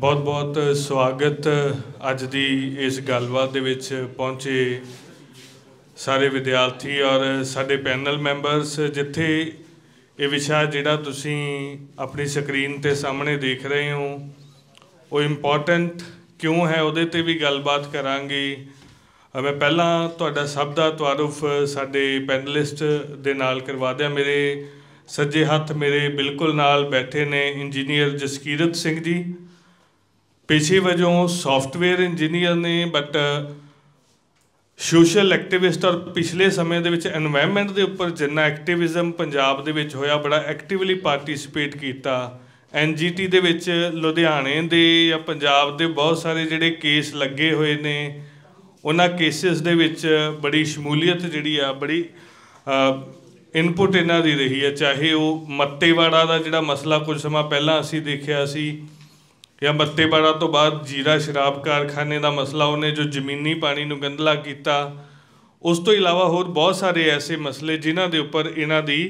ਬਹੁਤ-ਬਹੁਤ ਸਵਾਗਤ ਅੱਜ ਦੀ ਇਸ ਗੱਲਬਾਤ ਦੇ ਵਿੱਚ ਪਹੁੰਚੇ ਸਾਰੇ ਵਿਦਿਆਰਥੀ ਔਰ ਸਾਡੇ ਪੈਨਲ ਮੈਂਬਰਸ ਜਿੱਥੇ ਇਹ ਵਿਸ਼ਾ ਜਿਹੜਾ ਤੁਸੀਂ ਆਪਣੀ ਸਕਰੀਨ ਤੇ ਸਾਹਮਣੇ ਦੇਖ ਰਹੇ ਹੋ ਉਹ ਇੰਪੋਰਟੈਂਟ ਕਿਉਂ ਹੈ ਉਹਦੇ ਤੇ ਵੀ ਗੱਲਬਾਤ ਕਰਾਂਗੇ ਮੈਂ ਪਹਿਲਾਂ ਤੁਹਾਡਾ ਸਭ ਦਾ ਤਾਰੁਫ ਸਾਡੇ ਪੈਨਲਿਸਟ ਦੇ ਨਾਲ ਕਰਵਾ ਦਿਆਂ ਮੇਰੇ ਸੱਜੇ ਹੱਥ ਮੇਰੇ ਬਿਲਕੁਲ ਨਾਲ ਬੈਠੇ ਨੇ ਇੰਜੀਨੀਅਰ ਜਸਕੀਰਤ ਸਿੰਘ ਜੀ ਪੇਸ਼ੇ ਵਜੋਂ ਸੌਫਟਵੇਅਰ ਇੰਜੀਨੀਅਰ ਨੇ ਬਟ ਸੋਸ਼ਲ ਐਕਟਿਵਿਸਟ ਔਰ ਪਿਛਲੇ ਸਮੇਂ ਦੇ ਵਿੱਚ এনवायरमेंट ਦੇ ਉੱਪਰ ਜਿੰਨਾ ਐਕਟਿਵਿਜ਼ਮ ਪੰਜਾਬ ਦੇ ਵਿੱਚ ਹੋਇਆ ਬੜਾ ਐਕਟਿਵਲੀ ਪਾਰਟਿਸਿਪੇਟ ਕੀਤਾ ਐਨਜੀਟੀ ਦੇ ਵਿੱਚ ਲੁਧਿਆਣੇ ਦੇ ਜਾਂ ਪੰਜਾਬ ਦੇ ਬਹੁਤ ਸਾਰੇ ਜਿਹੜੇ ਕੇਸ ਲੱਗੇ ਹੋਏ ਨੇ ਉਹਨਾਂ ਕੇਸਿਸ ਦੇ ਵਿੱਚ ਬੜੀ ਸ਼ਮੂਲੀਅਤ ਜਿਹੜੀ ਆ ਬੜੀ ਇਨਪੁਟ ਇਹਨਾਂ ਦੀ ਰਹੀ ਹੈ ਚਾਹੇ ਉਹ ਮੱਤੇਵਾੜਾ ਦਾ ਜਿਹੜਾ ਮਸਲਾ ਕੁਝ ਸਮਾਂ ਪਹਿਲਾਂ ਅਸੀਂ ਦੇਖਿਆ ਸੀ ਜਾਂ ਬੱਤੇਪਾੜਾ ਤੋਂ ਬਾਅਦ ਜੀਰਾ ਸ਼ਰਾਬ ਕਾਰਖਾਨੇ ਦਾ ਮਸਲਾ ਉਹਨੇ ਜੋ ਜ਼ਮੀਨੀ ਪਾਣੀ ਨੂੰ ਗੰਦਲਾ ਕੀਤਾ ਉਸ ਤੋਂ ਇਲਾਵਾ ਹੋਰ ਬਹੁਤ ਸਾਰੇ ਐਸੇ ਮਸਲੇ ਜਿਨ੍ਹਾਂ ਦੇ ਉੱਪਰ ਇਹਨਾਂ ਦੀ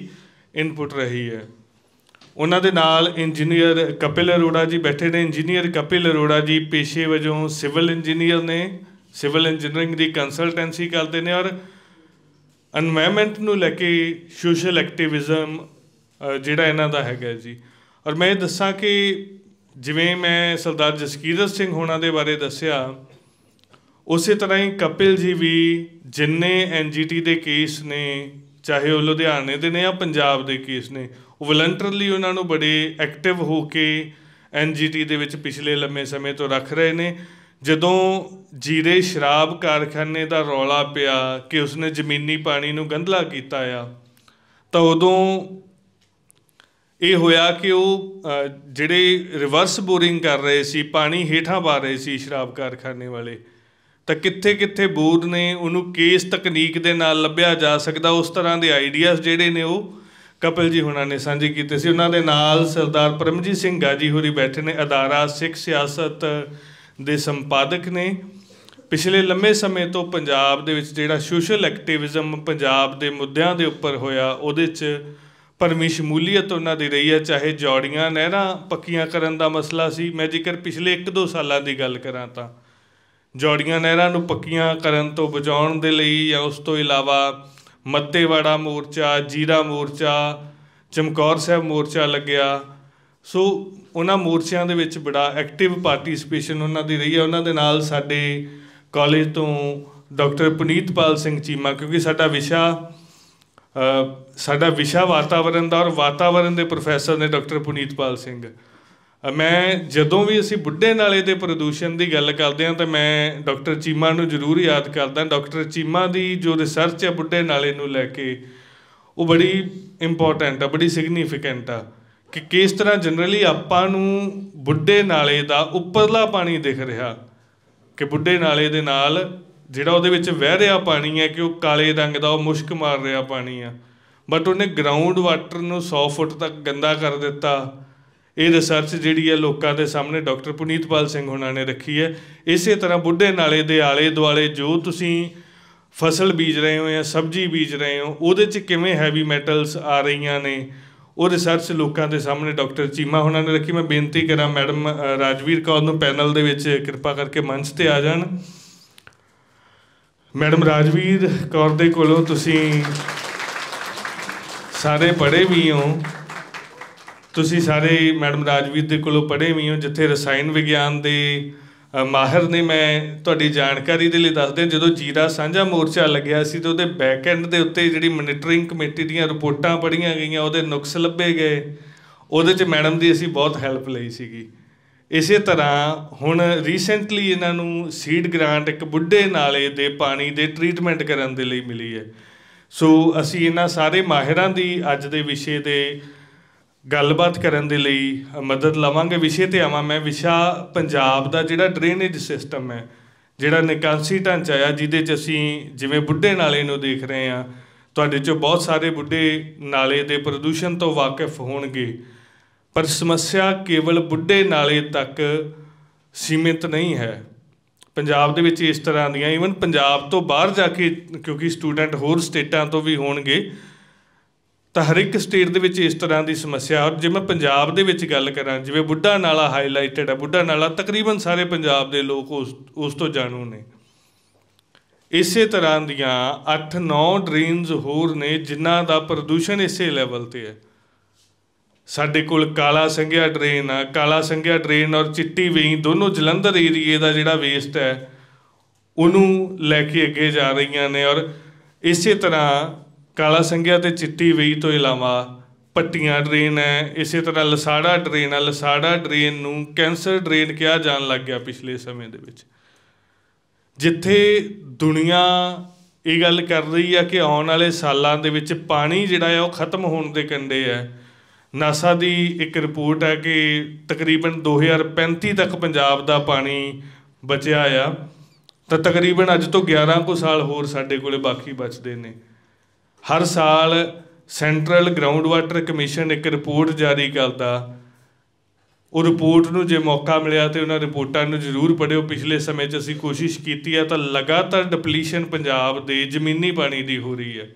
ਇਨਪੁਟ ਰਹੀ ਹੈ ਉਹਨਾਂ ਦੇ ਨਾਲ ਇੰਜੀਨੀਅਰ ਕਪਿਲ ਅਰੋੜਾ ਜੀ ਬੈਠੇ ਨੇ ਇੰਜੀਨੀਅਰ ਕਪਿਲ ਅਰੋੜਾ ਜੀ ਪੇਸ਼ੇ ਵਜੋਂ ਸਿਵਲ ਇੰਜੀਨੀਅਰ ਨੇ ਸਿਵਲ ਇੰਜੀਨੀਅਰਿੰਗ ਦੀ ਕੰਸਲਟੈਂਸੀ ਕਰਦੇ ਨੇ ਔਰ এনਵਾਇਰਨਮੈਂਟ ਨੂੰ ਲੈ ਕੇ ਸੋਸ਼ਲ ਐਕਟਿਵਿਜ਼ਮ ਜਿਹੜਾ ਇਹਨਾਂ ਦਾ ਹੈਗਾ ਜੀ ਔਰ ਮੈਂ ਇਹ ਦੱਸਾਂ ਕਿ ਜਿਵੇਂ ਮੈਂ ਸਰਦਾਰ ਜਸਕੀਰਤ ਸਿੰਘ ਹੋਣਾ ਦੇ ਬਾਰੇ ਦੱਸਿਆ ਉਸੇ ਤਰ੍ਹਾਂ ਹੀ ਕਪਿਲ ਜੀ ਵੀ ਜਿੰਨੇ ਐਨਜੀਟੀ ਦੇ ਕੇਸ ਨੇ ਚਾਹੇ ਉਹ ਲੁਧਿਆਣੇ ਦੇ ਨੇ ਜਾਂ ਪੰਜਾਬ ਦੇ ਕੇਸ ਨੇ ਉਹ ਵਲੰਟਰਲੀ ਉਹਨਾਂ ਨੂੰ ਬੜੇ ਐਕਟਿਵ ਹੋ ਕੇ ਐਨਜੀਟੀ ਦੇ ਵਿੱਚ ਪਿਛਲੇ ਲੰਮੇ ਸਮੇਂ ਤੋਂ ਰੱਖ ਰਹੇ ਨੇ ਜਦੋਂ ਜੀਰੇ ਸ਼ਰਾਬ ਕਾਰਖਾਨੇ ਦਾ ਰੌਲਾ ਪਿਆ ਕਿ ਉਸਨੇ ਜ਼ਮੀਨੀ ਪਾਣੀ ਨੂੰ ਗੰਧਲਾ ਕੀਤਾ ਆ ਤਾਂ ਉਦੋਂ ਇਹ ਹੋਇਆ ਕਿ ਉਹ ਜਿਹੜੇ ਰਿਵਰਸ ਬੋਰਿੰਗ ਕਰ ਰਹੇ ਸੀ ਪਾਣੀ ਹੀਠਾਂ ਪਾ ਰਹੇ ਸੀ ਸ਼ਰਾਬ ਕਾਰਖਾਨੇ ਵਾਲੇ ਤਾਂ ਕਿੱਥੇ ਕਿੱਥੇ ਬੋਰ ਨੇ ਉਹਨੂੰ ਕੇਸ ਤਕਨੀਕ ਦੇ ਨਾਲ ਲੱਭਿਆ ਜਾ ਸਕਦਾ ਉਸ ਤਰ੍ਹਾਂ ਦੇ ਆਈਡੀਆਜ਼ ਜਿਹੜੇ ਨੇ ਉਹ ਕਪਿਲ ਜੀ ਹੁਣਾਂ ਨੇ ਸਾਂਝੇ ਕੀਤੇ ਸੀ ਉਹਨਾਂ ਦੇ ਨਾਲ ਸਰਦਾਰ ਪਰਮਜੀਤ ਸਿੰਘ ਗਾਜੀ ਹੋਰੀ ਬੈਠੇ ਨੇ ਅਦਾਰਾ ਸਿੱਖ ਸਿਆਸਤ ਦੇ ਸੰਪਾਦਕ ਨੇ ਪਿਛਲੇ ਲੰਮੇ ਸਮੇਂ ਤੋਂ ਪੰਜਾਬ ਦੇ ਵਿੱਚ ਜਿਹੜਾ ਸੋਸ਼ਲ ਐਕਟਿਵਿਜ਼ਮ ਪੰਜਾਬ ਦੇ ਮੁੱਦਿਆਂ ਦੇ ਉੱਪਰ ਹੋਇਆ ਉਹਦੇ 'ਚ ਪਰਮੀ ਸ਼ਮੂਲੀਅਤ ਉਹਨਾਂ ਦੀ ਰਹੀ ਹੈ ਚਾਹੇ ਜੋੜੀਆਂ ਨਹਿਰਾਂ ਪੱਕੀਆਂ ਕਰਨ ਦਾ ਮਸਲਾ ਸੀ ਮੈਂ ਜੇਕਰ ਪਿਛਲੇ 1-2 ਸਾਲਾਂ ਦੀ ਗੱਲ ਕਰਾਂ ਤਾਂ ਜੋੜੀਆਂ ਨਹਿਰਾਂ ਨੂੰ ਪੱਕੀਆਂ ਕਰਨ ਤੋਂ ਬਚਾਉਣ ਦੇ ਲਈ ਜਾਂ ਉਸ ਤੋਂ ਇਲਾਵਾ ਮੱਤੇਵਾੜਾ ਮੋਰਚਾ ਜੀਰਾ ਮੋਰਚਾ ਚਮਕੌਰ ਸਾਹਿਬ ਮੋਰਚਾ ਲੱਗਿਆ ਸੋ ਉਹਨਾਂ ਮੋਰਚਿਆਂ ਦੇ ਵਿੱਚ ਬੜਾ ਐਕਟਿਵ ਪਾਰਟਿਸਪੇਸ਼ਨ ਉਹਨਾਂ ਦੀ ਰਹੀ ਹੈ ਉਹਨਾਂ ਦੇ ਨਾਲ ਸਾਡੇ ਕਾਲਜ ਤੋਂ ਡਾਕਟਰ ਪੁਨੀਤਪਾਲ ਸਿੰਘ ਚੀਮਾ ਕਿਉਂਕਿ ਸਾਡਾ ਵਿਸ਼ਾ ਸਾਡਾ ਵਿਸ਼ਾ ਵਾਤਾਵਰਣ ਦਾ ਔਰ ਵਾਤਾਵਰਣ ਦੇ ਪ੍ਰੋਫੈਸਰ ਨੇ ਡਾਕਟਰ ਪੁਨੀਤਪਾਲ ਸਿੰਘ ਮੈਂ ਜਦੋਂ ਵੀ ਅਸੀਂ ਬੁੱਢੇ ਨਾਲੇ ਦੇ ਪ੍ਰਦੂਸ਼ਣ ਦੀ ਗੱਲ ਕਰਦੇ ਹਾਂ ਤਾਂ ਮੈਂ ਡਾਕਟਰ ਚੀਮਾ ਨੂੰ ਜ਼ਰੂਰ ਯਾਦ ਕਰਦਾ ਡਾਕਟਰ ਚੀਮਾ ਦੀ ਜੋ ਰਿਸਰਚ ਹੈ ਬੁੱਢੇ ਨਾਲੇ ਨੂੰ ਲੈ ਕੇ ਉਹ ਬੜੀ ਇੰਪੋਰਟੈਂਟ ਆ ਬੜੀ ਸਿਗਨੀਫੀਕੈਂਟ ਆ ਕਿ ਕਿਸ ਤਰ੍ਹਾਂ ਜਨਰਲੀ ਆਪਾਂ ਨੂੰ ਬੁੱਢੇ ਨਾਲੇ ਦਾ ਉੱਪਰਲਾ ਪਾਣੀ ਦਿਖ ਰਿਹਾ ਕਿ ਬੁੱਢੇ ਨਾਲੇ ਦੇ ਨਾਲ ਜਿਹੜਾ ਉਹਦੇ ਵਿੱਚ ਵਹਿ ਰਿਹਾ ਪਾਣੀ ਹੈ ਕਿ ਉਹ ਕਾਲੇ ਰੰਗ ਦਾ ਉਹ ਮੁਸ਼ਕ ਮਾਰ ਰਿਹਾ ਪਾਣੀ ਆ ਬਟ ਉਹਨੇ ਗਰਾਊਂਡ ਵਾਟਰ ਨੂੰ 100 ਫੁੱਟ ਤੱਕ ਗੰਦਾ ਕਰ ਦਿੱਤਾ ਇਹ ਰਿਸਰਚ ਜਿਹੜੀ ਹੈ ਲੋਕਾਂ ਦੇ ਸਾਹਮਣੇ ਡਾਕਟਰ ਪੁਨੀਤਪਾਲ ਸਿੰਘ ਹੁਣਾਂ ਨੇ ਰੱਖੀ ਹੈ ਇਸੇ ਤਰ੍ਹਾਂ ਬੁੱਢੇ ਨਾਲੇ ਦੇ ਆਲੇ ਦੁਆਲੇ ਜੋ ਤੁਸੀਂ ਫਸਲ ਬੀਜ ਰਹੇ ਹੋ ਜਾਂ ਸਬਜ਼ੀ ਬੀਜ ਰਹੇ ਹੋ ਉਹਦੇ 'ਚ ਕਿਵੇਂ ਹੈਵੀ ਮੈਟਲਸ ਆ ਰਹੀਆਂ ਨੇ ਉਹ ਰਿਸਰਚ ਲੋਕਾਂ ਦੇ ਸਾਹਮਣੇ ਡਾਕਟਰ ਚੀਮਾ ਹੁਣਾਂ ਨੇ ਰੱਖੀ ਮੈਂ ਬੇਨਤੀ ਕਰਾਂ ਮੈਡਮ ਰਾਜਵੀਰ ਕੌਰ ਨੂੰ ਪੈਨਲ ਦੇ ਵਿੱਚ ਕਿਰਪਾ ਕਰਕੇ ਮੰਚ ਤੇ ਆ ਜਾਣ ਮੈਡਮ ਰਾਜਵੀਰ ਕੌਰ ਦੇ ਕੋਲੋਂ ਤੁਸੀਂ ਸਾਰੇ ਪੜੇ ਵੀ ਹੋ ਤੁਸੀਂ ਸਾਰੇ ਮੈਡਮ ਰਾਜਵੀਰ ਦੇ ਕੋਲੋਂ ਪੜੇ ਵੀ ਹੋ ਜਿੱਥੇ ਰਸਾਇਣ ਵਿਗਿਆਨ ਦੇ ਮਾਹਰ ਨੇ ਮੈਂ ਤੁਹਾਡੀ ਜਾਣਕਾਰੀ ਦੇ ਲਈ ਦੱਸਦੇ ਜਦੋਂ ਜੀਰਾ ਸਾਂਝਾ ਮੋਰਚਾ ਲੱਗਿਆ ਸੀ ਤੇ ਉਹਦੇ ਬੈਕ ਐਂਡ ਦੇ ਉੱਤੇ ਜਿਹੜੀ ਮੋਨੀਟਰਿੰਗ ਕਮੇਟੀ ਦੀਆਂ ਰਿਪੋਰਟਾਂ ਪੜੀਆਂ ਗਈਆਂ ਉਹਦੇ ਨੁਕਸ ਲੱਭੇ ਗਏ ਉਹਦੇ 'ਚ ਮੈਡਮ ਦੀ ਅਸੀਂ ਬਹੁਤ ਹੈਲਪ ਲਈ ਸੀਗੀ ਇਸੇ ਤਰ੍ਹਾਂ ਹੁਣ ਰੀਸੈਂਟਲੀ ਇਹਨਾਂ ਨੂੰ ਸੀਡ ਗ੍ਰਾਂਟ ਇੱਕ ਬੁੱਢੇ ਨਾਲੇ ਦੇ ਪਾਣੀ ਦੇ ਟ੍ਰੀਟਮੈਂਟ ਕਰਨ ਦੇ ਲਈ ਮਿਲੀ ਹੈ ਸੋ ਅਸੀਂ ਇਹਨਾਂ ਸਾਰੇ ਮਾਹਿਰਾਂ ਦੀ ਅੱਜ ਦੇ ਵਿਸ਼ੇ ਦੇ ਗੱਲਬਾਤ ਕਰਨ ਦੇ ਲਈ ਮਦਦ ਲਵਾਂਗੇ ਵਿਸ਼ੇ ਤੇ ਆਵਾਂ ਮੈਂ ਵਿਸ਼ਾ ਪੰਜਾਬ ਦਾ ਜਿਹੜਾ ਡਰੇਨੇਜ ਸਿਸਟਮ ਹੈ ਜਿਹੜਾ ਨਿਕਾਸੀ ਢਾਂਚਾ ਆ ਜਿਹਦੇ ਚ ਅਸੀਂ ਜਿਵੇਂ ਬੁੱਢੇ ਨਾਲੇ ਨੂੰ ਦੇਖ ਰਹੇ ਆ ਤੁਹਾਡੇ ਚੋਂ ਬਹੁਤ ਸਾਰੇ ਬੁੱਢੇ ਨਾਲੇ ਦੇ ਪ੍ਰਦੂਸ਼ਣ ਤੋਂ ਵਾਕਿਫ ਹੋਣਗੇ ਪਰ ਸਮੱਸਿਆ ਕੇਵਲ ਬੁੱਢੇ ਨਾਲੇ ਤੱਕ ਸੀਮਿਤ ਨਹੀਂ ਹੈ ਪੰਜਾਬ ਦੇ ਵਿੱਚ ਇਸ ਤਰ੍ਹਾਂ ਦੀਆਂ ਈਵਨ ਪੰਜਾਬ ਤੋਂ ਬਾਹਰ ਜਾ ਕੇ ਕਿਉਂਕਿ ਸਟੂਡੈਂਟ ਹੋਰ ਸਟੇਟਾਂ ਤੋਂ ਵੀ ਹੋਣਗੇ ਤਾਂ ਹਰ ਇੱਕ ਸਟੇਟ ਦੇ ਵਿੱਚ ਇਸ ਤਰ੍ਹਾਂ ਦੀ ਸਮੱਸਿਆ ਔਰ ਜੇ ਮੈਂ ਪੰਜਾਬ ਦੇ ਵਿੱਚ ਗੱਲ ਕਰਾਂ ਜਿਵੇਂ ਬੁੱਢਾ ਨਾਲਾ ਹਾਈਲਾਈਟਡ ਹੈ ਬੁੱਢਾ ਨਾਲਾ ਤਕਰੀਬਨ ਸਾਰੇ ਪੰਜਾਬ ਦੇ ਲੋਕ ਉਸ ਉਸ ਤੋਂ ਜਾਣੂ ਨੇ ਇਸੇ ਤਰ੍ਹਾਂ ਦੀਆਂ 8-9 ਡਰੇਨਸ ਹੋਰ ਨੇ ਜਿਨ੍ਹਾਂ ਦਾ ਪ੍ਰਦੂਸ਼ਣ ਇਸੇ ਲੈਵਲ ਤੇ ਹੈ ਸਾਡੇ ਕੋਲ ਕਾਲਾ ਸੰਘਿਆ ਡਰੇਨ ਆ ਕਾਲਾ ਸੰਘਿਆ ਡਰੇਨ ਔਰ ਚਿੱਟੀ ਵੇਈ ਦੋਨੋਂ ਜਲੰਧਰ ਏਰੀਏ ਦਾ ਜਿਹੜਾ ਵੇਸਟ ਹੈ ਉਹਨੂੰ ਲੈ ਕੇ ਅੱਗੇ ਜਾ ਰਹੀਆਂ ਨੇ ਔਰ ਇਸੇ ਤਰ੍ਹਾਂ ਕਾਲਾ ਸੰਘਿਆ ਤੇ ਚਿੱਟੀ ਵੇਈ ਤੋਂ ਇਲਾਵਾ ਪੱਟੀਆਂ ਡਰੇਨ ਹੈ ਇਸੇ ਤਰ੍ਹਾਂ ਲਸਾੜਾ ਡਰੇਨ ਆ ਲਸਾੜਾ ਡਰੇਨ ਨੂੰ ਕੈਂਸਰ ਡਰੇਨ ਕਿਹਾ ਜਾਣ ਲੱਗ ਗਿਆ ਪਿਛਲੇ ਸਮੇਂ ਦੇ ਵਿੱਚ ਜਿੱਥੇ ਦੁਨੀਆ ਇਹ ਗੱਲ ਕਰ ਰਹੀ ਆ ਕਿ ਆਉਣ ਵਾਲੇ ਸਾਲਾਂ ਦੇ ਵਿੱਚ ਪਾਣੀ ਜਿਹੜਾ ਹੈ ਉਹ ਖਤਮ ਹੋਣ ਦੇ ਕੰਡੇ ਹੈ NASA ਦੀ ਇੱਕ ਰਿਪੋਰਟ ਹੈ ਕਿ ਤਕਰੀਬਨ 2035 ਤੱਕ ਪੰਜਾਬ ਦਾ ਪਾਣੀ ਬਚਿਆ ਆ ਤਾਂ ਤਕਰੀਬਨ ਅੱਜ ਤੋਂ 11 ਕੁ ਸਾਲ ਹੋਰ ਸਾਡੇ ਕੋਲੇ ਬਾਕੀ ਬਚਦੇ ਨੇ ਹਰ ਸਾਲ ਸੈਂਟਰਲ ਗਰਾਊਂਡ ਵਾਟਰ ਕਮਿਸ਼ਨ ਇੱਕ ਰਿਪੋਰਟ ਜਾਰੀ ਕਰਦਾ ਉਹ ਰਿਪੋਰਟ ਨੂੰ ਜੇ ਮੌਕਾ ਮਿਲਿਆ ਤੇ ਉਹਨਾਂ ਰਿਪੋਰਟਾਂ ਨੂੰ ਜ਼ਰੂਰ ਪੜਿਓ ਪਿਛਲੇ ਸਮੇਂ 'ਚ ਅਸੀਂ ਕੋਸ਼ਿਸ਼ ਕੀਤੀ ਆ ਤਾਂ ਲਗਾਤਾਰ ਡਿਪਲੀਸ਼ਨ ਪੰਜਾਬ ਦੇ ਜ਼ਮੀਨੀ ਪਾਣੀ ਦੀ ਹੋ ਰਹੀ ਹੈ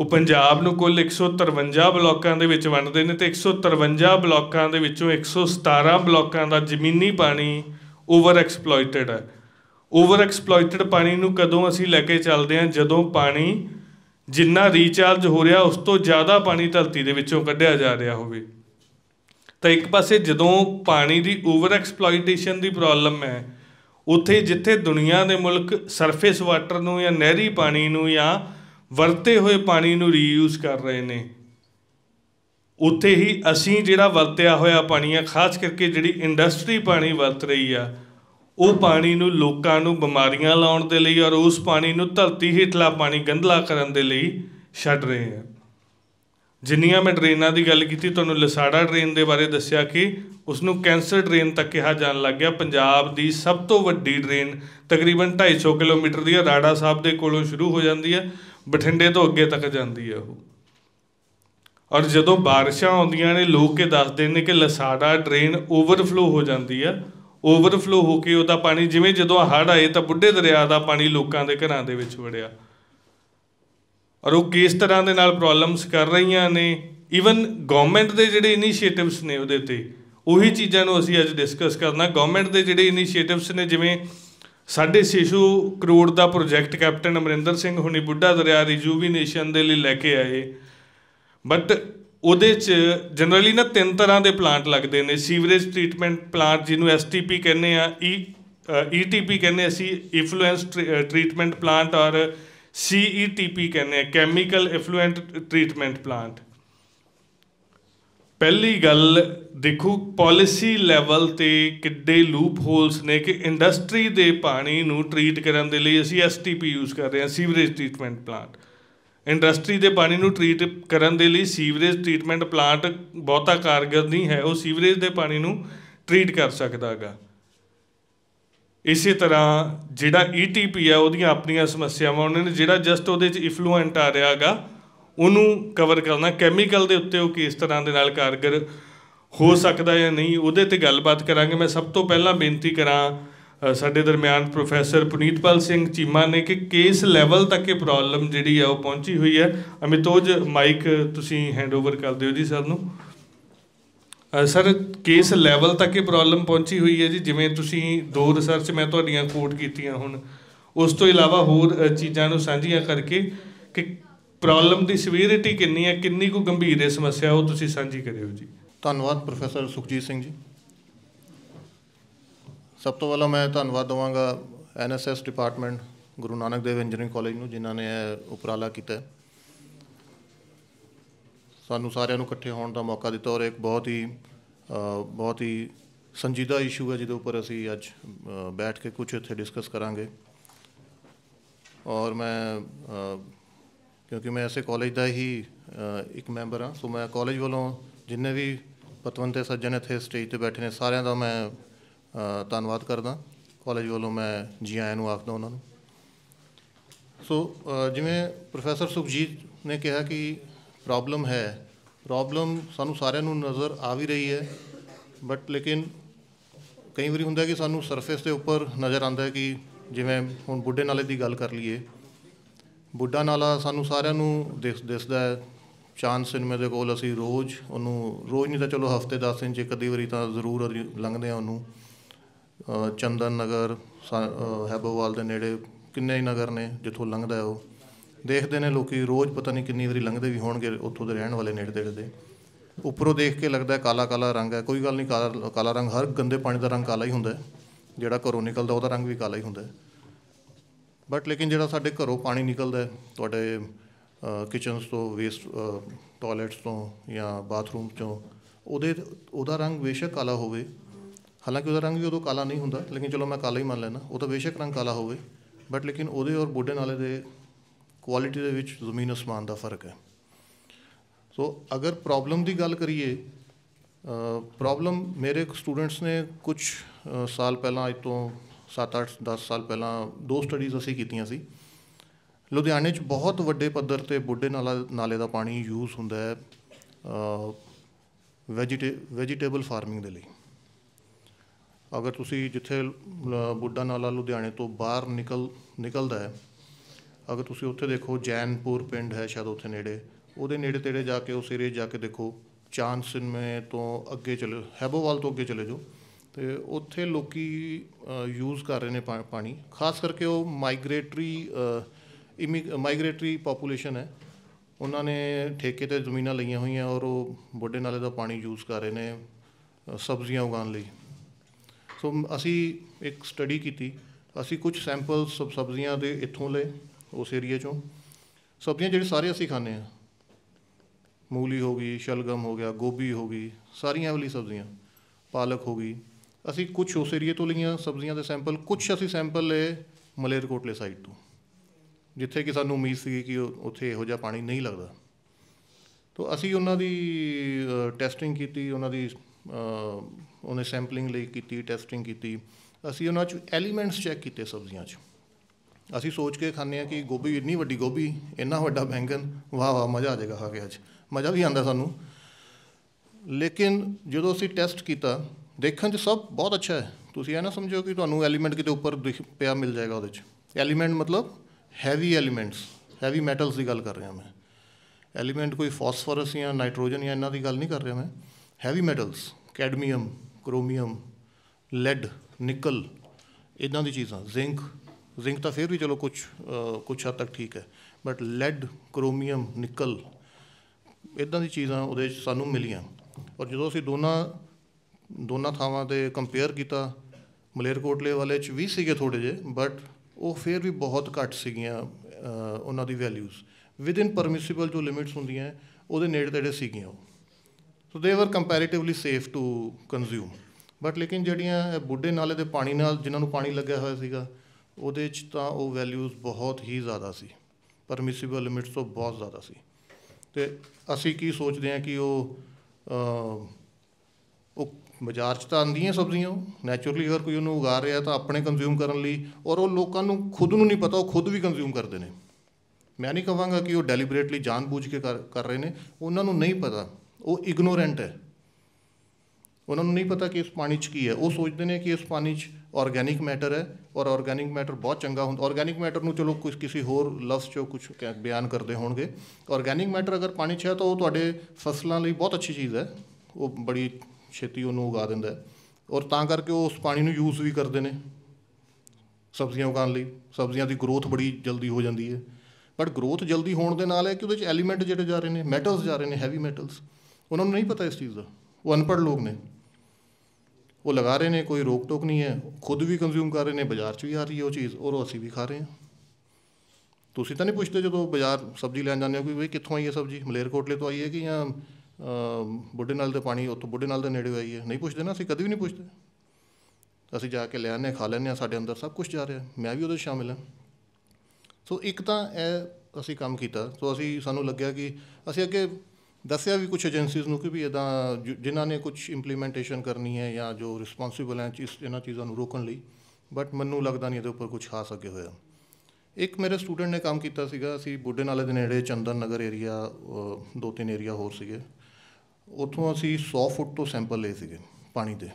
ਉਹ ਪੰਜਾਬ ਨੂੰ ਕੁੱਲ 153 ਬਲਾਕਾਂ ਦੇ ਵਿੱਚ ਵੰਡਦੇ ਨੇ ਤੇ 153 ਬਲਾਕਾਂ ਦੇ ਵਿੱਚੋਂ 117 ਬਲਾਕਾਂ ਦਾ ਜ਼ਮੀਨੀ ਪਾਣੀ ਓਵਰ ਐਕਸਪਲੋਇਟਡ ਹੈ ਓਵਰ ਐਕਸਪਲੋਇਟਡ ਪਾਣੀ ਨੂੰ ਕਦੋਂ ਅਸੀਂ ਲੈ ਕੇ ਚੱਲਦੇ ਹਾਂ ਜਦੋਂ ਪਾਣੀ ਜਿੰਨਾ ਰੀਚਾਰਜ ਹੋ ਰਿਹਾ ਉਸ ਤੋਂ ਜ਼ਿਆਦਾ ਪਾਣੀ ਧਰਤੀ ਦੇ ਵਿੱਚੋਂ ਕੱਢਿਆ ਜਾ ਰਿਹਾ ਹੋਵੇ ਤਾਂ ਇੱਕ ਪਾਸੇ ਜਦੋਂ ਪਾਣੀ ਦੀ ਓਵਰ ਐਕਸਪਲੋਇਟੇਸ਼ਨ ਦੀ ਪ੍ਰੋਬਲਮ ਹੈ ਉੱਥੇ ਜਿੱਥੇ ਦੁਨੀਆ ਦੇ ਮੁਲਕ ਸਰਫੇਸ ਵਾਟਰ ਨੂੰ ਜਾਂ ਨਹਿਰੀ ਪਾਣੀ ਨੂੰ ਜਾਂ ਵਰਤੇ ਹੋਏ ਪਾਣੀ ਨੂੰ ਰੀਯੂਜ਼ ਕਰ ਰਹੇ ਨੇ ਉੱਥੇ ਹੀ ਅਸੀਂ ਜਿਹੜਾ ਵਰਤਿਆ ਹੋਇਆ ਪਾਣੀ ਆ ਖਾਸ ਕਰਕੇ ਜਿਹੜੀ ਇੰਡਸਟਰੀ ਪਾਣੀ ਵਰਤ ਰਹੀ ਆ ਉਹ ਪਾਣੀ ਨੂੰ ਲੋਕਾਂ ਨੂੰ ਬਿਮਾਰੀਆਂ ਲਾਉਣ ਦੇ ਲਈ ਔਰ ਉਸ ਪਾਣੀ ਨੂੰ ਧਰਤੀ ਹੇਠਲਾ ਪਾਣੀ ਗੰਧਲਾ ਕਰਨ ਦੇ ਲਈ ਛੱਡ ਰਹੇ ਆ ਜਿੰਨੀਆਂ ਮੈਂ ਡਰੇਨਾਂ ਦੀ ਗੱਲ ਕੀਤੀ ਤੁਹਾਨੂੰ ਲਸਾੜਾ ਡਰੇਨ ਦੇ ਬਾਰੇ ਦੱਸਿਆ ਕਿ ਉਸ ਨੂੰ ਕੈਂਸਰ ਡਰੇਨ ਤੱਕ ਕਿਹਾ ਜਾਣ ਲੱਗ ਗਿਆ ਪੰਜਾਬ ਦੀ ਸਭ ਤੋਂ ਵੱਡੀ ਡਰੇਨ ਤਕਰੀਬਨ 250 ਕਿਲੋਮੀਟਰ ਦੀ ਰਾੜਾ ਸਾਹਿਬ ਦੇ ਕੋਲੋਂ ਸ਼ੁਰੂ ਹੋ ਜਾਂਦੀ ਹੈ ਬਠਿੰਡੇ ਤੋਂ ਅੱਗੇ ਤੱਕ ਜਾਂਦੀ ਹੈ ਉਹ ਔਰ ਜਦੋਂ ਬਾਰਿਸ਼ਾਂ ਆਉਂਦੀਆਂ ਨੇ ਲੋਕ ਇਹ ਦੱਸਦੇ ਨੇ ਕਿ ਲਸਾੜਾ ਡਰੇਨ ਓਵਰਫਲੋ ਹੋ ਜਾਂਦੀ ਆ ਓਵਰਫਲੋ ਹੋ ਕੇ ਉਹਦਾ ਪਾਣੀ ਜਿਵੇਂ ਜਦੋਂ ਹੜ ਆਏ ਤਾਂ ਬੁੱਢੇ ਦਰਿਆ ਦਾ ਪਾਣੀ ਲੋਕਾਂ ਦੇ ਘਰਾਂ ਦੇ ਵਿੱਚ ਵੜਿਆ ਔਰ ਉਹ ਕਿਸ ਤਰ੍ਹਾਂ ਦੇ ਨਾਲ ਪ੍ਰੋਬਲਮਸ ਕਰ ਰਹੀਆਂ ਨੇ ਈਵਨ ਗਵਰਨਮੈਂਟ ਦੇ ਜਿਹੜੇ ਇਨੀਸ਼ੀਏਟਿਵਸ ਨੇ ਉਹਦੇ ਤੇ ਉਹੀ ਚੀਜ਼ਾਂ ਨੂੰ ਅਸੀਂ ਅੱਜ ਡਿਸਕਸ ਕਰਨਾ ਗਵਰਨਮੈਂਟ ਦੇ ਜਿਹੜੇ ਇਨੀਸ਼ੀਏਟਿਵਸ ਨੇ ਜਿਵੇਂ ਸਾਡੇ ਸ਼ਿਸ਼ੂ ਕਰੋੜ ਦਾ ਪ੍ਰੋਜੈਕਟ ਕੈਪਟਨ ਅਮਰਿੰਦਰ ਸਿੰਘ ਹੁਣੀ ਬੁੱਢਾ ਦਰਿਆ ਰਿਜੂਵੀਨੇਸ਼ਨ ਦੇ ਲਈ ਲੈ ਕੇ ਆਏ ਬਟ ਉਹਦੇ ਚ ਜਨਰਲੀ ਨਾ ਤਿੰਨ ਤਰ੍ਹਾਂ ਦੇ ਪਲਾਂਟ ਲੱਗਦੇ ਨੇ ਸੀਵਰੇਜ ਟ੍ਰੀਟਮੈਂਟ ਪਲਾਂਟ ਜਿਹਨੂੰ ਐਸਟੀਪੀ ਕਹਿੰਦੇ ਆ ਈ ਈਟੀਪੀ ਕਹਿੰਦੇ ਅਸੀਂ ਇਫਲੂਐਂਸ ਟ੍ਰੀਟਮੈਂਟ ਪਲਾਂਟ ਔਰ ਸੀਈਟੀਪੀ ਕਹਿੰਦੇ ਆ ਕੈਮੀਕਲ ਇਫਲੂਐਂਟ ਟ੍ਰੀਟਮੈਂਟ ਪਲਾਂਟ ਪਹਿਲੀ ਗੱਲ ਦੇਖੋ ਪਾਲਿਸੀ ਲੈਵਲ ਤੇ ਕਿੱਡੇ ਲੂਪ ਹੋਲਸ ਨੇ ਕਿ ਇੰਡਸਟਰੀ ਦੇ ਪਾਣੀ ਨੂੰ ਟ੍ਰੀਟ ਕਰਨ ਦੇ ਲਈ ਅਸੀਂ ਐਸਟੀਪੀ ਯੂਜ਼ ਕਰ ਰਹੇ ਹਾਂ ਸੀਵਰੇਜ ਟ੍ਰੀਟਮੈਂਟ ਪਲਾਂਟ ਇੰਡਸਟਰੀ ਦੇ ਪਾਣੀ ਨੂੰ ਟ੍ਰੀਟ ਕਰਨ ਦੇ ਲਈ ਸੀਵਰੇਜ ਟ੍ਰੀਟਮੈਂਟ ਪਲਾਂਟ ਬਹੁਤਾ ਕਾਰਗਰ ਨਹੀਂ ਹੈ ਉਹ ਸੀਵਰੇਜ ਦੇ ਪਾਣੀ ਨੂੰ ਟ੍ਰੀਟ ਕਰ ਸਕਦਾ ਹੈਗਾ ਇਸੇ ਤਰ੍ਹਾਂ ਜਿਹੜਾ ਈਟੀਪੀ e ਹੈ ਉਹਦੀਆਂ ਆਪਣੀਆਂ ਸਮੱਸਿਆਵਾਂ ਉਹਨਾਂ ਨੇ ਜਿਹੜਾ ਜਸਟ ਉਹਦੇ ਚ ਇਫਲੂਐਂਟ ਆ ਰਿਹਾ ਹੈਗਾ ਉਹਨੂੰ ਕਵਰ ਕਰਨਾ ਕੈਮੀਕਲ ਦੇ ਉੱਤੇ ਉਹ ਕਿਸ ਤਰ੍ਹਾਂ ਦੇ ਨਾਲ ਕਾਰਗਰ ਹੋ ਸਕਦਾ ਜਾਂ ਨਹੀਂ ਉਹਦੇ ਤੇ ਗੱਲਬਾਤ ਕਰਾਂਗੇ ਮੈਂ ਸਭ ਤੋਂ ਪਹਿਲਾਂ ਬੇਨਤੀ ਕਰਾਂ ਸਾਡੇ ਦਰਮਿਆਨ ਪ੍ਰੋਫੈਸਰ ਪੁਨੀਤਪਾਲ ਸਿੰਘ ਚੀਮਾ ਨੇ ਕਿ ਕੇਸ ਲੈਵਲ ਤੱਕ ਇਹ ਪ੍ਰੋਬਲਮ ਜਿਹੜੀ ਆ ਉਹ ਪਹੁੰਚੀ ਹੋਈ ਹੈ ਅਮਿਤੋਜ ਮਾਈਕ ਤੁਸੀਂ ਹੈਂਡਓਵਰ ਕਰ ਦਿਓ ਜੀ ਸਰ ਨੂੰ ਸਰ ਕੇਸ ਲੈਵਲ ਤੱਕ ਇਹ ਪ੍ਰੋਬਲਮ ਪਹੁੰਚੀ ਹੋਈ ਹੈ ਜੀ ਜਿਵੇਂ ਤੁਸੀਂ ਦੋ ਰਿਸਰਚ ਮੈਂ ਤੁਹਾਡੀਆਂ ਕੋਟ ਕੀਤੀਆਂ ਹੁਣ ਉਸ ਤੋਂ ਇਲਾਵਾ ਹੋਰ ਚੀਜ਼ਾਂ ਨੂੰ ਸਾਂਝੀਆਂ ਕਰਕੇ ਕਿ ਪ੍ਰੋਬਲਮ ਦੀ ਸਵੀਰਿਟੀ ਕਿੰਨੀ ਹੈ ਕਿੰਨੀ ਕੋ ਗੰਭੀਰ ਹੈ ਸਮੱਸਿਆ ਉਹ ਤੁਸੀਂ ਸਾਂਝੀ ਕਰਿਓ ਜੀ ਧੰਨਵਾਦ ਪ੍ਰੋਫੈਸਰ ਸੁਖਜੀਤ ਸਿੰਘ ਜੀ ਸਭ ਤੋਂ ਪਹਿਲਾਂ ਮੈਂ ਧੰਨਵਾਦ ਦਵਾਂਗਾ NSS department Guru Nanak Dev engineering college ਨੂੰ ਜਿਨ੍ਹਾਂ ਨੇ ਉਪਰਾਲਾ ਕੀਤਾ ਸਾਨੂੰ ਸਾਰਿਆਂ ਨੂੰ ਇਕੱਠੇ ਹੋਣ ਦਾ ਮੌਕਾ ਦਿੱਤਾ ਔਰ ਇੱਕ ਬਹੁਤ ਹੀ ਬਹੁਤ ਹੀ ਸੰਜੀਦਾ ਇਸ਼ੂ ਹੈ ਜਿਹਦੇ ਉੱਪਰ ਅਸੀਂ ਅੱਜ ਬੈਠ ਕੇ ਕੁਝ ਇੱਥੇ ਡਿਸਕਸ ਕਰਾਂਗੇ ਔਰ ਮੈਂ ਕਿਉਂਕਿ ਮੈਂ ਐਸੇ ਕਾਲਜ ਦਾ ਹੀ ਇੱਕ ਮੈਂਬਰ ਹਾਂ ਸੋ ਮੈਂ ਕਾਲਜ ਵੱਲੋਂ ਜਿੰਨੇ ਵੀ ਪਤਵੰਤੇ ਸੱਜਣ ਇੱਥੇ ਸਟੇਜ ਤੇ ਬੈਠੇ ਨੇ ਸਾਰਿਆਂ ਦਾ ਮੈਂ ਧੰਨਵਾਦ ਕਰਦਾ ਕਾਲਜ ਵੱਲੋਂ ਮੈਂ ਜੀ ਆਇਆਂ ਨੂੰ ਆਖਦਾ ਉਹਨਾਂ ਨੂੰ ਸੋ ਜਿਵੇਂ ਪ੍ਰੋਫੈਸਰ ਸੁਖਜੀਤ ਨੇ ਕਿਹਾ ਕਿ ਪ੍ਰੋਬਲਮ ਹੈ ਪ੍ਰੋਬਲਮ ਸਾਨੂੰ ਸਾਰਿਆਂ ਨੂੰ ਨਜ਼ਰ ਆ ਵੀ ਰਹੀ ਹੈ ਬਟ ਲੇਕਿਨ ਕਈ ਵਾਰੀ ਹੁੰਦਾ ਕਿ ਸਾਨੂੰ ਸਰਫੇਸ ਦੇ ਉੱਪਰ ਨਜ਼ਰ ਆਉਂਦਾ ਹੈ ਕਿ ਜਿਵੇਂ ਹੁਣ ਬੁੱਢੇ ਨਾਲੇ ਦੀ ਗੱਲ ਕਰ ਲਈਏ ਬੁੱਢਾ ਨਾਲਾ ਸਾਨੂੰ ਸਾਰਿਆਂ ਨੂੰ ਦਿਸ ਦਿਸਦਾ ਹੈ ਚਾਂਦ ਸਿਨੇਮੇ ਦੇ ਕੋਲ ਅਸੀਂ ਰੋਜ਼ ਉਹਨੂੰ ਰੋਜ਼ ਨਹੀਂ ਤਾਂ ਚਲੋ ਹਫਤੇ 10 ਦਿਨ 'ਚ ਇੱਕ ਅੱਧੀ ਵਾਰੀ ਤਾਂ ਜ਼ਰੂਰ ਲੰਘਦੇ ਆ ਉਹਨੂੰ ਚੰਦਨ ਨਗਰ ਹੈਬੋਵਾਲ ਦੇ ਨੇੜੇ ਕਿੰਨੇ ਹੀ ਨਗਰ ਨੇ ਜਿੱਥੋਂ ਲੰਘਦਾ ਹੈ ਉਹ ਦੇਖਦੇ ਨੇ ਲੋਕੀ ਰੋਜ਼ ਪਤਾ ਨਹੀਂ ਕਿੰਨੀ ਵਾਰੀ ਲੰਘਦੇ ਵੀ ਹੋਣਗੇ ਉੱਥੋਂ ਦੇ ਰਹਿਣ ਵਾਲੇ ਨੇੜੇ ਦੇ ਉੱਪਰੋਂ ਦੇਖ ਕੇ ਲੱਗਦਾ ਕਾਲਾ ਕਾਲਾ ਰੰਗ ਹੈ ਕੋਈ ਗੱਲ ਨਹੀਂ ਕਾਲਾ ਕਾਲਾ ਰੰਗ ਹਰ ਗੰਦੇ ਪਾਣੀ ਦਾ ਰੰਗ ਕਾਲਾ ਹੀ ਹੁੰਦਾ ਜਿਹੜਾ ਘਰੋਂ ਨਿਕਲਦਾ ਉਹਦਾ ਰੰਗ ਵੀ ਕਾਲਾ ਹੀ ਹੁੰਦਾ ਬਟ ਲੇਕਿਨ ਜਿਹੜਾ ਸਾਡੇ ਘਰੋਂ ਪਾਣੀ ਨਿਕਲਦਾ ਤੁਹਾਡੇ ਕਿਚਨਸ ਤੋਂ ਵੇਸਟ ਟਾਇਲਟਸ ਤੋਂ ਜਾਂ ਬਾਥਰੂਮ ਤੋਂ ਉਹਦੇ ਉਹਦਾ ਰੰਗ ਬੇਸ਼ੱਕ ਕਾਲਾ ਹੋਵੇ ਹਾਲਾਂਕਿ ਉਹਦਾ ਰੰਗ ਵੀ ਉਦੋਂ ਕਾਲਾ ਨਹੀਂ ਹੁੰਦਾ ਲੇਕਿਨ ਚਲੋ ਮੈਂ ਕਾਲਾ ਹੀ ਮੰਨ ਲੈਣਾ ਉਹ ਤਾਂ ਬੇਸ਼ੱਕ ਰੰਗ ਕਾਲਾ ਹੋਵੇ ਬਟ ਲੇਕਿਨ ਉਹਦੇ ਔਰ ਬੁੱਢੇ ਨਾਲੇ ਦੇ ਕੁਆਲਿਟੀ ਦੇ ਵਿੱਚ ਜ਼ਮੀਨ ਅਸਮਾਨ ਦਾ ਫਰਕ ਹੈ ਸੋ ਅਗਰ ਪ੍ਰੋਬਲਮ ਦੀ ਗੱਲ ਕਰੀਏ ਪ੍ਰੋਬਲਮ ਮੇਰੇ ਸਟੂਡੈਂਟਸ ਨੇ ਕੁਝ ਸਾਲ ਪਹਿਲਾਂ ਅਜ ਤੋਂ 7-8 10 ਸਾਲ ਪਹਿਲਾਂ ਦੋ ਸਟੱਡੀਜ਼ ਅਸੀਂ ਕੀਤੀਆਂ ਸੀ ਲੁਧਿਆਣੇ 'ਚ ਬਹੁਤ ਵੱਡੇ ਪੱਧਰ ਤੇ ਬੁੱਢੇ ਨਾਲਾ ਨਾਲੇ ਦਾ ਪਾਣੀ ਯੂਜ਼ ਹੁੰਦਾ ਹੈ ਵੈਜੀਟੇ ਵੈਜੀਟੇਬਲ ਫਾਰਮਿੰਗ ਦੇ ਲਈ ਅਗਰ ਤੁਸੀਂ ਜਿੱਥੇ ਬੁੱਢਾ ਨਾਲਾ ਲੁਧਿਆਣੇ ਤੋਂ ਬਾਹਰ ਨਿਕਲ ਨਿਕਲਦਾ ਹੈ ਅਗਰ ਤੁਸੀਂ ਉੱਥੇ ਦੇਖੋ ਜੈਨਪੁਰ ਪਿੰਡ ਹੈ ਸ਼ਾਇਦ ਉੱਥੇ ਨੇੜੇ ਉਹਦੇ ਨੇੜੇ ਤੇੜੇ ਜਾ ਕੇ ਉਸ ਏਰੀਆ ਜਾ ਕੇ ਦੇਖੋ ਚਾਂਸਨ ਮੇ ਤੋਂ ਅੱਗੇ ਚਲੇ ਹੈਬੋਵਾਲ ਤੋਂ ਅੱਗੇ ਚਲੇ ਜਾਓ ਤੇ ਉੱਥੇ ਲੋਕੀ ਯੂਜ਼ ਕਰ ਰਹੇ ਨੇ ਪਾਣੀ ਖਾਸ ਕਰਕੇ ਉਹ ਮਾਈਗ੍ਰੇਟਰੀ ਮਾਈਗ੍ਰੇਟਰੀ ਪੋਪੂਲੇਸ਼ਨ ਹੈ ਉਹਨਾਂ ਨੇ ਠੇਕੇ ਤੇ ਜ਼ਮੀਨਾਂ ਲਈਆਂ ਹੋਈਆਂ ਔਰ ਉਹ ਬੋਡੇ ਨਾਲੇ ਦਾ ਪਾਣੀ ਯੂਜ਼ ਕਰ ਰਹੇ ਨੇ ਸਬਜ਼ੀਆਂ ਉਗਾਉਣ ਲਈ ਸੋ ਅਸੀਂ ਇੱਕ ਸਟੱਡੀ ਕੀਤੀ ਅਸੀਂ ਕੁਝ ਸੈਂਪਲਸ ਸਬਜ਼ੀਆਂ ਦੇ ਇੱਥੋਂ ਲਏ ਉਸ ਏਰੀਆ ਚੋਂ ਸਬਜ਼ੀਆਂ ਜਿਹੜੇ ਸਾਰੇ ਅਸੀਂ ਖਾਂਦੇ ਆ ਮੂਲੀ ਹੋ ਗਈ ਸ਼ਲਗਮ ਹੋ ਗਿਆ ਗੋਭੀ ਹੋ ਗਈ ਸਾਰੀਆਂ ਵਾਲੀ ਸਬਜ਼ੀਆਂ ਪਾਲਕ ਹੋ ਗਈ ਅਸੀਂ ਕੁਝ ਉਸ ਏਰੀਏ ਤੋਂ ਲਈਆਂ ਸਬਜ਼ੀਆਂ ਦੇ ਸੈਂਪਲ ਕੁਝ ਅਸੀਂ ਸੈਂਪਲ ਲਏ ਮਲੇਰਕੋਟਲੇ ਸਾਈਡ ਤੋਂ ਜਿੱਥੇ ਕਿ ਸਾਨੂੰ ਉਮੀਦ ਸੀ ਕਿ ਉੱਥੇ ਇਹੋ ਜਿਹਾ ਪਾਣੀ ਨਹੀਂ ਲੱਗਦਾ ਤੋਂ ਅਸੀਂ ਉਹਨਾਂ ਦੀ ਟੈਸਟਿੰਗ ਕੀਤੀ ਉਹਨਾਂ ਦੀ ਉਹਨੇ ਸੈਂਪਲਿੰਗ ਲਈ ਕੀਤੀ ਟੈਸਟਿੰਗ ਕੀਤੀ ਅਸੀਂ ਉਹਨਾਂ 'ਚ ਐਲੀਮੈਂਟਸ ਚੈੱਕ ਕੀਤੇ ਸਬਜ਼ੀਆਂ 'ਚ ਅਸੀਂ ਸੋਚ ਕੇ ਖਾਂਦੇ ਆ ਕਿ ਗੋਭੀ ਇੰਨੀ ਵੱਡੀ ਗੋਭੀ ਇੰਨਾ ਵੱਡਾ ਬੈਂਗਨ ਵਾਹ ਵਾਹ ਮਜ਼ਾ ਆ ਜਾਏਗਾ ਖਾ ਕੇ ਅੱਜ ਮਜ਼ਾ ਵੀ ਆਂਦਾ ਸਾਨੂੰ ਲੇਕਿਨ ਜਦੋਂ ਅਸੀਂ ਟੈਸਟ ਕੀਤਾ ਦੇਖਣ 'ਚ ਸਭ ਬਹੁਤ ਅੱਛਾ ਹੈ ਤੁਸੀਂ ਇਹ ਨਾ ਸਮਝੋ ਕਿ ਤੁਹਾਨੂੰ ਐਲੀਮੈਂਟ ਕਿਤੇ ਉੱਪਰ ਦਿਖ ਪਿਆ ਮਿਲ ਜਾਏਗਾ ਉਹਦੇ 'ਚ ਐਲੀਮੈਂਟ ਮਤਲਬ ਹੈਵੀ ਐਲੀਮੈਂਟਸ ਹੈਵੀ ਮੈਟਲਸ ਦੀ ਗੱਲ ਕਰ ਰਿਹਾ ਮੈਂ ਐਲੀਮੈਂਟ ਕੋਈ ਫਾਸਫੋਰਸ ਜਾਂ ਨਾਈਟ੍ਰੋਜਨ ਜਾਂ ਇਹਨਾਂ ਦੀ ਗੱਲ ਨਹੀਂ ਕਰ ਰਿਹਾ ਮੈਂ heavy metals cadmium chromium lead nickel ਇਦਾਂ ਦੀ ਚੀਜ਼ਾਂ ਜ਼ਿੰਕ ਜ਼ਿੰਕ ਤਾਂ ਫਿਰ ਵੀ ਚਲੋ ਕੁਝ ਕੁਝ ਹੱਦ ਤੱਕ ਠੀਕ ਹੈ ਬਟ ਲੈਡ ਕ੍ਰੋਮੀਅਮ ਨਿਕਲ ਇਦਾਂ ਦੀ ਚੀਜ਼ਾਂ ਉਹਦੇ ਵਿੱਚ ਸਾਨੂੰ ਮਿਲੀਆਂ ਔਰ ਜਦੋਂ ਅਸੀਂ ਦੋਨਾਂ ਦੋਨਾਂ ਥਾਵਾਂ ਤੇ ਕੰਪੇਅਰ ਕੀਤਾ ਮਲੇਰਕੋਟਲੇ ਵਾਲੇ ਚ ਵੀ ਸੀਗੇ ਥੋੜੇ ਜੇ ਬਟ ਉਹ ਫੇਰ ਵੀ ਬਹੁਤ ਘੱਟ ਸੀਗੀਆਂ ਉਹਨਾਂ ਦੀ ਵੈਲਿਊਜ਼ ਵਿਦ ਇਨ ਪਰਮਿਸਿਬਲ ਜੋ ਲਿਮਿਟਸ ਹੁੰਦੀਆਂ ਉਹਦੇ ਨੇੜੇ ਤੇੜੇ ਸੀਗੀਆਂ ਉਹ so they are comparatively safe to consume but ਲੇਕਿਨ ਜਿਹੜੀਆਂ ਬੁੱਢੇ ਨਾਲੇ ਦੇ ਪਾਣੀ ਨਾਲ ਜਿਨ੍ਹਾਂ ਨੂੰ ਪਾਣੀ ਲੱਗਿਆ ਹੋਇਆ ਸੀਗਾ ਉਹਦੇ 'ਚ ਤਾਂ ਉਹ ਵੈਲਿਊਜ਼ ਬਹੁਤ ਹੀ ਜ਼ਿਆਦਾ ਸੀ ਪਰਮਿਸਿਬਲ ਲਿਮਿਟਸ ਤੋਂ ਬਹੁਤ ਜ਼ਿਆਦਾ ਸੀ ਤੇ ਅਸੀਂ ਕੀ ਸੋਚਦੇ ਹਾਂ ਕਿ ਉਹ ਉਹ ਬਾਜ਼ਾਰ 'ਚ ਤਾਂ ਆਂਦੀਆਂ ਸਬਜ਼ੀਆਂ ਨੈਚੁਰਲੀ ਅਗਰ ਕੋਈ ਉਹਨੂੰ ਉਗਾ ਰਿਹਾ ਤਾਂ ਆਪਣੇ ਕੰਜ਼ਿਊਮ ਕਰਨ ਲਈ ਔਰ ਉਹ ਲੋਕਾਂ ਨੂੰ ਖੁਦ ਨੂੰ ਨਹੀਂ ਪਤਾ ਉਹ ਖੁਦ ਵੀ ਕੰਜ਼ਿਊਮ ਕਰਦੇ ਨੇ ਮੈਂ ਨਹੀਂ ਕਹਾਂਗਾ ਕਿ ਉਹ ਡੈਲੀਬਰੇਟਲੀ ਜਾਣਬੁੱਝ ਕੇ ਕਰ ਰਹੇ ਨੇ ਉਹਨਾਂ ਨੂੰ ਨਹੀਂ ਪਤਾ ਉਹ ਇਗਨੋਰੈਂਟ ਹੈ ਉਹਨਾਂ ਨੂੰ ਨਹੀਂ ਪਤਾ ਕਿ ਇਸ ਪਾਣੀ 'ਚ ਕੀ ਹੈ ਉਹ ਸੋਚਦੇ ਨੇ ਕਿ ਇਸ ਪਾਣੀ 'ਚ ਆਰਗੈਨਿਕ ਮੈਟਰ ਹੈ ਔਰ ਆਰਗੈਨਿਕ ਮੈਟਰ ਬਹੁਤ ਚੰਗਾ ਹੁੰਦਾ ਆਰਗੈਨਿਕ ਮੈਟਰ ਨੂੰ ਚਲੋ ਕੁਝ ਕਿਸੇ ਹੋਰ ਲਫ਼ਜ਼ 'ਚੋਂ ਕੁਝ ਬਿਆਨ ਕਰਦੇ ਹੋਣਗੇ ਆਰਗੈਨਿਕ ਮੈਟਰ ਅਗਰ ਪਾਣੀ 'ਚ ਹੈ ਤਾਂ ਉਹ ਤੁਹਾਡੇ ਫਸਲਾਂ ਲਈ ਬਹੁਤ ਅੱਛੀ ਚੀਜ਼ ਹੈ ਉਹ ਬੜੀ ਛੇਤੀ ਉਹਨੂੰ ਉਗਾ ਦਿੰਦਾ ਔਰ ਤਾਂ ਕਰਕੇ ਉਹ ਉਸ ਪਾਣੀ ਨੂੰ ਯੂਜ਼ ਵੀ ਕਰਦੇ ਨੇ ਸਬਜ਼ੀਆਂ ਉਗਾਉਣ ਲਈ ਸਬਜ਼ੀਆਂ ਦੀ ਗਰੋਥ ਬੜੀ ਜਲਦੀ ਹੋ ਜਾਂਦੀ ਹੈ ਬਟ ਗਰੋਥ ਜਲਦੀ ਹੋਣ ਦੇ ਨਾਲ ਹੈ ਕਿ ਉਹਦੇ ਵਿੱਚ ਐਲੀਮੈਂਟ ਜਿਹੜੇ ਜਾ ਰਹੇ ਨੇ ਮੈਟਲਸ ਜਾ ਰਹੇ ਨੇ ਹੈਵੀ ਮੈਟਲਸ ਉਹਨਾਂ ਨੂੰ ਨਹੀਂ ਪਤਾ ਇਸ ਚੀਜ਼ ਦਾ ਉਹ ਅਨਪੜ੍ਹ ਲੋਕ ਨੇ ਉਹ ਲਗਾ ਰਹੇ ਨੇ ਕੋਈ ਰੋਕ ਟੋਕ ਨਹੀਂ ਹੈ ਖੁਦ ਵੀ ਕੰਜ਼ੂਮ ਕਰ ਰਹੇ ਨੇ ਬਾਜ਼ਾਰ 'ਚ ਵੀ ਆ ਰਹੀ ਹੈ ਉਹ ਚੀਜ਼ ਔਰ ਅਸੀਂ ਵੀ ਖਾ ਰਹੇ ਹਾਂ ਤੁਸੀਂ ਤਾਂ ਨਹੀਂ ਪੁੱਛਦੇ ਜਦੋਂ ਬਾਜ਼ਾਰ ਸਬਜ਼ੀ ਲੈਣ ਜਾਂਦੇ ਹੋ ਕਿ ਬਈ ਕਿੱਥੋਂ ਆਈ ਹੈ ਸਬਜ਼ੀ ਮਲੇਰਕੋਟਲੇ ਤੋਂ ਆਈ ਹੈ ਕਿ ਜਾਂ ਬੁੱਢੇ ਨਾਲ ਦੇ ਪਾਣੀ ਉੱਥੋਂ ਬੁੱਢੇ ਨਾਲ ਦੇ ਨੇੜੇ ਹੋਈ ਹੈ ਨਹੀਂ ਪੁੱਛਦੇ ਨਾ ਅਸੀਂ ਕਦੀ ਵੀ ਨਹੀਂ ਪੁੱਛਦੇ ਅਸੀਂ ਜਾ ਕੇ ਲੈ ਆਨੇ ਖਾ ਲੈਨੇ ਆ ਸਾਡੇ ਅੰਦਰ ਸਭ ਕੁਝ ਜਾ ਰਿਹਾ ਮੈਂ ਵੀ ਉਹਦੇ ਸ਼ਾਮਿਲ ਹਾਂ ਸੋ ਇੱਕ ਤਾਂ ਇਹ ਅਸੀਂ ਕੰਮ ਕੀਤਾ ਸੋ ਅਸੀਂ ਸਾਨੂੰ ਲੱਗਿਆ ਕਿ ਅਸੀਂ ਅੱਗੇ ਦੱਸਿਆ ਵੀ ਕੁਝ ਏਜੰਸੀਜ਼ ਨੂੰ ਕਿ ਵੀ ਇਦਾਂ ਜਿਨ੍ਹਾਂ ਨੇ ਕੁਝ ਇੰਪਲੀਮੈਂਟੇਸ਼ਨ ਕਰਨੀ ਹੈ ਜਾਂ ਜੋ ਰਿਸਪੌਂਸਿਬਲ ਹੈ ਇਸ ਇਹਨਾਂ ਚੀਜ਼ਾਂ ਨੂੰ ਰੋਕਣ ਲਈ ਬਟ ਮੈਨੂੰ ਲੱਗਦਾ ਨਹੀਂ ਇਹਦੇ ਉੱਪਰ ਕੁਝ ਖਾਸ ਅੱਗੇ ਹੋਇਆ ਇੱਕ ਮੇਰੇ ਸਟੂਡੈਂਟ ਨੇ ਕੰਮ ਕੀਤਾ ਸੀਗਾ ਅਸੀਂ ਬੁੱਢੇ ਨਾਲੇ ਦੇ ਨੇੜੇ ਚੰਦਨ ਨਗਰ ਏਰੀਆ ਦੋ ਤਿੰਨ ਏਰੀਆ ਹੋਰ ਸੀਗੇ ਉੱਥੋਂ ਅਸੀਂ 100 ਫੁੱਟ ਤੋਂ ਸੈਂਪਲ ਲਏ ਸੀਗੇ ਪਾਣੀ ਦੇ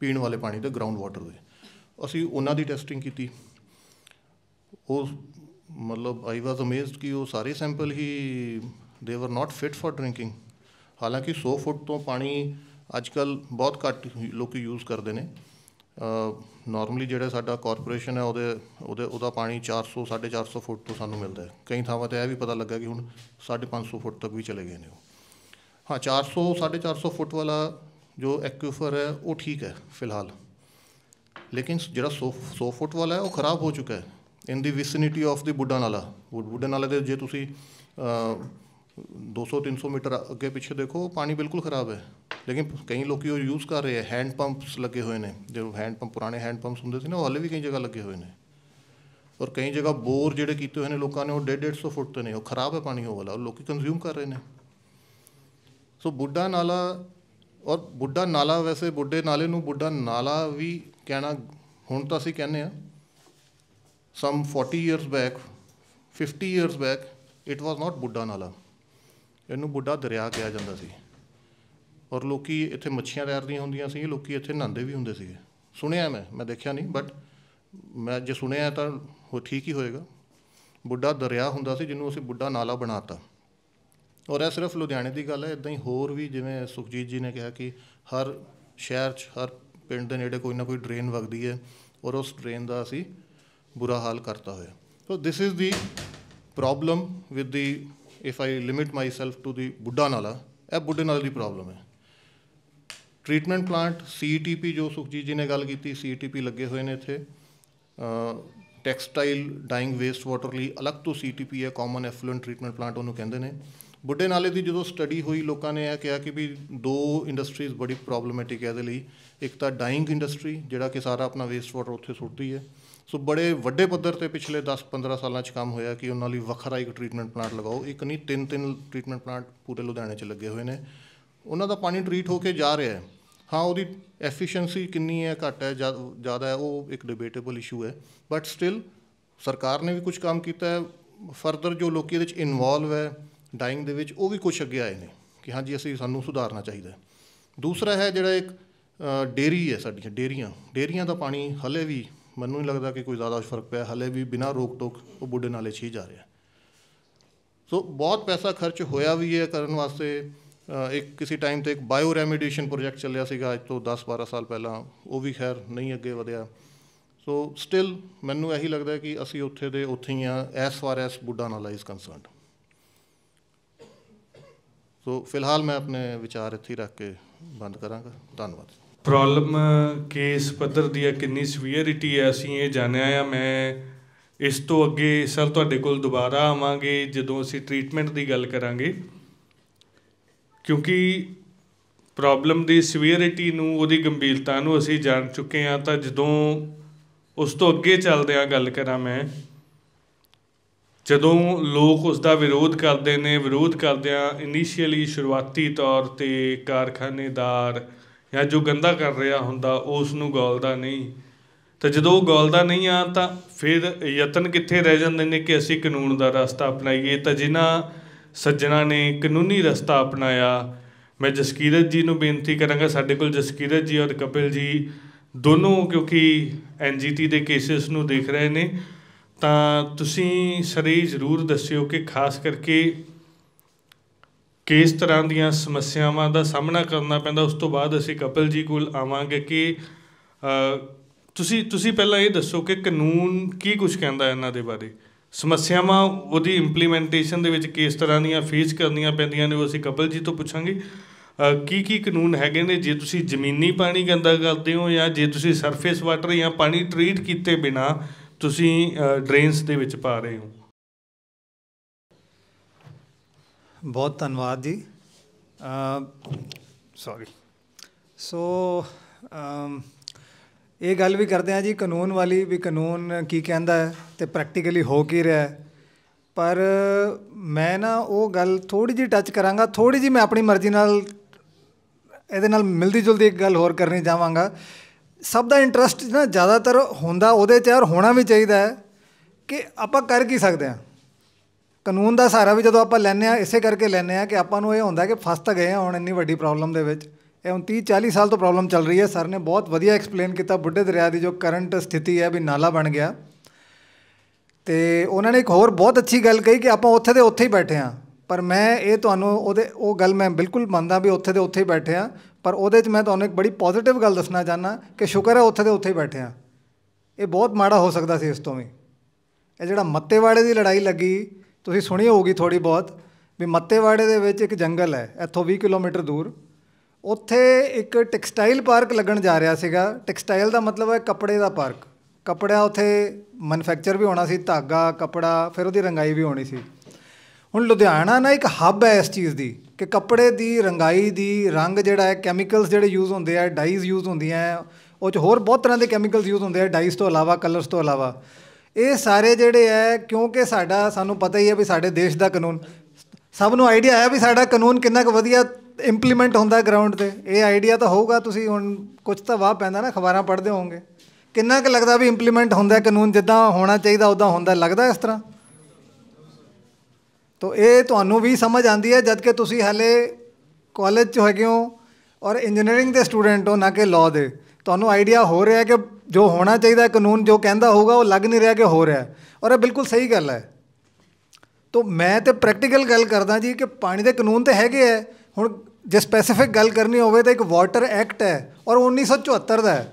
ਪੀਣ ਵਾਲੇ ਪਾਣੀ ਦੇ ਗਰਾਊਂਡ ਵਾਟਰ ਦੇ ਅਸੀਂ ਉਹਨਾਂ ਦੀ ਟੈਸਟਿੰਗ ਕੀਤੀ ਉਹ ਮਤਲਬ ਆਈ ਵਾਸ ਅਮੇਜ਼ਡ ਕਿ ਉਹ ਸਾਰੇ ਸੈਂਪਲ ਹੀ ਦੇ ਵਰ ਨਾਟ ਫਿਟ ਫॉर ਡਰਿੰਕਿੰਗ ਹਾਲਾਂਕਿ 100 ਫੁੱਟ ਤੋਂ ਪਾਣੀ ਅੱਜਕੱਲ ਬਹੁਤ ਘੱਟ ਲੋਕੀ ਯੂਜ਼ ਕਰਦੇ ਨੇ ਨਾਰਮਲੀ ਜਿਹੜਾ ਸਾਡਾ ਕਾਰਪੋਰੇਸ਼ਨ ਹੈ ਉਹਦੇ ਉਹਦੇ ਉਹਦਾ ਪਾਣੀ 400 450 ਫੁੱਟ ਤੋਂ ਸਾਨੂੰ ਮਿਲਦਾ ਹੈ ਕਈ ਥਾਵਾਂ ਤੇ ਇਹ ਵੀ ਪਤਾ ਲੱਗਾ ਕਿ ਹੁਣ 550 ਫੁੱਟ ਤੱਕ ਵੀ ਚਲੇ ਗਏ ਨੇ ਉਹ ਹਾਂ 400 450 ਫੁੱਟ ਵਾਲਾ ਜੋ ਐਕੂਫਰ ਹੈ ਉਹ ਠੀਕ ਹੈ ਫਿਲਹਾਲ ਲੇਕਿਨ ਜਿਹੜਾ 100 100 ਫੁੱਟ ਵਾਲਾ ਹੈ ਉਹ ਖਰਾਬ ਹੋ ਚੁੱਕਾ ਹੈ ਇਨ ਦੀ ਵਿਸਿਨਿਟੀ ਆਫ ਦੀ ਬੁੱਢਾ ਨਾਲਾ ਬੁੱਢਾ ਨਾਲਾ ਦੇ ਜੇ ਤੁਸੀਂ 200 300 ਮੀਟਰ ਅੱਗੇ ਪਿੱਛੇ ਦੇਖੋ ਪਾਣੀ ਬਿਲਕੁਲ ਖਰਾਬ ਹੈ ਲੇਕਿਨ ਕਈ ਲੋਕੀ ਉਹ ਯੂਜ਼ ਕਰ ਰਹੇ ਹੈ ਹੈਂਡ ਪੰਪਸ ਲੱਗੇ ਹੋਏ ਨੇ ਜੋ ਹੈਂਡ ਪੰਪ ਪੁਰਾਣੇ ਹੈਂਡ ਪੰਪਸ ਹੁੰਦੇ ਸੀ ਨਾ ਉਹ ਹਲੇ ਵੀ ਕਈ ਜਗ੍ਹਾ ਲੱਗੇ ਹੋਏ ਨੇ ਔਰ ਕਈ ਜਗ੍ਹਾ ਬੋਰ ਜਿਹੜੇ ਕੀਤੇ ਹੋਏ ਨੇ ਲੋਕਾਂ ਨੇ ਉਹ 1.5 150 ਫੁੱਟ ਤੇ ਨੇ ਉਹ ਖਰਾਬ ਹੈ ਪਾਣੀ ਉਹ ਵਾਲਾ ਉਹ ਲੋਕੀ ਕੰਜ਼ਿਊਮ ਕਰ ਰਹੇ ਨੇ ਸੋ ਬੁੱਢਾ ਨਾਲਾ ਔਰ ਬੁੱਢਾ ਨਾਲਾ ਵੈਸੇ ਬੁੱਢੇ ਨਾਲੇ ਨੂੰ ਬੁੱਢਾ ਨਾਲਾ ਵੀ ਕਹਿਣਾ ਹੁਣ ਤਾਂ ਅਸੀਂ ਕਹਿੰਦੇ ਆ some 40 years back 50 years back it was not Buddha Nala ਇਹਨੂੰ ਬੁੱਢਾ ਦਰਿਆ ਕਿਹਾ ਜਾਂਦਾ ਸੀ ਔਰ ਲੋਕੀ ਇੱਥੇ ਮੱਛੀਆਂ ਤੈਰਦੀਆਂ ਹੁੰਦੀਆਂ ਸੀ ਲੋਕੀ ਇੱਥੇ ਨਹਾਉਂਦੇ ਵੀ ਹੁੰਦੇ ਸੀਗੇ ਸੁਣਿਆ ਮੈਂ ਮੈਂ ਦੇਖਿਆ ਨਹੀਂ ਬਟ ਮੈਂ ਜੇ ਸੁਣਿਆ ਤਾਂ ਉਹ ਠੀਕ ਹੀ ਹੋਏਗਾ ਬੁੱਢਾ ਦਰਿਆ ਹੁੰਦਾ ਸੀ ਜਿਹਨੂੰ ਅਸੀਂ ਬੁੱਢਾ ਨਾਲਾ ਬਣਾਤਾ ਔਰ ਇਹ ਸਿਰਫ ਲੁਧਿਆਣੇ ਦੀ ਗੱਲ ਹੈ ਇਦਾਂ ਹੀ ਹੋਰ ਵੀ ਜਿਵੇਂ ਸੁਖਜੀਤ ਜੀ ਨੇ ਕਿਹਾ ਕਿ ਹਰ ਸ਼ਹਿਰ 'ਚ ਹਰ ਪਿੰਡ ਦੇ ਨੇੜੇ ਕੋਈ ਨਾ ਕੋਈ ਡਰੇਨ ਵਗਦੀ ਹੈ ਔਰ ਉਸ ਡਰੇਨ ਦਾ ਅਸੀਂ ਬੁਰਾ ਹਾਲ ਕਰਤਾ ਹੋਇਆ so this is the problem with the if I limit myself to the Buddha Nala ਇਹ ਬੁੱਢੇ ਨਾਲ ਦੀ ਪ੍ਰੋਬਲਮ ਹੈ ਟ੍ਰੀਟਮੈਂਟ ਪਲਾਂਟ ਸੀਟੀਪੀ ਜੋ ਸੁਖਜੀਤ ਜੀ ਨੇ ਗੱਲ ਕੀਤੀ ਸੀਟੀਪੀ e ਲੱਗੇ ਹੋਏ ਨੇ ਇੱਥੇ ਟੈਕਸਟਾਈਲ ਡਾਈਂਗ ਵੇਸਟ ਵਾਟਰ ਲਈ ਅਲੱਗ ਤੋਂ ਸੀਟੀਪੀ e ਹੈ ਕਾਮਨ ਐਫਲੂਐਂਟ ਟ੍ਰੀਟਮੈਂਟ ਪਲਾਂਟ ਉਹਨੂੰ ਕਹਿੰਦੇ ਨੇ ਬੁੱਢੇ ਨਾਲੇ ਦੀ ਜਦੋਂ ਸਟੱਡੀ ਹੋਈ ਲੋਕਾਂ ਨੇ ਇਹ ਕਿਹਾ ਕਿ ਵੀ ਦੋ ਇੰਡਸਟਰੀਜ਼ ਬੜੀ ਪ੍ਰੋਬਲਮੈਟਿਕ ਹੈ ਇਹਦੇ ਲਈ ਇੱਕ ਤਾਂ ਡਾਈਂਗ ਇੰਡਸਟਰੀ ਜਿਹੜਾ ਕਿ ਸਾਰਾ ਆਪਣਾ ਵੇਸਟ ਵਾਟਰ ਉੱਥੇ ਸੁੱਟਦੀ ਹੈ ਸੋ ਬੜੇ ਵੱਡੇ ਪੱਧਰ ਤੇ ਪਿਛਲੇ 10-15 ਸਾਲਾਂ 'ਚ ਕੰਮ ਹੋਇਆ ਕਿ ਉਹਨਾਂ ਲਈ ਵੱਖਰਾ ਇੱਕ ਟ੍ਰੀਟਮੈਂਟ ਪਲਾਂਟ ਲਗਾਓ ਇੱਕ ਨਹੀਂ ਤਿੰਨ ਤਿੰਨ ਟ੍ਰੀਟਮੈਂਟ ਪਲਾਂਟ ਪੂਰੇ ਲੁਧਿਆਣੇ 'ਚ ਲੱਗੇ ਹੋਏ ਨੇ ਉਹਨਾਂ ਦਾ ਪਾਣੀ ਟ੍ਰੀਟ ਹੋ ਕੇ ਜਾ ਰਿਹਾ ਹੈ ਹਾਂ ਉਹਦੀ ਐਫੀਸ਼ੀਐਂਸੀ ਕਿੰਨੀ ਹੈ ਘੱਟ ਹੈ ਜ਼ਿਆਦਾ ਹੈ ਉਹ ਇੱਕ ਡਿਬੇਟੇਬਲ ਇਸ਼ੂ ਹੈ ਬਟ ਸਟਿਲ ਸਰਕਾਰ ਨੇ ਵੀ ਕੁਝ ਕੰਮ ਕੀਤਾ ਹੈ ਫਰਦਰ ਜੋ ਲੋਕੀ ਇਹਦੇ ਵਿੱਚ ਇਨਵੋਲਵ ਹੈ ਡਾਈਂਗ ਦੇ ਵਿੱਚ ਉਹ ਵੀ ਕੁਝ ਅੱਗੇ ਆਏ ਨੇ ਕਿ ਹਾਂਜੀ ਅਸੀਂ ਸਾਨੂੰ ਸੁਧਾਰਨਾ ਚਾਹੀਦਾ ਹੈ ਦੂਸਰਾ ਹੈ ਜਿਹੜਾ ਇੱਕ ਡੇਰੀ ਹੈ ਸਾਡੀਆਂ ਡੇਰੀਆਂ ਡੇਰੀਆਂ ਦਾ ਪਾਣੀ ਹਲੇ ਵੀ ਮੈਨੂੰ ਨਹੀਂ ਲੱਗਦਾ ਕਿ ਕੋਈ ਜ਼ਿਆਦਾ ਫਰਕ ਪਿਆ ਹਲੇ ਵੀ ਬਿਨਾਂ ਰੋਕ ਟੋਕ ਉਹ ਬੁੱਢੇ ਨਾਲੇ ਛੀ ਜਾ ਰਿਹਾ ਸੋ ਬਹੁਤ ਪੈਸਾ ਖਰਚ ਹੋਇਆ ਵੀ ਹੈ ਕਰਨ ਵਾਸਤੇ ਇੱਕ ਕਿਸੇ ਟਾਈਮ ਤੇ ਇੱਕ ਬਾਇਓ ਰੈਮੇਡੀਏਸ਼ਨ ਪ੍ਰੋਜੈਕਟ ਚੱਲਿਆ ਸੀਗਾ ਅੱਜ ਤੋਂ 10-12 ਸਾਲ ਪਹਿਲਾਂ ਉਹ ਵੀ ਖੈਰ ਨਹੀਂ ਅੱਗੇ ਵਧਿਆ ਸੋ ਸਟਿਲ ਮੈਨੂੰ ਇਹੀ ਲੱਗਦਾ ਕਿ ਅਸੀਂ ਉੱਥੇ ਦੇ ਉੱਥੇ ਹੀ ਆ ਐਸ ਫਾਰ ਐਸ ਬੁੱਢਾ ਨਾਲਾ ਇਸ ਕਨਸਰਨਡ ਸੋ ਫਿਲਹਾਲ ਮੈਂ ਆਪਣੇ ਵਿਚਾਰ ਇੱਥੇ ਰੱਖ ਕੇ ਬੰਦ ਕਰਾਂਗਾ ਧੰਨਵਾਦ ਪ੍ਰੋਬਲਮ ਕੇਸ ਪੱਧਰ ਦੀ ਕਿੰਨੀ ਸਵੀਅਰਿਟੀ ਹੈ ਅਸੀਂ ਇਹ ਜਾਣਿਆ ਆ ਮੈਂ ਇਸ ਤੋਂ ਅੱਗੇ ਸਰ ਤੁਹਾਡੇ ਕੋਲ ਦੁਬਾਰਾ ਆਵਾਂਗੇ ਜਦੋਂ ਅਸੀਂ ਟ੍ਰੀਟਮੈਂਟ ਦੀ ਗੱਲ ਕਰਾਂਗੇ ਕਿਉਂਕਿ ਪ੍ਰੋਬਲਮ ਦੀ ਸਵੀਅਰਿਟੀ ਨੂੰ ਉਹਦੀ ਗੰਭੀਰਤਾ ਨੂੰ ਅਸੀਂ ਜਾਣ ਚੁੱਕੇ ਹਾਂ ਤਾਂ ਜਦੋਂ ਉਸ ਤੋਂ ਅੱਗੇ ਚੱਲਦੇ ਆ ਗੱਲ ਕਰਾਂ ਮੈਂ ਜਦੋਂ ਲੋਕ ਉਸ ਦਾ ਵਿਰੋਧ ਕਰਦੇ ਨੇ ਵਿਰੋਧ ਕਰਦਿਆਂ ਇਨੀਸ਼ੀਅਲੀ ਸ਼ੁਰੂਆਤੀ ਤੌਰ ਤੇ ਕਾਰਖਾਨੇਦਾਰ ਜਾਂ ਜੋ ਗੰਦਾ ਕਰ ਰਿਹਾ ਹੁੰਦਾ ਉਸ ਨੂੰ ਗੋਲਦਾ ਨਹੀਂ ਤਾਂ ਜਦੋਂ ਉਹ ਗੋਲਦਾ ਨਹੀਂ ਆ ਤਾਂ ਫਿਰ ਯਤਨ ਕਿੱਥੇ ਰਹਿ ਜਾਂਦੇ ਨੇ ਕਿ ਅਸੀਂ ਕਾਨੂੰਨ ਦਾ ਰਸਤਾ ਅਪਣਾਈਏ ਤਾਂ ਜਿਨ੍ਹਾਂ ਸੱਜਣਾ ਨੇ ਕਾਨੂੰਨੀ ਰਸਤਾ ਅਪਣਾਇਆ ਮੈਂ ਜਸਕੀਰਤ ਜੀ ਨੂੰ ਬੇਨਤੀ ਕਰਾਂਗਾ ਸਾਡੇ ਕੋਲ ਜਸਕੀਰਤ ਜੀ ਔਰ ਕਪਿਲ ਜੀ ਦੋਨੋਂ ਕਿਉਂਕਿ ਐਨਜੀਟੀ ਦੇ ਕੇਸਸ ਨੂੰ ਦੇਖ ਰਹੇ ਨੇ ਤਾਂ ਤੁਸੀਂ ਸਰੀ ਜ਼ਰੂਰ ਦੱਸਿਓ ਕਿ ਖਾਸ ਕਰਕੇ ਕਿਸ ਤਰ੍ਹਾਂ ਦੀਆਂ ਸਮੱਸਿਆਵਾਂ ਦਾ ਸਾਹਮਣਾ ਕਰਨਾ ਪੈਂਦਾ ਉਸ ਤੋਂ ਬਾਅਦ ਅਸੀਂ ਕਪਿਲ ਜੀ ਕੋਲ ਆਵਾਂਗੇ ਕਿ ਤੁਸੀਂ ਤੁਸੀਂ ਪਹਿਲਾਂ ਇਹ ਦੱਸੋ ਕਿ ਕਾਨੂੰਨ ਕੀ ਕੁਝ ਕਹਿੰਦਾ ਇਹਨਾਂ ਦੇ ਬਾਰੇ ਸਮੱਸਿਆਵਾਂ ਉਹਦੀ ਇੰਪਲੀਮੈਂਟੇਸ਼ਨ ਦੇ ਵਿੱਚ ਕਿਸ ਤਰ੍ਹਾਂ ਦੀਆਂ ਫੇਸ ਕਰਨੀਆਂ ਪੈਂਦੀਆਂ ਨੇ ਉਹ ਅਸੀਂ ਕਪਿਲ ਜੀ ਤੋਂ ਪੁੱਛਾਂਗੇ ਕੀ ਕੀ ਕਾਨੂੰਨ ਹੈਗੇ ਨੇ ਜੇ ਤੁਸੀਂ ਜ਼ਮੀਨੀ ਪਾਣੀ ਗੰਦਾ ਕਰਦੇ ਹੋ ਜਾਂ ਜੇ ਤੁਸੀਂ ਸਰਫੇਸ ਵਾਟਰ ਜਾਂ ਪਾਣੀ ਟ੍ਰੀਟ ਕੀਤੇ ਬਿਨਾ ਤੁਸੀਂ ਡਰੇਨਸ ਦੇ ਵਿੱਚ ਪਾ ਰਹੇ ਹੋ ਬਹੁਤ ਧੰਨਵਾਦ ਜੀ ਸੌਰੀ ਸੋ ਇਹ ਗੱਲ ਵੀ ਕਰਦੇ ਆ ਜੀ ਕਾਨੂੰਨ ਵਾਲੀ ਵੀ ਕਾਨੂੰਨ ਕੀ ਕਹਿੰਦਾ ਹੈ ਤੇ ਪ੍ਰੈਕਟੀਕਲੀ ਹੋ ਕੀ ਰਿਹਾ ਹੈ ਪਰ ਮੈਂ ਨਾ ਉਹ ਗੱਲ ਥੋੜੀ ਜੀ ਟੱਚ ਕਰਾਂਗਾ ਥੋੜੀ ਜੀ ਮੈਂ ਆਪਣੀ ਮਰਜ਼ੀ ਨਾਲ ਇਹਦੇ ਨਾਲ ਮਿਲਦੀ ਜੁਲਦੀ ਇੱਕ ਗੱਲ ਹੋਰ ਕਰਨੀ ਚਾਹਾਂਗਾ ਸਭ ਦਾ ਇੰਟਰਸਟ ਨਾ ਜ਼ਿਆਦਾਤਰ ਹੁੰਦਾ ਉਹਦੇ ਤੇ ਔਰ ਹੋਣਾ ਵੀ ਚਾਹੀਦਾ ਹੈ ਕਿ ਆਪਾਂ ਕਰ ਕੀ ਸਕਦੇ ਆ ਕਾਨੂੰਨ ਦਾ ਸਹਾਰਾ ਵੀ ਜਦੋਂ ਆਪਾਂ ਲੈਨੇ ਆ ਇਸੇ ਕਰਕੇ ਲੈਨੇ ਆ ਕਿ ਆਪਾਂ ਨੂੰ ਇਹ ਹੁੰਦਾ ਕਿ ਫਸ ਤਾਂ ਗਏ ਆ ਹੁਣ ਇੰਨੀ ਵੱਡੀ ਪ੍ਰੋਬਲਮ ਦੇ ਵਿੱਚ ਇਹ ਹੁਣ 30 40 ਸਾਲ ਤੋਂ ਪ੍ਰੋਬਲਮ ਚੱਲ ਰਹੀ ਹੈ ਸਰ ਨੇ ਬਹੁਤ ਵਧੀਆ ਐਕਸਪਲੇਨ ਕੀਤਾ ਬੁੱਢੇ ਦਰਿਆ ਦੀ ਜੋ ਕਰੰਟ ਸਥਿਤੀ ਹੈ ਵੀ ਨਾਲਾ ਬਣ ਗਿਆ ਤੇ ਉਹਨਾਂ ਨੇ ਇੱਕ ਹੋਰ ਬਹੁਤ ਅੱਛੀ ਗੱਲ ਕਹੀ ਕਿ ਆਪਾਂ ਉੱਥੇ ਦੇ ਉੱਥੇ ਹੀ ਬੈਠੇ ਆ ਪਰ ਮੈਂ ਇਹ ਤੁਹਾਨੂੰ ਉਹਦੇ ਉਹ ਗੱਲ ਮੈਂ ਬਿਲਕੁਲ ਮੰਨਦਾ ਵੀ ਉੱਥੇ ਦੇ ਉੱਥੇ ਹੀ ਬੈਠੇ ਆ ਪਰ ਉਹਦੇ 'ਚ ਮੈਂ ਤੁਹਾਨੂੰ ਇੱਕ ਬੜੀ ਪੋਜ਼ਿਟਿਵ ਗੱਲ ਦੱਸਣਾ ਚਾਹਨਾ ਕਿ ਸ਼ੁਕਰ ਹੈ ਉੱਥੇ ਦੇ ਉੱਥੇ ਹੀ ਬੈਠੇ ਆ ਇਹ ਬਹੁਤ ਮਾੜਾ ਹੋ ਸਕਦਾ ਸੀ ਇਸ ਤੋਂ ਵੀ ਇਹ ਜਿਹੜਾ ਮੱਤੇਵਾੜੇ ਦੀ ਲੜਾਈ ਲੱਗੀ ਤੁਸੀਂ ਸੁਣੀ ਹੋਊਗੀ ਥੋੜੀ ਬਹੁਤ ਵੀ ਮੱਤੇਵਾੜੇ ਦੇ ਵਿੱਚ ਇੱਕ ਜੰਗਲ ਹੈ ਇੱਥੋਂ 20 ਕਿਲੋਮੀਟਰ ਦੂਰ ਉੱਥੇ ਇੱਕ ਟੈਕਸਟਾਈਲ ਪਾਰਕ ਲੱਗਣ ਜਾ ਰਿਹਾ ਸੀਗਾ ਟੈਕਸਟਾਈਲ ਦਾ ਮਤਲਬ ਹੈ ਕੱਪੜੇ ਦਾ ਪਾਰਕ ਕੱਪੜਾ ਉੱਥੇ ਮੈਨੂਫੈਕਚਰ ਵੀ ਹੋਣਾ ਸੀ ਧਾਗਾ ਕੱਪੜਾ ਫਿਰ ਉਹਦੀ ਰੰਗਾਈ ਵੀ ਹੋਣੀ ਸੀ ਹੁਣ ਲੁਧਿਆਣਾ ਨਾ ਇੱਕ ਹੱਬ ਹੈ ਇਸ ਚੀਜ਼ ਦੀ ਕਿ ਕੱਪੜੇ ਦੀ ਰੰਗਾਈ ਦੀ ਰੰਗ ਜਿਹੜਾ ਹੈ ਕੈਮੀਕਲਸ ਜਿਹੜੇ ਯੂਜ਼ ਹੁੰਦੇ ਆ ਡਾਈਜ਼ ਯੂਜ਼ ਹੁੰਦੀਆਂ ਉਹ ਚ ਹੋਰ ਬਹੁਤ ਤਰ੍ਹਾਂ ਦੇ ਕੈਮੀਕਲਸ ਯੂਜ਼ ਹੁੰਦੇ ਆ ਡਾਈਜ਼ ਤੋਂ ਇਲਾਵਾ ਕਲਰਸ ਤੋਂ ਇਲਾਵਾ ਇਹ ਸਾਰੇ ਜਿਹੜੇ ਆ ਕਿਉਂਕਿ ਸਾਡਾ ਸਾਨੂੰ ਪਤਾ ਹੀ ਹੈ ਵੀ ਸਾਡੇ ਦੇਸ਼ ਦਾ ਕਾਨੂੰਨ ਸਭ ਨੂੰ ਆਈਡੀਆ ਆ ਵੀ ਸਾਡਾ ਕਾਨੂੰਨ ਕਿੰਨਾ ਕੁ ਵਧੀਆ ਇੰਪਲੀਮੈਂਟ ਹੁੰਦਾ ਗਰਾਊਂਡ ਤੇ ਇਹ ਆਈਡੀਆ ਤਾਂ ਹੋਊਗਾ ਤੁਸੀਂ ਹੁਣ ਕੁਝ ਤਾਂ ਵਾਹ ਪੈਂਦਾ ਨਾ ਖਬਰਾਂ ਪੜ੍ਹਦੇ ਹੋਵੋਗੇ ਕਿੰਨਾ ਕੁ ਲੱਗਦਾ ਵੀ ਇੰਪਲੀਮੈਂਟ ਹੁੰਦਾ ਕਾਨੂੰਨ ਜਿੱਦਾਂ ਹੋਣਾ ਚਾਹੀਦਾ ਉਦਾਂ ਹੁੰਦਾ ਲੱਗਦਾ ਇਸ ਤਰ੍ਹਾਂ ਤੋ ਇਹ ਤੁਹਾਨੂੰ ਵੀ ਸਮਝ ਆਂਦੀ ਹੈ ਜਦ ਕਿ ਤੁਸੀਂ ਹਲੇ ਕਾਲਜ 'ਚ ਹੈਗੇ ਹੋ ਔਰ ਇੰਜੀਨੀਅਰਿੰਗ ਦੇ ਸਟੂਡੈਂਟ ਹੋ ਨਾ ਕਿ ਲਾਅ ਦੇ ਤੁਹਾਨੂੰ ਆਈਡੀਆ ਹੋ ਰਿਹਾ ਕਿ ਜੋ ਹੋਣਾ ਚਾਹੀਦਾ ਕਾਨੂੰਨ ਜੋ ਕਹਿੰਦਾ ਹੋਊਗਾ ਉਹ ਲੱਗ ਨਹੀਂ ਰਿਹਾ ਕਿ ਹੋ ਰਿਹਾ ਔਰ ਇਹ ਬਿਲਕੁਲ ਸਹੀ ਗੱਲ ਹੈ ਤੋ ਮੈਂ ਤੇ ਪ੍ਰੈਕਟੀਕਲ ਗੱਲ ਕਰਦਾ ਜੀ ਕਿ ਪਾਣੀ ਦੇ ਕਾਨੂੰਨ ਤੇ ਹੈਗੇ ਹੈ ਹੁਣ ਜੇ ਸਪੈਸੀਫਿਕ ਗੱਲ ਕਰਨੀ ਹੋਵੇ ਤਾਂ ਇੱਕ ਵਾਟਰ ਐਕਟ ਹੈ ਔਰ 1974 ਦਾ ਹੈ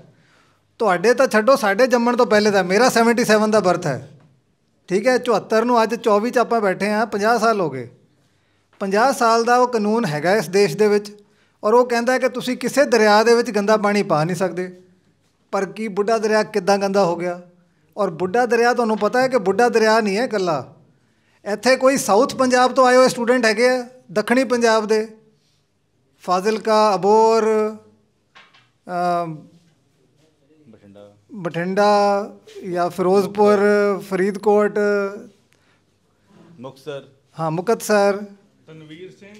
ਤੁਹਾਡੇ ਤਾਂ ਛੱਡੋ ਸਾਡੇ ਜੰਮਣ ਤੋਂ ਪਹਿਲੇ ਦਾ ਮੇਰਾ 77 ਦਾ ਬਰਥ ਹੈ ਠੀਕ ਹੈ 74 ਨੂੰ ਅੱਜ 24 ਚ ਆਪਾਂ ਬੈਠੇ ਆ 50 ਸਾਲ ਹੋ ਗਏ 50 ਸਾਲ ਦਾ ਉਹ ਕਾਨੂੰਨ ਹੈਗਾ ਇਸ ਦੇਸ਼ ਦੇ ਵਿੱਚ ਔਰ ਉਹ ਕਹਿੰਦਾ ਕਿ ਤੁਸੀਂ ਕਿਸੇ ਦਰਿਆ ਦੇ ਵਿੱਚ ਗੰਦਾ ਪਾਣੀ ਪਾ ਨਹੀਂ ਸਕਦੇ ਪਰ ਕੀ ਬੁੱਢਾ ਦਰਿਆ ਕਿੱਦਾਂ ਗੰਦਾ ਹੋ ਗਿਆ ਔਰ ਬੁੱਢਾ ਦਰਿਆ ਤੁਹਾਨੂੰ ਪਤਾ ਹੈ ਕਿ ਬੁੱਢਾ ਦਰਿਆ ਨਹੀਂ ਹੈ ਇਕੱਲਾ ਇੱਥੇ ਕੋਈ ਸਾਊਥ ਪੰਜਾਬ ਤੋਂ ਆਏ ਹੋਏ ਸਟੂਡੈਂਟ ਹੈਗੇ ਆ ਦੱਖਣੀ ਪੰਜਾਬ ਦੇ ਫਾਜ਼ਿਲਕਾ ਅਬੋਰ ਬਠਿੰਡਾ ਜਾਂ ਫਿਰੋਜ਼ਪੁਰ ਫਰੀਦਕੋਟ ਮੁਕਤਸਰ ਹਾਂ ਮੁਕਤਸਰ ਤਨਵੀਰ ਸਿੰਘ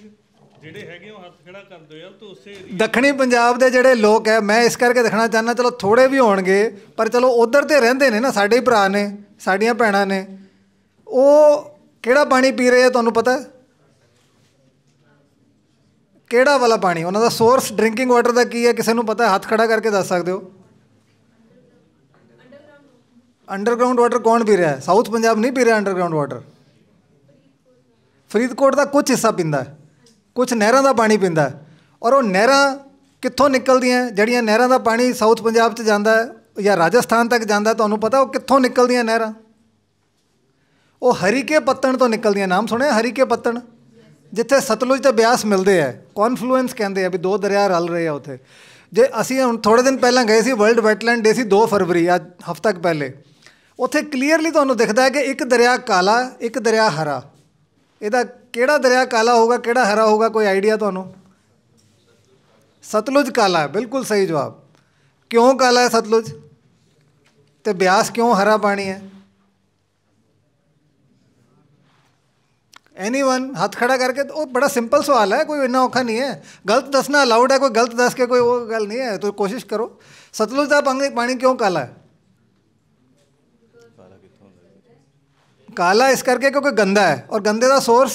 ਜਿਹੜੇ ਹੈਗੇ ਉਹ ਹੱਥ ਖੜਾ ਕਰ ਦਿਓ ਯਾਰ ਤੂੰ ਉਸੇ ਦੱਖਣੀ ਪੰਜਾਬ ਦੇ ਜਿਹੜੇ ਲੋਕ ਹੈ ਮੈਂ ਇਸ ਕਰਕੇ ਦਿਖਣਾ ਚਾਹੁੰਦਾ ਚਲੋ ਥੋੜੇ ਵੀ ਹੋਣਗੇ ਪਰ ਚਲੋ ਉਧਰ ਤੇ ਰਹਿੰਦੇ ਨੇ ਨਾ ਸਾਡੇ ਭਰਾ ਨੇ ਸਾਡੀਆਂ ਭੈਣਾਂ ਨੇ ਉਹ ਕਿਹੜਾ ਪਾਣੀ ਪੀ ਰਹੇ ਆ ਤੁਹਾਨੂੰ ਪਤਾ ਕਿਹੜਾ ਵਾਲਾ ਪਾਣੀ ਉਹਨਾਂ ਦਾ ਸੋਰਸ ਡਰਿੰਕਿੰਗ ਵਾਟਰ ਦਾ ਕੀ ਹੈ ਕਿਸੇ ਨੂੰ ਪਤਾ ਹੱਥ ਖੜਾ ਕਰਕੇ ਦੱਸ ਸਕਦੇ ਹੋ ਅੰਡਰਗਰਾਉਂਡ ਵਾਟਰ ਕੌਣ ਪੀ ਰਿਹਾ ਹੈ ਸਾਊਥ ਪੰਜਾਬ ਨਹੀਂ ਪੀ ਰਿਹਾ ਅੰਡਰਗਰਾਉਂਡ ਵਾਟਰ ਫਰੀਦਕੋਟ ਦਾ ਕੁਝ ਹਿੱਸਾ ਪਿੰਦਾ ਹੈ ਕੁਝ ਨਹਿਰਾਂ ਦਾ ਪਾਣੀ ਪਿੰਦਾ ਹੈ ਔਰ ਉਹ ਨਹਿਰਾਂ ਕਿੱਥੋਂ ਨਿਕਲਦੀਆਂ ਜਿਹੜੀਆਂ ਨਹਿਰਾਂ ਦਾ ਪਾਣੀ ਸਾਊਥ ਪੰਜਾਬ 'ਚ ਜਾਂਦਾ ਹੈ ਜਾਂ ਰਾਜਸਥਾਨ ਤੱਕ ਜਾਂਦਾ ਤੁਹਾਨੂੰ ਪਤਾ ਉਹ ਕਿੱਥੋਂ ਨਿਕਲਦੀਆਂ ਨਹਿਰਾਂ ਉਹ ਹਰੀਕੇ ਪੱਤਣ ਤੋਂ ਨਿਕਲਦੀਆਂ ਨਾਮ ਸੁਣਿਆ ਹਰੀਕੇ ਪੱਤਣ ਜਿੱਥੇ ਸਤਲੁਜ ਤੇ ਬਿਆਸ ਮਿਲਦੇ ਆ ਕਨਫਲੂਐਂਸ ਕਹਿੰਦੇ ਆ ਵੀ ਦੋ ਦਰਿਆ ਰਲ ਰਹੇ ਆ ਉੱਥੇ ਜੇ ਅਸੀਂ ਹੁਣ ਥੋੜੇ ਦਿਨ ਪਹਿਲਾਂ ਗਏ ਸੀ ਵਰਲਡ ਵੈਟਲੈਂਡ ਡੇ ਸੀ 2 ਫਰਵਰੀ ਅੱਜ ਹਫ਼ਤਾ ਪਹਿਲੇ ਉੱਥੇ ਕਲੀਅਰਲੀ ਤੁਹਾਨੂੰ ਦਿਖਦਾ ਹੈ ਕਿ ਇੱਕ ਦਰਿਆ ਕਾਲਾ ਇੱਕ ਦਰਿਆ ਹਰਾ ਇਹਦਾ ਕਿਹੜਾ ਦਰਿਆ ਕਾਲਾ ਹੋਊਗਾ ਕਿਹੜਾ ਹਰਾ ਹੋਊਗਾ ਕੋਈ ਆਈਡੀਆ ਤੁਹਾਨੂੰ ਸਤਲੁਜ ਕਾਲਾ ਹੈ ਬਿਲਕੁਲ ਸਹੀ ਜਵਾਬ ਕਿਉਂ ਕਾਲਾ ਹੈ ਸਤਲੁਜ ਤੇ ਬਿਆਸ ਕਿਉਂ ਹਰਾ ਪਾਣੀ ਹੈ ਐਨੀਵਨ ਹੱਥ ਖੜਾ ਕਰਕੇ ਉਹ ਬੜਾ ਸਿੰਪਲ ਸਵਾਲ ਹੈ ਕੋਈ ਇੰਨਾ ਔਖਾ ਨਹੀਂ ਹੈ ਗਲਤ ਦੱਸਣਾ ਅਲਾਉਡ ਹੈ ਕੋਈ ਗਲਤ ਦੱਸ ਕੇ ਕੋਈ ਉਹ ਗੱਲ ਨਹੀਂ ਹੈ ਤੂੰ ਕੋਸ਼ਿਸ਼ ਕਰੋ ਸਤਲੁਜ ਦਾ ਪਾਣੀ ਕਿਉਂ ਕਾਲਾ ਹੈ ਕਾਲਾ ਇਸ ਕਰਕੇ ਕਿਉਂਕਿ ਗੰਦਾ ਹੈ ਔਰ ਗੰਦੇ ਦਾ ਸੋਰਸ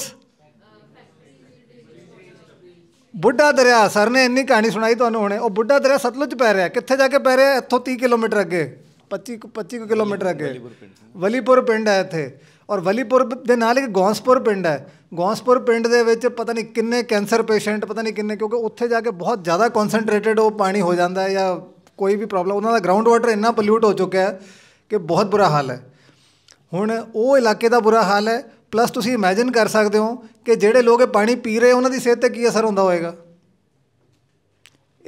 ਬੁੱਢਾ ਦਰਿਆ ਸਰ ਨੇ ਇੰਨੀ ਕਹਾਣੀ ਸੁਣਾਈ ਤੁਹਾਨੂੰ ਹੁਣੇ ਉਹ ਬੁੱਢਾ ਦਰਿਆ ਸਤਲੁਜ ਪੈ ਰਿਹਾ ਕਿੱਥੇ ਜਾ ਕੇ ਪੈ ਰਿਹਾ ਇੱਥੋਂ 30 ਕਿਲੋਮੀਟਰ ਅੱਗੇ 25 25 ਕਿਲੋਮੀਟਰ ਅੱਗੇ ਵਲੀਪੁਰ ਪਿੰਡ ਹੈ ਇੱਥੇ ਔਰ ਵਲੀਪੁਰ ਦੇ ਨਾਲ ਇੱਕ ਗੌਂਸਪੁਰ ਪਿੰਡ ਹੈ ਗੌਂਸਪੁਰ ਪਿੰਡ ਦੇ ਵਿੱਚ ਪਤਾ ਨਹੀਂ ਕਿੰਨੇ ਕੈਂਸਰ ਪੇਸ਼ੈਂਟ ਪਤਾ ਨਹੀਂ ਕਿੰਨੇ ਕਿਉਂਕਿ ਉੱਥੇ ਜਾ ਕੇ ਬਹੁਤ ਜ਼ਿਆਦਾ ਕਨਸੈਂਟ੍ਰੇਟਡ ਉਹ ਪਾਣੀ ਹੋ ਜਾਂਦਾ ਹੈ ਜਾਂ ਕੋਈ ਵੀ ਪ੍ਰੋਬਲਮ ਉਹਨਾਂ ਦਾ ਗਰਾਊਂਡ ਵਾਟਰ ਇੰਨਾ ਪੋਲਿਊਟ ਹੋ ਚੁੱਕਿਆ ਹੈ ਕਿ ਬਹੁਤ ਬੁਰਾ ਹਾਲ ਹੈ ਹੁਣ ਉਹ ਇਲਾਕੇ ਦਾ ਬੁਰਾ ਹਾਲ ਹੈ ਪਲੱਸ ਤੁਸੀਂ ਇਮੇਜਿਨ ਕਰ ਸਕਦੇ ਹੋ ਕਿ ਜਿਹੜੇ ਲੋਕ ਇਹ ਪਾਣੀ ਪੀ ਰਹੇ ਉਹਨਾਂ ਦੀ ਸਿਹਤ ਤੇ ਕੀ ਅਸਰ ਹੁੰਦਾ ਹੋਵੇਗਾ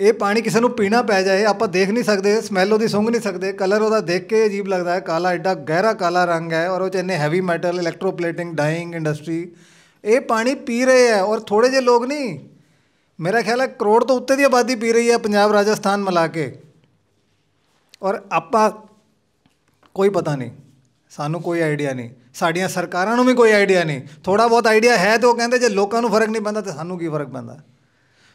ਇਹ ਪਾਣੀ ਕਿਸੇ ਨੂੰ ਪੀਣਾ ਪੈ ਜਾਏ ਆਪਾਂ ਦੇਖ ਨਹੀਂ ਸਕਦੇ ਸਮੈਲ ਉਹਦੀ ਸੁੰਘ ਨਹੀਂ ਸਕਦੇ ਕਲਰ ਉਹਦਾ ਦੇਖ ਕੇ ਅਜੀਬ ਲੱਗਦਾ ਹੈ ਕਾਲਾ ਐਡਾ ਗਹਿਰਾ ਕਾਲਾ ਰੰਗ ਹੈ ਔਰ ਉਹ ਚ ਇੰਨੇ heavy metal electroplating dyeing industry ਇਹ ਪਾਣੀ ਪੀ ਰਹੇ ਹੈ ਔਰ ਥੋੜੇ ਜਿਹੇ ਲੋਕ ਨਹੀਂ ਮੇਰਾ ਖਿਆਲ ਹੈ ਕਰੋੜ ਤੋਂ ਉੱਤੇ ਦੀ ਆਬਾਦੀ ਪੀ ਰਹੀ ਹੈ ਪੰਜਾਬ ਰਾਜਸਥਾਨ ਮਿਲਾ ਕੇ ਔਰ ਆਪਾਂ ਕੋਈ ਪਤਾ ਨਹੀਂ ਸਾਨੂੰ ਕੋਈ ਆਈਡੀਆ ਨਹੀਂ ਸਾਡੀਆਂ ਸਰਕਾਰਾਂ ਨੂੰ ਵੀ ਕੋਈ ਆਈਡੀਆ ਨਹੀਂ ਥੋੜਾ ਬਹੁਤ ਆਈਡੀਆ ਹੈ ਤੇ ਉਹ ਕਹਿੰਦੇ ਜੇ ਲੋਕਾਂ ਨੂੰ ਫਰਕ ਨਹੀਂ ਪੈਂਦਾ ਤੇ ਸਾਨੂੰ ਕੀ ਫਰਕ ਪੈਂਦਾ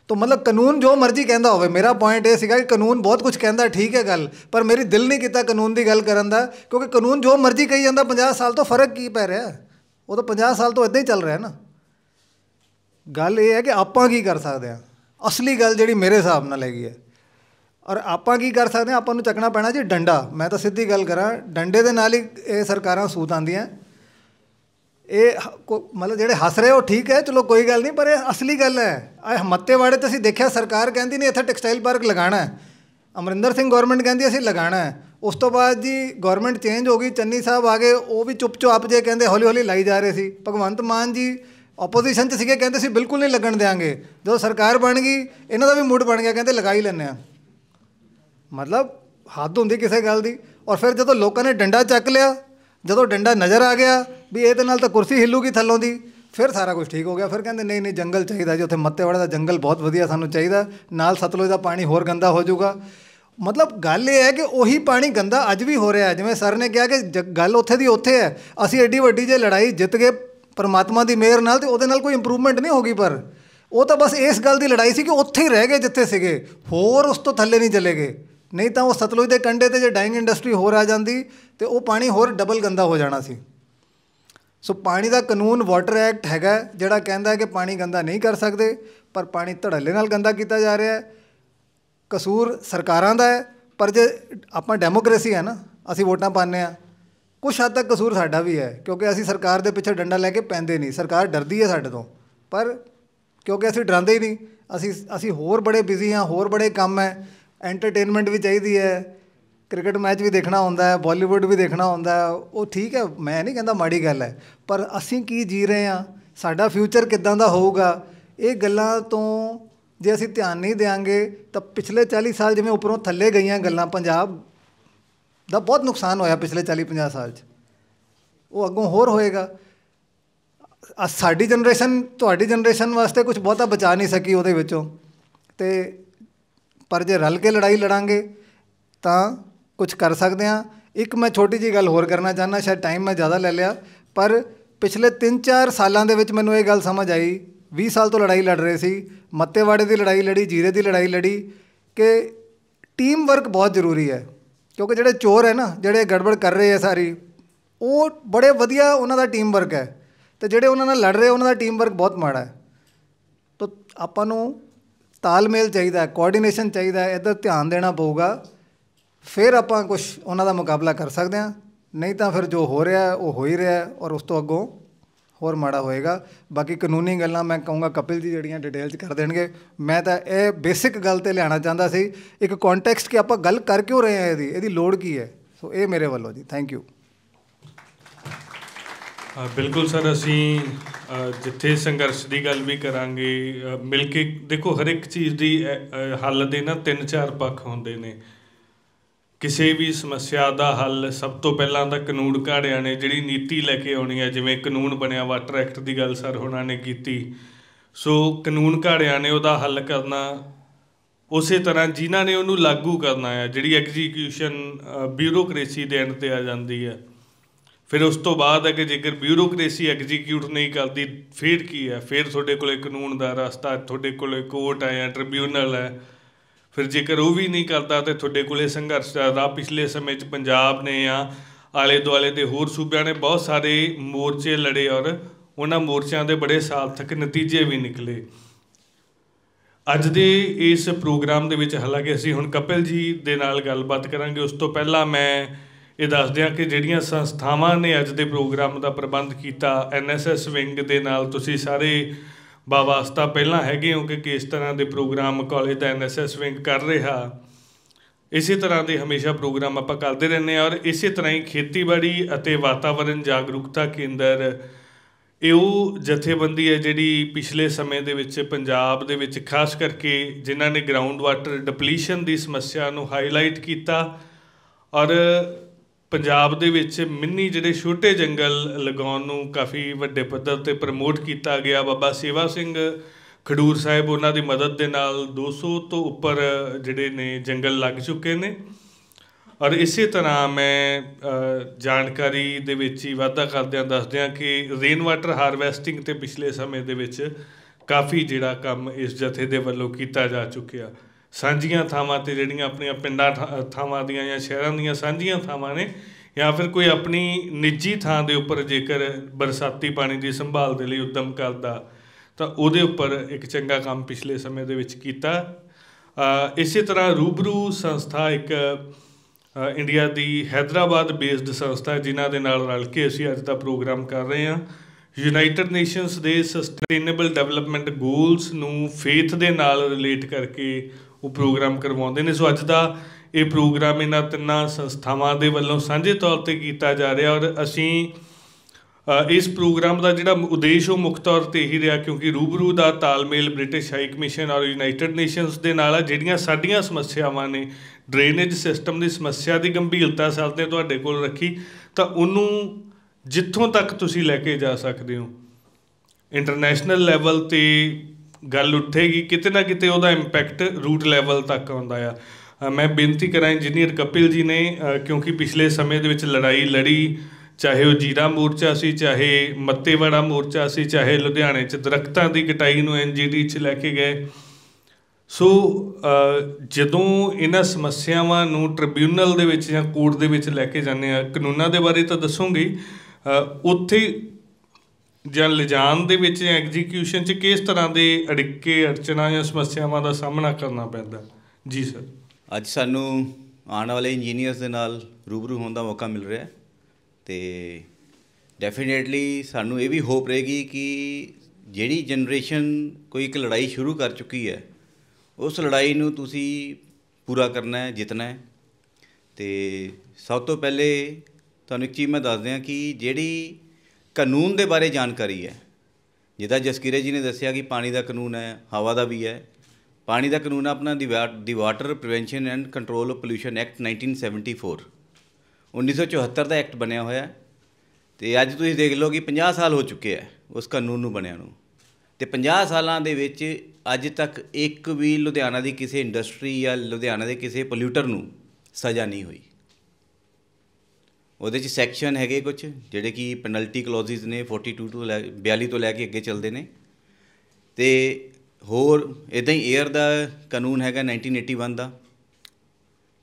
ਤੋ ਮਤਲਬ ਕਾਨੂੰਨ ਜੋ ਮਰਜ਼ੀ ਕਹਿੰਦਾ ਹੋਵੇ ਮੇਰਾ ਪੁਆਇੰਟ ਇਹ ਸੀਗਾ ਕਿ ਕਾਨੂੰਨ ਬਹੁਤ ਕੁਝ ਕਹਿੰਦਾ ਠੀਕ ਹੈ ਗੱਲ ਪਰ ਮੇਰੀ ਦਿਲ ਨਹੀਂ ਕੀਤਾ ਕਾਨੂੰਨ ਦੀ ਗੱਲ ਕਰਨ ਦਾ ਕਿਉਂਕਿ ਕਾਨੂੰਨ ਜੋ ਮਰਜ਼ੀ ਕਹੀ ਜਾਂਦਾ 50 ਸਾਲ ਤੋਂ ਫਰਕ ਕੀ ਪੈ ਰਿਹਾ ਉਹ ਤਾਂ 50 ਸਾਲ ਤੋਂ ਇਦਾਂ ਹੀ ਚੱਲ ਰਿਹਾ ਨਾ ਗੱਲ ਇਹ ਹੈ ਕਿ ਆਪਾਂ ਕੀ ਕਰ ਸਕਦੇ ਆ ਅਸਲੀ ਗੱਲ ਜਿਹੜੀ ਮੇਰੇ ਹਿਸਾਬ ਨਾਲ ਹੈਗੀ ਹੈ ਔਰ ਆਪਾਂ ਕੀ ਕਰ ਸਕਦੇ ਆ ਆਪਾਂ ਨੂੰ ਚੱਕਣਾ ਪੈਣਾ ਜੀ ਡੰਡਾ ਮੈਂ ਤਾਂ ਸਿੱਧੀ ਗੱਲ ਕਰਾਂ ਡੰਡੇ ਦੇ ਨਾਲ ਹੀ ਇਹ ਸਰਕਾਰਾਂ ਸੂਤ ਆਂਦੀਆਂ ਇਹ ਮਤਲਬ ਜਿਹੜੇ ਹੱਸ ਰਹੇ ਹੋ ਠੀਕ ਹੈ ਚਲੋ ਕੋਈ ਗੱਲ ਨਹੀਂ ਪਰ ਇਹ ਅਸਲੀ ਗੱਲ ਹੈ ਆ ਮੱਤੇਵਾੜੇ ਤੇ ਅਸੀਂ ਦੇਖਿਆ ਸਰਕਾਰ ਕਹਿੰਦੀ ਨਹੀਂ ਇੱਥੇ ਟੈਕਸਟਾਈਲ ਪਾਰਕ ਲਗਾਣਾ ਹੈ ਅਮਰਿੰਦਰ ਸਿੰਘ ਗਵਰਨਮੈਂਟ ਕਹਿੰਦੀ ਅਸੀਂ ਲਗਾਣਾ ਹੈ ਉਸ ਤੋਂ ਬਾਅਦ ਜੀ ਗਵਰਨਮੈਂਟ ਚੇਂਜ ਹੋ ਗਈ ਚੰਨੀ ਸਾਹਿਬ ਆ ਗਏ ਉਹ ਵੀ ਚੁੱਪਚਾਪ ਜੇ ਕਹਿੰਦੇ ਹੌਲੀ ਹੌਲੀ ਲਾਈ ਜਾ ਰਹੇ ਸੀ ਭਗਵੰਤ ਮਾਨ ਜੀ ਆਪੋਜੀਸ਼ਨ 'ਚ ਸੀਗੇ ਕਹਿੰਦੇ ਸੀ ਬਿਲਕੁਲ ਨਹੀਂ ਲੱਗਣ ਦੇਾਂਗੇ ਜਦੋਂ ਸਰਕਾਰ ਬਣ ਗਈ ਇਹਨਾਂ ਦਾ ਵੀ ਮੂਡ ਬਣ ਗਿਆ ਕਹਿੰਦੇ ਲਗਾਈ ਲੈਣੇ ਆ ਮਤਲਬ ਹੱਦ ਹੁੰਦੀ ਕਿਸੇ ਗੱਲ ਦੀ ਔਰ ਫਿਰ ਜਦੋਂ ਲੋਕਾਂ ਨੇ ਡੰਡਾ ਚੱਕ ਲਿਆ ਜਦੋਂ ਡੰਡਾ ਨਜ਼ਰ ਆ ਗਿਆ ਵੀ ਇਹਦੇ ਨਾਲ ਤਾਂ ਕੁਰਸੀ ਹਿੱਲੂਗੀ ਥੱਲੋਂ ਦੀ ਫਿਰ ਸਾਰਾ ਕੁਝ ਠੀਕ ਹੋ ਗਿਆ ਫਿਰ ਕਹਿੰਦੇ ਨਹੀਂ ਨਹੀਂ ਜੰਗਲ ਚਾਹੀਦਾ ਜੀ ਉੱਥੇ ਮੱਤੇਵਾੜਾ ਦਾ ਜੰਗਲ ਬਹੁਤ ਵਧੀਆ ਸਾਨੂੰ ਚਾਹੀਦਾ ਨਾਲ ਸਤਲੁਜ ਦਾ ਪਾਣੀ ਹੋਰ ਗੰਦਾ ਹੋ ਜਾਊਗਾ ਮਤਲਬ ਗੱਲ ਇਹ ਹੈ ਕਿ ਉਹੀ ਪਾਣੀ ਗੰਦਾ ਅੱਜ ਵੀ ਹੋ ਰਿਹਾ ਜਿਵੇਂ ਸਰ ਨੇ ਕਿਹਾ ਕਿ ਗੱਲ ਉੱਥੇ ਦੀ ਉੱਥੇ ਹੈ ਅਸੀਂ ਐਡੀ ਵੱਡੀ ਜੇ ਲੜਾਈ ਜਿੱਤ ਗਏ ਪਰਮਾਤਮਾ ਦੀ ਮਿਹਰ ਨਾਲ ਤੇ ਉਹਦੇ ਨਾਲ ਕੋਈ ਇੰਪਰੂਵਮੈਂਟ ਨਹੀਂ ਹੋਗੀ ਪਰ ਉਹ ਤਾਂ ਬਸ ਇਸ ਗੱਲ ਦੀ ਲੜਾਈ ਸੀ ਕਿ ਉੱਥੇ ਹੀ ਰਹਿ ਗਏ ਜਿੱਥੇ ਸੀਗੇ ਹੋਰ ਉਸ ਤੋਂ ਥੱਲੇ ਨਹੀਂ ਚਲੇ ਗਏ ਨਹੀਂ ਤਾਂ ਉਹ ਸਤਲੁਜ ਦੇ ਕੰਢੇ ਤੇ ਜੇ ਡਾਈਂਗ ਇੰਡਸਟਰੀ ਹੋਰ ਆ ਜਾਂਦੀ ਤੇ ਉਹ ਪਾਣੀ ਹੋਰ ਡਬਲ ਗੰਦਾ ਹੋ ਜਾਣਾ ਸੀ ਸੋ ਪਾਣੀ ਦਾ ਕਾਨੂੰਨ ਵਾਟਰ ਐਕਟ ਹੈਗਾ ਜਿਹੜਾ ਕਹਿੰਦਾ ਕਿ ਪਾਣੀ ਗੰਦਾ ਨਹੀਂ ਕਰ ਸਕਦੇ ਪਰ ਪਾਣੀ ਧੜੱਲੇ ਨਾਲ ਗੰਦਾ ਕੀਤਾ ਜਾ ਰਿਹਾ ਹੈ ਕਸੂਰ ਸਰਕਾਰਾਂ ਦਾ ਹੈ ਪਰ ਜੇ ਆਪਾਂ ਡੈਮੋਕ੍ਰੇਸੀ ਹੈ ਨਾ ਅਸੀਂ ਵੋਟਾਂ ਪਾਉਂਦੇ ਆ ਕੁਝ ਹੱਦ ਤੱਕ ਕਸੂਰ ਸਾਡਾ ਵੀ ਹੈ ਕਿਉਂਕਿ ਅਸੀਂ ਸਰਕਾਰ ਦੇ ਪਿੱਛੇ ਡੰਡਾ ਲੈ ਕੇ ਪੈਂਦੇ ਨਹੀਂ ਸਰਕਾਰ ਡਰਦੀ ਹੈ ਸਾਡੇ ਤੋਂ ਪਰ ਕਿਉਂਕਿ ਅਸੀਂ ਡਰਾਂਦੇ ਹੀ ਨਹੀਂ ਅਸੀਂ ਅਸੀਂ ਹੋਰ ਬੜੇ ਬਿਜ਼ੀ ਹਾਂ ਹੋਰ ਬੜੇ ਕੰਮ ਹੈ ਐਂਟਰਟੇਨਮੈਂਟ ਵੀ ਚਾਹੀਦੀ ਹੈ ਕ੍ਰਿਕਟ ਮੈਚ ਵੀ ਦੇਖਣਾ ਹੁੰਦਾ ਹੈ ਬਾਲੀਵੁੱਡ ਵੀ ਦੇਖਣਾ ਹੁੰਦਾ ਹੈ ਉਹ ਠੀਕ ਹੈ ਮੈਂ ਨਹੀਂ ਕਹਿੰਦਾ ਮਾੜੀ ਗੱਲ ਹੈ ਪਰ ਅਸੀਂ ਕੀ ਜੀ ਰਹੇ ਆ ਸਾਡਾ ਫਿਊਚਰ ਕਿੱਦਾਂ ਦਾ ਹੋਊਗਾ ਇਹ ਗੱਲਾਂ ਤੋਂ ਜੇ ਅਸੀਂ ਧਿਆਨ ਨਹੀਂ ਦੇਾਂਗੇ ਤਾਂ ਪਿਛਲੇ 40 ਸਾਲ ਜਿਵੇਂ ਉੱਪਰੋਂ ਥੱਲੇ ਗਈਆਂ ਗੱਲਾਂ ਪੰਜਾਬ ਦਾ ਬਹੁਤ ਨੁਕਸਾਨ ਹੋਇਆ ਪਿਛਲੇ 40 50 ਸਾਲ 'ਚ ਉਹ ਅੱਗੋਂ ਹੋਰ ਹੋਏਗਾ ਸਾਡੀ ਜਨਰੇਸ਼ਨ ਤੁਹਾਡੀ ਜਨਰੇਸ਼ਨ ਵਾਸਤੇ ਕੁਝ ਬਹੁਤਾ ਬਚਾ ਨਹੀਂ ਸਕੀ ਉਹਦੇ ਵਿੱਚੋਂ ਤੇ ਪਰ ਜੇ ਰਲ ਕੇ ਲੜਾਈ ਲੜਾਂਗੇ ਤਾਂ ਕੁਝ ਕਰ ਸਕਦੇ ਹਾਂ ਇੱਕ ਮੈਂ ਛੋਟੀ ਜੀ ਗੱਲ ਹੋਰ ਕਰਨਾ ਚਾਹਨਾ ਸ਼ਾਇਦ ਟਾਈਮ ਮੈਂ ਜ਼ਿਆਦਾ ਲੈ ਲਿਆ ਪਰ ਪਿਛਲੇ 3-4 ਸਾਲਾਂ ਦੇ ਵਿੱਚ ਮੈਨੂੰ ਇਹ ਗੱਲ ਸਮਝ ਆਈ 20 ਸਾਲ ਤੋਂ ਲੜਾਈ ਲੜ ਰਹੇ ਸੀ ਮੱਤੇਵਾੜੇ ਦੀ ਲੜਾਈ ਲੜੀ ਜੀਰੇ ਦੀ ਲੜਾਈ ਲੜੀ ਕਿ ਟੀਮ ਵਰਕ ਬਹੁਤ ਜ਼ਰੂਰੀ ਹੈ ਕਿਉਂਕਿ ਜਿਹੜੇ ਚੋਰ ਹੈ ਨਾ ਜਿਹੜੇ ਗੜਬੜ ਕਰ ਰਹੇ ਆ ਸਾਰੀ ਉਹ ਬੜੇ ਵਧੀਆ ਉਹਨਾਂ ਦਾ ਟੀਮ ਵਰਕ ਹੈ ਤੇ ਜਿਹੜੇ ਉਹਨਾਂ ਨਾਲ ਲੜ ਰਹੇ ਉਹਨਾਂ ਦਾ ਟੀਮ ਵਰਕ ਬਹੁਤ ਮਾੜਾ ਹੈ ਤਾਂ ਆਪਾਂ ਨੂੰ ਤਾਲਮੇਲ ਚਾਹੀਦਾ ਕੋਆਰਡੀਨੇਸ਼ਨ ਚਾਹੀਦਾ ਇਧਰ ਧਿਆਨ ਦੇਣਾ ਪਊਗਾ ਫਿਰ ਆਪਾਂ ਕੁਝ ਉਹਨਾਂ ਦਾ ਮੁਕਾਬਲਾ ਕਰ ਸਕਦੇ ਹਾਂ ਨਹੀਂ ਤਾਂ ਫਿਰ ਜੋ ਹੋ ਰਿਹਾ ਉਹ ਹੋ ਹੀ ਰਿਹਾ ਔਰ ਉਸ ਤੋਂ ਅੱਗੋਂ ਹੋਰ ਮਾੜਾ ਹੋਏਗਾ ਬਾਕੀ ਕਾਨੂੰਨੀ ਗੱਲਾਂ ਮੈਂ ਕਹੂੰਗਾ ਕਪਿਲ ਜੀ ਜਿਹੜੀਆਂ ਡਿਟੇਲ ਚ ਕਰ ਦੇਣਗੇ ਮੈਂ ਤਾਂ ਇਹ ਬੇਸਿਕ ਗੱਲ ਤੇ ਲਿਆਣਾ ਚਾਹੁੰਦਾ ਸੀ ਇੱਕ ਕੰਟੈਕਸਟ ਕਿ ਆਪਾਂ ਗੱਲ ਕਰ ਕਿਉਂ ਰਹੇ ਹਾਂ ਇਹਦੀ ਇਹਦੀ ਲੋੜ ਕੀ ਹੈ ਸੋ ਇਹ ਮੇਰੇ ਵੱਲੋਂ ਜੀ ਥੈਂਕ ਯੂ ਬਿਲਕੁਲ ਸਰ ਅਸੀਂ ਜਿੱਥੇ ਸੰਘਰਸ਼ ਦੀ ਗੱਲ ਵੀ ਕਰਾਂਗੇ ਮਿਲ ਕੇ ਦੇਖੋ ਹਰ ਇੱਕ ਚੀਜ਼ ਦੀ ਹੱਲ ਦੇ ਨਾ ਤਿੰਨ ਚਾਰ ਪੱਖ ਹੁੰਦੇ ਨੇ ਕਿਸੇ ਵੀ ਸਮੱਸਿਆ ਦਾ ਹੱਲ ਸਭ ਤੋਂ ਪਹਿਲਾਂ ਤਾਂ ਕਾਨੂੰਨ ਘਾੜਿਆਂ ਨੇ ਜਿਹੜੀ ਨੀਤੀ ਲੈ ਕੇ ਆਉਣੀ ਹੈ ਜਿਵੇਂ ਕਾਨੂੰਨ ਬਣਿਆ ਵਾਟਰ ਐਕਟ ਦੀ ਗੱਲ ਸਰ ਹੋਣਾ ਨੇ ਕੀਤੀ ਸੋ ਕਾਨੂੰਨ ਘਾੜਿਆਂ ਨੇ ਉਹਦਾ ਹੱਲ ਕਰਨਾ ਉਸੇ ਤਰ੍ਹਾਂ ਜਿਨ੍ਹਾਂ ਨੇ ਉਹਨੂੰ ਲਾਗੂ ਕਰਨਾ ਹੈ ਜਿਹੜੀ ਐਗਜ਼ੀਕਿਊਸ਼ਨ ਬਿਊਰੋਕ੍ਰੇਸੀ ਦੇ ਅੰਦਰ ਤੇ ਆ ਜਾਂਦੀ ਹੈ ਫਿਰ ਉਸ ਤੋਂ ਬਾਅਦ ਹੈ ਕਿ ਜੇਕਰ ਬਿਊਰੋਕ੍ਰੇਸੀ ਐਗਜ਼ੀਕਿਊਟ ਨਹੀਂ ਕਰਦੀ ਫਿਰ ਕੀ ਹੈ ਫਿਰ ਤੁਹਾਡੇ ਕੋਲੇ ਕਾਨੂੰਨ ਦਾ ਰਸਤਾ ਤੁਹਾਡੇ ਕੋਲੇ ਕੋਰਟ ਹੈ ਜਾਂ ਟ੍ਰਿਬਿਊਨਲ ਹੈ ਫਿਰ ਜੇਕਰ ਉਹ ਵੀ ਨਹੀਂ ਕਰਦਾ ਤੇ ਤੁਹਾਡੇ ਕੋਲੇ ਸੰਘਰਸ਼ ਦਾ ਪਿਛਲੇ ਸਮੇਂ 'ਚ ਪੰਜਾਬ ਨੇ ਆ ਆਲੇ ਦੁਆਲੇ ਦੇ ਹੋਰ ਸੂਬਿਆਂ ਨੇ ਬਹੁਤ ਸਾਰੇ ਮੋਰਚੇ ਲੜੇ ਔਰ ਉਹਨਾਂ ਮੋਰਚਿਆਂ ਦੇ ਬੜੇ ਸਾਰਥਕ ਨਤੀਜੇ ਵੀ ਨਿਕਲੇ ਅੱਜ ਦੇ ਇਸ ਪ੍ਰੋਗਰਾਮ ਦੇ ਵਿੱਚ ਹਾਲਾਂਕਿ ਅਸੀਂ ਹੁਣ ਕਪਿਲ ਜੀ ਦੇ ਨਾਲ ਗੱਲਬਾਤ ਕਰਾਂਗੇ ਉਸ ਤੋਂ ਪਹਿਲਾਂ ਮੈਂ ਇਹ ਦੱਸਦੇ ਆ ਕਿ ਜਿਹੜੀਆਂ ਸੰਸਥਾਵਾਂ ਨੇ ਅੱਜ ਦੇ ਪ੍ਰੋਗਰਾਮ ਦਾ ਪ੍ਰਬੰਧ ਕੀਤਾ ਐਨਐਸਐਸ ਵਿੰਗ ਦੇ ਨਾਲ ਤੁਸੀਂ ਸਾਰੇ ਬਾਵਾਸਤਾ ਪਹਿਲਾਂ ਹੈਗੇ ਹੋ ਕਿ ਕਿਸ ਤਰ੍ਹਾਂ ਦੇ ਪ੍ਰੋਗਰਾਮ ਕਾਲਜ ਦਾ ਐਨਐਸਐਸ ਵਿੰਗ ਕਰ ਰਿਹਾ ਇਸੇ ਤਰ੍ਹਾਂ ਦੇ ਹਮੇਸ਼ਾ ਪ੍ਰੋਗਰਾਮ ਆਪਾਂ ਕਰਦੇ ਰਹਿੰਦੇ ਆ ਔਰ ਇਸੇ ਤਰ੍ਹਾਂ ਹੀ ਖੇਤੀਬਾੜੀ ਅਤੇ ਵਾਤਾਵਰਣ ਜਾਗਰੂਕਤਾ ਕੇਂਦਰ ਇਹ ਉਹ ਜਥੇਬੰਦੀ ਹੈ ਜਿਹੜੀ ਪਿਛਲੇ ਸਮੇਂ ਦੇ ਵਿੱਚ ਪੰਜਾਬ ਦੇ ਵਿੱਚ ਖਾਸ ਕਰਕੇ ਜਿਨ੍ਹਾਂ ਨੇ ਗਰਾਊਂਡ ਵਾਟਰ ਡਿਪਲੀਸ਼ਨ ਦੀ ਸਮੱਸਿਆ ਨੂੰ ਹਾਈਲਾਈਟ ਕੀਤਾ ਔਰ ਪੰਜਾਬ ਦੇ ਵਿੱਚ ਮਿੰਨੀ ਜਿਹੜੇ ਛੋਟੇ ਜੰਗਲ ਲਗਾਉਣ ਨੂੰ ਕਾਫੀ ਵੱਡੇ ਪੱਧਰ ਤੇ ਪ੍ਰਮੋਟ ਕੀਤਾ ਗਿਆ ਬਾਬਾ ਸੇਵਾ ਸਿੰਘ ਖਡੂਰ ਸਾਹਿਬ ਉਹਨਾਂ ਦੀ ਮਦਦ ਦੇ ਨਾਲ 200 ਤੋਂ ਉੱਪਰ ਜਿਹੜੇ ਨੇ ਜੰਗਲ ਲੱਗ ਚੁੱਕੇ ਨੇ ਔਰ ਇਸੇ ਤਰ੍ਹਾਂ ਮੈਂ ਜਾਣਕਾਰੀ ਦੇ ਵਿੱਚ ਹੀ ਵਾਅਦਾ ਕਰਦਿਆਂ ਦੱਸਦਿਆਂ ਕਿ ਰੇਨ ਵਾਟਰ ਹਾਰਵੈਸਟਿੰਗ ਤੇ ਪਿਛਲੇ ਸਮੇਂ ਦੇ ਵਿੱਚ ਕਾਫੀ ਜਿਹੜਾ ਕੰਮ ਇਸ ਜਥੇ ਦੇ ਵੱਲੋਂ ਕੀਤਾ ਜਾ ਚੁੱਕਿਆ ਸਾਂਝੀਆਂ ਥਾਵਾਂ ਤੇ ਜਿਹੜੀਆਂ ਆਪਣੀਆਂ ਪਿੰਡਾਂ ਥਾਵਾਂ ਦੀਆਂ ਜਾਂ ਸ਼ਹਿਰਾਂ ਦੀਆਂ ਸਾਂਝੀਆਂ ਥਾਵਾਂ ਨੇ ਜਾਂ ਫਿਰ ਕੋਈ ਆਪਣੀ ਨਿੱਜੀ ਥਾਂ ਦੇ ਉੱਪਰ ਜੇਕਰ ਬਰਸਾਤੀ ਪਾਣੀ ਦੀ ਸੰਭਾਲ ਦੇ ਲਈ ਉਦਮ ਕਰਦਾ ਤਾਂ ਉਹਦੇ ਉੱਪਰ ਇੱਕ ਚੰਗਾ ਕੰਮ ਪਿਛਲੇ ਸਮੇਂ ਦੇ ਵਿੱਚ ਕੀਤਾ ਇਸੇ ਤਰ੍ਹਾਂ ਰੂਬਰੂ ਸੰਸਥਾ ਇੱਕ ਇੰਡੀਆ ਦੀ ਹైదరాబాద్ ਬੇਸਡ ਸੰਸਥਾ ਜਿਨ੍ਹਾਂ ਦੇ ਨਾਲ ਰਲ ਕੇ ਅਸੀਂ ਅੱਜ ਦਾ ਪ੍ਰੋਗਰਾਮ ਕਰ ਰਹੇ ਹਾਂ ਯੂਨਾਈਟਿਡ ਨੇਸ਼ਨਸ ਦੇ ਸਸਟੇਨੇਬਲ ਡਿਵੈਲਪਮੈਂਟ ਗੋਲਸ ਨੂੰ ਫੇਥ ਦੇ ਨਾਲ ਰਿਲੇਟ ਕਰਕੇ ਉਹ ਪ੍ਰੋਗਰਾਮ ਕਰਵਾਉਂਦੇ ਨੇ ਸੋ ਅੱਜ ਦਾ ਇਹ ਪ੍ਰੋਗਰਾਮ ਇਹਨਾਂ ਤਿੰਨਾਂ ਸੰਸਥਾਵਾਂ ਦੇ ਵੱਲੋਂ ਸਾਂਝੇ ਤੌਰ ਤੇ ਕੀਤਾ ਜਾ ਰਿਹਾ ਔਰ ਅਸੀਂ ਇਸ ਪ੍ਰੋਗਰਾਮ ਦਾ ਜਿਹੜਾ ਉਦੇਸ਼ ਉਹ ਮੁੱਖ ਤੌਰ ਤੇ ਇਹੀ ਰਿਹਾ ਕਿਉਂਕਿ ਰੂਬਰੂ ਦਾ ਤਾਲਮੇਲ ਬ੍ਰਿਟਿਸ਼ ਹਾਈ ਕਮਿਸ਼ਨ ਔਰ ਯੂਨਾਈਟਿਡ ਨੇਸ਼ਨਸ ਦੇ ਨਾਲ ਆ ਜਿਹੜੀਆਂ ਸਾਡੀਆਂ ਸਮੱਸਿਆਵਾਂ ਨੇ ਡਰੇਨੇਜ ਸਿਸਟਮ ਦੀ ਸਮੱਸਿਆ ਦੀ ਗੰਭੀਰਤਾ ਸਾਹਮਣੇ ਤੁਹਾਡੇ ਕੋਲ ਰੱਖੀ ਤਾਂ ਉਹਨੂੰ ਜਿੱਥੋਂ ਤੱਕ ਤੁਸੀਂ ਲੈ ਕੇ ਜਾ ਸਕਦੇ ਹੋ ਇੰਟਰਨੈਸ਼ਨਲ ਲੈਵਲ ਤੇ ਗੱਲ ਉੱਠੇਗੀ ਕਿਤੇ ਨਾ ਕਿਤੇ ਉਹਦਾ ਇੰਪੈਕਟ ਰੂਟ ਲੈਵਲ ਤੱਕ ਆਉਂਦਾ ਆ ਮੈਂ ਬੇਨਤੀ ਕਰਾਂ ਇੰਜੀਨੀਅਰ ਕਪਿਲ ਜੀ ਨੇ ਕਿਉਂਕਿ ਪਿਛਲੇ ਸਮੇਂ ਦੇ ਵਿੱਚ ਲੜਾਈ ਲੜੀ ਚਾਹੇ ਉਹ ਜੀਰਾ ਮੋਰਚਾ ਸੀ ਚਾਹੇ ਮੱਤੇਵਾੜਾ ਮੋਰਚਾ ਸੀ ਚਾਹੇ ਲੁਧਿਆਣੇ 'ਚ ਦਰਖਤਾਂ ਦੀ ਕਟਾਈ ਨੂੰ ਐਨਜੀਡੀ 'ਚ ਲੈ ਕੇ ਗਏ ਸੋ ਜਦੋਂ ਇਹਨਾਂ ਸਮੱਸਿਆਵਾਂ ਨੂੰ ਟ੍ਰਿਬਿਊਨਲ ਦੇ ਵਿੱਚ ਜਾਂ ਕੋਰਟ ਦੇ ਵਿੱਚ ਲੈ ਕੇ ਜਾਂਦੇ ਆ ਕਾਨੂੰਨਾਂ ਦੇ ਬਾਰੇ ਤਾਂ ਦੱਸੂਗੀ ਉੱਥੇ ਜਾਂ ਲਿਜਾਨ ਦੇ ਵਿੱਚ ਜਾਂ ਐਗਜ਼ੀਕਿਊਸ਼ਨ 'ਚ ਕਿਸ ਤਰ੍ਹਾਂ ਦੇ ਅੜਿੱਕੇ ਅੜਚਨਾ ਜਾਂ ਸਮੱਸਿਆਵਾਂ ਦਾ ਸਾਹਮਣਾ ਕਰਨਾ ਪੈਂਦਾ ਜੀ ਸਰ ਅੱਜ ਸਾਨੂੰ ਆਉਣ ਵਾਲੇ ਇੰਜੀਨੀਅਰਸ ਦੇ ਨਾਲ ਰੂਬਰੂ ਹੋਣ ਦਾ ਮੌਕਾ ਮਿਲ ਰਿਹਾ ਤੇ ਡੈਫੀਨਿਟਲੀ ਸਾਨੂੰ ਇਹ ਵੀ ਹੋਪ ਰਹੇਗੀ ਕਿ ਜਿਹੜੀ ਜਨਰੇਸ਼ਨ ਕੋਈ ਇੱਕ ਲੜਾਈ ਸ਼ੁਰੂ ਕਰ ਚੁੱਕੀ ਹੈ ਉਸ ਲੜਾਈ ਨੂੰ ਤੁਸੀਂ ਪੂਰਾ ਕਰਨਾ ਹੈ ਜਿੱਤਣਾ ਹੈ ਤੇ ਸਭ ਤੋਂ ਪਹਿਲੇ ਤੁਹਾਨੂੰ ਇੱਕ ਚੀਜ਼ ਮੈਂ ਦੱਸ ਦਿਆਂ ਕਿ ਜਿਹੜੀ ਕਾਨੂੰਨ ਦੇ ਬਾਰੇ ਜਾਣਕਾਰੀ ਹੈ ਜਿਹਦਾ ਜਸਕੀਰੇ ਜੀ ਨੇ ਦੱਸਿਆ ਕਿ ਪਾਣੀ ਦਾ ਕਾਨੂੰਨ ਹੈ ਹਵਾ ਦਾ ਵੀ ਹੈ ਪਾਣੀ ਦਾ ਕਾਨੂੰਨ ਆਪਣਾ the water prevention and control of pollution act 1974 1974 ਦਾ ਐਕਟ ਬਣਿਆ ਹੋਇਆ ਤੇ ਅੱਜ ਤੁਸੀਂ ਦੇਖ ਲਓ ਕਿ 50 ਸਾਲ ਹੋ ਚੁੱਕੇ ਆ ਉਸ ਕਾਨੂੰਨ ਨੂੰ ਬਣਿਆ ਨੂੰ ਤੇ 50 ਸਾਲਾਂ ਦੇ ਵਿੱਚ ਅੱਜ ਤੱਕ ਇੱਕ ਵੀ ਲੁਧਿਆਣਾ ਦੀ ਕਿਸੇ ਇੰਡਸਟਰੀ ਜਾਂ ਲੁਧਿਆਣਾ ਦੇ ਕਿਸੇ ਪੋਲੂਟਰ ਨੂੰ ਸਜ਼ਾ ਨਹੀਂ ਹੋਈ ਉਹਦੇ ਚ ਸੈਕਸ਼ਨ ਹੈਗੇ ਕੁਝ ਜਿਹੜੇ ਕਿ ਪੈਨਲਟੀ ਕਲੌਜ਼ਸ ਨੇ 42 ਤੋਂ 42 ਤੋਂ ਲੈ ਕੇ ਅੱਗੇ ਚੱਲਦੇ ਨੇ ਤੇ ਹੋਰ ਇਦਾਂ ਹੀ 에ਅਰ ਦਾ ਕਾਨੂੰਨ ਹੈਗਾ 1981 ਦਾ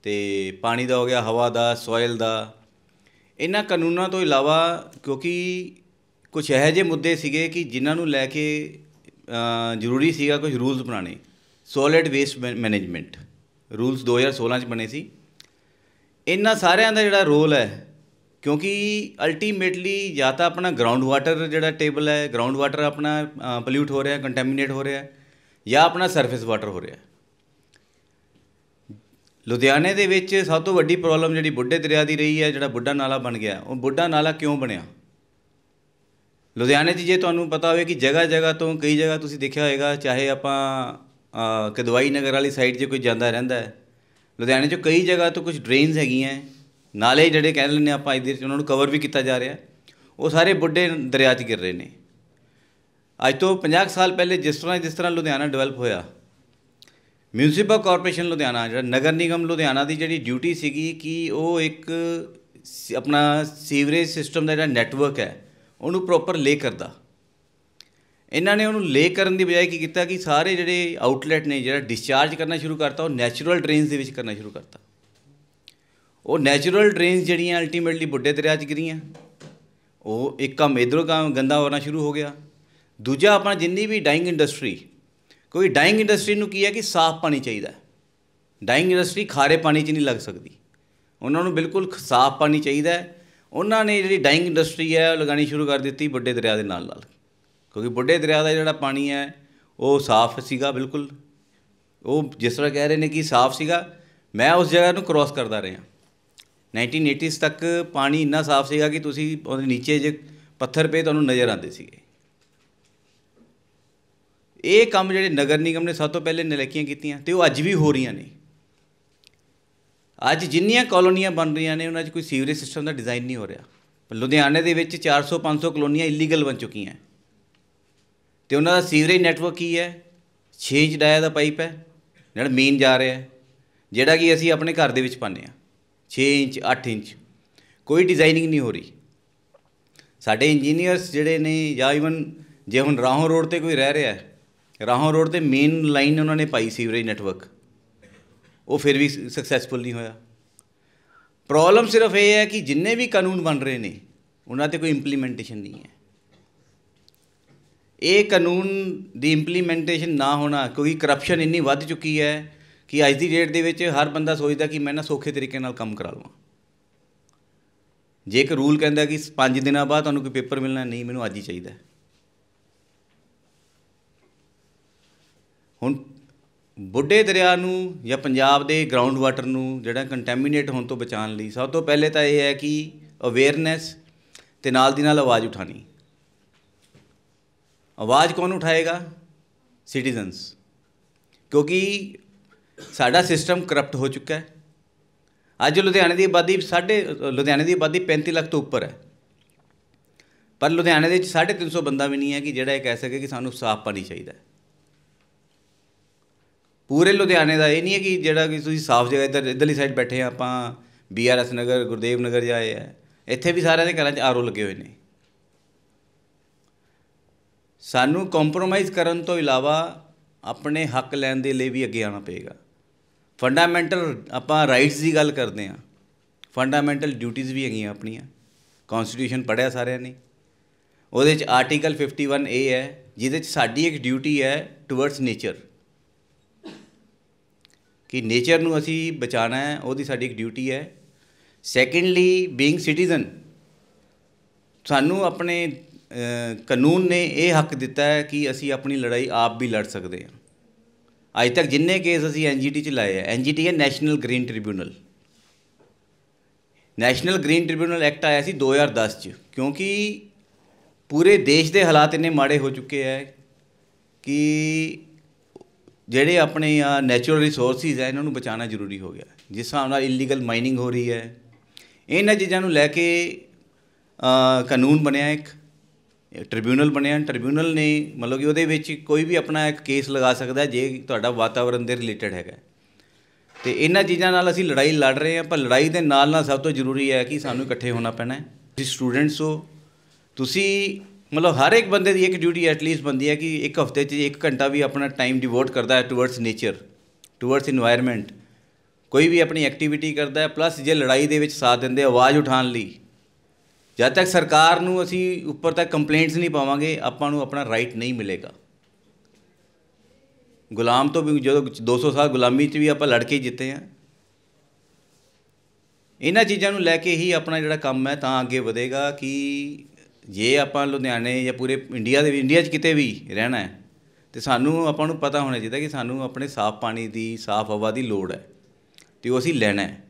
ਤੇ ਪਾਣੀ ਦਾ ਹੋ ਗਿਆ ਹਵਾ ਦਾ ਸੋਇਲ ਦਾ ਇਹਨਾਂ ਕਾਨੂੰਨਾਂ ਤੋਂ ਇਲਾਵਾ ਕਿਉਂਕਿ ਕੁਝ ਇਹੋ ਜਿਹੇ ਮੁੱਦੇ ਸੀਗੇ ਕਿ ਜਿਨ੍ਹਾਂ ਨੂੰ ਲੈ ਕੇ ਜ਼ਰੂਰੀ ਸੀਗਾ ਕੁਝ ਰੂਲਸ ਬਣਾਣੇ ਸੋਲਿਡ ਵੇਸਟ ਮੈਨੇਜਮੈਂਟ ਰੂਲਸ 2016 ਚ ਬਣੇ ਸੀ ਇਹਨਾਂ ਸਾਰਿਆਂ ਦਾ ਜਿਹੜਾ ਰੋਲ ਹੈ ਕਿਉਂਕਿ ਅਲਟੀਮੇਟਲੀ ਜਾਂ ਤਾਂ ਆਪਣਾ ਗਰਾਊਂਡ ਵਾਟਰ ਜਿਹੜਾ ਟੇਬਲ ਹੈ ਗਰਾਊਂਡ ਵਾਟਰ ਆਪਣਾ ਪੋਲਿਊਟ ਹੋ ਰਿਹਾ ਕੰਟੈਮੀਨੇਟ ਹੋ ਰਿਹਾ ਹੈ ਜਾਂ ਆਪਣਾ ਸਰਫੇਸ ਵਾਟਰ ਹੋ ਰਿਹਾ ਹੈ ਲੁਧਿਆਣੇ ਦੇ ਵਿੱਚ ਸਭ ਤੋਂ ਵੱਡੀ ਪ੍ਰੋਬਲਮ ਜਿਹੜੀ ਬੁੱਢੇ ਦਰਿਆ ਦੀ ਰਹੀ ਹੈ ਜਿਹੜਾ ਬੁੱਢਾ ਨਾਲਾ ਬਣ ਗਿਆ ਉਹ ਬੁੱਢਾ ਨਾਲਾ ਕਿਉਂ ਬਣਿਆ ਲੁਧਿਆਣੇ 'ਚ ਜੇ ਤੁਹਾਨੂੰ ਪਤਾ ਹੋਵੇ ਕਿ ਜਗ੍ਹਾ ਜਗ੍ਹਾ ਤੋਂ ਕਈ ਜਗ੍ਹਾ ਤੁਸੀਂ ਦੇਖਿਆ ਹੋਵੇਗਾ ਚਾਹੇ ਆਪਾਂ ਕਦਵਾਈ ਨਗਰ ਵਾਲੀ ਸਾਈਡ 'ਚ ਕੋਈ ਜਾਂਦਾ ਰਹਿੰਦਾ ਹੈ ਲੁਧਿਆਣੇ 'ਚ ਕਈ ਜਗ੍ਹਾ ਤੋਂ ਕੁਝ ਡਰੇਨਸ ਹੈਗੀਆਂ ਨਾਲੇ ਜਿਹੜੇ ਕਹਿ ਲੈਂਦੇ ਆਪਾਂ ਇਹਦੇ ਵਿੱਚ ਉਹਨਾਂ ਨੂੰ ਕਵਰ ਵੀ ਕੀਤਾ ਜਾ ਰਿਹਾ ਉਹ ਸਾਰੇ ਬੁੱਢੇ ਦਰਿਆ 'ਚ ਗਿਰ ਰਹੇ ਨੇ ਅੱਜ ਤੋਂ 50 ਸਾਲ ਪਹਿਲੇ ਜਿਸ ਤਰ੍ਹਾਂ ਜਿਸ ਤਰ੍ਹਾਂ ਲੁਧਿਆਣਾ ਡਿਵੈਲਪ ਹੋਇਆ ਮਿਊਨਿਸਪਲ ਕਾਰਪੋਰੇਸ਼ਨ ਲੁਧਿਆਣਾ ਜਿਹੜਾ ਨਗਰ ਨਿਗਮ ਲੁਧਿਆਣਾ ਦੀ ਜਿਹੜੀ ਡਿਊਟੀ ਸੀਗੀ ਕਿ ਉਹ ਇੱਕ ਆਪਣਾ ਸੀਵਰੇਜ ਸਿਸਟਮ ਦਾ ਜਿਹੜਾ ਨੈਟਵਰਕ ਹੈ ਉਹਨੂੰ ਪ੍ਰੋਪਰ ਲੇ ਕਰਦਾ ਇਹਨਾਂ ਨੇ ਉਹਨੂੰ ਲੇ ਕਰਨ ਦੀ ਬਜਾਏ ਕੀ ਕੀਤਾ ਕਿ ਸਾਰੇ ਜਿਹੜੇ ਆਊਟਲੈਟ ਨੇ ਜਿਹੜਾ ਡਿਸਚਾਰਜ ਕਰਨਾ ਸ਼ੁਰੂ ਕਰਤਾ ਉਹ ਨੈਚੁਰਲ ਡਰੇਨਸ ਦੇ ਵਿੱਚ ਕਰਨਾ ਸ਼ੁਰੂ ਕਰਤਾ ਉਹ ਨੈਚੁਰਲ ਡਰੇਨਸ ਜਿਹੜੀਆਂ ਅਲਟੀਮੇਟਲੀ ਬੁੱਢੇ ਦਰਿਆ 'ਚ ਗਿਰੀਆਂ ਉਹ ਇੱਕ ਕੰਮ ਇਧਰੋਂ ਕੰਮ ਗੰਦਾ ਹੋਣਾ ਸ਼ੁਰੂ ਹੋ ਗਿਆ ਦੂਜਾ ਆਪਣਾ ਜਿੰਨੀ ਵੀ ਡਾਈਂਗ ਇੰਡਸਟਰੀ ਕੋਈ ਡਾਈਂਗ ਇੰਡਸਟਰੀ ਨੂੰ ਕੀ ਹੈ ਕਿ ਸਾਫ਼ ਪਾਣੀ ਚਾਹੀਦਾ ਡਾਈਂਗ ਇੰਡਸਟਰੀ ਖਾਰੇ ਪਾਣੀ 'ਚ ਨਹੀਂ ਲੱਗ ਸਕਦੀ ਉਹਨਾਂ ਨੂੰ ਬਿਲਕੁਲ ਸਾਫ਼ ਪਾਣੀ ਚਾਹੀਦਾ ਹੈ ਉਹਨਾਂ ਨੇ ਜਿਹੜੀ ਡਾਈਂਗ ਇੰਡਸਟਰੀ ਹੈ ਉਹ ਲਗਾਣੀ ਸ਼ੁਰੂ ਕਰ ਦਿੱਤੀ ਵੱਡੇ ਦਰਿਆ ਦੇ ਨਾਲ ਨਾਲ ਕਿਉਂਕਿ ਵੱਡੇ ਦਰਿਆ ਦਾ ਜਿਹੜਾ ਪਾਣੀ ਹੈ ਉਹ ਸਾਫ਼ ਸੀਗਾ ਬਿਲਕੁਲ ਉਹ ਜਿਸ ਤਰ੍ਹਾਂ ਕਹਿ ਰਹੇ ਨੇ ਕਿ ਸਾਫ਼ ਸੀਗਾ ਮੈਂ ਉਸ ਜਗ੍ਹਾ ਨੂੰ ਕ੍ਰਾਸ ਕਰਦਾ ਰਿਹਾ 1980s ਤੱਕ ਪਾਣੀ ਇੰਨਾ ਸਾਫ਼ ਸੀਗਾ ਕਿ ਤੁਸੀਂ ਉਹਦੇ ਨੀਚੇ ਜੇ ਪੱਥਰ ਪਏ ਤੁਹਾਨੂੰ ਨਜ਼ਰ ਆਉਂਦੇ ਸੀਗੇ ਇਹ ਕੰਮ ਜਿਹੜੇ ਨਗਰ ਨਿਗਮ ਨੇ ਸਭ ਤੋਂ ਪਹਿਲੇ ਨਲਕੀਆਂ ਕੀਤੀਆਂ ਤੇ ਉਹ ਅੱਜ ਵੀ ਹੋ ਰਹੀਆਂ ਨੇ ਅੱਜ ਜਿੰਨੀਆਂ ਕਾਲੋਨੀਆਂ ਬਣ ਰਹੀਆਂ ਨੇ ਉਹਨਾਂ 'ਚ ਕੋਈ ਸੀਵਰੇਜ ਸਿਸਟਮ ਦਾ ਡਿਜ਼ਾਈਨ ਨਹੀਂ ਹੋ ਰਿਹਾ ਲੁਧਿਆਣੇ ਦੇ ਵਿੱਚ 400 500 ਕਲੋਨੀਆਂ ਇਲੀਗਲ ਬਣ ਚੁੱਕੀਆਂ ਤੇ ਉਹਨਾਂ ਦਾ ਸੀਵਰੇਜ ਨੈਟਵਰਕ ਕੀ ਹੈ 6 ਇੰਚ ਡਾਇਆ ਦਾ ਪਾਈਪ ਹੈ ਜਿਹੜਾ ਮੇਨ ਜਾ ਰਿਹਾ ਹੈ ਜਿਹੜਾ ਕਿ ਅਸੀਂ ਆਪਣੇ ਘਰ ਦੇ ਵਿੱਚ ਪਾਉਂਦੇ ਆ 6 ਇੰਚ 8 ਇੰਚ ਕੋਈ ਡਿਜ਼ਾਈਨਿੰਗ ਨਹੀਂ ਹੋ ਰਹੀ ਸਾਡੇ ਇੰਜੀਨੀਅਰਸ ਜਿਹੜੇ ਨੇ ਜਾਂ ਇਵਨ ਜੇ ਹੁਣ ਰਾਹੋਂ ਰੋਡ ਤੇ ਕੋਈ ਰਹਿ ਰਿਹਾ ਹੈ ਰਾਹੋਂ ਰੋਡ ਤੇ ਮੇਨ ਲਾਈਨ ਉਹਨਾਂ ਨੇ ਪਾਈ ਸੀ ਸੀਵਰੇਜ ਨੈਟਵਰਕ ਉਹ ਫਿਰ ਵੀ ਸਕਸੈਸਫੁਲ ਨਹੀਂ ਹੋਇਆ ਪ੍ਰੋਬਲਮ ਸਿਰਫ ਇਹ ਹੈ ਕਿ ਜਿੰਨੇ ਵੀ ਕਾਨੂੰਨ ਬਣ ਰਹੇ ਨੇ ਉਹਨਾਂ ਤੇ ਕੋਈ ਇੰਪਲੀਮੈਂਟੇਸ਼ਨ ਨਹੀਂ ਹੈ ਇਹ ਕਾਨੂੰਨ ਦੀ ਇੰਪਲੀਮੈਂਟੇਸ਼ਨ ਨਾ ਹੋਣਾ ਕਿਉਂਕਿ ਕਰਪਸ਼ਨ ਇੰਨੀ ਵੱਧ ਚੁੱਕੀ ਹੈ ਕਿ ਅੱਜ ਦੀ ਡੇਟ ਦੇ ਵਿੱਚ ਹਰ ਬੰਦਾ ਸੋਚਦਾ ਕਿ ਮੈਂ ਨਾ ਸੌਖੇ ਤਰੀਕੇ ਨਾਲ ਕੰਮ ਕਰਾ ਲਵਾਂ ਜੇ ਇੱਕ ਰੂਲ ਕਹਿੰਦਾ ਕਿ 5 ਦਿਨਾਂ ਬਾਅਦ ਤੁਹਾਨੂੰ ਕੋਈ ਪੇਪਰ ਮਿਲਣਾ ਨਹੀਂ ਮੈਨੂੰ ਅੱਜ ਹੀ ਚਾਹੀਦਾ ਹੁਣ ਬੁੱਢੇ ਦਰਿਆ ਨੂੰ ਜਾਂ ਪੰਜਾਬ ਦੇ ਗਰਾਊਂਡ ਵਾਟਰ ਨੂੰ ਜਿਹੜਾ ਕੰਟੈਮੀਨੇਟ ਹੋਣ ਤੋਂ ਬਚਾਉਣ ਲਈ ਸਭ ਤੋਂ ਪਹਿਲੇ ਤਾਂ ਇਹ ਹੈ ਕਿ ਅਵੇਅਰਨੈਸ ਤੇ ਨਾਲ ਦੀ ਨਾਲ ਆਵਾਜ਼ ਉਠਾਣੀ ਆਵਾਜ਼ ਕੌਣ ਉਠਾਏਗਾ ਸਿਟੀਜ਼ਨਸ ਕਿਉਂਕਿ ਸਾਡਾ ਸਿਸਟਮ ਕਰਪਟ ਹੋ ਚੁੱਕਾ ਹੈ ਅੱਜ ਲੁਧਿਆਣੇ ਦੀ ਆਬਾਦੀ ਸਾਡੇ ਲੁਧਿਆਣੇ ਦੀ ਆਬਾਦੀ 35 ਲੱਖ ਤੋਂ ਉੱਪਰ ਹੈ ਪਰ ਲੁਧਿਆਣੇ ਦੇ ਵਿੱਚ 350 ਬੰਦਾ ਵੀ ਨਹੀਂ ਹੈ ਕਿ ਜਿਹੜਾ ਇਹ ਕਹਿ ਸਕੇ ਕਿ ਸਾਨੂੰ ਸਾਫ਼ ਪਾਣੀ ਚਾਹੀਦਾ ਪੂਰੇ ਲੁਧਿਆਣੇ ਦਾ ਇਹ ਨਹੀਂ ਹੈ ਕਿ ਜਿਹੜਾ ਕਿ ਤੁਸੀਂ ਸਾਫ਼ ਜਗ੍ਹਾ ਇੱਧਰ ਇਧਰਲੀ ਸਾਈਡ ਬੈਠੇ ਆ ਆਪਾਂ ਬੀਆਰਐਸ ਨਗਰ ਗੁਰਦੇਵ ਨਗਰ ਜਾਏ ਆ ਇੱਥੇ ਵੀ ਸਾਰਿਆਂ ਦੇ ਘਰਾਂ 'ਚ ਆਰੋ ਲੱਗੇ ਹੋਏ ਨੇ ਸਾਨੂੰ ਕੰਪਰੋਮਾਈਜ਼ ਕਰਨ ਤੋਂ ਇਲਾਵਾ ਆਪਣੇ ਹੱਕ ਲੈਣ ਦੇ ਲਈ ਵੀ ਅੱਗੇ ਆਣਾ ਪਏਗਾ ਫੰਡਾਮੈਂਟਲ ਆਪਾਂ ਰਾਈਟਸ ਦੀ ਗੱਲ ਕਰਦੇ ਆ ਫੰਡਾਮੈਂਟਲ ਡਿਊਟੀਆਂ ਵੀ ਹੈਗੀਆਂ ਆਪਣੀਆਂ ਕਨਸਟੀਟਿਊਸ਼ਨ ਪੜਿਆ ਸਾਰਿਆਂ ਨੇ ਉਹਦੇ ਚ ਆਰਟੀਕਲ 51 ਏ ਹੈ ਜਿਹਦੇ ਚ ਸਾਡੀ ਇੱਕ ਡਿਊਟੀ ਹੈ ਟੁਵਰਡਸ ਨੇਚਰ ਕਿ ਨੇਚਰ ਨੂੰ ਅਸੀਂ ਬਚਾਣਾ ਹੈ ਉਹਦੀ ਸਾਡੀ ਇੱਕ ਡਿਊਟੀ ਹੈ ਸੈਕੰਡਲੀ ਬੀਇੰਗ ਸਿਟੀਜ਼ਨ ਸਾਨੂੰ ਆਪਣੇ ਕਾਨੂੰਨ ਨੇ ਇਹ ਹੱਕ ਦਿੱਤਾ ਹੈ ਕਿ ਅਸੀਂ ਆਪਣੀ ਲੜਾਈ ਆਪ ਵੀ ਲੜ ਸਕਦੇ ਹਾਂ ਅੱਜ ਤੱਕ ਜਿੰਨੇ ਕੇਸ ਅਸੀਂ ਐਨਜੀਟੀ ਚ ਲਾਏ ਆ ਐਨਜੀਟੀ ਹੈ national green tribunal national green tribunal act ਆਇਆ ਸੀ 2010 ਚ ਕਿਉਂਕਿ ਪੂਰੇ ਦੇਸ਼ ਦੇ ਹਾਲਾਤ ਇੰਨੇ ਮਾੜੇ ਹੋ ਚੁੱਕੇ ਆ ਕਿ ਜਿਹੜੇ ਆਪਣੇ ਆ ਨੈਚੁਰਲ ਰਿਸੋਰਸਿਸ ਆ ਇਹਨਾਂ ਨੂੰ ਬਚਾਉਣਾ ਜ਼ਰੂਰੀ ਹੋ ਗਿਆ ਜਿਸ ਹਿਸਾਬ ਨਾਲ ਇਲੀਗਲ ਮਾਈਨਿੰਗ ਹੋ ਰਹੀ ਹੈ ਇਹਨਾਂ ਚੀਜ਼ਾਂ ਨੂੰ ਲੈ ਕੇ ਕਾਨੂੰਨ ਬਣਿਆ ਇੱਕ ਟ੍ਰਿਬਿਊਨਲ ਬਣਿਆ ਟ੍ਰਿਬਿਊਨਲ ਨੇ ਮਤਲਬ ਕਿ ਉਹਦੇ ਵਿੱਚ ਕੋਈ ਵੀ ਆਪਣਾ ਇੱਕ ਕੇਸ ਲਗਾ ਸਕਦਾ ਜੇ ਤੁਹਾਡਾ ਵਾਤਾਵਰਣ ਦੇ ਰਿਲੇਟਡ ਹੈਗਾ ਤੇ ਇਹਨਾਂ ਚੀਜ਼ਾਂ ਨਾਲ ਅਸੀਂ ਲੜਾਈ ਲੜ ਰਹੇ ਹਾਂ ਪਰ ਲੜਾਈ ਦੇ ਨਾਲ ਨਾਲ ਸਭ ਤੋਂ ਜ਼ਰੂਰੀ ਹੈ ਕਿ ਸਾਨੂੰ ਇਕੱਠੇ ਹੋਣਾ ਪੈਣਾ ਹੈ ਤੁਸੀਂ ਸਟੂਡੈਂਟਸ ਹੋ ਤੁਸੀਂ ਮਤਲਬ ਹਰ ਇੱਕ ਬੰਦੇ ਦੀ ਇੱਕ ਡਿਊਟੀ ਐਟ ਲੀਸਟ ਬੰਦੀ ਹੈ ਕਿ ਇੱਕ ਹਫਤੇ 'ਚ ਇੱਕ ਘੰਟਾ ਵੀ ਆਪਣਾ ਟਾਈਮ ਡਿਵੋਟ ਕਰਦਾ ਹੈ ਟੁਵਰਡਸ ਨੇਚਰ ਟੁਵਰਡਸ এনवायरमेंट ਕੋਈ ਵੀ ਆਪਣੀ ਐਕਟੀਵਿਟੀ ਕਰਦਾ ਹੈ ਪਲੱਸ ਜੇ ਲੜਾਈ ਦੇ ਵਿੱਚ ਸਾਥ ਦਿੰਦੇ ਆਵਾਜ਼ ਉਠਾਉਣ ਲਈ ਜਦ ਤੱਕ ਸਰਕਾਰ ਨੂੰ ਅਸੀਂ ਉੱਪਰ ਤੱਕ ਕੰਪਲੇਂਟਸ ਨਹੀਂ ਪਾਵਾਂਗੇ ਆਪਾਂ ਨੂੰ ਆਪਣਾ ਰਾਈਟ ਨਹੀਂ ਮਿਲੇਗਾ ਗੁਲਾਮ ਤੋਂ ਵੀ ਜਦੋਂ 200 ਸਾਲ ਗੁਲਾਮੀ 'ਚ ਵੀ ਆਪਾਂ ਲੜ ਕੇ ਜਿੱਤੇ ਆ ਇਹਨਾਂ ਚੀਜ਼ਾਂ ਨੂੰ ਲੈ ਕੇ ਹੀ ਆਪਣਾ ਜਿਹੜਾ ਕੰਮ ਹੈ ਤਾਂ ਅੱਗੇ ਵਧੇਗਾ ਕਿ ਜੇ ਆਪਾਂ ਲੁਧਿਆਣੇ ਜਾਂ ਪੂਰੇ ਇੰਡੀਆ ਦੇ ਇੰਡੀਆ 'ਚ ਕਿਤੇ ਵੀ ਰਹਿਣਾ ਹੈ ਤੇ ਸਾਨੂੰ ਆਪਾਂ ਨੂੰ ਪਤਾ ਹੋਣਾ ਚਾਹੀਦਾ ਕਿ ਸਾਨੂੰ ਆਪਣੇ ਸਾਫ਼ ਪਾਣੀ ਦੀ ਸਾਫ਼ ਹਵਾ ਦੀ ਲੋੜ ਹੈ ਤੇ ਉਹ ਅਸੀਂ ਲੈਣਾ ਹੈ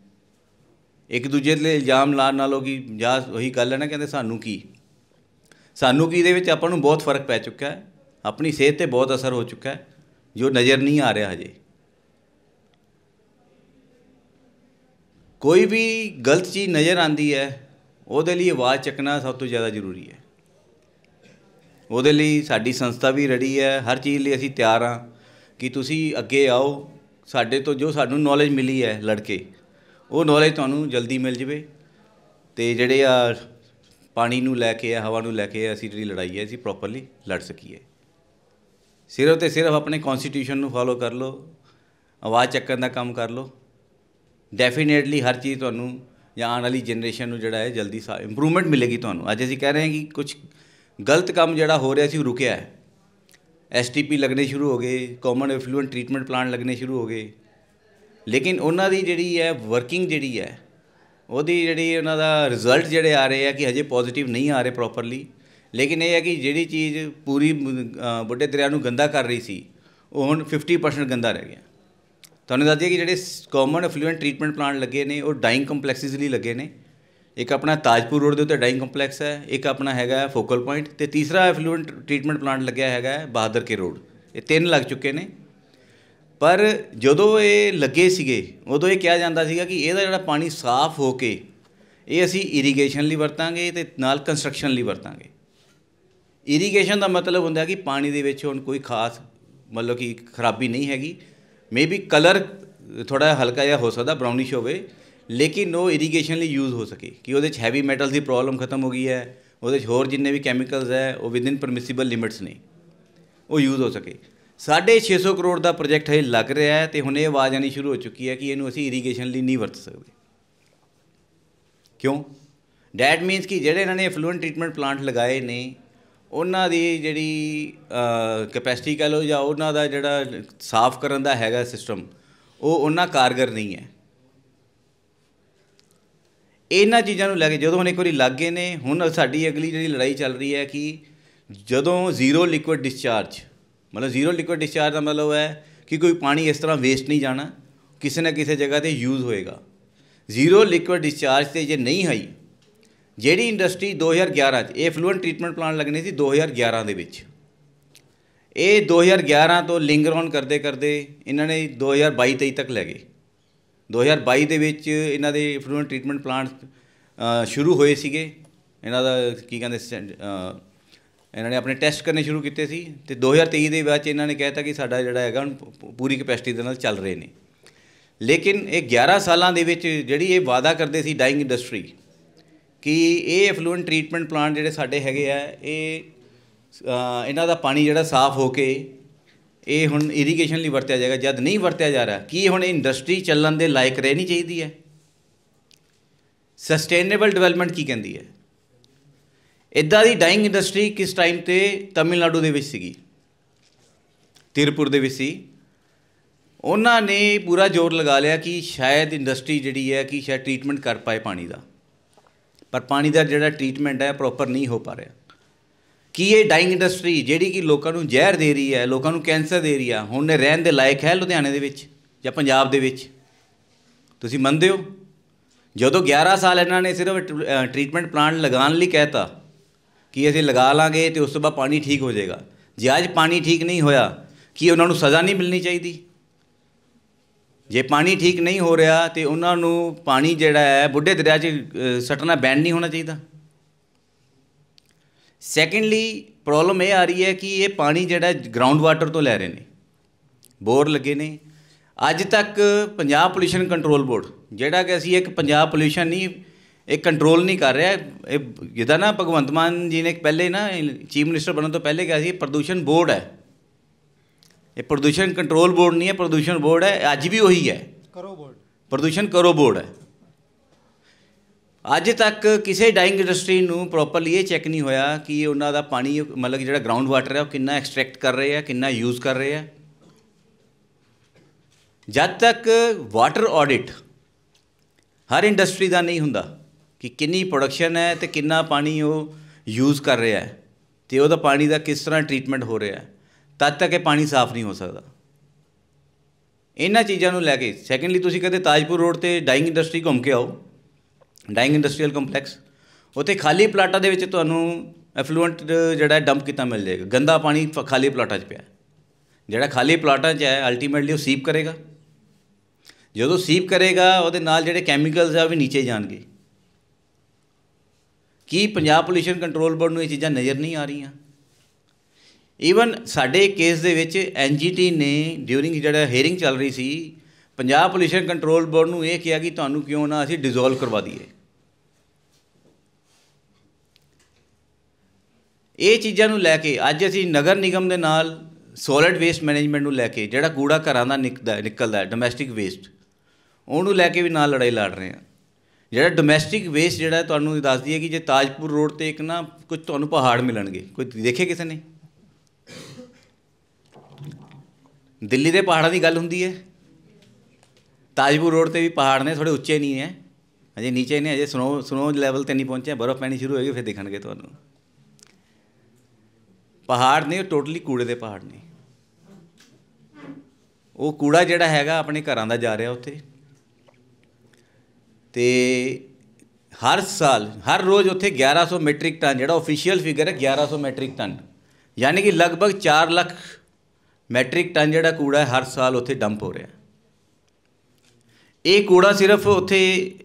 ਇੱਕ ਦੂਜੇ ਦੇ ਇਲਜ਼ਾਮ ਲਾਣ ਨਾਲੋਂ ਕੀ ਜਾਂ ਉਹੀ ਗੱਲ ਹੈ ਨਾ ਕਹਿੰਦੇ ਸਾਨੂੰ ਕੀ ਸਾਨੂੰ ਕੀ ਦੇ ਵਿੱਚ ਆਪਾਂ ਨੂੰ ਬਹੁਤ ਫਰਕ ਪੈ ਚੁੱਕਾ ਹੈ ਆਪਣੀ ਸਿਹਤ ਤੇ ਬਹੁਤ ਅਸਰ ਹੋ ਚੁੱਕਾ ਹੈ ਜੋ ਨਜ਼ਰ ਨਹੀਂ ਆ ਰਿਹਾ ਹਜੇ ਕੋਈ ਵੀ ਗਲਤ ਚੀਜ਼ ਨਜ਼ਰ ਆਂਦੀ ਹੈ ਉਹਦੇ ਲਈ ਆਵਾਜ਼ ਚੱਕਣਾ ਸਭ ਤੋਂ ਜ਼ਿਆਦਾ ਜ਼ਰੂਰੀ ਹੈ ਉਹਦੇ ਲਈ ਸਾਡੀ ਸੰਸਥਾ ਵੀ ਰੈਡੀ ਹੈ ਹਰ ਚੀਜ਼ ਲਈ ਅਸੀਂ ਤਿਆਰ ਹਾਂ ਕਿ ਤੁਸੀਂ ਅੱਗੇ ਆਓ ਸਾਡੇ ਤੋਂ ਜੋ ਸਾਨੂੰ ਨੌਲੇਜ ਮਿਲੀ ਹੈ ਲੜਕੇ ਉਹ ਨੌਲੇਜ ਤੁਹਾਨੂੰ ਜਲਦੀ ਮਿਲ ਜਵੇ ਤੇ ਜਿਹੜੇ ਆ ਪਾਣੀ ਨੂੰ ਲੈ ਕੇ ਆ ਹਵਾ ਨੂੰ ਲੈ ਕੇ ਅਸੀਂ ਜਿਹੜੀ ਲੜਾਈ ਹੈ ਅਸੀਂ ਪ੍ਰੋਪਰਲੀ ਲੜ ਸਕੀਏ ਸਿਰਫ ਤੇ ਸਿਰਫ ਆਪਣੇ ਕਨਸਟੀਟਿਊਸ਼ਨ ਨੂੰ ਫਾਲੋ ਕਰ ਲਓ ਆਵਾਜ਼ ਚੱਕਣ ਦਾ ਕੰਮ ਕਰ ਲਓ ਡੈਫੀਨੇਟਲੀ ਹਰ ਚੀਜ਼ ਤੁਹਾਨੂੰ ਜਾਂ ਆਉਣ ਵਾਲੀ ਜਨਰੇਸ਼ਨ ਨੂੰ ਜਿਹੜਾ ਹੈ ਜਲਦੀ ਇੰਪਰੂਵਮੈਂਟ ਮਿਲੇਗੀ ਤੁਹਾਨੂੰ ਅੱਜ ਅਸੀਂ ਕਹਿ ਰਹੇ ਹਾਂ ਕਿ ਕੁਝ ਗਲਤ ਕੰਮ ਜਿਹੜਾ ਹੋ ਰਿਹਾ ਸੀ ਉਹ ਰੁਕਿਆ ਹੈ ਐਸਟੀਪੀ ਲੱਗਨੇ ਸ਼ੁਰੂ ਹੋ ਗਏ ਕਾਮਨ ਐਫਲੂਐਂਟ ਟ੍ਰੀਟਮੈਂਟ ਪਲਾਂਟ ਲੱਗਨੇ ਸ਼ੁਰੂ ਹੋ ਗਏ ਲੇਕਿਨ ਉਹਨਾਂ ਦੀ ਜਿਹੜੀ ਹੈ ਵਰਕਿੰਗ ਜਿਹੜੀ ਹੈ ਉਹਦੀ ਜਿਹੜੀ ਉਹਨਾਂ ਦਾ ਰਿਜ਼ਲਟ ਜਿਹੜੇ ਆ ਰਹੇ ਆ ਕਿ ਹਜੇ ਪੋਜ਼ਿਟਿਵ ਨਹੀਂ ਆ ਰਹੇ ਪ੍ਰੋਪਰਲੀ ਲੇਕਿਨ ਇਹ ਹੈ ਕਿ ਜਿਹੜੀ ਚੀਜ਼ ਪੂਰੀ ਬੁੱਢੇ ਦਰਿਆ ਨੂੰ ਗੰਦਾ ਕਰ ਰਹੀ ਸੀ ਉਹ ਹੁਣ 50% ਗੰਦਾ ਰਹਿ ਗਿਆ ਤੁਹਾਨੂੰ ਦੱਸ ਦਈਏ ਕਿ ਜਿਹੜੇ ਕਾਮਨ ਅਫਲੂਐਂਟ ਟ੍ਰੀਟਮੈਂਟ ਪਲਾਂਟ ਲੱਗੇ ਨੇ ਉਹ ਡਾਈਂਗ ਕੰਪਲੈਕਸਿਸ ਲਈ ਲੱਗੇ ਨੇ ਇੱਕ ਆਪਣਾ ਤਾਜਪੁਰ ਰੋਡ ਦੇ ਉੱਤੇ ਡਾਈਂਗ ਕੰਪਲੈਕਸ ਹੈ ਇੱਕ ਆਪਣਾ ਹੈਗਾ ਫੋਕਲ ਪੁਆਇੰਟ ਤੇ ਤੀਸਰਾ ਅਫਲੂਐਂਟ ਟ੍ਰੀਟਮੈਂਟ ਪਲਾਂਟ ਲੱਗਿਆ ਹੈਗਾ ਬਹਾਦਰ ਕੇ ਰੋਡ ਇਹ ਤਿੰਨ ਲੱਗ ਚੁੱਕੇ ਨੇ ਪਰ ਜਦੋਂ ਇਹ ਲੱਗੇ ਸੀਗੇ ਉਦੋਂ ਇਹ ਕਿਹਾ ਜਾਂਦਾ ਸੀਗਾ ਕਿ ਇਹਦਾ ਜਿਹੜਾ ਪਾਣੀ ਸਾਫ਼ ਹੋ ਕੇ ਇਹ ਅਸੀਂ ਇਰੀਗੇਸ਼ਨ ਲਈ ਵਰਤਾਂਗੇ ਤੇ ਨਾਲ ਕੰਸਟਰਕਸ਼ਨ ਲਈ ਵਰਤਾਂਗੇ ਇਰੀਗੇਸ਼ਨ ਦਾ ਮਤਲਬ ਹੁੰਦਾ ਕਿ ਪਾਣੀ ਦੇ ਵਿੱਚ ਹੁਣ ਕੋਈ ਖਾਸ ਮਤਲਬ ਕਿ ਖਰਾਬੀ ਨਹੀਂ ਹੈਗੀ ਮੇਬੀ ਕਲਰ ਥੋੜਾ ਹਲਕਾ ਜਿਹਾ ਹੋ ਸਕਦਾ ਬ੍ਰਾਊਨਿਸ਼ ਹੋਵੇ ਲੇਕਿਨ ਉਹ ਇਰੀਗੇਸ਼ਨ ਲਈ ਯੂਜ਼ ਹੋ ਸਕੇ ਕਿ ਉਹਦੇ ਚ ਹੈਵੀ ਮੈਟਲਸ ਦੀ ਪ੍ਰੋਬਲਮ ਖਤਮ ਹੋ ਗਈ ਹੈ ਉਹਦੇ ਚ ਹੋਰ ਜਿੰਨੇ ਵੀ ਕੈਮੀਕਲਸ ਹੈ ਉਹ ਵਿਦਿਨ ਪਰਮਿਸਿਬਲ ਲਿਮਿਟਸ ਨੇ ਉਹ ਯੂਜ਼ ਹੋ ਸਕੇ 650 ਕਰੋੜ ਦਾ ਪ੍ਰੋਜੈਕਟ ਹੈ ਲੱਗ ਰਿਹਾ ਹੈ ਤੇ ਹੁਣ ਇਹ ਆਵਾਜ਼ ਆਣੀ ਸ਼ੁਰੂ ਹੋ ਚੁੱਕੀ ਹੈ ਕਿ ਇਹਨੂੰ ਅਸੀਂ ਇਰੀਗੇਸ਼ਨ ਲਈ ਨਹੀਂ ਵਰਤ ਸਕਦੇ ਕਿਉਂ ਡੈਟ ਮੀਨਸ ਕਿ ਜਿਹੜੇ ਇਹਨਾਂ ਨੇ ਫਲੂਐਂਟ ਟ੍ਰੀਟਮੈਂਟ ਪਲਾਂਟ ਲਗਾਏ ਨੇ ਉਹਨਾਂ ਦੀ ਜਿਹੜੀ ਕੈਪੈਸਿਟੀ ਕਹ ਲੋ ਜਾਂ ਉਹਨਾਂ ਦਾ ਜਿਹੜਾ ਸਾਫ਼ ਕਰਨ ਦਾ ਹੈਗਾ ਸਿਸਟਮ ਉਹ ਉਹਨਾਂ ਕਾਰਗਰ ਨਹੀਂ ਹੈ ਇਹਨਾਂ ਚੀਜ਼ਾਂ ਨੂੰ ਲੈ ਕੇ ਜਦੋਂ ਹੁਣ ਇੱਕ ਵਾਰੀ ਲੱਗ ਨੇ ਹੁਣ ਸਾਡੀ ਅਗਲੀ ਜਿਹੜੀ ਲੜਾਈ ਚੱਲ ਰਹੀ ਹੈ ਕਿ ਜਦੋਂ ਜ਼ੀਰੋ ਲਿਕੁਇਡ ਡਿਸਚਾਰਜ ਮਤਲਬ ਜ਼ੀਰੋ ਲਿਕੁਇਡ ਡਿਸਚਾਰਜ ਦਾ ਮਤਲਬ ਹੈ ਕਿ ਕੋਈ ਪਾਣੀ ਇਸ ਤਰ੍ਹਾਂ ਵੇਸਟ ਨਹੀਂ ਜਾਣਾ ਕਿਸੇ ਨਾ ਕਿਸੇ ਜਗ੍ਹਾ ਤੇ ਯੂਜ਼ ਹੋਏਗਾ ਜ਼ੀਰੋ ਲਿਕੁਇਡ ਡਿਸਚਾਰਜ ਤੇ ਜੇ ਨਹੀਂ ਹੈ ਜਿਹੜੀ ਇੰਡਸਟਰੀ 2011 ਚ ਇਹ ਫਲੂਐਂਟ ਟ੍ਰੀਟਮੈਂਟ ਪਲਾਂਟ ਲੱਗਣੇ ਸੀ 2011 ਦੇ ਵਿੱਚ ਇਹ 2011 ਤੋਂ ਲਿੰਗਰ ਔਨ ਕਰਦੇ ਕਰਦੇ ਇਹਨਾਂ ਨੇ 2022 23 ਤੱਕ ਲੈ ਗਏ 2022 ਦੇ ਵਿੱਚ ਇਹਨਾਂ ਦੇ ਫਲੂਐਂਟ ਟ੍ਰੀਟਮੈਂਟ ਪਲਾਂਟ ਸ਼ੁਰੂ ਹੋਏ ਸੀਗੇ ਇਹਨਾਂ ਦਾ ਕੀ ਕਹਿੰਦੇ ਇਹਨਾਂ ਨੇ ਆਪਣੇ ਟੈਸਟ ਕਰਨੇ ਸ਼ੁਰੂ ਕੀਤੇ ਸੀ ਤੇ 2023 ਦੇ ਵਿੱਚ ਇਹਨਾਂ ਨੇ ਕਹਿਤਾ ਕਿ ਸਾਡਾ ਜਿਹੜਾ ਹੈਗਾ ਹੁਣ ਪੂਰੀ ਕਪੈਸਿਟੀ ਦੇ ਨਾਲ ਚੱਲ ਰਹੇ ਨੇ ਲੇਕਿਨ ਇਹ 11 ਸਾਲਾਂ ਦੇ ਵਿੱਚ ਜਿਹੜੀ ਇਹ ਵਾਅਦਾ ਕਰਦੇ ਸੀ ਡਾਈਂਗ ਇੰਡਸਟਰੀ ਕਿ ਇਹ ਐਫਲੂਐਂਟ ਟ੍ਰੀਟਮੈਂਟ ਪਲਾਂਟ ਜਿਹੜੇ ਸਾਡੇ ਹੈਗੇ ਆ ਇਹ ਇਹਨਾਂ ਦਾ ਪਾਣੀ ਜਿਹੜਾ ਸਾਫ਼ ਹੋ ਕੇ ਇਹ ਹੁਣ ਇਰੀਗੇਸ਼ਨ ਲਈ ਵਰਤਿਆ ਜਾਏਗਾ ਜਦ ਨਹੀਂ ਵਰਤਿਆ ਜਾ ਰਿਹਾ ਕੀ ਹੁਣ ਇੰਡਸਟਰੀ ਚੱਲਣ ਦੇ ਲਾਇਕ ਰਹਿਣੀ ਚਾਹੀਦੀ ਹੈ ਸਸਟੇਨੇਬਲ ਡਿਵੈਲਪਮੈਂਟ ਕੀ ਕਹਿੰਦੀ ਹੈ ਇਦਾਂ ਦੀ ਡਾਈਂਗ ਇੰਡਸਟਰੀ ਕਿਸ ਟਾਈਮ ਤੇ ਤਮਿਲਨਾਡੂ ਦੇ ਵਿੱਚ ਸੀਗੀ ਤਿਰਪੁਰ ਦੇ ਵਿੱਚ ਸੀ ਉਹਨਾਂ ਨੇ ਪੂਰਾ ਜ਼ੋਰ ਲਗਾ ਲਿਆ ਕਿ ਸ਼ਾਇਦ ਇੰਡਸਟਰੀ ਜਿਹੜੀ ਹੈ ਕਿ ਸ਼ਾਇਦ ਟ੍ਰੀਟਮੈਂਟ ਕਰ ਪਾਏ ਪਾਣੀ ਦਾ ਪਰ ਪਾਣੀ ਦਾ ਜਿਹੜਾ ਟ੍ਰੀਟਮੈਂਟ ਹੈ ਪ੍ਰੋਪਰ ਨਹੀਂ ਹੋ ਪਾ ਰਿਹਾ ਕੀ ਇਹ ਡਾਈਂਗ ਇੰਡਸਟਰੀ ਜਿਹੜੀ ਕਿ ਲੋਕਾਂ ਨੂੰ ਜ਼ਹਿਰ ਦੇ ਰਹੀ ਹੈ ਲੋਕਾਂ ਨੂੰ ਕੈਂਸਰ ਦੇ ਰਹੀ ਆ ਹੁਣ ਰਹਿਣ ਦੇ ਲਾਇਕ ਹੈ ਲੁਧਿਆਣੇ ਦੇ ਵਿੱਚ ਜਾਂ ਪੰਜਾਬ ਦੇ ਵਿੱਚ ਤੁਸੀਂ ਮੰਨਦੇ ਹੋ ਜਦੋਂ 11 ਸਾਲ ਇਹਨਾਂ ਨੇ ਸਿਰਫ ਟ੍ਰੀਟਮੈਂਟ ਪਲਾਂਟ ਲਗਾਉਣ ਲਈ ਕਹਿਤਾ ਕਿ ਅਸੀਂ ਲਗਾ ਲਾਂਗੇ ਤੇ ਉਸ ਤੋਂ ਬਾਅਦ ਪਾਣੀ ਠੀਕ ਹੋ ਜਾਏਗਾ ਜੇ ਅੱਜ ਪਾਣੀ ਠੀਕ ਨਹੀਂ ਹੋਇਆ ਕੀ ਉਹਨਾਂ ਨੂੰ ਸਜ਼ਾ ਨਹੀਂ ਮਿਲਣੀ ਚਾਹੀਦੀ ਜੇ ਪਾਣੀ ਠੀਕ ਨਹੀਂ ਹੋ ਰਿਹਾ ਤੇ ਉਹਨਾਂ ਨੂੰ ਪਾਣੀ ਜਿਹੜਾ ਹੈ ਬੁੱਢੇ ਦਰਿਆ 'ਚ ਸਟਣਾ ਬੈਨ ਨਹੀਂ ਹੋਣਾ ਚਾਹੀਦਾ ਸੈਕੰਡਲੀ ਪ੍ਰੋਬਲਮ ਇਹ ਆ ਰਹੀ ਹੈ ਕਿ ਇਹ ਪਾਣੀ ਜਿਹੜਾ ਗਰਾਊਂਡ ਵਾਟਰ ਤੋਂ ਲੈ ਰਹੇ ਨੇ ਬੋਰ ਲੱਗੇ ਨੇ ਅੱਜ ਤੱਕ ਪੰਜਾਬ ਪੋਲੂਸ਼ਨ ਕੰਟਰੋਲ ਬੋਰਡ ਜਿਹੜਾ ਕਿ ਅਸੀਂ ਇੱਕ ਪੰਜਾਬ ਪੋਲੂਸ਼ਨ ਨਹੀਂ ਇਹ ਕੰਟਰੋਲ ਨਹੀਂ ਕਰ ਰਿਹਾ ਇਹ ਜਿਹਦਾ ਨਾ ਭਗਵੰਤ ਮਾਨ ਜੀ ਨੇ ਪਹਿਲੇ ਨਾ ਚੀਫ ਮਿਨਿਸਟਰ ਬਣਨ ਤੋਂ ਪਹਿਲੇ ਕਿਹਾ ਸੀ ਪ੍ਰਦੂਸ਼ਣ ਬੋਰਡ ਹੈ ਇਹ ਪ੍ਰਦੂਸ਼ਣ ਕੰਟਰੋਲ ਬੋਰਡ ਨਹੀਂ ਹੈ ਪ੍ਰਦੂਸ਼ਣ ਬੋਰਡ ਹੈ ਅੱਜ ਵੀ ਉਹੀ ਹੈ ਕਰੋ ਬੋਰਡ ਪ੍ਰਦੂਸ਼ਣ ਕਰੋ ਬੋਰਡ ਹੈ ਅੱਜ ਤੱਕ ਕਿਸੇ ਡਾਈਂਗ ਇੰਡਸਟਰੀ ਨੂੰ ਪ੍ਰੋਪਰਲੀ ਇਹ ਚੈੱਕ ਨਹੀਂ ਹੋਇਆ ਕਿ ਉਹਨਾਂ ਦਾ ਪਾਣੀ ਮਤਲਬ ਜਿਹੜਾ ਗਰਾਊਂਡ ਵਾਟਰ ਹੈ ਉਹ ਕਿੰਨਾ ਐਕਸਟ੍ਰੈਕਟ ਕਰ ਰਹੇ ਆ ਕਿੰਨਾ ਯੂਜ਼ ਕਰ ਰਹੇ ਆ ਜਦ ਤੱਕ ਵਾਟਰ ਆਡਿਟ ਹਰ ਇੰਡਸਟਰੀ ਦਾ ਨਹੀਂ ਹੁੰਦਾ ਕਿ ਕਿੰਨੀ ਪ੍ਰੋਡਕਸ਼ਨ ਹੈ ਤੇ ਕਿੰਨਾ ਪਾਣੀ ਉਹ ਯੂਜ਼ ਕਰ ਰਿਹਾ ਹੈ ਤੇ ਉਹਦਾ ਪਾਣੀ ਦਾ ਕਿਸ ਤਰ੍ਹਾਂ ਟ੍ਰੀਟਮੈਂਟ ਹੋ ਰਿਹਾ ਹੈ ਤਦ ਤੱਕ ਇਹ ਪਾਣੀ ਸਾਫ਼ ਨਹੀਂ ਹੋ ਸਕਦਾ ਇਹਨਾਂ ਚੀਜ਼ਾਂ ਨੂੰ ਲੈ ਕੇ ਸੈਕੰਡਲੀ ਤੁਸੀਂ ਕਦੇ ਤਾਜਪੁਰ ਰੋਡ ਤੇ ਡਾਈਂਗ ਇੰਡਸਟਰੀ ਘੁੰਮ ਕੇ ਆਓ ਡਾਈਂਗ ਇੰਡਸਟਰੀਅਲ ਕੰਪਲੈਕਸ ਉੱਥੇ ਖਾਲੀ ਪਲਾਟਾਂ ਦੇ ਵਿੱਚ ਤੁਹਾਨੂੰ ਐਫਲੂਐਂਟ ਜਿਹੜਾ ਡੰਪ ਕੀਤਾ ਮਿਲ ਜਾਏਗਾ ਗੰਦਾ ਪਾਣੀ ਖਾਲੀ ਪਲਾਟਾਂ 'ਚ ਪਿਆ ਜਿਹੜਾ ਖਾਲੀ ਪਲਾਟਾਂ 'ਚ ਹੈ ਅਲਟੀਮੇਟਲੀ ਉਹ ਸੀਪ ਕਰੇਗਾ ਜਦੋਂ ਸੀਪ ਕਰੇਗਾ ਉਹਦੇ ਨਾਲ ਜਿਹੜੇ ਕੈਮੀਕਲਸ ਆ ਵੀ ਨੀਚੇ ਜਾਣਗੇ ਕੀ ਪੰਜਾਬ ਪੋਲੂਸ਼ਨ ਕੰਟਰੋਲ ਬੋਰਡ ਨੂੰ ਇਹ ਚੀਜ਼ਾਂ ਨਜ਼ਰ ਨਹੀਂ ਆ ਰਹੀਆਂ ਈਵਨ ਸਾਡੇ ਕੇਸ ਦੇ ਵਿੱਚ ਐਨਜੀਟੀ ਨੇ ਡਿਊਰਿੰਗ ਜਿਹੜਾ ਹੇਅਰਿੰਗ ਚੱਲ ਰਹੀ ਸੀ ਪੰਜਾਬ ਪੋਲੂਸ਼ਨ ਕੰਟਰੋਲ ਬੋਰਡ ਨੂੰ ਇਹ ਕਿਹਾ ਕਿ ਤੁਹਾਨੂੰ ਕਿਉਂ ਨਾ ਅਸੀਂ ਡਿਸੋਲਵ ਕਰਵਾ ਦਈਏ ਇਹ ਚੀਜ਼ਾਂ ਨੂੰ ਲੈ ਕੇ ਅੱਜ ਅਸੀਂ ਨਗਰ ਨਿਗਮ ਦੇ ਨਾਲ ਸੋਲਿਡ ਵੇਸਟ ਮੈਨੇਜਮੈਂਟ ਨੂੰ ਲੈ ਕੇ ਜਿਹੜਾ ਕੂੜਾ ਘਰਾਂ ਦਾ ਨਿਕਲਦਾ ਨਿਕਲਦਾ ਡੋਮੈਸਟਿਕ ਵੇਸਟ ਉਹਨੂੰ ਲੈ ਕੇ ਵੀ ਨਾਲ ਲੜਾਈ ਲੜ ਰਹੇ ਹਾਂ ਜਿਹੜਾ ਡੋਮੈਸਟਿਕ ਵੇਸ ਜਿਹੜਾ ਤੁਹਾਨੂੰ ਦੱਸਦੀ ਹੈ ਕਿ ਜੇ ਤਾਜਪੁਰ ਰੋਡ ਤੇ ਇੱਕ ਨਾ ਕੁਝ ਤੁਹਾਨੂੰ ਪਹਾੜ ਮਿਲਣਗੇ ਕੋਈ ਦੇਖੇ ਕਿਸੇ ਨੇ ਦਿੱਲੀ ਦੇ ਪਹਾੜਾਂ ਦੀ ਗੱਲ ਹੁੰਦੀ ਹੈ ਤਾਜਪੁਰ ਰੋਡ ਤੇ ਵੀ ਪਹਾੜ ਨੇ ਥੋੜੇ ਉੱਚੇ ਨਹੀਂ ਹੈ ਅਜੇ ਨੀਚੇ ਨੇ ਅਜੇ ਸਨੋ ਸਨੋ ਲੈਵਲ ਤੇ ਨਹੀਂ ਪਹੁੰਚਿਆ ਬਰਫ਼ ਪੈਣੀ ਸ਼ੁਰੂ ਹੋਏਗੀ ਫਿਰ ਦੇਖਣਗੇ ਤੁਹਾਨੂੰ ਪਹਾੜ ਨੇ ਟੋਟਲੀ ਕੂੜੇ ਦੇ ਪਹਾੜ ਨੇ ਉਹ ਕੂੜਾ ਜਿਹੜਾ ਹੈਗਾ ਆਪਣੇ ਘਰਾਂ ਦਾ ਜਾ ਰਿਹਾ ਉੱਥੇ ਤੇ ਹਰ ਸਾਲ ਹਰ ਰੋਜ਼ ਉੱਥੇ 1100 ਮੈਟ੍ਰਿਕ ਟਨ ਜਿਹੜਾ ਅਫੀਸ਼ੀਅਲ ਫਿਗਰ ਹੈ 1100 ਮੈਟ੍ਰਿਕ ਟਨ ਯਾਨੀ ਕਿ ਲਗਭਗ 4 ਲੱਖ ਮੈਟ੍ਰਿਕ ਟਨ ਜਿਹੜਾ ਕੂੜਾ ਹੈ ਹਰ ਸਾਲ ਉੱਥੇ ਡੰਪ ਹੋ ਰਿਹਾ ਹੈ ਇਹ ਕੂੜਾ ਸਿਰਫ ਉੱਥੇ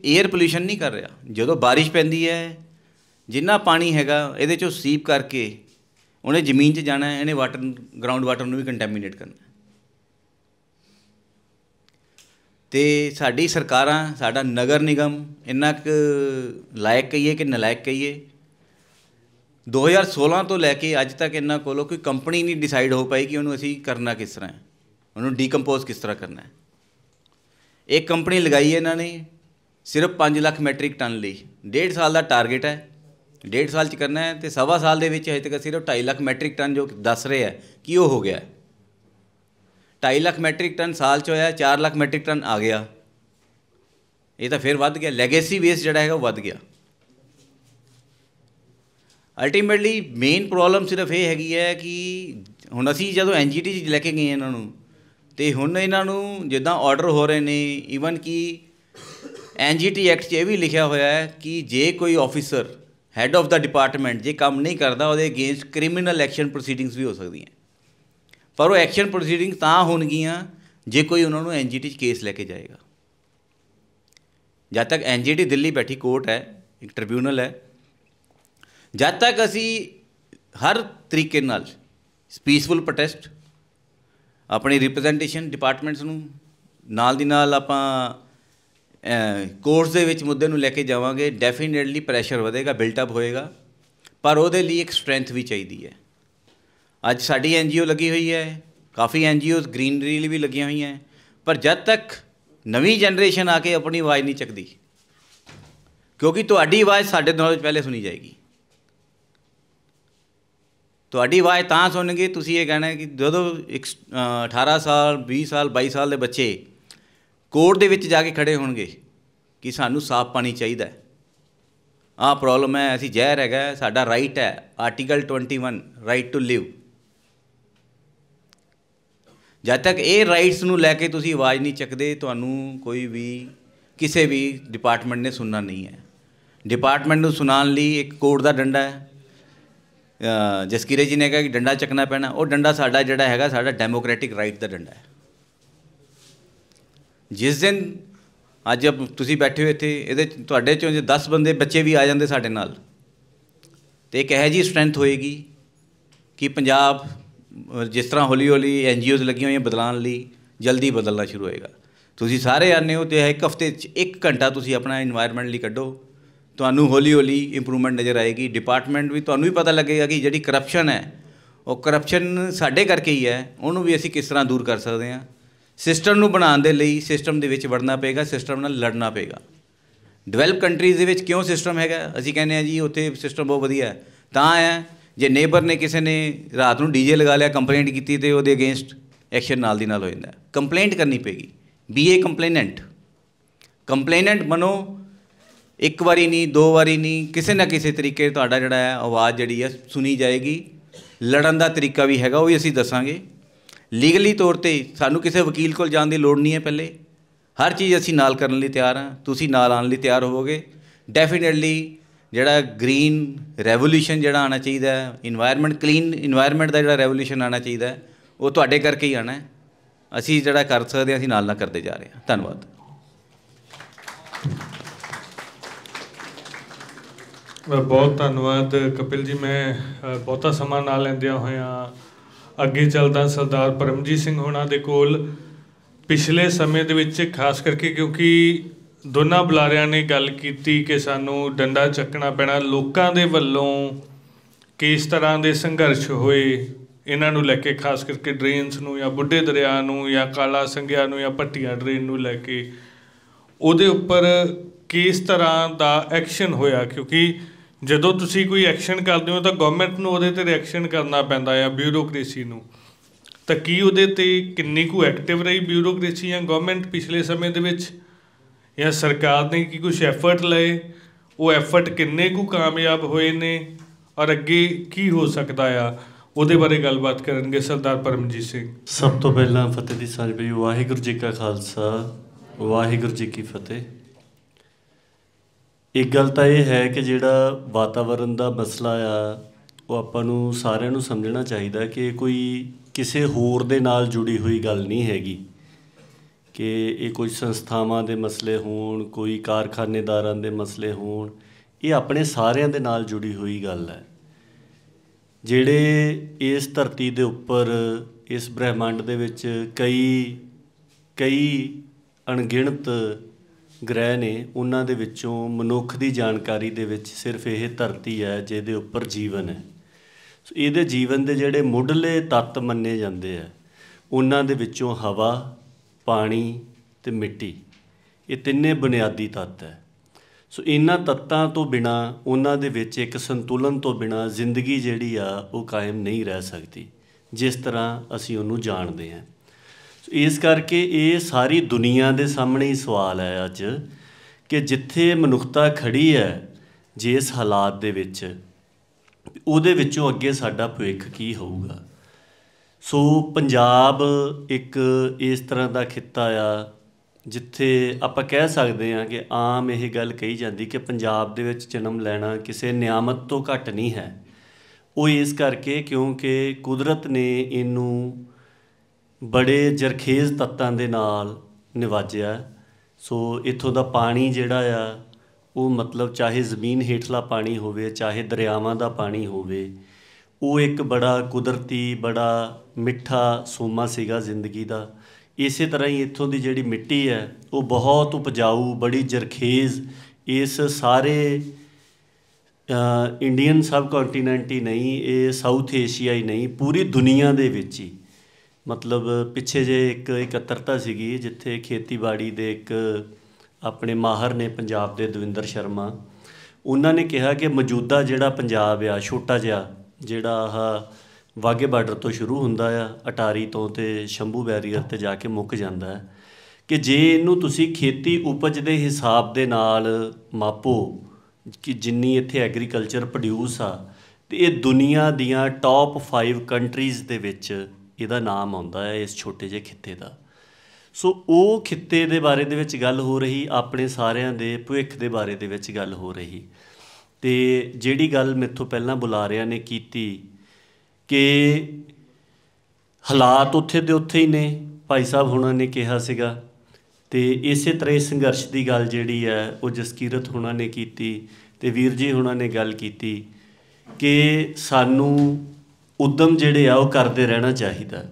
에ਅਰ ਪੋਲੂਸ਼ਨ ਨਹੀਂ ਕਰ ਰਿਹਾ ਜਦੋਂ ਬਾਰਿਸ਼ ਪੈਂਦੀ ਹੈ ਜਿੰਨਾ ਪਾਣੀ ਹੈਗਾ ਇਹਦੇ ਚੋਂ ਸੀਪ ਕਰਕੇ ਉਹਨੇ ਜ਼ਮੀਨ 'ਚ ਜਾਣਾ ਹੈ ਇਹਨੇ ਵਾਟਰ ਗਰਾਊਂਡ ਵਾਟਰ ਨੂੰ ਵੀ ਕੰਟੈਮੀਨੇਟ ਕਰਨਾ ਤੇ ਸਾਡੀ ਸਰਕਾਰਾਂ ਸਾਡਾ ਨਗਰ ਨਿਗਮ ਇੰਨਾ ਕਿ ਲਾਇਕ ਕਹੀਏ ਕਿ ਨਲਾਇਕ ਕਹੀਏ 2016 ਤੋਂ ਲੈ ਕੇ ਅੱਜ ਤੱਕ ਇੰਨਾ ਕੋਲੋਂ ਕੋਈ ਕੰਪਨੀ ਨਹੀਂ ਡਿਸਾਈਡ ਹੋ ਪਾਈ ਕਿ ਉਹਨੂੰ ਅਸੀਂ ਕਰਨਾ ਕਿਸ ਤਰ੍ਹਾਂ ਹੈ ਉਹਨੂੰ ਡੀਕੰਪੋਜ਼ ਕਿਸ ਤਰ੍ਹਾਂ ਕਰਨਾ ਹੈ ਇੱਕ ਕੰਪਨੀ ਲਗਾਈ ਹੈ ਇਹਨਾਂ ਨੇ ਸਿਰਫ 5 ਲੱਖ ਮੈਟ੍ਰਿਕ ਟਨ ਲਈ 1.5 ਸਾਲ ਦਾ ਟਾਰਗੇਟ ਹੈ 1.5 ਸਾਲ ਚ ਕਰਨਾ ਹੈ ਤੇ ਸਵਾ ਸਾਲ ਦੇ ਵਿੱਚ ਹਜੇ ਤੱਕ ਸਿਰਫ 2.5 ਲੱਖ ਮੈਟ੍ਰਿਕ ਟਨ ਜੋ ਦੱਸ ਰਹੇ ਆ ਕਿ ਉਹ ਹੋ ਗਿਆ 2.5 ਲੱਖ ਮੈਟ੍ਰਿਕ ਟਨ ਸਾਲ ਚ ਹੋਇਆ 4 ਲੱਖ ਮੈਟ੍ਰਿਕ ਟਨ ਆ ਗਿਆ ਇਹ ਤਾਂ ਫਿਰ ਵੱਧ ਗਿਆ ਲੈਗੇਸੀ ਵੇਸ ਜਿਹੜਾ ਹੈਗਾ ਉਹ ਵੱਧ ਗਿਆ ਅਲਟੀਮੇਟਲੀ ਮੇਨ ਪ੍ਰੋਬਲਮ ਸਿਰਫ ਇਹ ਹੈਗੀ ਹੈ ਕਿ ਹੁਣ ਅਸੀਂ ਜਦੋਂ ਐਨਜੀਟੀ ਜੀ ਲੈ ਕੇ ਗਏ ਇਹਨਾਂ ਨੂੰ ਤੇ ਹੁਣ ਇਹਨਾਂ ਨੂੰ ਜਿੱਦਾਂ ਆਰਡਰ ਹੋ ਰਹੇ ਨੇ ਈਵਨ ਕਿ ਐਨਜੀਟੀ ਐਕਟ 'ਚ ਇਹ ਵੀ ਲਿਖਿਆ ਹੋਇਆ ਹੈ ਕਿ ਜੇ ਕੋਈ ਆਫੀਸਰ ਹੈੱਡ ਆਫ ਦਾ ਡਿਪਾਰਟਮੈਂਟ ਜੇ ਕੰਮ ਨਹੀਂ ਕਰਦਾ ਉਹਦੇ ਅਗੇਂਸਟ ਕ੍ਰਿਮੀਨਲ ਐਕਸ਼ਨ ਪ੍ਰੋਸੀਡਿੰਗਸ ਵੀ ਹੋ ਸਕਦੀਆਂ ਪਰ ਉਹ ਐਕਸ਼ਨ ਪ੍ਰੋਸੀਡਿੰਗ ਤਾਂ ਹੋਣਗੀਆਂ ਜੇ ਕੋਈ ਉਹਨਾਂ ਨੂੰ ਐਨਜੀਟੀ 'ਚ ਕੇਸ ਲੈ ਕੇ ਜਾਏਗਾ ਜਦ ਤੱਕ ਐਨਜੀਟੀ ਦਿੱਲੀ ਬੈਠੀ ਕੋਰਟ ਹੈ ਇੱਕ ਟ੍ਰਿਬਿਊਨਲ ਹੈ ਜਦ ਤੱਕ ਅਸੀਂ ਹਰ ਤਰੀਕੇ ਨਾਲ ਪੀਸਫੁਲ ਪ੍ਰੋਟੈਸਟ ਆਪਣੀ ਰਿਪਰੈਜ਼ੈਂਟੇਸ਼ਨ ਡਿਪਾਰਟਮੈਂਟਸ ਨੂੰ ਨਾਲ ਦੀ ਨਾਲ ਆਪਾਂ ਕੋਰਸ ਦੇ ਵਿੱਚ ਮੁੱਦੇ ਨੂੰ ਲੈ ਕੇ ਜਾਵਾਂਗੇ ਡੈਫੀਨਿਟਲੀ ਪ੍ਰੈਸ਼ਰ ਵਧੇਗਾ ਬਿਲਟ ਅਪ ਹੋਏਗਾ ਪਰ ਉਹਦੇ ਲਈ ਇੱਕ ਸਟਰੈਂਥ ਵੀ ਚਾਹੀਦੀ ਹੈ ਅੱਜ ਸਾਡੀ ਐਨਜੀਓ ਲੱਗੀ ਹੋਈ ਹੈ ਕਾਫੀ ਐਨਜੀਓਜ਼ ਗ੍ਰੀਨਰੀ ਲਈ ਵੀ ਲੱਗੀਆਂ ਹੋਈਆਂ ਹੈ ਪਰ ਜਦ ਤੱਕ ਨਵੀਂ ਜਨਰੇਸ਼ਨ ਆ ਕੇ ਆਪਣੀ ਆਵਾਜ਼ ਨਹੀਂ ਚੱਕਦੀ ਕਿਉਂਕਿ ਤੁਹਾਡੀ ਆਵਾਜ਼ ਸਾਡੇ ਨਾਲੋਂ ਪਹਿਲੇ ਸੁਣੀ ਜਾਏਗੀ ਤੁਹਾਡੀ ਆਵਾਜ਼ ਤਾਂ ਸੁਣਨਗੇ ਤੁਸੀਂ ਇਹ ਕਹਿਣਾ ਕਿ ਜਦੋਂ 18 ਸਾਲ 20 ਸਾਲ 22 ਸਾਲ ਦੇ ਬੱਚੇ ਕੋਰਟ ਦੇ ਵਿੱਚ ਜਾ ਕੇ ਖੜੇ ਹੋਣਗੇ ਕਿ ਸਾਨੂੰ ਸਾਫ਼ ਪਾਣੀ ਚਾਹੀਦਾ ਆ ਪ੍ਰੋਬਲਮ ਹੈ ਅਸੀਂ ਜ਼ਹਿਰ ਹੈਗਾ ਸਾਡਾ ਰਾਈਟ ਹੈ ਆਰਟੀਕਲ 21 ਰਾਈਟ ਟੂ ਲਿਵ ਜਦ ਤੱਕ ਇਹ ਰਾਈਟਸ ਨੂੰ ਲੈ ਕੇ ਤੁਸੀਂ ਆਵਾਜ਼ ਨਹੀਂ ਚੱਕਦੇ ਤੁਹਾਨੂੰ ਕੋਈ ਵੀ ਕਿਸੇ ਵੀ ਡਿਪਾਰਟਮੈਂਟ ਨੇ ਸੁਣਨਾ ਨਹੀਂ ਹੈ ਡਿਪਾਰਟਮੈਂਟ ਨੂੰ ਸੁਣਾਉਣ ਲਈ ਇੱਕ ਕੋਰਟ ਦਾ ਡੰਡਾ ਹੈ ਜਸਕੀਰੇ ਜੀ ਨੇ ਕਿਹਾ ਕਿ ਡੰਡਾ ਚੱਕਣਾ ਪੈਣਾ ਉਹ ਡੰਡਾ ਸਾਡਾ ਜਿਹੜਾ ਹੈਗਾ ਸਾਡਾ ਡੈਮੋਕ੍ਰੈਟਿਕ ਰਾਈਟ ਦਾ ਡੰਡਾ ਹੈ ਜਿਸ ਦਿਨ ਅੱਜ ਤੁਸੀਂ ਬੈਠੇ ਹੋ ਇੱਥੇ ਇਹਦੇ ਤੁਹਾਡੇ ਚੋਂ ਜੇ 10 ਬੰਦੇ ਬੱਚੇ ਵੀ ਆ ਜਾਂਦੇ ਸਾਡੇ ਨਾਲ ਤੇ ਇੱਕ ਇਹ ਜੀ ਸਟਰੈਂਥ ਹੋਏਗੀ ਕਿ ਪੰਜਾਬ ਜਿਸ ਤਰ੍ਹਾਂ ਹੌਲੀ ਹੌਲੀ ਐਨ ਜੀਓਜ਼ ਲੱਗੀਆਂ ਹੋਈਆਂ ਬਦਲਾਉਣ ਲਈ ਜਲਦੀ ਬਦਲਣਾ ਸ਼ੁਰੂ ਹੋਏਗਾ ਤੁਸੀਂ ਸਾਰੇ ਆਨੇ ਹੋ ਤੇ ਇੱਕ ਹਫਤੇ 'ਚ ਇੱਕ ਘੰਟਾ ਤੁਸੀਂ ਆਪਣਾ এনवायरमेंट ਲਈ ਕੱਢੋ ਤੁਹਾਨੂੰ ਹੌਲੀ ਹੌਲੀ ਇੰਪਰੂਵਮੈਂਟ ਨਜ਼ਰ ਆਏਗੀ ਡਿਪਾਰਟਮੈਂਟ ਵੀ ਤੁਹਾਨੂੰ ਵੀ ਪਤਾ ਲੱਗੇਗਾ ਕਿ ਜਿਹੜੀ ਕਰਪਸ਼ਨ ਹੈ ਉਹ ਕਰਪਸ਼ਨ ਸਾਡੇ ਕਰਕੇ ਹੀ ਹੈ ਉਹਨੂੰ ਵੀ ਅਸੀਂ ਕਿਸ ਤਰ੍ਹਾਂ ਦੂਰ ਕਰ ਸਕਦੇ ਹਾਂ ਸਿਸਟਮ ਨੂੰ ਬਣਾਉਣ ਦੇ ਲਈ ਸਿਸਟਮ ਦੇ ਵਿੱਚ ਵੜਨਾ ਪਏਗਾ ਸਿਸਟਮ ਨਾਲ ਲੜਨਾ ਪਏਗਾ ਡਿਵੈਲਪ ਕੰਟਰੀਜ਼ ਦੇ ਵਿੱਚ ਕਿਉਂ ਸਿਸਟਮ ਹੈਗਾ ਅਸੀਂ ਕਹਿੰਦੇ ਆ ਜੀ ਉੱਥੇ ਸਿਸਟਮ ਬਹੁਤ ਵਧੀਆ ਹੈ ਤਾਂ ਹੈ ਜੇ ਨੇਬਰ ਨੇ ਕਿਸੇ ਨੇ ਰਾਤ ਨੂੰ ਡੀਜੇ ਲਗਾ ਲਿਆ ਕੰਪਲੇਂਟ ਕੀਤੀ ਤੇ ਉਹਦੇ ਅਗੇਂਸਟ ਐਕਸ਼ਨ ਨਾਲ ਦੀ ਨਾਲ ਹੋ ਜਾਂਦਾ ਕੰਪਲੇਂਟ ਕਰਨੀ ਪੈਗੀ ਬੀ ਏ ਕੰਪਲੇਨੈਂਟ ਕੰਪਲੇਨੈਂਟ ਬਣੋ ਇੱਕ ਵਾਰੀ ਨਹੀਂ ਦੋ ਵਾਰੀ ਨਹੀਂ ਕਿਸੇ ਨਾ ਕਿਸੇ ਤਰੀਕੇ ਤੁਹਾਡਾ ਜਿਹੜਾ ਹੈ ਆਵਾਜ਼ ਜਿਹੜੀ ਹੈ ਸੁਣੀ ਜਾਏਗੀ ਲੜਨ ਦਾ ਤਰੀਕਾ ਵੀ ਹੈਗਾ ਉਹ ਵੀ ਅਸੀਂ ਦੱਸਾਂਗੇ ਲੀਗਲੀ ਤੌਰ ਤੇ ਸਾਨੂੰ ਕਿਸੇ ਵਕੀਲ ਕੋਲ ਜਾਣ ਦੀ ਲੋੜ ਨਹੀਂ ਹੈ ਪਹਿਲੇ ਹਰ ਚੀਜ਼ ਅਸੀਂ ਨਾਲ ਕਰਨ ਲਈ ਤਿਆਰ ਹਾਂ ਤੁਸੀਂ ਨਾਲ ਆਉਣ ਲਈ ਤਿਆਰ ਹੋਵੋਗੇ ਡੈਫੀਨਿਟਲੀ ਜਿਹੜਾ ਗ੍ਰੀਨ ਰੈਵੋਲੂਸ਼ਨ ਜਿਹੜਾ ਆਣਾ ਚਾਹੀਦਾ ਹੈ এনवायरमेंट ਕਲੀਨ এনवायरमेंट ਦਾ ਜਿਹੜਾ ਰੈਵੋਲੂਸ਼ਨ ਆਣਾ ਚਾਹੀਦਾ ਹੈ ਉਹ ਤੁਹਾਡੇ ਕਰਕੇ ਹੀ ਆਣਾ ਹੈ ਅਸੀਂ ਜਿਹੜਾ ਕਰ ਸਕਦੇ ਹਾਂ ਅਸੀਂ ਨਾਲ ਨਾਲ ਕਰਦੇ ਜਾ ਰਹੇ ਹਾਂ ਧੰਨਵਾਦ ਬਹੁਤ ਧੰਨਵਾਦ ਕਪਿਲ ਜੀ ਮੈਂ ਬਹੁਤਾ ਸਮਾਂ ਨਾਲ ਲੈਂਦਿਆਂ ਹੋਇਆ ਅੱਗੇ ਚੱਲਦਾ ਸਰਦਾਰ ਪਰਮਜੀਤ ਸਿੰਘ ਹੋਣਾ ਦੇ ਕੋਲ ਪਿਛਲੇ ਸਮੇਂ ਦੇ ਵਿੱਚ ਖਾਸ ਕਰਕੇ ਕਿਉਂਕਿ ਦੋਨਾਂ ਬੁਲਾਰਿਆਂ ਨੇ ਗੱਲ ਕੀਤੀ ਕਿ ਸਾਨੂੰ ਡੰਡਾ ਚੱਕਣਾ ਪੈਣਾ ਲੋਕਾਂ ਦੇ ਵੱਲੋਂ ਕਿਸ ਤਰ੍ਹਾਂ ਦੇ ਸੰਘਰਸ਼ ਹੋਏ ਇਹਨਾਂ ਨੂੰ ਲੈ ਕੇ ਖਾਸ ਕਰਕੇ ਡਰੇਨਸ ਨੂੰ ਜਾਂ ਬੁੱਢੇ ਦਰਿਆ ਨੂੰ ਜਾਂ ਕਾਲਾ ਸੰਗਿਆ ਨੂੰ ਜਾਂ ਪੱਟੀਆਂ ਡਰੇਨ ਨੂੰ ਲੈ ਕੇ ਉਹਦੇ ਉੱਪਰ ਕਿਸ ਤਰ੍ਹਾਂ ਦਾ ਐਕਸ਼ਨ ਹੋਇਆ ਕਿਉਂਕਿ ਜਦੋਂ ਤੁਸੀਂ ਕੋਈ ਐਕਸ਼ਨ ਕਰਦੇ ਹੋ ਤਾਂ ਗਵਰਨਮੈਂਟ ਨੂੰ ਉਹਦੇ ਤੇ ਰਿਐਕਸ਼ਨ ਕਰਨਾ ਪੈਂਦਾ ਹੈ ਬਿਊਰੋਕ੍ਰੇਸੀ ਨੂੰ ਤਾਂ ਕੀ ਉਹਦੇ ਤੇ ਕਿੰਨੀ ਕੁ ਐਕਟਿਵ ਰਹੀ ਬਿਊਰੋਕ੍ਰੇਸੀ ਜਾਂ ਗਵਰਨਮੈਂਟ ਪਿਛਲੇ ਸਮੇਂ ਦੇ ਵਿੱਚ ਜਾਂ ਸਰਕਾਰ ਨੇ ਕੀ ਕੁਝ ਐਫਰਟ ਲਏ ਉਹ ਐਫਰਟ ਕਿੰਨੇ ਕੁ ਕਾਮਯਾਬ ਹੋਏ ਨੇ ਔਰ ਅੱਗੇ ਕੀ ਹੋ ਸਕਦਾ ਆ ਉਹਦੇ ਬਾਰੇ ਗੱਲਬਾਤ ਕਰਨਗੇ ਸਰਦਾਰ ਪਰਮਜੀਤ ਸਿੰਘ ਸਭ ਤੋਂ ਪਹਿਲਾਂ ਫਤਿਹ ਦੀ ਸਾਜ ਬਈ ਵਾਹਿਗੁਰੂ ਜੀ ਕਾ ਖਾਲਸਾ ਵਾਹਿਗੁਰੂ ਜੀ ਕੀ ਫਤਿਹ ਇੱਕ ਗੱਲ ਤਾਂ ਇਹ ਹੈ ਕਿ ਜਿਹੜਾ ਵਾਤਾਵਰਨ ਦਾ ਮਸਲਾ ਆ ਉਹ ਆਪਾਂ ਨੂੰ ਸਾਰਿਆਂ ਨੂੰ ਸਮਝਣਾ ਚਾਹੀਦਾ ਕਿ ਇਹ ਕੋਈ ਕਿਸੇ ਹੋਰ ਦੇ ਨਾਲ ਜੁੜੀ ਹੋਈ ਗੱਲ ਨਹੀਂ ਹੈਗੀ ਕਿ ਇਹ ਕੋਈ ਸੰਸਥਾਵਾਂ ਦੇ ਮਸਲੇ ਹੋਣ ਕੋਈ ਕਾਰਖਾਨੇਦਾਰਾਂ ਦੇ ਮਸਲੇ ਹੋਣ ਇਹ ਆਪਣੇ ਸਾਰਿਆਂ ਦੇ ਨਾਲ ਜੁੜੀ ਹੋਈ ਗੱਲ ਹੈ ਜਿਹੜੇ ਇਸ ਧਰਤੀ ਦੇ ਉੱਪਰ ਇਸ ਬ੍ਰਹਿਮੰਡ ਦੇ ਵਿੱਚ ਕਈ ਕਈ ਅਣਗਿਣਤ ਗ੍ਰਹਿ ਨੇ ਉਹਨਾਂ ਦੇ ਵਿੱਚੋਂ ਮਨੁੱਖ ਦੀ ਜਾਣਕਾਰੀ ਦੇ ਵਿੱਚ ਸਿਰਫ ਇਹ ਧਰਤੀ ਹੈ ਜਿਹਦੇ ਉੱਪਰ ਜੀਵਨ ਹੈ ਸੋ ਇਹਦੇ ਜੀਵਨ ਦੇ ਜਿਹੜੇ ਮੁੱਢਲੇ ਤੱਤ ਮੰਨੇ ਜਾਂਦੇ ਆ ਉਹਨਾਂ ਦੇ ਵਿੱਚੋਂ ਹਵਾ ਪਾਣੀ ਤੇ ਮਿੱਟੀ ਇਹ ਤਿੰਨੇ ਬੁਨਿਆਦੀ ਤੱਤ ਹੈ ਸੋ ਇਹਨਾਂ ਤੱਤਾਂ ਤੋਂ ਬਿਨਾ ਉਹਨਾਂ ਦੇ ਵਿੱਚ ਇੱਕ ਸੰਤੁਲਨ ਤੋਂ ਬਿਨਾ ਜ਼ਿੰਦਗੀ ਜਿਹੜੀ ਆ ਉਹ ਕਾਇਮ ਨਹੀਂ ਰਹਿ ਸਕਦੀ ਜਿਸ ਤਰ੍ਹਾਂ ਅਸੀਂ ਉਹਨੂੰ ਜਾਣਦੇ ਹਾਂ ਸੋ ਇਸ ਕਰਕੇ ਇਹ ਸਾਰੀ ਦੁਨੀਆ ਦੇ ਸਾਹਮਣੇ ਹੀ ਸਵਾਲ ਹੈ ਅੱਜ ਕਿ ਜਿੱਥੇ ਮਨੁੱਖਤਾ ਖੜੀ ਹੈ ਜਿਸ ਹਾਲਾਤ ਦੇ ਵਿੱਚ ਉਹਦੇ ਵਿੱਚੋਂ ਅੱਗੇ ਸਾਡਾ ਭਵਿੱਖ ਕੀ ਹੋਊਗਾ ਸੋ ਪੰਜਾਬ ਇੱਕ ਇਸ ਤਰ੍ਹਾਂ ਦਾ ਖਿੱਤਾ ਆ ਜਿੱਥੇ ਆਪਾਂ ਕਹਿ ਸਕਦੇ ਹਾਂ ਕਿ ਆਮ ਇਹ ਗੱਲ ਕਹੀ ਜਾਂਦੀ ਕਿ ਪੰਜਾਬ ਦੇ ਵਿੱਚ ਜਨਮ ਲੈਣਾ ਕਿਸੇ ਨਿਆਮਤ ਤੋਂ ਘੱਟ ਨਹੀਂ ਹੈ ਉਹ ਇਸ ਕਰਕੇ ਕਿਉਂਕਿ ਕੁਦਰਤ ਨੇ ਇਹਨੂੰ ਬੜੇ ਜਰਖੇਜ਼ ਤੱਤਾਂ ਦੇ ਨਾਲ ਨਿਵਾਜਿਆ ਸੋ ਇੱਥੋਂ ਦਾ ਪਾਣੀ ਜਿਹੜਾ ਆ ਉਹ ਮਤਲਬ ਚਾਹੇ ਜ਼ਮੀਨ ਹੇਠਲਾ ਪਾਣੀ ਹੋਵੇ ਚਾਹੇ ਦਰਿਆਵਾਂ ਦਾ ਪਾਣੀ ਹੋਵੇ ਉਹ ਇੱਕ ਬੜਾ ਕੁਦਰਤੀ ਬੜਾ ਮਿੱਠਾ ਸੋਮਾ ਸੀਗਾ ਜ਼ਿੰਦਗੀ ਦਾ ਇਸੇ ਤਰ੍ਹਾਂ ਹੀ ਇੱਥੋਂ ਦੀ ਜਿਹੜੀ ਮਿੱਟੀ ਹੈ ਉਹ ਬਹੁਤ ਉਪਜਾਊ ਬੜੀ ਜਰਖੇਜ਼ ਇਸ ਸਾਰੇ ਇੰਡੀਅਨ ਸਬ ਕੰਟੀਨੈਂਟ ਹੀ ਨਹੀਂ ਇਹ ਸਾਊਥ ਏਸ਼ੀਆ ਹੀ ਨਹੀਂ ਪੂਰੀ ਦੁਨੀਆ ਦੇ ਵਿੱਚ ਹੀ ਮਤਲਬ ਪਿੱਛੇ ਜੇ ਇੱਕ ਇਕੱਤਰਤਾ ਸੀਗੀ ਜਿੱਥੇ ਖੇਤੀਬਾੜੀ ਦੇ ਇੱਕ ਆਪਣੇ ਮਾਹਰ ਨੇ ਪੰਜਾਬ ਦੇ ਦਵਿੰਦਰ ਸ਼ਰਮਾ ਉਹਨਾਂ ਨੇ ਕਿਹਾ ਕਿ ਮੌਜੂਦਾ ਜਿਹੜਾ ਪੰਜਾਬ ਆ ਛੋਟਾ ਜਿਹਾ ਜਿਹੜਾ ਆਹ ਵਾਗੇ ਬਾਰਡਰ ਤੋਂ ਸ਼ੁਰੂ ਹੁੰਦਾ ਆ ਅਟਾਰੀ ਤੋਂ ਤੇ ਸ਼ੰਭੂ ਬੈਰੀਅਰ ਤੇ ਜਾ ਕੇ ਮੁੱਕ ਜਾਂਦਾ ਹੈ ਕਿ ਜੇ ਇਹਨੂੰ ਤੁਸੀਂ ਖੇਤੀ ਉਪਜ ਦੇ ਹਿਸਾਬ ਦੇ ਨਾਲ ਮਾਪੋ ਕਿ ਜਿੰਨੀ ਇੱਥੇ ਐਗਰੀਕਲਚਰ ਪ੍ਰੋਡਿਊਸ ਆ ਤੇ ਇਹ ਦੁਨੀਆ ਦੀਆਂ ਟਾਪ 5 ਕੰਟਰੀਜ਼ ਦੇ ਵਿੱਚ ਇਹਦਾ ਨਾਮ ਆਉਂਦਾ ਹੈ ਇਸ ਛੋਟੇ ਜਿਹੇ ਖਿੱਤੇ ਦਾ ਸੋ ਉਹ ਖਿੱਤੇ ਦੇ ਬਾਰੇ ਦੇ ਵਿੱਚ ਗੱਲ ਹੋ ਰਹੀ ਆਪਣੇ ਸਾਰਿਆਂ ਦੇ ਭਵਿੱਖ ਦੇ ਬਾਰੇ ਦੇ ਵਿੱਚ ਗੱਲ ਹੋ ਰਹੀ ਤੇ ਜਿਹੜੀ ਗੱਲ ਮੈਥੋਂ ਪਹਿਲਾਂ ਬੁਲਾ ਰਿਆ ਨੇ ਕੀਤੀ ਕਿ ਹਾਲਾਤ ਉੱਥੇ ਦੇ ਉੱਥੇ ਹੀ ਨੇ ਭਾਈ ਸਾਹਿਬ ਹੁਣਾਂ ਨੇ ਕਿਹਾ ਸੀਗਾ ਤੇ ਇਸੇ ਤਰ੍ਹਾਂ ਇਹ ਸੰਘਰਸ਼ ਦੀ ਗੱਲ ਜਿਹੜੀ ਹੈ ਉਹ ਜਸਕੀਰਤ ਹੁਣਾਂ ਨੇ ਕੀਤੀ ਤੇ ਵੀਰ ਜੀ ਹੁਣਾਂ ਨੇ ਗੱਲ ਕੀਤੀ ਕਿ ਸਾਨੂੰ ਉਦਮ ਜਿਹੜੇ ਆ ਉਹ ਕਰਦੇ ਰਹਿਣਾ ਚਾਹੀਦਾ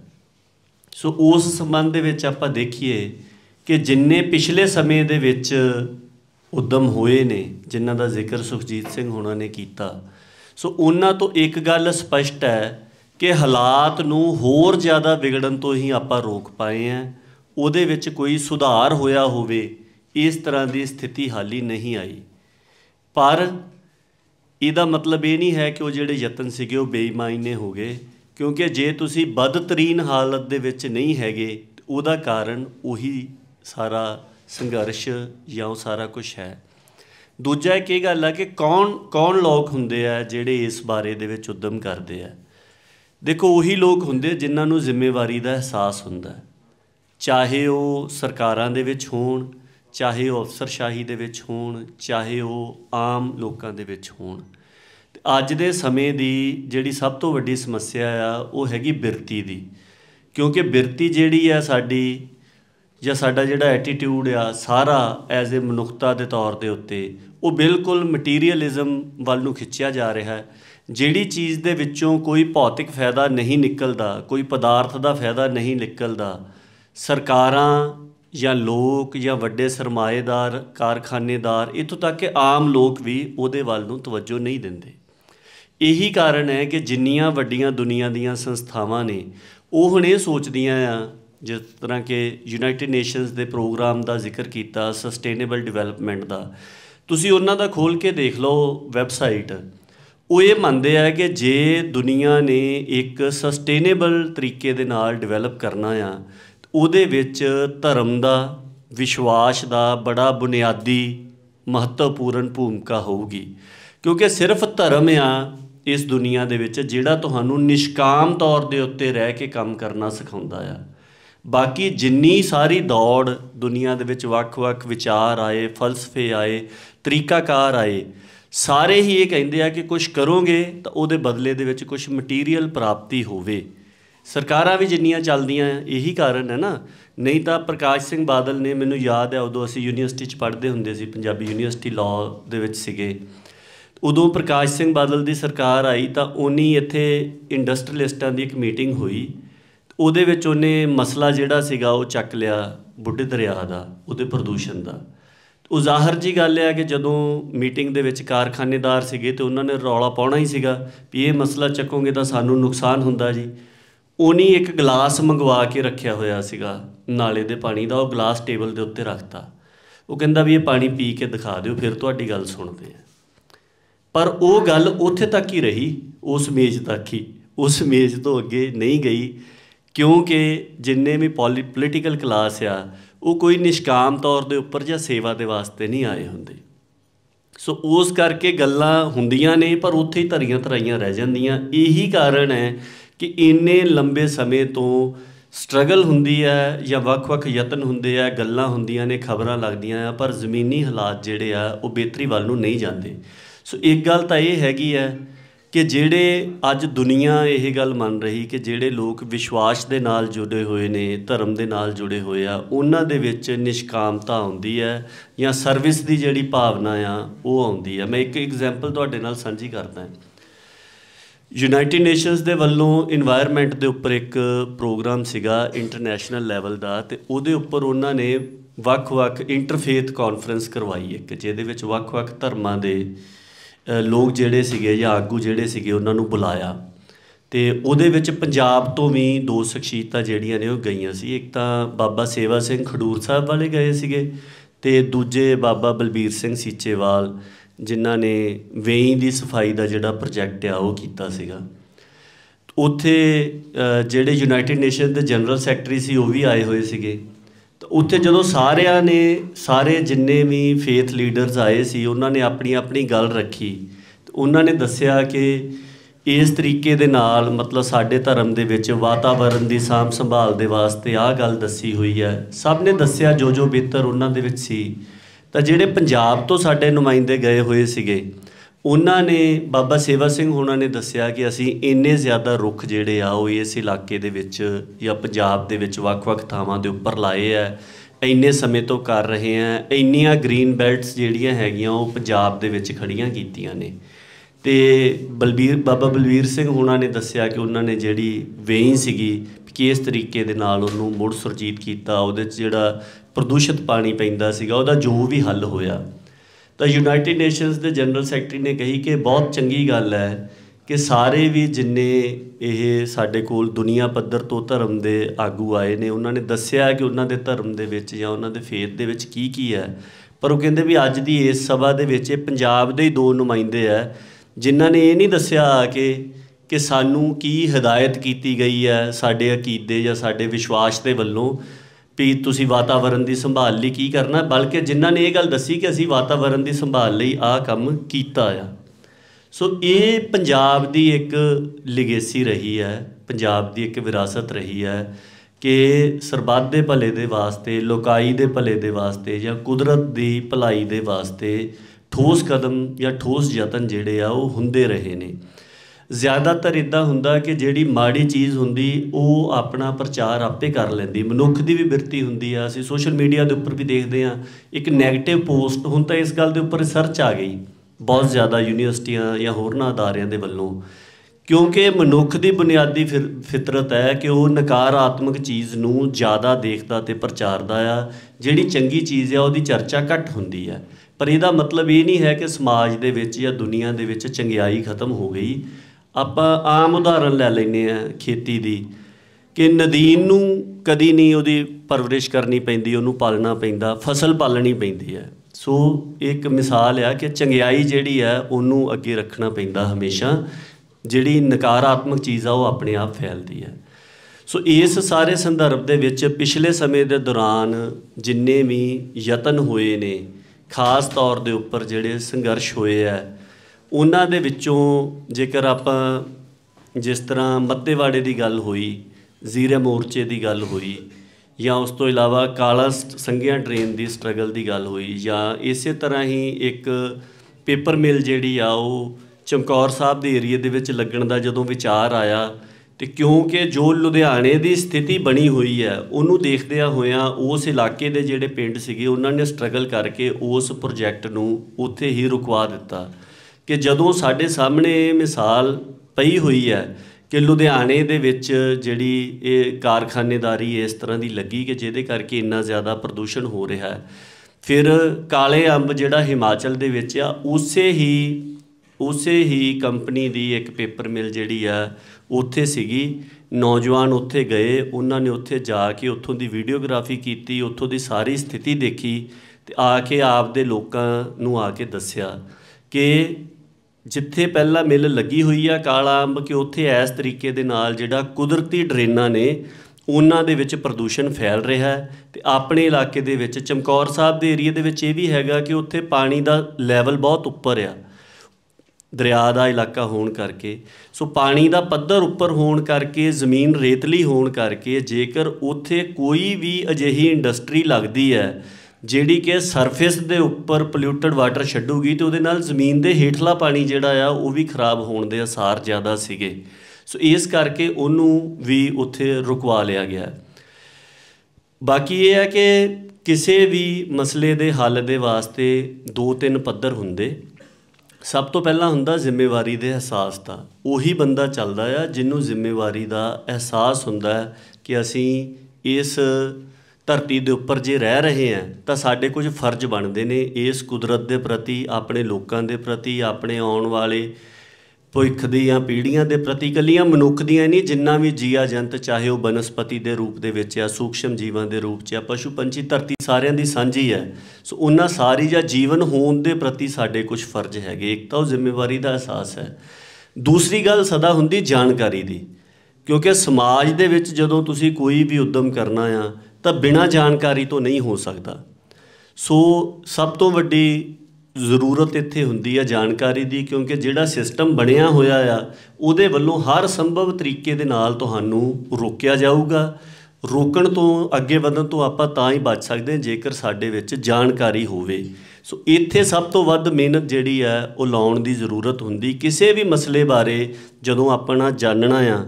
ਸੋ ਉਸ ਸੰਬੰਧ ਦੇ ਵਿੱਚ ਆਪਾਂ ਦੇਖੀਏ ਕਿ ਜਿੰਨੇ ਪਿਛਲੇ ਸਮੇਂ ਦੇ ਵਿੱਚ ਉਦਮ ਹੋਏ ਨੇ ਜਿਨ੍ਹਾਂ ਦਾ ਜ਼ਿਕਰ ਸੁਖਜੀਤ ਸਿੰਘ ਹੋਣਾ ਨੇ ਕੀਤਾ ਸੋ ਉਹਨਾਂ ਤੋਂ ਇੱਕ ਗੱਲ ਸਪਸ਼ਟ ਹੈ ਕਿ ਹਾਲਾਤ ਨੂੰ ਹੋਰ ਜ਼ਿਆਦਾ ਵਿਗੜਨ ਤੋਂ ਹੀ ਆਪਾਂ ਰੋਕ ਪਾਏ ਆ ਉਹਦੇ ਵਿੱਚ ਕੋਈ ਸੁਧਾਰ ਹੋਇਆ ਹੋਵੇ ਇਸ ਤਰ੍ਹਾਂ ਦੀ ਸਥਿਤੀ ਹਾਲੀ ਨਹੀਂ ਆਈ ਪਰ ਇਹਦਾ ਮਤਲਬ ਇਹ ਨਹੀਂ ਹੈ ਕਿ ਉਹ ਜਿਹੜੇ ਯਤਨ ਸੀਗੇ ਉਹ ਬੇਈਮਾਨੇ ਹੋ ਗਏ ਕਿਉਂਕਿ ਜੇ ਤੁਸੀਂ ਬਦਤਰੀਨ ਹਾਲਤ ਦੇ ਵਿੱਚ ਨਹੀਂ ਹੈਗੇ ਉਹਦਾ ਕਾਰਨ ਉਹੀ ਸਾਰਾ ਸੰਘਰਸ਼ ਜਾਂ ਉਹ ਸਾਰਾ ਕੁਝ ਹੈ ਦੂਜਾ ਇੱਕ ਇਹ ਗੱਲ ਆ ਕਿ ਕੌਣ ਕੌਣ ਲੋਕ ਹੁੰਦੇ ਆ ਜਿਹੜੇ ਇਸ ਬਾਰੇ ਦੇ ਵਿੱਚ ਉਦਮ ਕਰਦੇ ਆ ਦੇਖੋ ਉਹੀ ਲੋਕ ਹੁੰਦੇ ਜਿਨ੍ਹਾਂ ਨੂੰ ਜ਼ਿੰਮੇਵਾਰੀ ਦਾ ਅਹਿਸਾਸ ਹੁੰਦਾ ਚਾਹੇ ਉਹ ਸਰਕਾਰਾਂ ਦੇ ਵਿੱਚ ਹੋਣ ਚਾਹੇ ਉਹ ਅਫਸਰਸ਼ਾਹੀ ਦੇ ਵਿੱਚ ਹੋਣ ਚਾਹੇ ਉਹ ਆਮ ਲੋਕਾਂ ਦੇ ਵਿੱਚ ਹੋਣ ਅੱਜ ਦੇ ਸਮੇਂ ਦੀ ਜਿਹੜੀ ਸਭ ਤੋਂ ਵੱਡੀ ਸਮੱਸਿਆ ਆ ਉਹ ਹੈਗੀ ਬਿਰਤੀ ਦੀ ਕਿਉਂਕਿ ਬਿਰਤੀ ਜਿਹੜੀ ਆ ਸਾਡੀ ਜਾਂ ਸਾਡਾ ਜਿਹੜਾ ਐਟੀਟਿਊਡ ਆ ਸਾਰਾ ਐਜ਼ ਅ ਮਨੁੱਖਤਾ ਦੇ ਤੌਰ ਦੇ ਉੱਤੇ ਉਹ ਬਿਲਕੁਲ ਮਟੀਰੀਅਲਿਜ਼ਮ ਵੱਲ ਨੂੰ ਖਿੱਚਿਆ ਜਾ ਰਿਹਾ ਹੈ ਜਿਹੜੀ ਚੀਜ਼ ਦੇ ਵਿੱਚੋਂ ਕੋਈ ਭੌਤਿਕ ਫਾਇਦਾ ਨਹੀਂ ਨਿਕਲਦਾ ਕੋਈ ਪਦਾਰਥ ਦਾ ਫਾਇਦਾ ਨਹੀਂ ਨਿਕਲਦਾ ਸਰਕਾਰਾਂ ਜਾਂ ਲੋਕ ਜਾਂ ਵੱਡੇ ਸਰਮਾਏਦਾਰ ਕਾਰਖਾਨੇਦਾਰ ਇਥੋਂ ਤੱਕ ਕਿ ਆਮ ਲੋਕ ਵੀ ਉਹਦੇ ਵੱਲ ਨੂੰ ਤਵੱਜੋ ਨਹੀਂ ਦਿੰਦੇ ਇਹੀ ਕਾਰਨ ਹੈ ਕਿ ਜਿੰਨੀਆਂ ਵੱਡੀਆਂ ਦੁਨੀਆ ਦੀਆਂ ਸੰਸਥਾਵਾਂ ਨੇ ਉਹ ਹੁਣ ਇਹ ਸੋਚਦੀਆਂ ਆ ਜਿਸ ਤਰ੍ਹਾਂ ਕਿ ਯੂਨਾਈਟਿਡ ਨੇਸ਼ਨਸ ਦੇ ਪ੍ਰੋਗਰਾਮ ਦਾ ਜ਼ਿਕਰ ਕੀਤਾ ਸਸਟੇਨੇਬਲ ਡਿਵੈਲਪਮੈਂਟ ਦਾ ਤੁਸੀਂ ਉਹਨਾਂ ਦਾ ਖੋਲ ਕੇ ਦੇਖ ਲਓ ਵੈਬਸਾਈਟ ਉਹ ਇਹ ਮੰਨਦੇ ਆ ਕਿ ਜੇ ਦੁਨੀਆ ਨੇ ਇੱਕ ਸਸਟੇਨੇਬਲ ਤਰੀਕੇ ਦੇ ਨਾਲ ਡਿਵੈਲਪ ਕਰਨਾ ਆ ਉਹਦੇ ਵਿੱਚ ਧਰਮ ਦਾ ਵਿਸ਼ਵਾਸ ਦਾ ਬੜਾ ਬੁਨਿਆਦੀ ਮਹੱਤਵਪੂਰਨ ਭੂਮਿਕਾ ਹੋਊਗੀ ਕਿਉਂਕਿ ਸਿਰਫ ਧਰਮ ਆ ਇਸ ਦੁਨੀਆ ਦੇ ਵਿੱਚ ਜਿਹੜਾ ਤੁਹਾਨੂੰ ਨਿਸ਼ਕਾਮ ਤੌਰ ਦੇ ਉੱਤੇ ਰਹਿ ਕੇ ਕੰਮ ਕਰਨਾ ਸਿਖਾਉਂਦਾ ਆ ਬਾਕੀ ਜਿੰਨੀ ਸਾਰੀ ਦੌੜ ਦੁਨੀਆ ਦੇ ਵਿੱਚ ਵੱਖ-ਵੱਖ ਵਿਚਾਰ ਆਏ ਫਲਸਫੇ ਆਏ ਤਰੀਕਾਕਾਰ ਆਏ ਸਾਰੇ ਹੀ ਇਹ ਕਹਿੰਦੇ ਆ ਕਿ ਕੁਝ ਕਰੋਗੇ ਤਾਂ ਉਹਦੇ ਬਦਲੇ ਦੇ ਵਿੱਚ ਕੁਝ ਮਟੀਰੀਅਲ ਪ੍ਰਾਪਤੀ ਹੋਵੇ ਸਰਕਾਰਾਂ ਵੀ ਜਿੰਨੀਆਂ ਚੱਲਦੀਆਂ ਇਹੀ ਕਾਰਨ ਹੈ ਨਾ ਨਹੀਂ ਤਾਂ ਪ੍ਰਕਾਸ਼ ਸਿੰਘ ਬਾਦਲ ਨੇ ਮੈਨੂੰ ਯਾਦ ਹੈ ਉਦੋਂ ਅਸੀਂ ਯੂਨੀਵਰਸਿਟੀ 'ਚ ਪੜ੍ਹਦੇ ਹੁੰਦੇ ਸੀ ਪੰਜਾਬੀ ਯੂਨੀਵਰਸਿਟੀ ਲਾਅ ਦੇ ਵਿੱਚ ਸੀਗੇ ਉਦੋਂ ਪ੍ਰਕਾਸ਼ ਸਿੰਘ ਬਾਦਲ ਦੀ ਸਰਕਾਰ ਆਈ ਤਾਂ ਉਨੀ ਇੱਥੇ ਇੰਡਸਟਰੀਅਲਿਸਟਾਂ ਦੀ ਇੱਕ ਮੀਟਿੰਗ ਹੋਈ ਉਹਦੇ ਵਿੱਚ ਉਹਨੇ ਮਸਲਾ ਜਿਹੜਾ ਸੀਗਾ ਉਹ ਚੱਕ ਲਿਆ ਬੁੱਢੇ ਦਰਿਆ ਦਾ ਉਹਦੇ ਪ੍ਰਦੂਸ਼ਣ ਦਾ ਉਹ ਜ਼ਾਹਰ ਜੀ ਗੱਲ ਹੈ ਕਿ ਜਦੋਂ ਮੀਟਿੰਗ ਦੇ ਵਿੱਚ ਕਾਰਖਾਨੇਦਾਰ ਸੀਗੇ ਤੇ ਉਹਨਾਂ ਨੇ ਰੌਲਾ ਪਾਉਣਾ ਹੀ ਸੀਗਾ ਵੀ ਇਹ ਮਸਲਾ ਚੱਕੋਗੇ ਤਾਂ ਸਾਨੂੰ ਨੁਕਸਾਨ ਹੁੰਦਾ ਜੀ ਉਹਨੇ ਇੱਕ ਗਲਾਸ ਮੰਗਵਾ ਕੇ ਰੱਖਿਆ ਹੋਇਆ ਸੀਗਾ ਨਾਲੇ ਦੇ ਪਾਣੀ ਦਾ ਉਹ ਗਲਾਸ ਟੇਬਲ ਦੇ ਉੱਤੇ ਰੱਖਤਾ ਉਹ ਕਹਿੰਦਾ ਵੀ ਇਹ ਪਾਣੀ ਪੀ ਕੇ ਦਿਖਾ ਦਿਓ ਫਿਰ ਤੁਹਾਡੀ ਗੱਲ ਸੁਣਦੇ ਆ ਪਰ ਉਹ ਗੱਲ ਉੱਥੇ ਤੱਕ ਹੀ ਰਹੀ ਉਸ ਮੇਜ਼ ਤੱਕ ਹੀ ਉਸ ਮੇਜ਼ ਤੋਂ ਅੱਗੇ ਨਹੀਂ ਗਈ ਕਿਉਂਕਿ ਜਿੰਨੇ ਵੀ ਪੋਲੀਟੀਕਲ ਕਲਾਸ ਆ ਉਹ ਕੋਈ ਨਿਸ਼ਕਾਮ ਤੌਰ ਦੇ ਉੱਪਰ ਜਾਂ ਸੇਵਾ ਦੇ ਵਾਸਤੇ ਨਹੀਂ ਆਏ ਹੁੰਦੇ ਸੋ ਉਸ ਕਰਕੇ ਗੱਲਾਂ ਹੁੰਦੀਆਂ ਨੇ ਪਰ ਉੱਥੇ ਹੀ ਧਰੀਆਂ ਧਰਾਈਆਂ ਰਹਿ ਜਾਂਦੀਆਂ ਇਹੀ ਕਾਰਨ ਹੈ ਕਿ ਇੰਨੇ ਲੰਬੇ ਸਮੇਂ ਤੋਂ ਸਟਰਗਲ ਹੁੰਦੀ ਹੈ ਜਾਂ ਵੱਖ-ਵੱਖ ਯਤਨ ਹੁੰਦੇ ਆ ਗੱਲਾਂ ਹੁੰਦੀਆਂ ਨੇ ਖਬਰਾਂ ਲੱਗਦੀਆਂ ਆ ਪਰ ਜ਼ਮੀਨੀ ਹਾਲਾਤ ਜਿਹੜੇ ਆ ਉਹ ਬਿਹਤਰੀ ਵੱਲ ਨੂੰ ਨਹੀਂ ਜਾਂਦੇ ਸੋ ਇੱਕ ਗੱਲ ਤਾਂ ਇਹ ਹੈਗੀ ਹੈ ਕਿ ਜਿਹੜੇ ਅੱਜ ਦੁਨੀਆ ਇਹ ਗੱਲ ਮੰਨ ਰਹੀ ਕਿ ਜਿਹੜੇ ਲੋਕ ਵਿਸ਼ਵਾਸ ਦੇ ਨਾਲ ਜੁੜੇ ਹੋਏ ਨੇ ਧਰਮ ਦੇ ਨਾਲ ਜੁੜੇ ਹੋਏ ਆ ਉਹਨਾਂ ਦੇ ਵਿੱਚ ਨਿਸ਼ਕਾਮਤਾ ਆਉਂਦੀ ਹੈ ਜਾਂ ਸਰਵਿਸ ਦੀ ਜਿਹੜੀ ਭਾਵਨਾ ਆ ਉਹ ਆਉਂਦੀ ਹੈ ਮੈਂ ਇੱਕ ਐਗਜ਼ਾਮਪਲ ਤੁਹਾਡੇ ਨਾਲ ਸਾਂਝੀ ਕਰਦਾ ਹਾਂ ਯੂਨਾਈਟਿਡ ਨੇਸ਼ਨਸ ਦੇ ਵੱਲੋਂ এনवायरमेंट ਦੇ ਉੱਪਰ ਇੱਕ ਪ੍ਰੋਗਰਾਮ ਸੀਗਾ ਇੰਟਰਨੈਸ਼ਨਲ ਲੈਵਲ ਦਾ ਤੇ ਉਹਦੇ ਉੱਪਰ ਉਹਨਾਂ ਨੇ ਵੱਖ-ਵੱਖ ਇੰਟਰਫੇਥ ਕਾਨਫਰੰਸ ਕਰਵਾਈ ਇੱਕ ਜਿਹਦੇ ਵਿੱਚ ਵੱਖ-ਵੱਖ ਧਰਮਾਂ ਦੇ ਲੋਕ ਜਿਹੜੇ ਸੀਗੇ ਜਾਂ ਆਗੂ ਜਿਹੜੇ ਸੀਗੇ ਉਹਨਾਂ ਨੂੰ ਬੁਲਾਇਆ ਤੇ ਉਹਦੇ ਵਿੱਚ ਪੰਜਾਬ ਤੋਂ ਵੀ ਦੋ ਸ਼ਖਸੀਅਤਾਂ ਜਿਹੜੀਆਂ ਨੇ ਉਹ ਗਈਆਂ ਸੀ ਇੱਕ ਤਾਂ ਬਾਬਾ ਸੇਵਾ ਸਿੰਘ ਖਡੂਰ ਸਾਹਿਬ ਵਾਲੇ ਗਏ ਸੀਗੇ ਤੇ ਦੂਜੇ ਬਾਬਾ ਬਲਬੀਰ ਸਿੰਘ ਸੀਚੇਵਾਲ ਜਿਨ੍ਹਾਂ ਨੇ ਵੇਈ ਦੀ ਸਫਾਈ ਦਾ ਜਿਹੜਾ ਪ੍ਰੋਜੈਕਟ ਆ ਉਹ ਕੀਤਾ ਸੀਗਾ ਉੱਥੇ ਜਿਹੜੇ ਯੂਨਾਈਟਿਡ ਨੇਸ਼ਨ ਦੇ ਜਨਰਲ ਸੈਕਟਰੀ ਸੀ ਉਹ ਵੀ ਆਏ ਹੋਏ ਸੀਗੇ ਉੱਥੇ ਜਦੋਂ ਸਾਰਿਆਂ ਨੇ ਸਾਰੇ ਜਿੰਨੇ ਵੀ ਫੇਥ ਲੀਡਰਸ ਆਏ ਸੀ ਉਹਨਾਂ ਨੇ ਆਪਣੀ ਆਪਣੀ ਗੱਲ ਰੱਖੀ ਉਹਨਾਂ ਨੇ ਦੱਸਿਆ ਕਿ ਇਸ ਤਰੀਕੇ ਦੇ ਨਾਲ ਮਤਲਬ ਸਾਡੇ ਧਰਮ ਦੇ ਵਿੱਚ ਵਾਤਾਵਰਣ ਦੀ ਸਾਂਭ ਸੰਭਾਲ ਦੇ ਵਾਸਤੇ ਆਹ ਗੱਲ ਦੱਸੀ ਹੋਈ ਹੈ ਸਭ ਨੇ ਦੱਸਿਆ ਜੋ ਜੋ ਬਿਹਤਰ ਉਹਨਾਂ ਦੇ ਵਿੱਚ ਸੀ ਤਾਂ ਜਿਹੜੇ ਪੰਜਾਬ ਤੋਂ ਸਾਡੇ ਨੁਮਾਇੰਦੇ ਗਏ ਹੋਏ ਸੀਗੇ ਉਹਨਾਂ ਨੇ ਬਾਬਾ ਸੇਵਾ ਸਿੰਘ ਉਹਨਾਂ ਨੇ ਦੱਸਿਆ ਕਿ ਅਸੀਂ ਇੰਨੇ ਜ਼ਿਆਦਾ ਰੁੱਖ ਜਿਹੜੇ ਆ ਉਹ ਇਸ ਇਲਾਕੇ ਦੇ ਵਿੱਚ ਜਾਂ ਪੰਜਾਬ ਦੇ ਵਿੱਚ ਵੱਖ-ਵੱਖ ਥਾਵਾਂ ਦੇ ਉੱਪਰ ਲਾਏ ਆ ਇੰਨੇ ਸਮੇਂ ਤੋਂ ਕਰ ਰਹੇ ਆ ਇੰਨੀਆਂ ਗ੍ਰੀਨ ਬੈਲਟਸ ਜਿਹੜੀਆਂ ਹੈਗੀਆਂ ਉਹ ਪੰਜਾਬ ਦੇ ਵਿੱਚ ਖੜੀਆਂ ਕੀਤੀਆਂ ਨੇ ਤੇ ਬਲਬੀਰ ਬਾਬਾ ਬਲਬੀਰ ਸਿੰਘ ਉਹਨਾਂ ਨੇ ਦੱਸਿਆ ਕਿ ਉਹਨਾਂ ਨੇ ਜਿਹੜੀ ਵੇਈ ਸੀਗੀ ਕਿ ਇਸ ਤਰੀਕੇ ਦੇ ਨਾਲ ਉਹਨੂੰ ਮੁੜ ਸੁਰਜੀਤ ਕੀਤਾ ਉਹਦੇ ਚ ਜਿਹੜਾ ਪ੍ਰਦੂਸ਼ਿਤ ਪਾਣੀ ਪੈਂਦਾ ਸੀਗਾ ਉਹਦਾ ਜੋ ਵੀ ਹੱਲ ਹੋਇਆ ਤਾਂ ਯੂਨਾਈਟਿਡ ਨੇਸ਼ਨਸ ਦੇ ਜਨਰਲ ਸੈਕਟਰੀ ਨੇ ਕਹੀ ਕਿ ਬਹੁਤ ਚੰਗੀ ਗੱਲ ਹੈ ਕਿ ਸਾਰੇ ਵੀ ਜਿੰਨੇ ਇਹ ਸਾਡੇ ਕੋਲ ਦੁਨੀਆ ਪੱਧਰ ਤੋਂ ਧਰਮ ਦੇ ਆਗੂ ਆਏ ਨੇ ਉਹਨਾਂ ਨੇ ਦੱਸਿਆ ਕਿ ਉਹਨਾਂ ਦੇ ਧਰਮ ਦੇ ਵਿੱਚ ਜਾਂ ਉਹਨਾਂ ਦੇ ਫੇਥ ਦੇ ਵਿੱਚ ਕੀ ਕੀ ਹੈ ਪਰ ਉਹ ਕਹਿੰਦੇ ਵੀ ਅੱਜ ਦੀ ਇਸ ਸਭਾ ਦੇ ਵਿੱਚ ਇਹ ਪੰਜਾਬ ਦੇ ਹੀ ਦੋ ਨੁਮਾਇੰਦੇ ਆ ਜਿਨ੍ਹਾਂ ਨੇ ਇਹ ਨਹੀਂ ਦੱਸਿਆ ਕਿ ਕਿ ਸਾਨੂੰ ਕੀ ਹਦਾਇਤ ਕੀਤੀ ਗਈ ਹੈ ਸਾਡੇ ਅਕੀਦੇ ਜਾਂ ਸਾਡੇ ਵਿਸ਼ਵਾਸ ਦੇ ਵੱਲੋਂ ਵੀ ਤੁਸੀਂ ਵਾਤਾਵਰਨ ਦੀ ਸੰਭਾਲ ਲਈ ਕੀ ਕਰਨਾ ਬਲਕਿ ਜਿਨ੍ਹਾਂ ਨੇ ਇਹ ਗੱਲ ਦੱਸੀ ਕਿ ਅਸੀਂ ਵਾਤਾਵਰਨ ਦੀ ਸੰਭਾਲ ਲਈ ਆਹ ਕੰਮ ਕੀਤਾ ਆ ਸੋ ਇਹ ਪੰਜਾਬ ਦੀ ਇੱਕ ਲਿਗੇਸੀ ਰਹੀ ਹੈ ਪੰਜਾਬ ਦੀ ਇੱਕ ਵਿਰਾਸਤ ਰਹੀ ਹੈ ਕਿ ਸਰਬੱਤ ਦੇ ਭਲੇ ਦੇ ਵਾਸਤੇ ਲੋਕਾਈ ਦੇ ਭਲੇ ਦੇ ਵਾਸਤੇ ਜਾਂ ਕੁਦਰਤ ਦੀ ਭਲਾਈ ਦੇ ਵਾਸਤੇ ਠੋਸ ਕਦਮ ਜਾਂ ਠੋਸ ਯਤਨ ਜਿਹੜੇ ਆ ਉਹ ਹੁੰਦੇ ਰਹੇ ਨੇ ਜ਼ਿਆਦਾਤਰ ਇਦਾਂ ਹੁੰਦਾ ਕਿ ਜਿਹੜੀ ਮਾੜੀ ਚੀਜ਼ ਹੁੰਦੀ ਉਹ ਆਪਣਾ ਪ੍ਰਚਾਰ ਆਪੇ ਕਰ ਲੈਂਦੀ ਮਨੁੱਖ ਦੀ ਵੀ ਬਿਰਤੀ ਹੁੰਦੀ ਆ ਅਸੀਂ ਸੋਸ਼ਲ ਮੀਡੀਆ ਦੇ ਉੱਪਰ ਵੀ ਦੇਖਦੇ ਆ ਇੱਕ ਨੈਗੇਟਿਵ ਪੋਸਟ ਹੁਣ ਤਾਂ ਇਸ ਗੱਲ ਦੇ ਉੱਪਰ ਰਿਸਰਚ ਆ ਗਈ ਬਹੁਤ ਜ਼ਿਆਦਾ ਯੂਨੀਵਰਸਿਟੀਆਂ ਜਾਂ ਹੋਰਨਾਂ ਅਦਾਰਿਆਂ ਦੇ ਵੱਲੋਂ ਕਿਉਂਕਿ ਮਨੁੱਖ ਦੀ ਬੁਨਿਆਦੀ ਫਿਤਰਤ ਹੈ ਕਿ ਉਹ ਨਕਾਰਾਤਮਕ ਚੀਜ਼ ਨੂੰ ਜ਼ਿਆਦਾ ਦੇਖਦਾ ਤੇ ਪ੍ਰਚਾਰਦਾ ਆ ਜਿਹੜੀ ਚੰਗੀ ਚੀਜ਼ ਆ ਉਹਦੀ ਚਰਚਾ ਘੱਟ ਹੁੰਦੀ ਆ ਪਰ ਇਹਦਾ ਮਤਲਬ ਇਹ ਨਹੀਂ ਹੈ ਕਿ ਸਮਾਜ ਦੇ ਵਿੱਚ ਜਾਂ ਦੁਨੀਆ ਦੇ ਵਿੱਚ ਚੰਗਿਆਈ ਖਤਮ ਹੋ ਗਈ ਆਪਾਂ ਆਮ ਉਦਾਹਰਣ ਲੈ ਲੈਨੇ ਆ ਖੇਤੀ ਦੀ ਕਿ ਨਦੀਨ ਨੂੰ ਕਦੀ ਨਹੀਂ ਉਹਦੀ ਪਰਵਰਿਸ਼ ਕਰਨੀ ਪੈਂਦੀ ਉਹਨੂੰ ਪਾਲਣਾ ਪੈਂਦਾ ਫਸਲ ਪਾਲਣੀ ਪੈਂਦੀ ਹੈ ਸੋ ਇੱਕ ਮਿਸਾਲ ਆ ਕਿ ਚੰਗਿਆਈ ਜਿਹੜੀ ਹੈ ਉਹਨੂੰ ਅੱਗੇ ਰੱਖਣਾ ਪੈਂਦਾ ਹਮੇਸ਼ਾ ਜਿਹੜੀ ਨਕਾਰਾਤਮਕ ਚੀਜ਼ ਆ ਉਹ ਆਪਣੇ ਆਪ ਫੈਲਦੀ ਹੈ ਸੋ ਇਸ ਸਾਰੇ ਸੰਦਰਭ ਦੇ ਵਿੱਚ ਪਿਛਲੇ ਸਮੇਂ ਦੇ ਦੌਰਾਨ ਜਿੰਨੇ ਵੀ ਯਤਨ ਹੋਏ ਨੇ ਖਾਸ ਤੌਰ ਦੇ ਉੱਪਰ ਜਿਹੜੇ ਸੰਘਰਸ਼ ਹੋਏ ਆ ਉਹਨਾਂ ਦੇ ਵਿੱਚੋਂ ਜੇਕਰ ਆਪਾਂ ਜਿਸ ਤਰ੍ਹਾਂ ਮੱਤੇਵਾੜੇ ਦੀ ਗੱਲ ਹੋਈ ਜ਼ੀਰੇ ਮੋਰਚੇ ਦੀ ਗੱਲ ਹੋਈ ਜਾਂ ਉਸ ਤੋਂ ਇਲਾਵਾ ਕਾਲਸਟ ਸੰਗਿਆ ਟ੍ਰੇਨ ਦੀ ਸਟਰਗਲ ਦੀ ਗੱਲ ਹੋਈ ਜਾਂ ਇਸੇ ਤਰ੍ਹਾਂ ਹੀ ਇੱਕ ਪੇਪਰ ਮਿਲ ਜਿਹੜੀ ਆ ਉਹ ਚਮਕੌਰ ਸਾਹਿਬ ਦੇ ਏਰੀਆ ਦੇ ਵਿੱਚ ਲੱਗਣ ਦਾ ਜਦੋਂ ਵਿਚਾਰ ਆਇਆ ਤੇ ਕਿਉਂਕਿ ਜੋ ਲੁਧਿਆਣੇ ਦੀ ਸਥਿਤੀ ਬਣੀ ਹੋਈ ਹੈ ਉਹਨੂੰ ਦੇਖਦਿਆਂ ਹੋਇਆਂ ਉਸ ਇਲਾਕੇ ਦੇ ਜਿਹੜੇ ਪਿੰਡ ਸੀਗੇ ਉਹਨਾਂ ਨੇ ਸਟਰਗਲ ਕਰਕੇ ਉਸ ਪ੍ਰੋਜੈਕਟ ਨੂੰ ਉੱਥੇ ਹੀ ਰੁਕਵਾ ਦਿੱਤਾ ਕਿ ਜਦੋਂ ਸਾਡੇ ਸਾਹਮਣੇ ਮਿਸਾਲ ਪਈ ਹੋਈ ਹੈ ਕਿ ਲੁਧਿਆਣੇ ਦੇ ਵਿੱਚ ਜਿਹੜੀ ਇਹ ਕਾਰਖਾਨੇਦਾਰੀ ਇਸ ਤਰ੍ਹਾਂ ਦੀ ਲੱਗੀ ਕਿ ਜਿਹਦੇ ਕਰਕੇ ਇੰਨਾ ਜ਼ਿਆਦਾ ਪ੍ਰਦੂਸ਼ਣ ਹੋ ਰਿਹਾ ਹੈ ਫਿਰ ਕਾਲੇ ਅੰਬ ਜਿਹੜਾ ਹਿਮਾਚਲ ਦੇ ਵਿੱਚ ਆ ਉਸੇ ਹੀ ਉਸੇ ਹੀ ਕੰਪਨੀ ਦੀ ਇੱਕ ਪੇਪਰ ਮਿਲ ਜਿਹੜੀ ਆ ਉੱਥੇ ਸੀਗੀ ਨੌਜਵਾਨ ਉੱਥੇ ਗਏ ਉਹਨਾਂ ਨੇ ਉੱਥੇ ਜਾ ਕੇ ਉੱਥੋਂ ਦੀ ਵੀਡੀਓਗ੍ਰਾਫੀ ਕੀਤੀ ਉੱਥੋਂ ਦੀ ਸਾਰੀ ਸਥਿਤੀ ਦੇਖੀ ਤੇ ਆ ਕੇ ਆਪ ਦੇ ਲੋਕਾਂ ਨੂੰ ਆ ਕੇ ਦੱਸਿਆ ਕਿ ਜਿੱਥੇ ਪਹਿਲਾਂ ਮਿਲ ਲੱਗੀ ਹੋਈ ਆ ਕਾਲਾ ਅੰਬ ਕਿ ਉੱਥੇ ਇਸ ਤਰੀਕੇ ਦੇ ਨਾਲ ਜਿਹੜਾ ਕੁਦਰਤੀ ਡਰੇਨਾਂ ਨੇ ਉਹਨਾਂ ਦੇ ਵਿੱਚ ਪ੍ਰਦੂਸ਼ਣ ਫੈਲ ਰਿਹਾ ਹੈ ਤੇ ਆਪਣੇ ਇਲਾਕੇ ਦੇ ਵਿੱਚ ਚਮਕੌਰ ਸਾਹਿਬ ਦੇ ਏਰੀਆ ਦੇ ਵਿੱਚ ਇਹ ਵੀ ਹੈਗਾ ਕਿ ਉੱਥੇ ਪਾਣੀ ਦਾ ਲੈਵਲ ਬਹੁਤ ਉੱਪਰ ਆ ਦਰਿਆ ਦਾ ਇਲਾਕਾ ਹੋਣ ਕਰਕੇ ਸੋ ਪਾਣੀ ਦਾ ਪੱਧਰ ਉੱਪਰ ਹੋਣ ਕਰਕੇ ਜ਼ਮੀਨ ਰੇਤਲੀ ਹੋਣ ਕਰਕੇ ਜੇਕਰ ਉੱਥੇ ਕੋਈ ਵੀ ਅਜਿਹੀ ਇੰਡਸਟਰੀ ਲੱਗਦੀ ਹੈ ਜਿਹੜੀ ਕਿ ਸਰਫੇਸ ਦੇ ਉੱਪਰ ਪੋਲਿਊਟਡ ਵਾਟਰ ਛੱਡੂਗੀ ਤੇ ਉਹਦੇ ਨਾਲ ਜ਼ਮੀਨ ਦੇ ਹੇਠਲਾ ਪਾਣੀ ਜਿਹੜਾ ਆ ਉਹ ਵੀ ਖਰਾਬ ਹੋਣ ਦੇ ਅਸਾਰ ਜ਼ਿਆਦਾ ਸੀਗੇ ਸੋ ਇਸ ਕਰਕੇ ਉਹਨੂੰ ਵੀ ਉੱਥੇ ਰੁਕਵਾ ਲਿਆ ਗਿਆ ਬਾਕੀ ਇਹ ਹੈ ਕਿ ਕਿਸੇ ਵੀ ਮਸਲੇ ਦੇ ਹੱਲ ਦੇ ਵਾਸਤੇ ਦੋ ਤਿੰਨ ਪੱਧਰ ਹੁੰਦੇ ਸਭ ਤੋਂ ਪਹਿਲਾਂ ਹੁੰਦਾ ਜ਼ਿੰਮੇਵਾਰੀ ਦੇ ਅਹਿਸਾਸ ਦਾ ਉਹੀ ਬੰਦਾ ਚੱਲਦਾ ਆ ਜਿਹਨੂੰ ਜ਼ਿੰਮੇਵਾਰੀ ਦਾ ਅਹਿਸਾਸ ਹੁੰਦਾ ਕਿ ਅਸੀਂ ਇਸ ਧਰਤੀ ਦੇ ਉੱਪਰ ਜੇ ਰਹਿ ਰਹੇ ਆ ਤਾਂ ਸਾਡੇ ਕੁਝ ਫਰਜ਼ ਬਣਦੇ ਨੇ ਇਸ ਕੁਦਰਤ ਦੇ ਪ੍ਰਤੀ ਆਪਣੇ ਲੋਕਾਂ ਦੇ ਪ੍ਰਤੀ ਆਪਣੇ ਆਉਣ ਵਾਲੇ ਭਵਿੱਖ ਦੀਆਂ ਪੀੜ੍ਹੀਆਂ ਦੇ ਪ੍ਰਤੀ ਕੱਲੀਆਂ ਮਨੁੱਖ ਦੀਆਂ ਨਹੀਂ ਜਿੰਨਾ ਵੀ ਜੀਆ ਜੰਤ ਚਾਹੇ ਉਹ ਬਨਸਪਤੀ ਦੇ ਰੂਪ ਦੇ ਵਿੱਚ ਆ ਸੂਖਸ਼ਮ ਜੀਵਾਂ ਦੇ ਰੂਪ 'ਚ ਆ ਪਸ਼ੂ ਪੰਛੀ ਧਰਤੀ ਸਾਰਿਆਂ ਦੀ ਸਾਂਝੀ ਹੈ ਸੋ ਉਹਨਾਂ ਸਾਰੀ ਜਾਂ ਜੀਵਨ ਹੋਣ ਦੇ ਪ੍ਰਤੀ ਸਾਡੇ ਕੁਝ ਫਰਜ਼ ਹੈਗੇ ਇੱਕ ਤਾਂ ਉਹ ਜ਼ਿੰਮੇਵਾਰੀ ਦਾ ਅਹਿਸਾਸ ਹੈ ਦੂਸਰੀ ਗੱਲ ਸਦਾ ਹੁੰਦੀ ਜਾਣਕਾਰੀ ਦੀ ਕਿਉਂਕਿ ਸਮਾਜ ਦੇ ਵਿੱਚ ਜਦੋਂ ਤੁਸੀਂ ਕੋਈ ਵੀ ਉਦਮ ਕਰਨਾ ਆ ਤਾਂ ਬਿਨਾ ਜਾਣਕਾਰੀ ਤੋਂ ਨਹੀਂ ਹੋ ਸਕਦਾ ਸੋ ਸਭ ਤੋਂ ਵੱਡੀ ਜ਼ਰੂਰਤ ਇੱਥੇ ਹੁੰਦੀ ਹੈ ਜਾਣਕਾਰੀ ਦੀ ਕਿਉਂਕਿ ਜਿਹੜਾ ਸਿਸਟਮ ਬਣਿਆ ਹੋਇਆ ਆ ਉਹਦੇ ਵੱਲੋਂ ਹਰ ਸੰਭਵ ਤਰੀਕੇ ਦੇ ਨਾਲ ਤੁਹਾਨੂੰ ਰੋਕਿਆ ਜਾਊਗਾ ਰੋਕਣ ਤੋਂ ਅੱਗੇ ਵਧਣ ਤੋਂ ਆਪਾਂ ਤਾਂ ਹੀ ਬਚ ਸਕਦੇ ਜੇਕਰ ਸਾਡੇ ਵਿੱਚ ਜਾਣਕਾਰੀ ਹੋਵੇ ਸੋ ਇੱਥੇ ਸਭ ਤੋਂ ਵੱਧ ਮਿਹਨਤ ਜਿਹੜੀ ਹੈ ਉਹ ਲਾਉਣ ਦੀ ਜ਼ਰੂਰਤ ਹੁੰਦੀ ਕਿਸੇ ਵੀ ਮਸਲੇ ਬਾਰੇ ਜਦੋਂ ਆਪਣਾ ਜਾਣਨਾ ਆ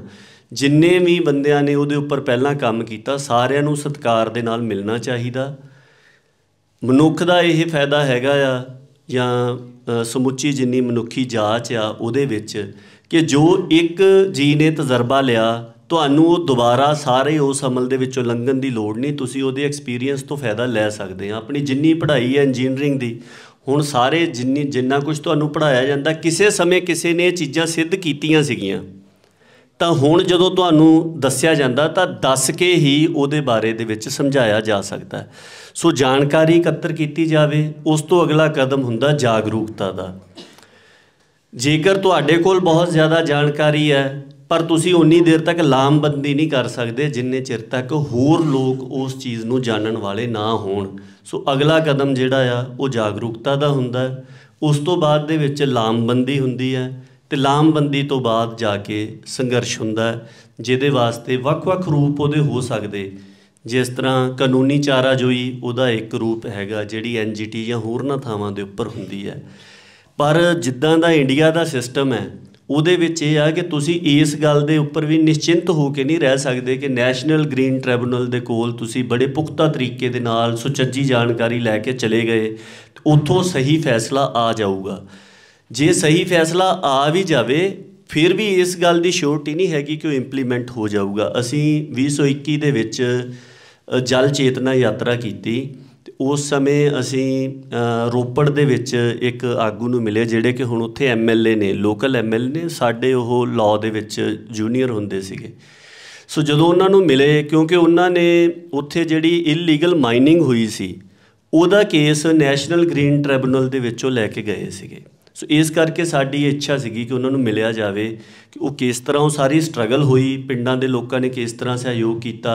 ਜਿੰਨੇ ਵੀ ਬੰਦਿਆਂ ਨੇ ਉਹਦੇ ਉੱਪਰ ਪਹਿਲਾਂ ਕੰਮ ਕੀਤਾ ਸਾਰਿਆਂ ਨੂੰ ਸਤਿਕਾਰ ਦੇ ਨਾਲ ਮਿਲਣਾ ਚਾਹੀਦਾ ਮਨੁੱਖ ਦਾ ਇਹ ਫਾਇਦਾ ਹੈਗਾ ਆ ਜਾਂ ਸਮੁੱਚੀ ਜਿੰਨੀ ਮਨੁੱਖੀ ਜਾਚ ਆ ਉਹਦੇ ਵਿੱਚ ਕਿ ਜੋ ਇੱਕ ਜੀ ਨੇ ਤਜਰਬਾ ਲਿਆ ਤੁਹਾਨੂੰ ਉਹ ਦੁਬਾਰਾ ਸਾਰੇ ਉਸ ਅਮਲ ਦੇ ਵਿੱਚੋਂ ਲੰਘਣ ਦੀ ਲੋੜ ਨਹੀਂ ਤੁਸੀਂ ਉਹਦੇ ਐਕਸਪੀਰੀਅੰਸ ਤੋਂ ਫਾਇਦਾ ਲੈ ਸਕਦੇ ਆ ਆਪਣੀ ਜਿੰਨੀ ਪੜ੍ਹਾਈ ਹੈ ਇੰਜੀਨੀਅਰਿੰਗ ਦੀ ਹੁਣ ਸਾਰੇ ਜਿੰਨੀ ਜਿੰਨਾ ਕੁਝ ਤੁਹਾਨੂੰ ਪੜਾਇਆ ਜਾਂਦਾ ਕਿਸੇ ਸਮੇਂ ਕਿਸੇ ਨੇ ਇਹ ਚੀਜ਼ਾਂ ਸਿੱਧ ਕੀਤੀਆਂ ਸੀਗੀਆਂ ਤਾਂ ਹੁਣ ਜਦੋਂ ਤੁਹਾਨੂੰ ਦੱਸਿਆ ਜਾਂਦਾ ਤਾਂ ਦੱਸ ਕੇ ਹੀ ਉਹਦੇ ਬਾਰੇ ਦੇ ਵਿੱਚ ਸਮਝਾਇਆ ਜਾ ਸਕਦਾ ਹੈ ਸੋ ਜਾਣਕਾਰੀ ਇਕੱਤਰ ਕੀਤੀ ਜਾਵੇ ਉਸ ਤੋਂ ਅਗਲਾ ਕਦਮ ਹੁੰਦਾ ਜਾਗਰੂਕਤਾ ਦਾ ਜੇਕਰ ਤੁਹਾਡੇ ਕੋਲ ਬਹੁਤ ਜ਼ਿਆਦਾ ਜਾਣਕਾਰੀ ਹੈ ਪਰ ਤੁਸੀਂ ਉਨੀ ਦੇਰ ਤੱਕ ਲਾਮਬੰਦੀ ਨਹੀਂ ਕਰ ਸਕਦੇ ਜਿੰਨੇ ਚਿਰ ਤੱਕ ਹੋਰ ਲੋਕ ਉਸ ਚੀਜ਼ ਨੂੰ ਜਾਣਨ ਵਾਲੇ ਨਾ ਹੋਣ ਸੋ ਅਗਲਾ ਕਦਮ ਜਿਹੜਾ ਆ ਉਹ ਜਾਗਰੂਕਤਾ ਦਾ ਹੁੰਦਾ ਉਸ ਤੋਂ ਬਾਅਦ ਦੇ ਵਿੱਚ ਲਾਮਬੰਦੀ ਹੁੰਦੀ ਹੈ ਤੇ ਲਾਮਬੰਦੀ ਤੋਂ ਬਾਅਦ ਜਾ ਕੇ ਸੰਘਰਸ਼ ਹੁੰਦਾ ਜਿਹਦੇ ਵਾਸਤੇ ਵੱਖ-ਵੱਖ ਰੂਪ ਉਹਦੇ ਹੋ ਸਕਦੇ ਜਿਸ ਤਰ੍ਹਾਂ ਕਾਨੂੰਨੀ ਚਾਰਾ ਜੋਈ ਉਹਦਾ ਇੱਕ ਰੂਪ ਹੈਗਾ ਜਿਹੜੀ ਐਨਜੀਟੀ ਜਾਂ ਹੋਰਨਾਂ ਥਾਵਾਂ ਦੇ ਉੱਪਰ ਹੁੰਦੀ ਹੈ ਪਰ ਜਿੱਦਾਂ ਦਾ ਇੰਡੀਆ ਦਾ ਸਿਸਟਮ ਹੈ ਉਹਦੇ ਵਿੱਚ ਇਹ ਆ ਕਿ ਤੁਸੀਂ ਇਸ ਗੱਲ ਦੇ ਉੱਪਰ ਵੀ ਨਿਸ਼ਚਿੰਤ ਹੋ ਕੇ ਨਹੀਂ ਰਹਿ ਸਕਦੇ ਕਿ ਨੈਸ਼ਨਲ ਗ੍ਰੀਨ ਟ੍ਰਿਬਿਊਨਲ ਦੇ ਕੋਲ ਤੁਸੀਂ ਬੜੇ ਪੁਖਤਾ ਤਰੀਕੇ ਦੇ ਨਾਲ ਸੁਚੱਜੀ ਜਾਣਕਾਰੀ ਲੈ ਕੇ ਚਲੇ ਗਏ ਉੱਥੋਂ ਸਹੀ ਫੈਸਲਾ ਆ ਜਾਊਗਾ ਜੇ ਸਹੀ ਫੈਸਲਾ ਆ ਵੀ ਜਾਵੇ ਫਿਰ ਵੀ ਇਸ ਗੱਲ ਦੀ ਸ਼ੋਰਟੀ ਨਹੀਂ ਹੈਗੀ ਕਿ ਉਹ ਇੰਪਲੀਮੈਂਟ ਹੋ ਜਾਊਗਾ ਅਸੀਂ 2021 ਦੇ ਵਿੱਚ ਜਲ ਚੇਤਨਾ ਯਾਤਰਾ ਕੀਤੀ ਉਸ ਸਮੇਂ ਅਸੀਂ ਰੋਪੜ ਦੇ ਵਿੱਚ ਇੱਕ ਆਗੂ ਨੂੰ ਮਿਲੇ ਜਿਹੜੇ ਕਿ ਹੁਣ ਉੱਥੇ ਐਮਐਲਏ ਨੇ ਲੋਕਲ ਐਮਐਲਏ ਨੇ ਸਾਡੇ ਉਹ ਲਾਅ ਦੇ ਵਿੱਚ ਜੂਨੀਅਰ ਹੁੰਦੇ ਸੀਗੇ ਸੋ ਜਦੋਂ ਉਹਨਾਂ ਨੂੰ ਮਿਲੇ ਕਿਉਂਕਿ ਉਹਨਾਂ ਨੇ ਉੱਥੇ ਜਿਹੜੀ ਇਲੀਗਲ ਮਾਈਨਿੰਗ ਹੋਈ ਸੀ ਉਹਦਾ ਕੇਸ ਨੈਸ਼ਨਲ ਗ੍ਰੀਨ ਟ੍ਰਿਬਿਊਨਲ ਦੇ ਵਿੱਚੋਂ ਲੈ ਕੇ ਗਏ ਸੀਗੇ ਸੋ ਇਸ ਕਰਕੇ ਸਾਡੀ ਇੱਛਾ ਸੀਗੀ ਕਿ ਉਹਨਾਂ ਨੂੰ ਮਿਲਿਆ ਜਾਵੇ ਕਿ ਉਹ ਕਿਸ ਤਰ੍ਹਾਂ ਉਹ ਸਾਰੀ ਸਟਰਗਲ ਹੋਈ ਪਿੰਡਾਂ ਦੇ ਲੋਕਾਂ ਨੇ ਕਿਸ ਤਰ੍ਹਾਂ ਸਹਿਯੋਗ ਕੀਤਾ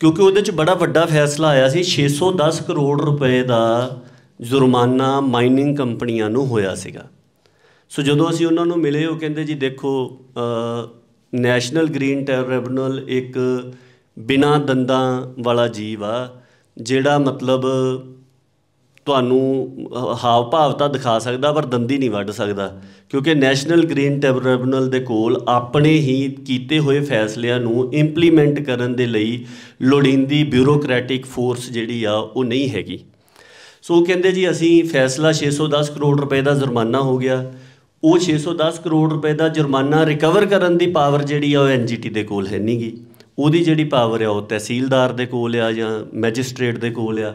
ਕਿਉਂਕਿ ਉਹਦੇ ਵਿੱਚ ਬੜਾ ਵੱਡਾ ਫੈਸਲਾ ਆਇਆ ਸੀ 610 ਕਰੋੜ ਰੁਪਏ ਦਾ ਜੁਰਮਾਨਾ ਮਾਈਨਿੰਗ ਕੰਪਨੀਆਂ ਨੂੰ ਹੋਇਆ ਸੀਗਾ ਸੋ ਜਦੋਂ ਅਸੀਂ ਉਹਨਾਂ ਨੂੰ ਮਿਲੇ ਉਹ ਕਹਿੰਦੇ ਜੀ ਦੇਖੋ ਨੈਸ਼ਨਲ ਗ੍ਰੀਨ ਟ੍ਰਿਬਿਊਨਲ ਇੱਕ ਬਿਨਾ ਦੰਦਾਂ ਵਾਲਾ ਜੀਵ ਆ ਜਿਹੜਾ ਮਤਲਬ ਤੁਹਾਨੂੰ ਹਾਵ ਭਾਵ ਤਾਂ ਦਿਖਾ ਸਕਦਾ ਪਰ ਦੰਦੀ ਨਹੀਂ ਵੱਢ ਸਕਦਾ ਕਿਉਂਕਿ ਨੈਸ਼ਨਲ ਗ੍ਰੀਨ ਟ੍ਰਿਬਿਊਨਲ ਦੇ ਕੋਲ ਆਪਣੇ ਹੀ ਕੀਤੇ ਹੋਏ ਫੈਸਲਿਆਂ ਨੂੰ ਇੰਪਲੀਮੈਂਟ ਕਰਨ ਦੇ ਲਈ ਲੋੜੀਂਦੀ ਬਿਊਰੋਕ੍ਰੈਟਿਕ ਫੋਰਸ ਜਿਹੜੀ ਆ ਉਹ ਨਹੀਂ ਹੈਗੀ ਸੋ ਕਹਿੰਦੇ ਜੀ ਅਸੀਂ ਫੈਸਲਾ 610 ਕਰੋੜ ਰੁਪਏ ਦਾ ਜੁਰਮਾਨਾ ਹੋ ਗਿਆ ਉਹ 610 ਕਰੋੜ ਰੁਪਏ ਦਾ ਜੁਰਮਾਨਾ ਰਿਕਵਰ ਕਰਨ ਦੀ ਪਾਵਰ ਜਿਹੜੀ ਆ ਉਹ ਐਨਜੀਟੀ ਦੇ ਕੋਲ ਹੈ ਨਹੀਂਗੀ ਉਹਦੀ ਜਿਹੜੀ ਪਾਵਰ ਆ ਉਹ ਤਹਿਸੀਲਦਾਰ ਦੇ ਕੋਲ ਆ ਜਾਂ ਮੈਜਿਸਟ੍ਰੇਟ ਦੇ ਕੋਲ ਆ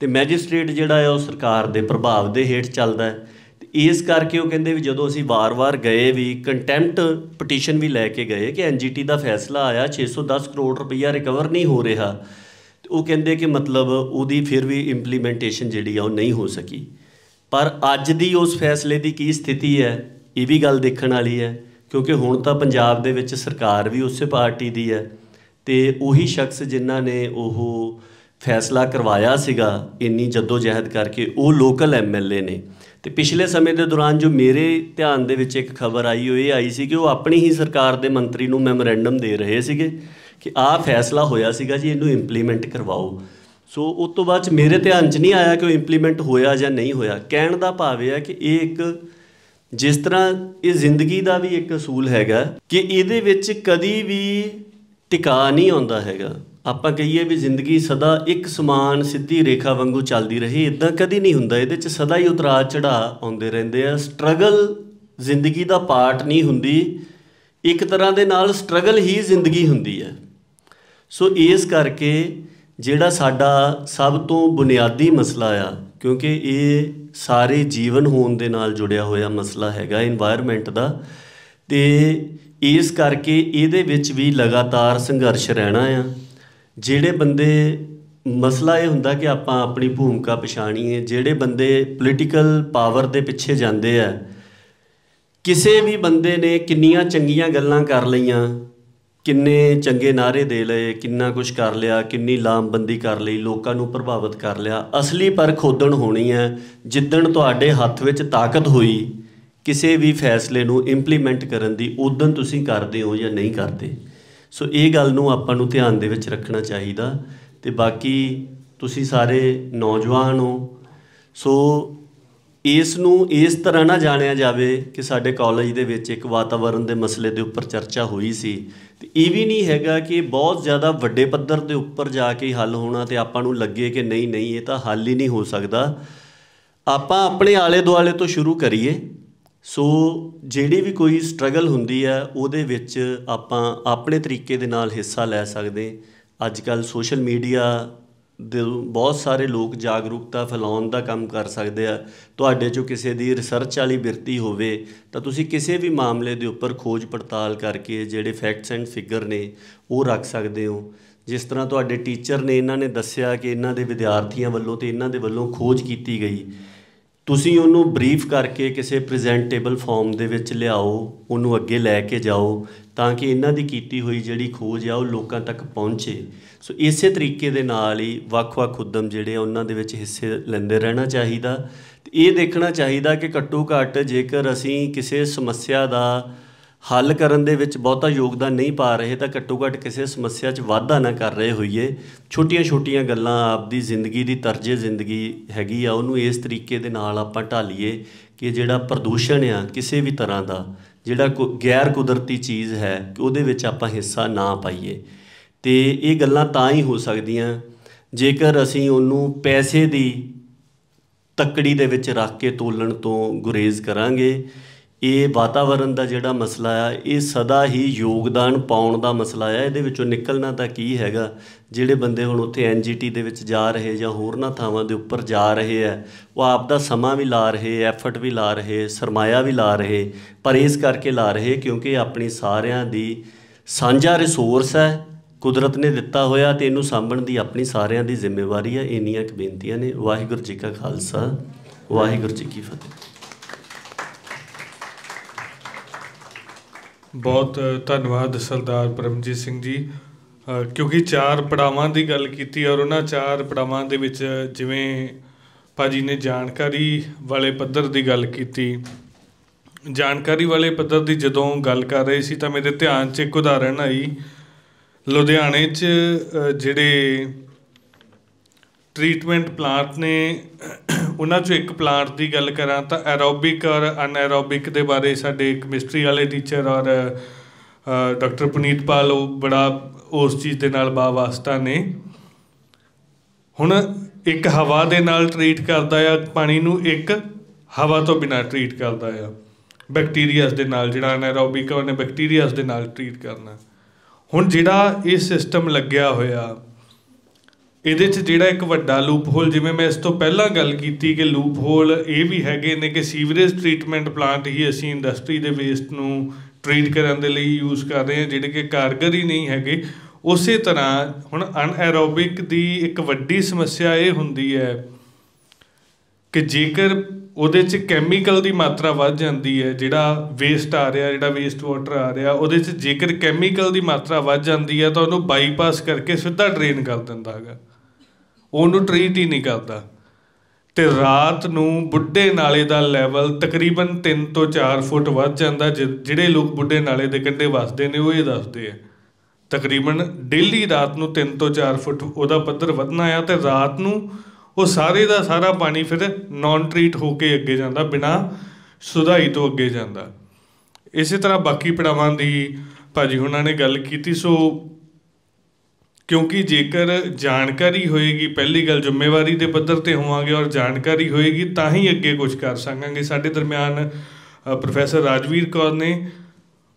ਤੇ ਮੈਜਿਸਟ੍ਰੇਟ ਜਿਹੜਾ ਹੈ ਉਹ ਸਰਕਾਰ ਦੇ ਪ੍ਰਭਾਵ ਦੇ ਹੇਠ ਚੱਲਦਾ ਹੈ ਇਸ ਕਰਕੇ ਉਹ ਕਹਿੰਦੇ ਵੀ ਜਦੋਂ ਅਸੀਂ ਵਾਰ-ਵਾਰ ਗਏ ਵੀ ਕੰਟੈਂਪਟ ਪਟੀਸ਼ਨ ਵੀ ਲੈ ਕੇ ਗਏ ਕਿ ਐਨਜੀਟੀ ਦਾ ਫੈਸਲਾ ਆਇਆ 610 ਕਰੋੜ ਰੁਪਈਆ ਰਿਕਵਰ ਨਹੀਂ ਹੋ ਰਿਹਾ ਉਹ ਕਹਿੰਦੇ ਕਿ ਮਤਲਬ ਉਹਦੀ ਫਿਰ ਵੀ ਇੰਪਲੀਮੈਂਟੇਸ਼ਨ ਜਿਹੜੀ ਆ ਉਹ ਨਹੀਂ ਹੋ ਸਕੀ ਪਰ ਅੱਜ ਦੀ ਉਸ ਫੈਸਲੇ ਦੀ ਕੀ ਸਥਿਤੀ ਹੈ ਇਹ ਵੀ ਗੱਲ ਦੇਖਣ ਵਾਲੀ ਹੈ ਕਿਉਂਕਿ ਹੁਣ ਤਾਂ ਪੰਜਾਬ ਦੇ ਵਿੱਚ ਸਰਕਾਰ ਵੀ ਉਸੇ ਪਾਰਟੀ ਦੀ ਹੈ ਤੇ ਉਹੀ ਸ਼ਖਸ ਜਿਨ੍ਹਾਂ ਨੇ ਉਹ ਫੈਸਲਾ ਕਰਵਾਇਆ ਸੀਗਾ ਇੰਨੀ ਜਦੋਜਹਿਦ ਕਰਕੇ ਉਹ ਲੋਕਲ ਐਮਐਲਏ ਨੇ ਤੇ ਪਿਛਲੇ ਸਮੇਂ ਦੇ ਦੌਰਾਨ ਜੋ ਮੇਰੇ ਧਿਆਨ ਦੇ ਵਿੱਚ ਇੱਕ ਖਬਰ ਆਈ ਹੋਈ ਆਈ ਸੀ ਕਿ ਉਹ ਆਪਣੀ ਹੀ ਸਰਕਾਰ ਦੇ ਮੰਤਰੀ ਨੂੰ ਮੈਮੋਰੈਂਡਮ ਦੇ ਰਹੇ ਸੀਗੇ ਕਿ ਆਹ ਫੈਸਲਾ ਹੋਇਆ ਸੀਗਾ ਜੀ ਇਹਨੂੰ ਇੰਪਲੀਮੈਂਟ ਕਰਵਾਓ ਸੋ ਉਸ ਤੋਂ ਬਾਅਦ ਮੇਰੇ ਧਿਆਨ 'ਚ ਨਹੀਂ ਆਇਆ ਕਿ ਉਹ ਇੰਪਲੀਮੈਂਟ ਹੋਇਆ ਜਾਂ ਨਹੀਂ ਹੋਇਆ ਕਹਿਣ ਦਾ ਭਾਵ ਇਹ ਹੈ ਕਿ ਇਹ ਇੱਕ ਜਿਸ ਤਰ੍ਹਾਂ ਇਹ ਜ਼ਿੰਦਗੀ ਦਾ ਵੀ ਇੱਕ ਅਸੂਲ ਹੈਗਾ ਕਿ ਇਹਦੇ ਵਿੱਚ ਕਦੀ ਵੀ ਟਿਕਾ ਨਹੀਂ ਆਉਂਦਾ ਹੈਗਾ ਆਪਾਂ ਕਹੀਏ ਵੀ ਜ਼ਿੰਦਗੀ ਸਦਾ ਇੱਕ ਸਮਾਨ ਸਿੱਧੀ ਰੇਖਾ ਵਾਂਗੂ ਚੱਲਦੀ ਰਹੀ ਇਦਾਂ ਕਦੀ ਨਹੀਂ ਹੁੰਦਾ ਇਹਦੇ 'ਚ ਸਦਾ ਹੀ ਉਤਰਾਅ ਚੜਾਅ ਆਉਂਦੇ ਰਹਿੰਦੇ ਆ ਸਟਰਗਲ ਜ਼ਿੰਦਗੀ ਦਾ ਪਾਰਟ ਨਹੀਂ ਹੁੰਦੀ ਇੱਕ ਤਰ੍ਹਾਂ ਦੇ ਨਾਲ ਸਟਰਗਲ ਹੀ ਜ਼ਿੰਦਗੀ ਹੁੰਦੀ ਹੈ ਸੋ ਇਸ ਕਰਕੇ ਜਿਹੜਾ ਸਾਡਾ ਸਭ ਤੋਂ ਬੁਨਿਆਦੀ ਮਸਲਾ ਆ ਕਿਉਂਕਿ ਇਹ ਸਾਰੇ ਜੀਵਨ ਹੋਣ ਦੇ ਨਾਲ ਜੁੜਿਆ ਹੋਇਆ ਮਸਲਾ ਹੈਗਾ এনवायरमेंट ਦਾ ਤੇ ਇਸ ਕਰਕੇ ਇਹਦੇ ਵਿੱਚ ਵੀ ਲਗਾਤਾਰ ਸੰਘਰਸ਼ ਰਹਿਣਾ ਆ ਜਿਹੜੇ ਬੰਦੇ ਮਸਲਾ ਇਹ ਹੁੰਦਾ ਕਿ ਆਪਾਂ ਆਪਣੀ ਭੂਮਿਕਾ ਪਛਾਣੀਏ ਜਿਹੜੇ ਬੰਦੇ ਪੋਲੀਟੀਕਲ ਪਾਵਰ ਦੇ ਪਿੱਛੇ ਜਾਂਦੇ ਆ ਕਿਸੇ ਵੀ ਬੰਦੇ ਨੇ ਕਿੰਨੀਆਂ ਚੰਗੀਆਂ ਗੱਲਾਂ ਕਰ ਲਈਆਂ ਕਿੰਨੇ ਚੰਗੇ ਨਾਰੇ ਦੇ ਲਏ ਕਿੰਨਾ ਕੁਝ ਕਰ ਲਿਆ ਕਿੰਨੀ ਲਾਮਬੰਦੀ ਕਰ ਲਈ ਲੋਕਾਂ ਨੂੰ ਪ੍ਰਭਾਵਿਤ ਕਰ ਲਿਆ ਅਸਲੀ ਪਰ ਖੋਦਣ ਹੋਣੀ ਹੈ ਜਿੱਦਣ ਤੁਹਾਡੇ ਹੱਥ ਵਿੱਚ ਤਾਕਤ ਹੋਈ ਕਿਸੇ ਵੀ ਫੈਸਲੇ ਨੂੰ ਇੰਪਲੀਮੈਂਟ ਕਰਨ ਦੀ ਉਦੋਂ ਤੁਸੀਂ ਕਰਦੇ ਹੋ ਜਾਂ ਨਹੀਂ ਕਰਦੇ ਸੋ ਇਹ ਗੱਲ ਨੂੰ ਆਪਾਂ ਨੂੰ ਧਿਆਨ ਦੇ ਵਿੱਚ ਰੱਖਣਾ ਚਾਹੀਦਾ ਤੇ ਬਾਕੀ ਤੁਸੀਂ ਸਾਰੇ ਨੌਜਵਾਨ ਹੋ ਸੋ ਇਸ ਨੂੰ ਇਸ ਤਰ੍ਹਾਂ ਨਾ ਜਾਣਿਆ ਜਾਵੇ ਕਿ ਸਾਡੇ ਕਾਲਜ ਦੇ ਵਿੱਚ ਇੱਕ ਵਾਤਾਵਰਣ ਦੇ ਮਸਲੇ ਦੇ ਉੱਪਰ ਚਰਚਾ ਹੋਈ ਸੀ ਤੇ ਇਹ ਵੀ ਨਹੀਂ ਹੈਗਾ ਕਿ ਬਹੁਤ ਜ਼ਿਆਦਾ ਵੱਡੇ ਪੱਧਰ ਦੇ ਉੱਪਰ ਜਾ ਕੇ ਹੱਲ ਹੋਣਾ ਤੇ ਆਪਾਂ ਨੂੰ ਲੱਗੇ ਕਿ ਨਹੀਂ ਨਹੀਂ ਇਹ ਤਾਂ ਹੱਲ ਹੀ ਨਹੀਂ ਹੋ ਸਕਦਾ ਆਪਾਂ ਆਪਣੇ ਆਲੇ ਦੁਆਲੇ ਤੋਂ ਸ਼ੁਰੂ ਕਰੀਏ ਸੋ ਜਿਹੜੀ ਵੀ ਕੋਈ ਸਟਰਗਲ ਹੁੰਦੀ ਆ ਉਹਦੇ ਵਿੱਚ ਆਪਾਂ ਆਪਣੇ ਤਰੀਕੇ ਦੇ ਨਾਲ ਹਿੱਸਾ ਲੈ ਸਕਦੇ ਅੱਜ ਕੱਲ ਸੋਸ਼ਲ ਮੀਡੀਆ ਦੇ ਬਹੁਤ ਸਾਰੇ ਲੋਕ ਜਾਗਰੂਕਤਾ ਫੈਲਾਉਣ ਦਾ ਕੰਮ ਕਰ ਸਕਦੇ ਆ ਤੁਹਾਡੇ ਚੋਂ ਕਿਸੇ ਦੀ ਰਿਸਰਚ ਵਾਲੀ ਬਿਰਤੀ ਹੋਵੇ ਤਾਂ ਤੁਸੀਂ ਕਿਸੇ ਵੀ ਮਾਮਲੇ ਦੇ ਉੱਪਰ ਖੋਜ ਪੜਤਾਲ ਕਰਕੇ ਜਿਹੜੇ ਫੈਕਟਸ ਐਂਡ ਫਿਗਰ ਨੇ ਉਹ ਰੱਖ ਸਕਦੇ ਹੋ ਜਿਸ ਤਰ੍ਹਾਂ ਤੁਹਾਡੇ ਟੀਚਰ ਨੇ ਇਹਨਾਂ ਨੇ ਦੱਸਿਆ ਕਿ ਇਹਨਾਂ ਦੇ ਵਿਦਿਆਰਥੀਆਂ ਵੱਲੋਂ ਤੇ ਇਹਨਾਂ ਦੇ ਵੱਲੋਂ ਖੋਜ ਕੀਤੀ ਗਈ ਤੁਸੀਂ ਉਹਨੂੰ ਬਰੀਫ ਕਰਕੇ ਕਿਸੇ ਪ੍ਰੈਜ਼ੈਂਟੇਬਲ ਫਾਰਮ ਦੇ ਵਿੱਚ ਲਿਆਓ ਉਹਨੂੰ ਅੱਗੇ ਲੈ ਕੇ ਜਾਓ ਤਾਂ ਕਿ ਇਹਨਾਂ ਦੀ ਕੀਤੀ ਹੋਈ ਜਿਹੜੀ ਖੋਜ ਆ ਉਹ ਲੋਕਾਂ ਤੱਕ ਪਹੁੰਚੇ ਸੋ ਇਸੇ ਤਰੀਕੇ ਦੇ ਨਾਲ ਹੀ ਵੱਖ-ਵੱਖ ਉਦਮ ਜਿਹੜੇ ਆ ਉਹਨਾਂ ਦੇ ਵਿੱਚ ਹਿੱਸੇ ਲੈਂਦੇ ਰਹਿਣਾ ਚਾਹੀਦਾ ਤੇ ਇਹ ਦੇਖਣਾ ਚਾਹੀਦਾ ਕਿ ਘੱਟੋ-ਘੱਟ ਜੇਕਰ ਅਸੀਂ ਕਿਸੇ ਸਮੱਸਿਆ ਦਾ ਹੱਲ ਕਰਨ ਦੇ ਵਿੱਚ ਬਹੁਤਾ ਯੋਗਦਾਨ ਨਹੀਂ ਪਾ ਰਹੇ ਤਾਂ ਘੱਟੋ ਘੱਟ ਕਿਸੇ ਸਮੱਸਿਆ 'ਚ ਵਾਧਾ ਨਾ ਕਰ ਰਹੇ ਹੋਈਏ ਛੋਟੀਆਂ-ਛੋਟੀਆਂ ਗੱਲਾਂ ਆਪਦੀ ਜ਼ਿੰਦਗੀ ਦੀ ਤਰਜੇ ਜ਼ਿੰਦਗੀ ਹੈਗੀ ਆ ਉਹਨੂੰ ਇਸ ਤਰੀਕੇ ਦੇ ਨਾਲ ਆਪਾਂ ਢਾਲੀਏ ਕਿ ਜਿਹੜਾ ਪ੍ਰਦੂਸ਼ਣ ਆ ਕਿਸੇ ਵੀ ਤਰ੍ਹਾਂ ਦਾ ਜਿਹੜਾ ਗੈਰ ਕੁਦਰਤੀ ਚੀਜ਼ ਹੈ ਉਹਦੇ ਵਿੱਚ ਆਪਾਂ ਹਿੱਸਾ ਨਾ ਪਾਈਏ ਤੇ ਇਹ ਗੱਲਾਂ ਤਾਂ ਹੀ ਹੋ ਸਕਦੀਆਂ ਜੇਕਰ ਅਸੀਂ ਉਹਨੂੰ ਪੈਸੇ ਦੀ ਤੱਕੜੀ ਦੇ ਵਿੱਚ ਰੱਖ ਕੇ ਤੋਲਣ ਤੋਂ ਗੁਰੇਜ਼ ਕਰਾਂਗੇ ਇਹ ਵਾਤਾਵਰਣ ਦਾ ਜਿਹੜਾ ਮਸਲਾ ਆ ਇਹ ਸਦਾ ਹੀ ਯੋਗਦਾਨ ਪਾਉਣ ਦਾ ਮਸਲਾ ਆ ਇਹਦੇ ਵਿੱਚੋਂ ਨਿਕਲਣਾ ਤਾਂ ਕੀ ਹੈਗਾ ਜਿਹੜੇ ਬੰਦੇ ਹੁਣ ਉੱਥੇ ਐਨਜੀਟੀ ਦੇ ਵਿੱਚ ਜਾ ਰਹੇ ਜਾਂ ਹੋਰਨਾਂ ਥਾਵਾਂ ਦੇ ਉੱਪਰ ਜਾ ਰਹੇ ਆ ਉਹ ਆਪ ਦਾ ਸਮਾਂ ਵੀ ਲਾ ਰਹੇ ਐਫਰਟ ਵੀ ਲਾ ਰਹੇ ਸਰਮਾਇਆ ਵੀ ਲਾ ਰਹੇ ਪਰ ਇਸ ਕਰਕੇ ਲਾ ਰਹੇ ਕਿਉਂਕਿ ਆਪਣੀ ਸਾਰਿਆਂ ਦੀ ਸਾਂਝਾ ਰਿਸੋਰਸ ਹੈ ਕੁਦਰਤ ਨੇ ਦਿੱਤਾ ਹੋਇਆ ਤੇ ਇਹਨੂੰ ਸਾਂਭਣ ਦੀ ਆਪਣੀ ਸਾਰਿਆਂ ਦੀ ਜ਼ਿੰਮੇਵਾਰੀ ਹੈ ਇੰਨੀਆਂ ਕਿ ਬੇਨਤੀਆਂ ਨੇ ਵਾਹਿਗੁਰੂ ਜੀ ਕਾ ਖਾਲਸਾ ਵਾਹਿਗੁਰੂ ਜੀ ਕੀ ਫਤਿਹ ਬਹੁਤ ਧੰਨਵਾਦ ਸਰਦਾਰ ਪਰਮਜੀਤ ਸਿੰਘ ਜੀ ਕਿਉਂਕਿ ਚਾਰ ਪੜਾਵਾਂ ਦੀ ਗੱਲ ਕੀਤੀ ਔਰ ਉਹਨਾਂ ਚਾਰ ਪੜਾਵਾਂ ਦੇ ਵਿੱਚ ਜਿਵੇਂ ਭਾਜੀ ਨੇ ਜਾਣਕਾਰੀ ਵਾਲੇ ਪੱਧਰ ਦੀ ਗੱਲ ਕੀਤੀ ਜਾਣਕਾਰੀ ਵਾਲੇ ਪੱਧਰ ਦੀ ਜਦੋਂ ਗੱਲ ਕਰ ਰਹੇ ਸੀ ਤਾਂ ਮੇਰੇ ਧਿਆਨ 'ਚ ਇੱਕ ਉਦਾਹਰਣ ਆਈ ਲੁਧਿਆਣੇ 'ਚ ਜਿਹੜੇ ਟ੍ਰੀਟਮੈਂਟ ਪਲਾਂਟ ਨੇ ਉਹਨਾਂ 'ਚੋਂ ਇੱਕ ਪਲਾਂਟ ਦੀ ਗੱਲ ਕਰਾਂ ਤਾਂ ਐਰੋਬਿਕ ਔਰ ਅਨਐਰੋਬਿਕ ਦੇ ਬਾਰੇ ਸਾਡੇ ਕੈਮਿਸਟਰੀ ਵਾਲੇ ਟੀਚਰ ਔਰ ਡਾਕਟਰ ਪੁਨੀਤ ਪਾਲ ਉਹ ਬੜਾ ਉਸ ਚੀਜ਼ ਦੇ ਨਾਲ ਬਾਵਾਸਤਾ ਨੇ ਹੁਣ ਇੱਕ ਹਵਾ ਦੇ ਨਾਲ ਟ੍ਰੀਟ ਕਰਦਾ ਆ ਪਾਣੀ ਨੂੰ ਇੱਕ ਹਵਾ ਤੋਂ ਬਿਨਾ ਟ੍ਰੀਟ ਕਰਦਾ ਆ ਬੈਕਟੀਰੀਆਸ ਦੇ ਨਾਲ ਜਿਹੜਾ ਐਨਰੋਬਿਕ ਉਹਨੇ ਬੈਕਟੀਰੀਆਸ ਦੇ ਨਾਲ ਟ੍ਰੀਟ ਕਰਨਾ ਹੁਣ ਜਿਹੜਾ ਇਹ ਸਿਸਟਮ ਲੱਗਿਆ ਹੋਇਆ ਇਹਦੇ 'ਚ ਜਿਹੜਾ ਇੱਕ ਵੱਡਾ ਲੂਪ ਹੋਲ ਜਿਵੇਂ ਮੈਂ ਇਸ ਤੋਂ ਪਹਿਲਾਂ ਗੱਲ ਕੀਤੀ ਕਿ ਲੂਪ ਹੋਲ ਇਹ ਵੀ ਹੈਗੇ ਨੇ ਕਿ ਸੀਵਰੇਜ ਟ੍ਰੀਟਮੈਂਟ ਪਲਾਂਟ ਹੀ ਅਸੀਂ ਇੰਡਸਟਰੀ ਦੇ ਵੇਸਟ ਨੂੰ ਟ੍ਰੀਟ ਕਰਨ ਦੇ ਲਈ ਯੂਜ਼ ਕਰ ਰਹੇ ਹਾਂ ਜਿਹੜੇ ਕਿ ਕਾਰਗਰ ਹੀ ਨਹੀਂ ਹੈਗੇ ਉਸੇ ਤਰ੍ਹਾਂ ਹੁਣ ਅਨਐਰੋਬਿਕ ਦੀ ਇੱਕ ਵੱਡੀ ਸਮੱਸਿਆ ਇਹ ਹੁੰਦੀ ਹੈ ਕਿ ਜੇਕਰ ਉਹਦੇ 'ਚ ਕੈਮੀਕਲ ਦੀ ਮਾਤਰਾ ਵੱਧ ਜਾਂਦੀ ਹੈ ਜਿਹੜਾ ਵੇਸਟ ਆ ਰਿਹਾ ਜਿਹੜਾ ਵੇਸਟ ਵਾਟਰ ਆ ਰਿਹਾ ਉਹਦੇ 'ਚ ਜੇਕਰ ਕੈਮੀਕਲ ਦੀ ਮਾਤਰਾ ਵੱਧ ਜਾਂਦੀ ਹੈ ਤਾਂ ਉਹਨੂੰ ਬਾਈਪਾਸ ਕਰਕੇ ਸਿੱਧਾ ਡਰੇਨ ਕਰ ਦਿੰਦਾ ਹੈਗਾ ਉਹਨੂੰ ਟ੍ਰੀਟ ਹੀ ਨਹੀਂ ਕਰਦਾ ਤੇ ਰਾਤ ਨੂੰ ਬੁੱਢੇ ਨਾਲੇ ਦਾ ਲੈਵਲ ਤਕਰੀਬਨ 3 ਤੋਂ 4 ਫੁੱਟ ਵੱਧ ਜਾਂਦਾ ਜਿਹੜੇ ਲੋਕ ਬੁੱਢੇ ਨਾਲੇ ਦੇ ਕੰਢੇ ਵਸਦੇ ਨੇ ਉਹ ਇਹ ਦੱਸਦੇ ਆ ਤਕਰੀਬਨ ਡੇਲੀ ਰਾਤ ਨੂੰ 3 ਤੋਂ 4 ਫੁੱਟ ਉਹਦਾ ਪੱਧਰ ਵਧਣਾ ਆ ਤੇ ਰਾਤ ਨੂੰ ਉਹ ਸਾਰੇ ਦਾ ਸਾਰਾ ਪਾਣੀ ਫਿਰ ਨਾਨ ਟ੍ਰੀਟ ਹੋ ਕੇ ਅੱਗੇ ਜਾਂਦਾ ਬਿਨਾ ਸੁਧਾਈ ਤੋਂ ਅੱਗੇ ਜਾਂਦਾ ਇਸੇ ਤਰ੍ਹਾਂ ਬਾਕੀ ਪੜਾਵਾਂ ਦੀ ਭਾਜੀ ਉਹਨਾਂ ਨੇ ਗੱਲ ਕੀਤੀ ਸੋ ਕਿਉਂਕਿ ਜੇਕਰ ਜਾਣਕਾਰੀ ਹੋਏਗੀ ਪਹਿਲੀ ਗੱਲ ਜ਼ਿੰਮੇਵਾਰੀ ਦੇ ਪੱਧਰ ਤੇ ਹੋਵਾਂਗੇ ਔਰ ਜਾਣਕਾਰੀ ਹੋਏਗੀ ਤਾਂ ਹੀ ਅੱਗੇ ਕੁਝ ਕਰ ਸਕਾਂਗੇ ਸਾਡੇ ਦਰਮਿਆਨ ਪ੍ਰੋਫੈਸਰ ਰਾਜਵੀਰ ਕੌਰ ਨੇ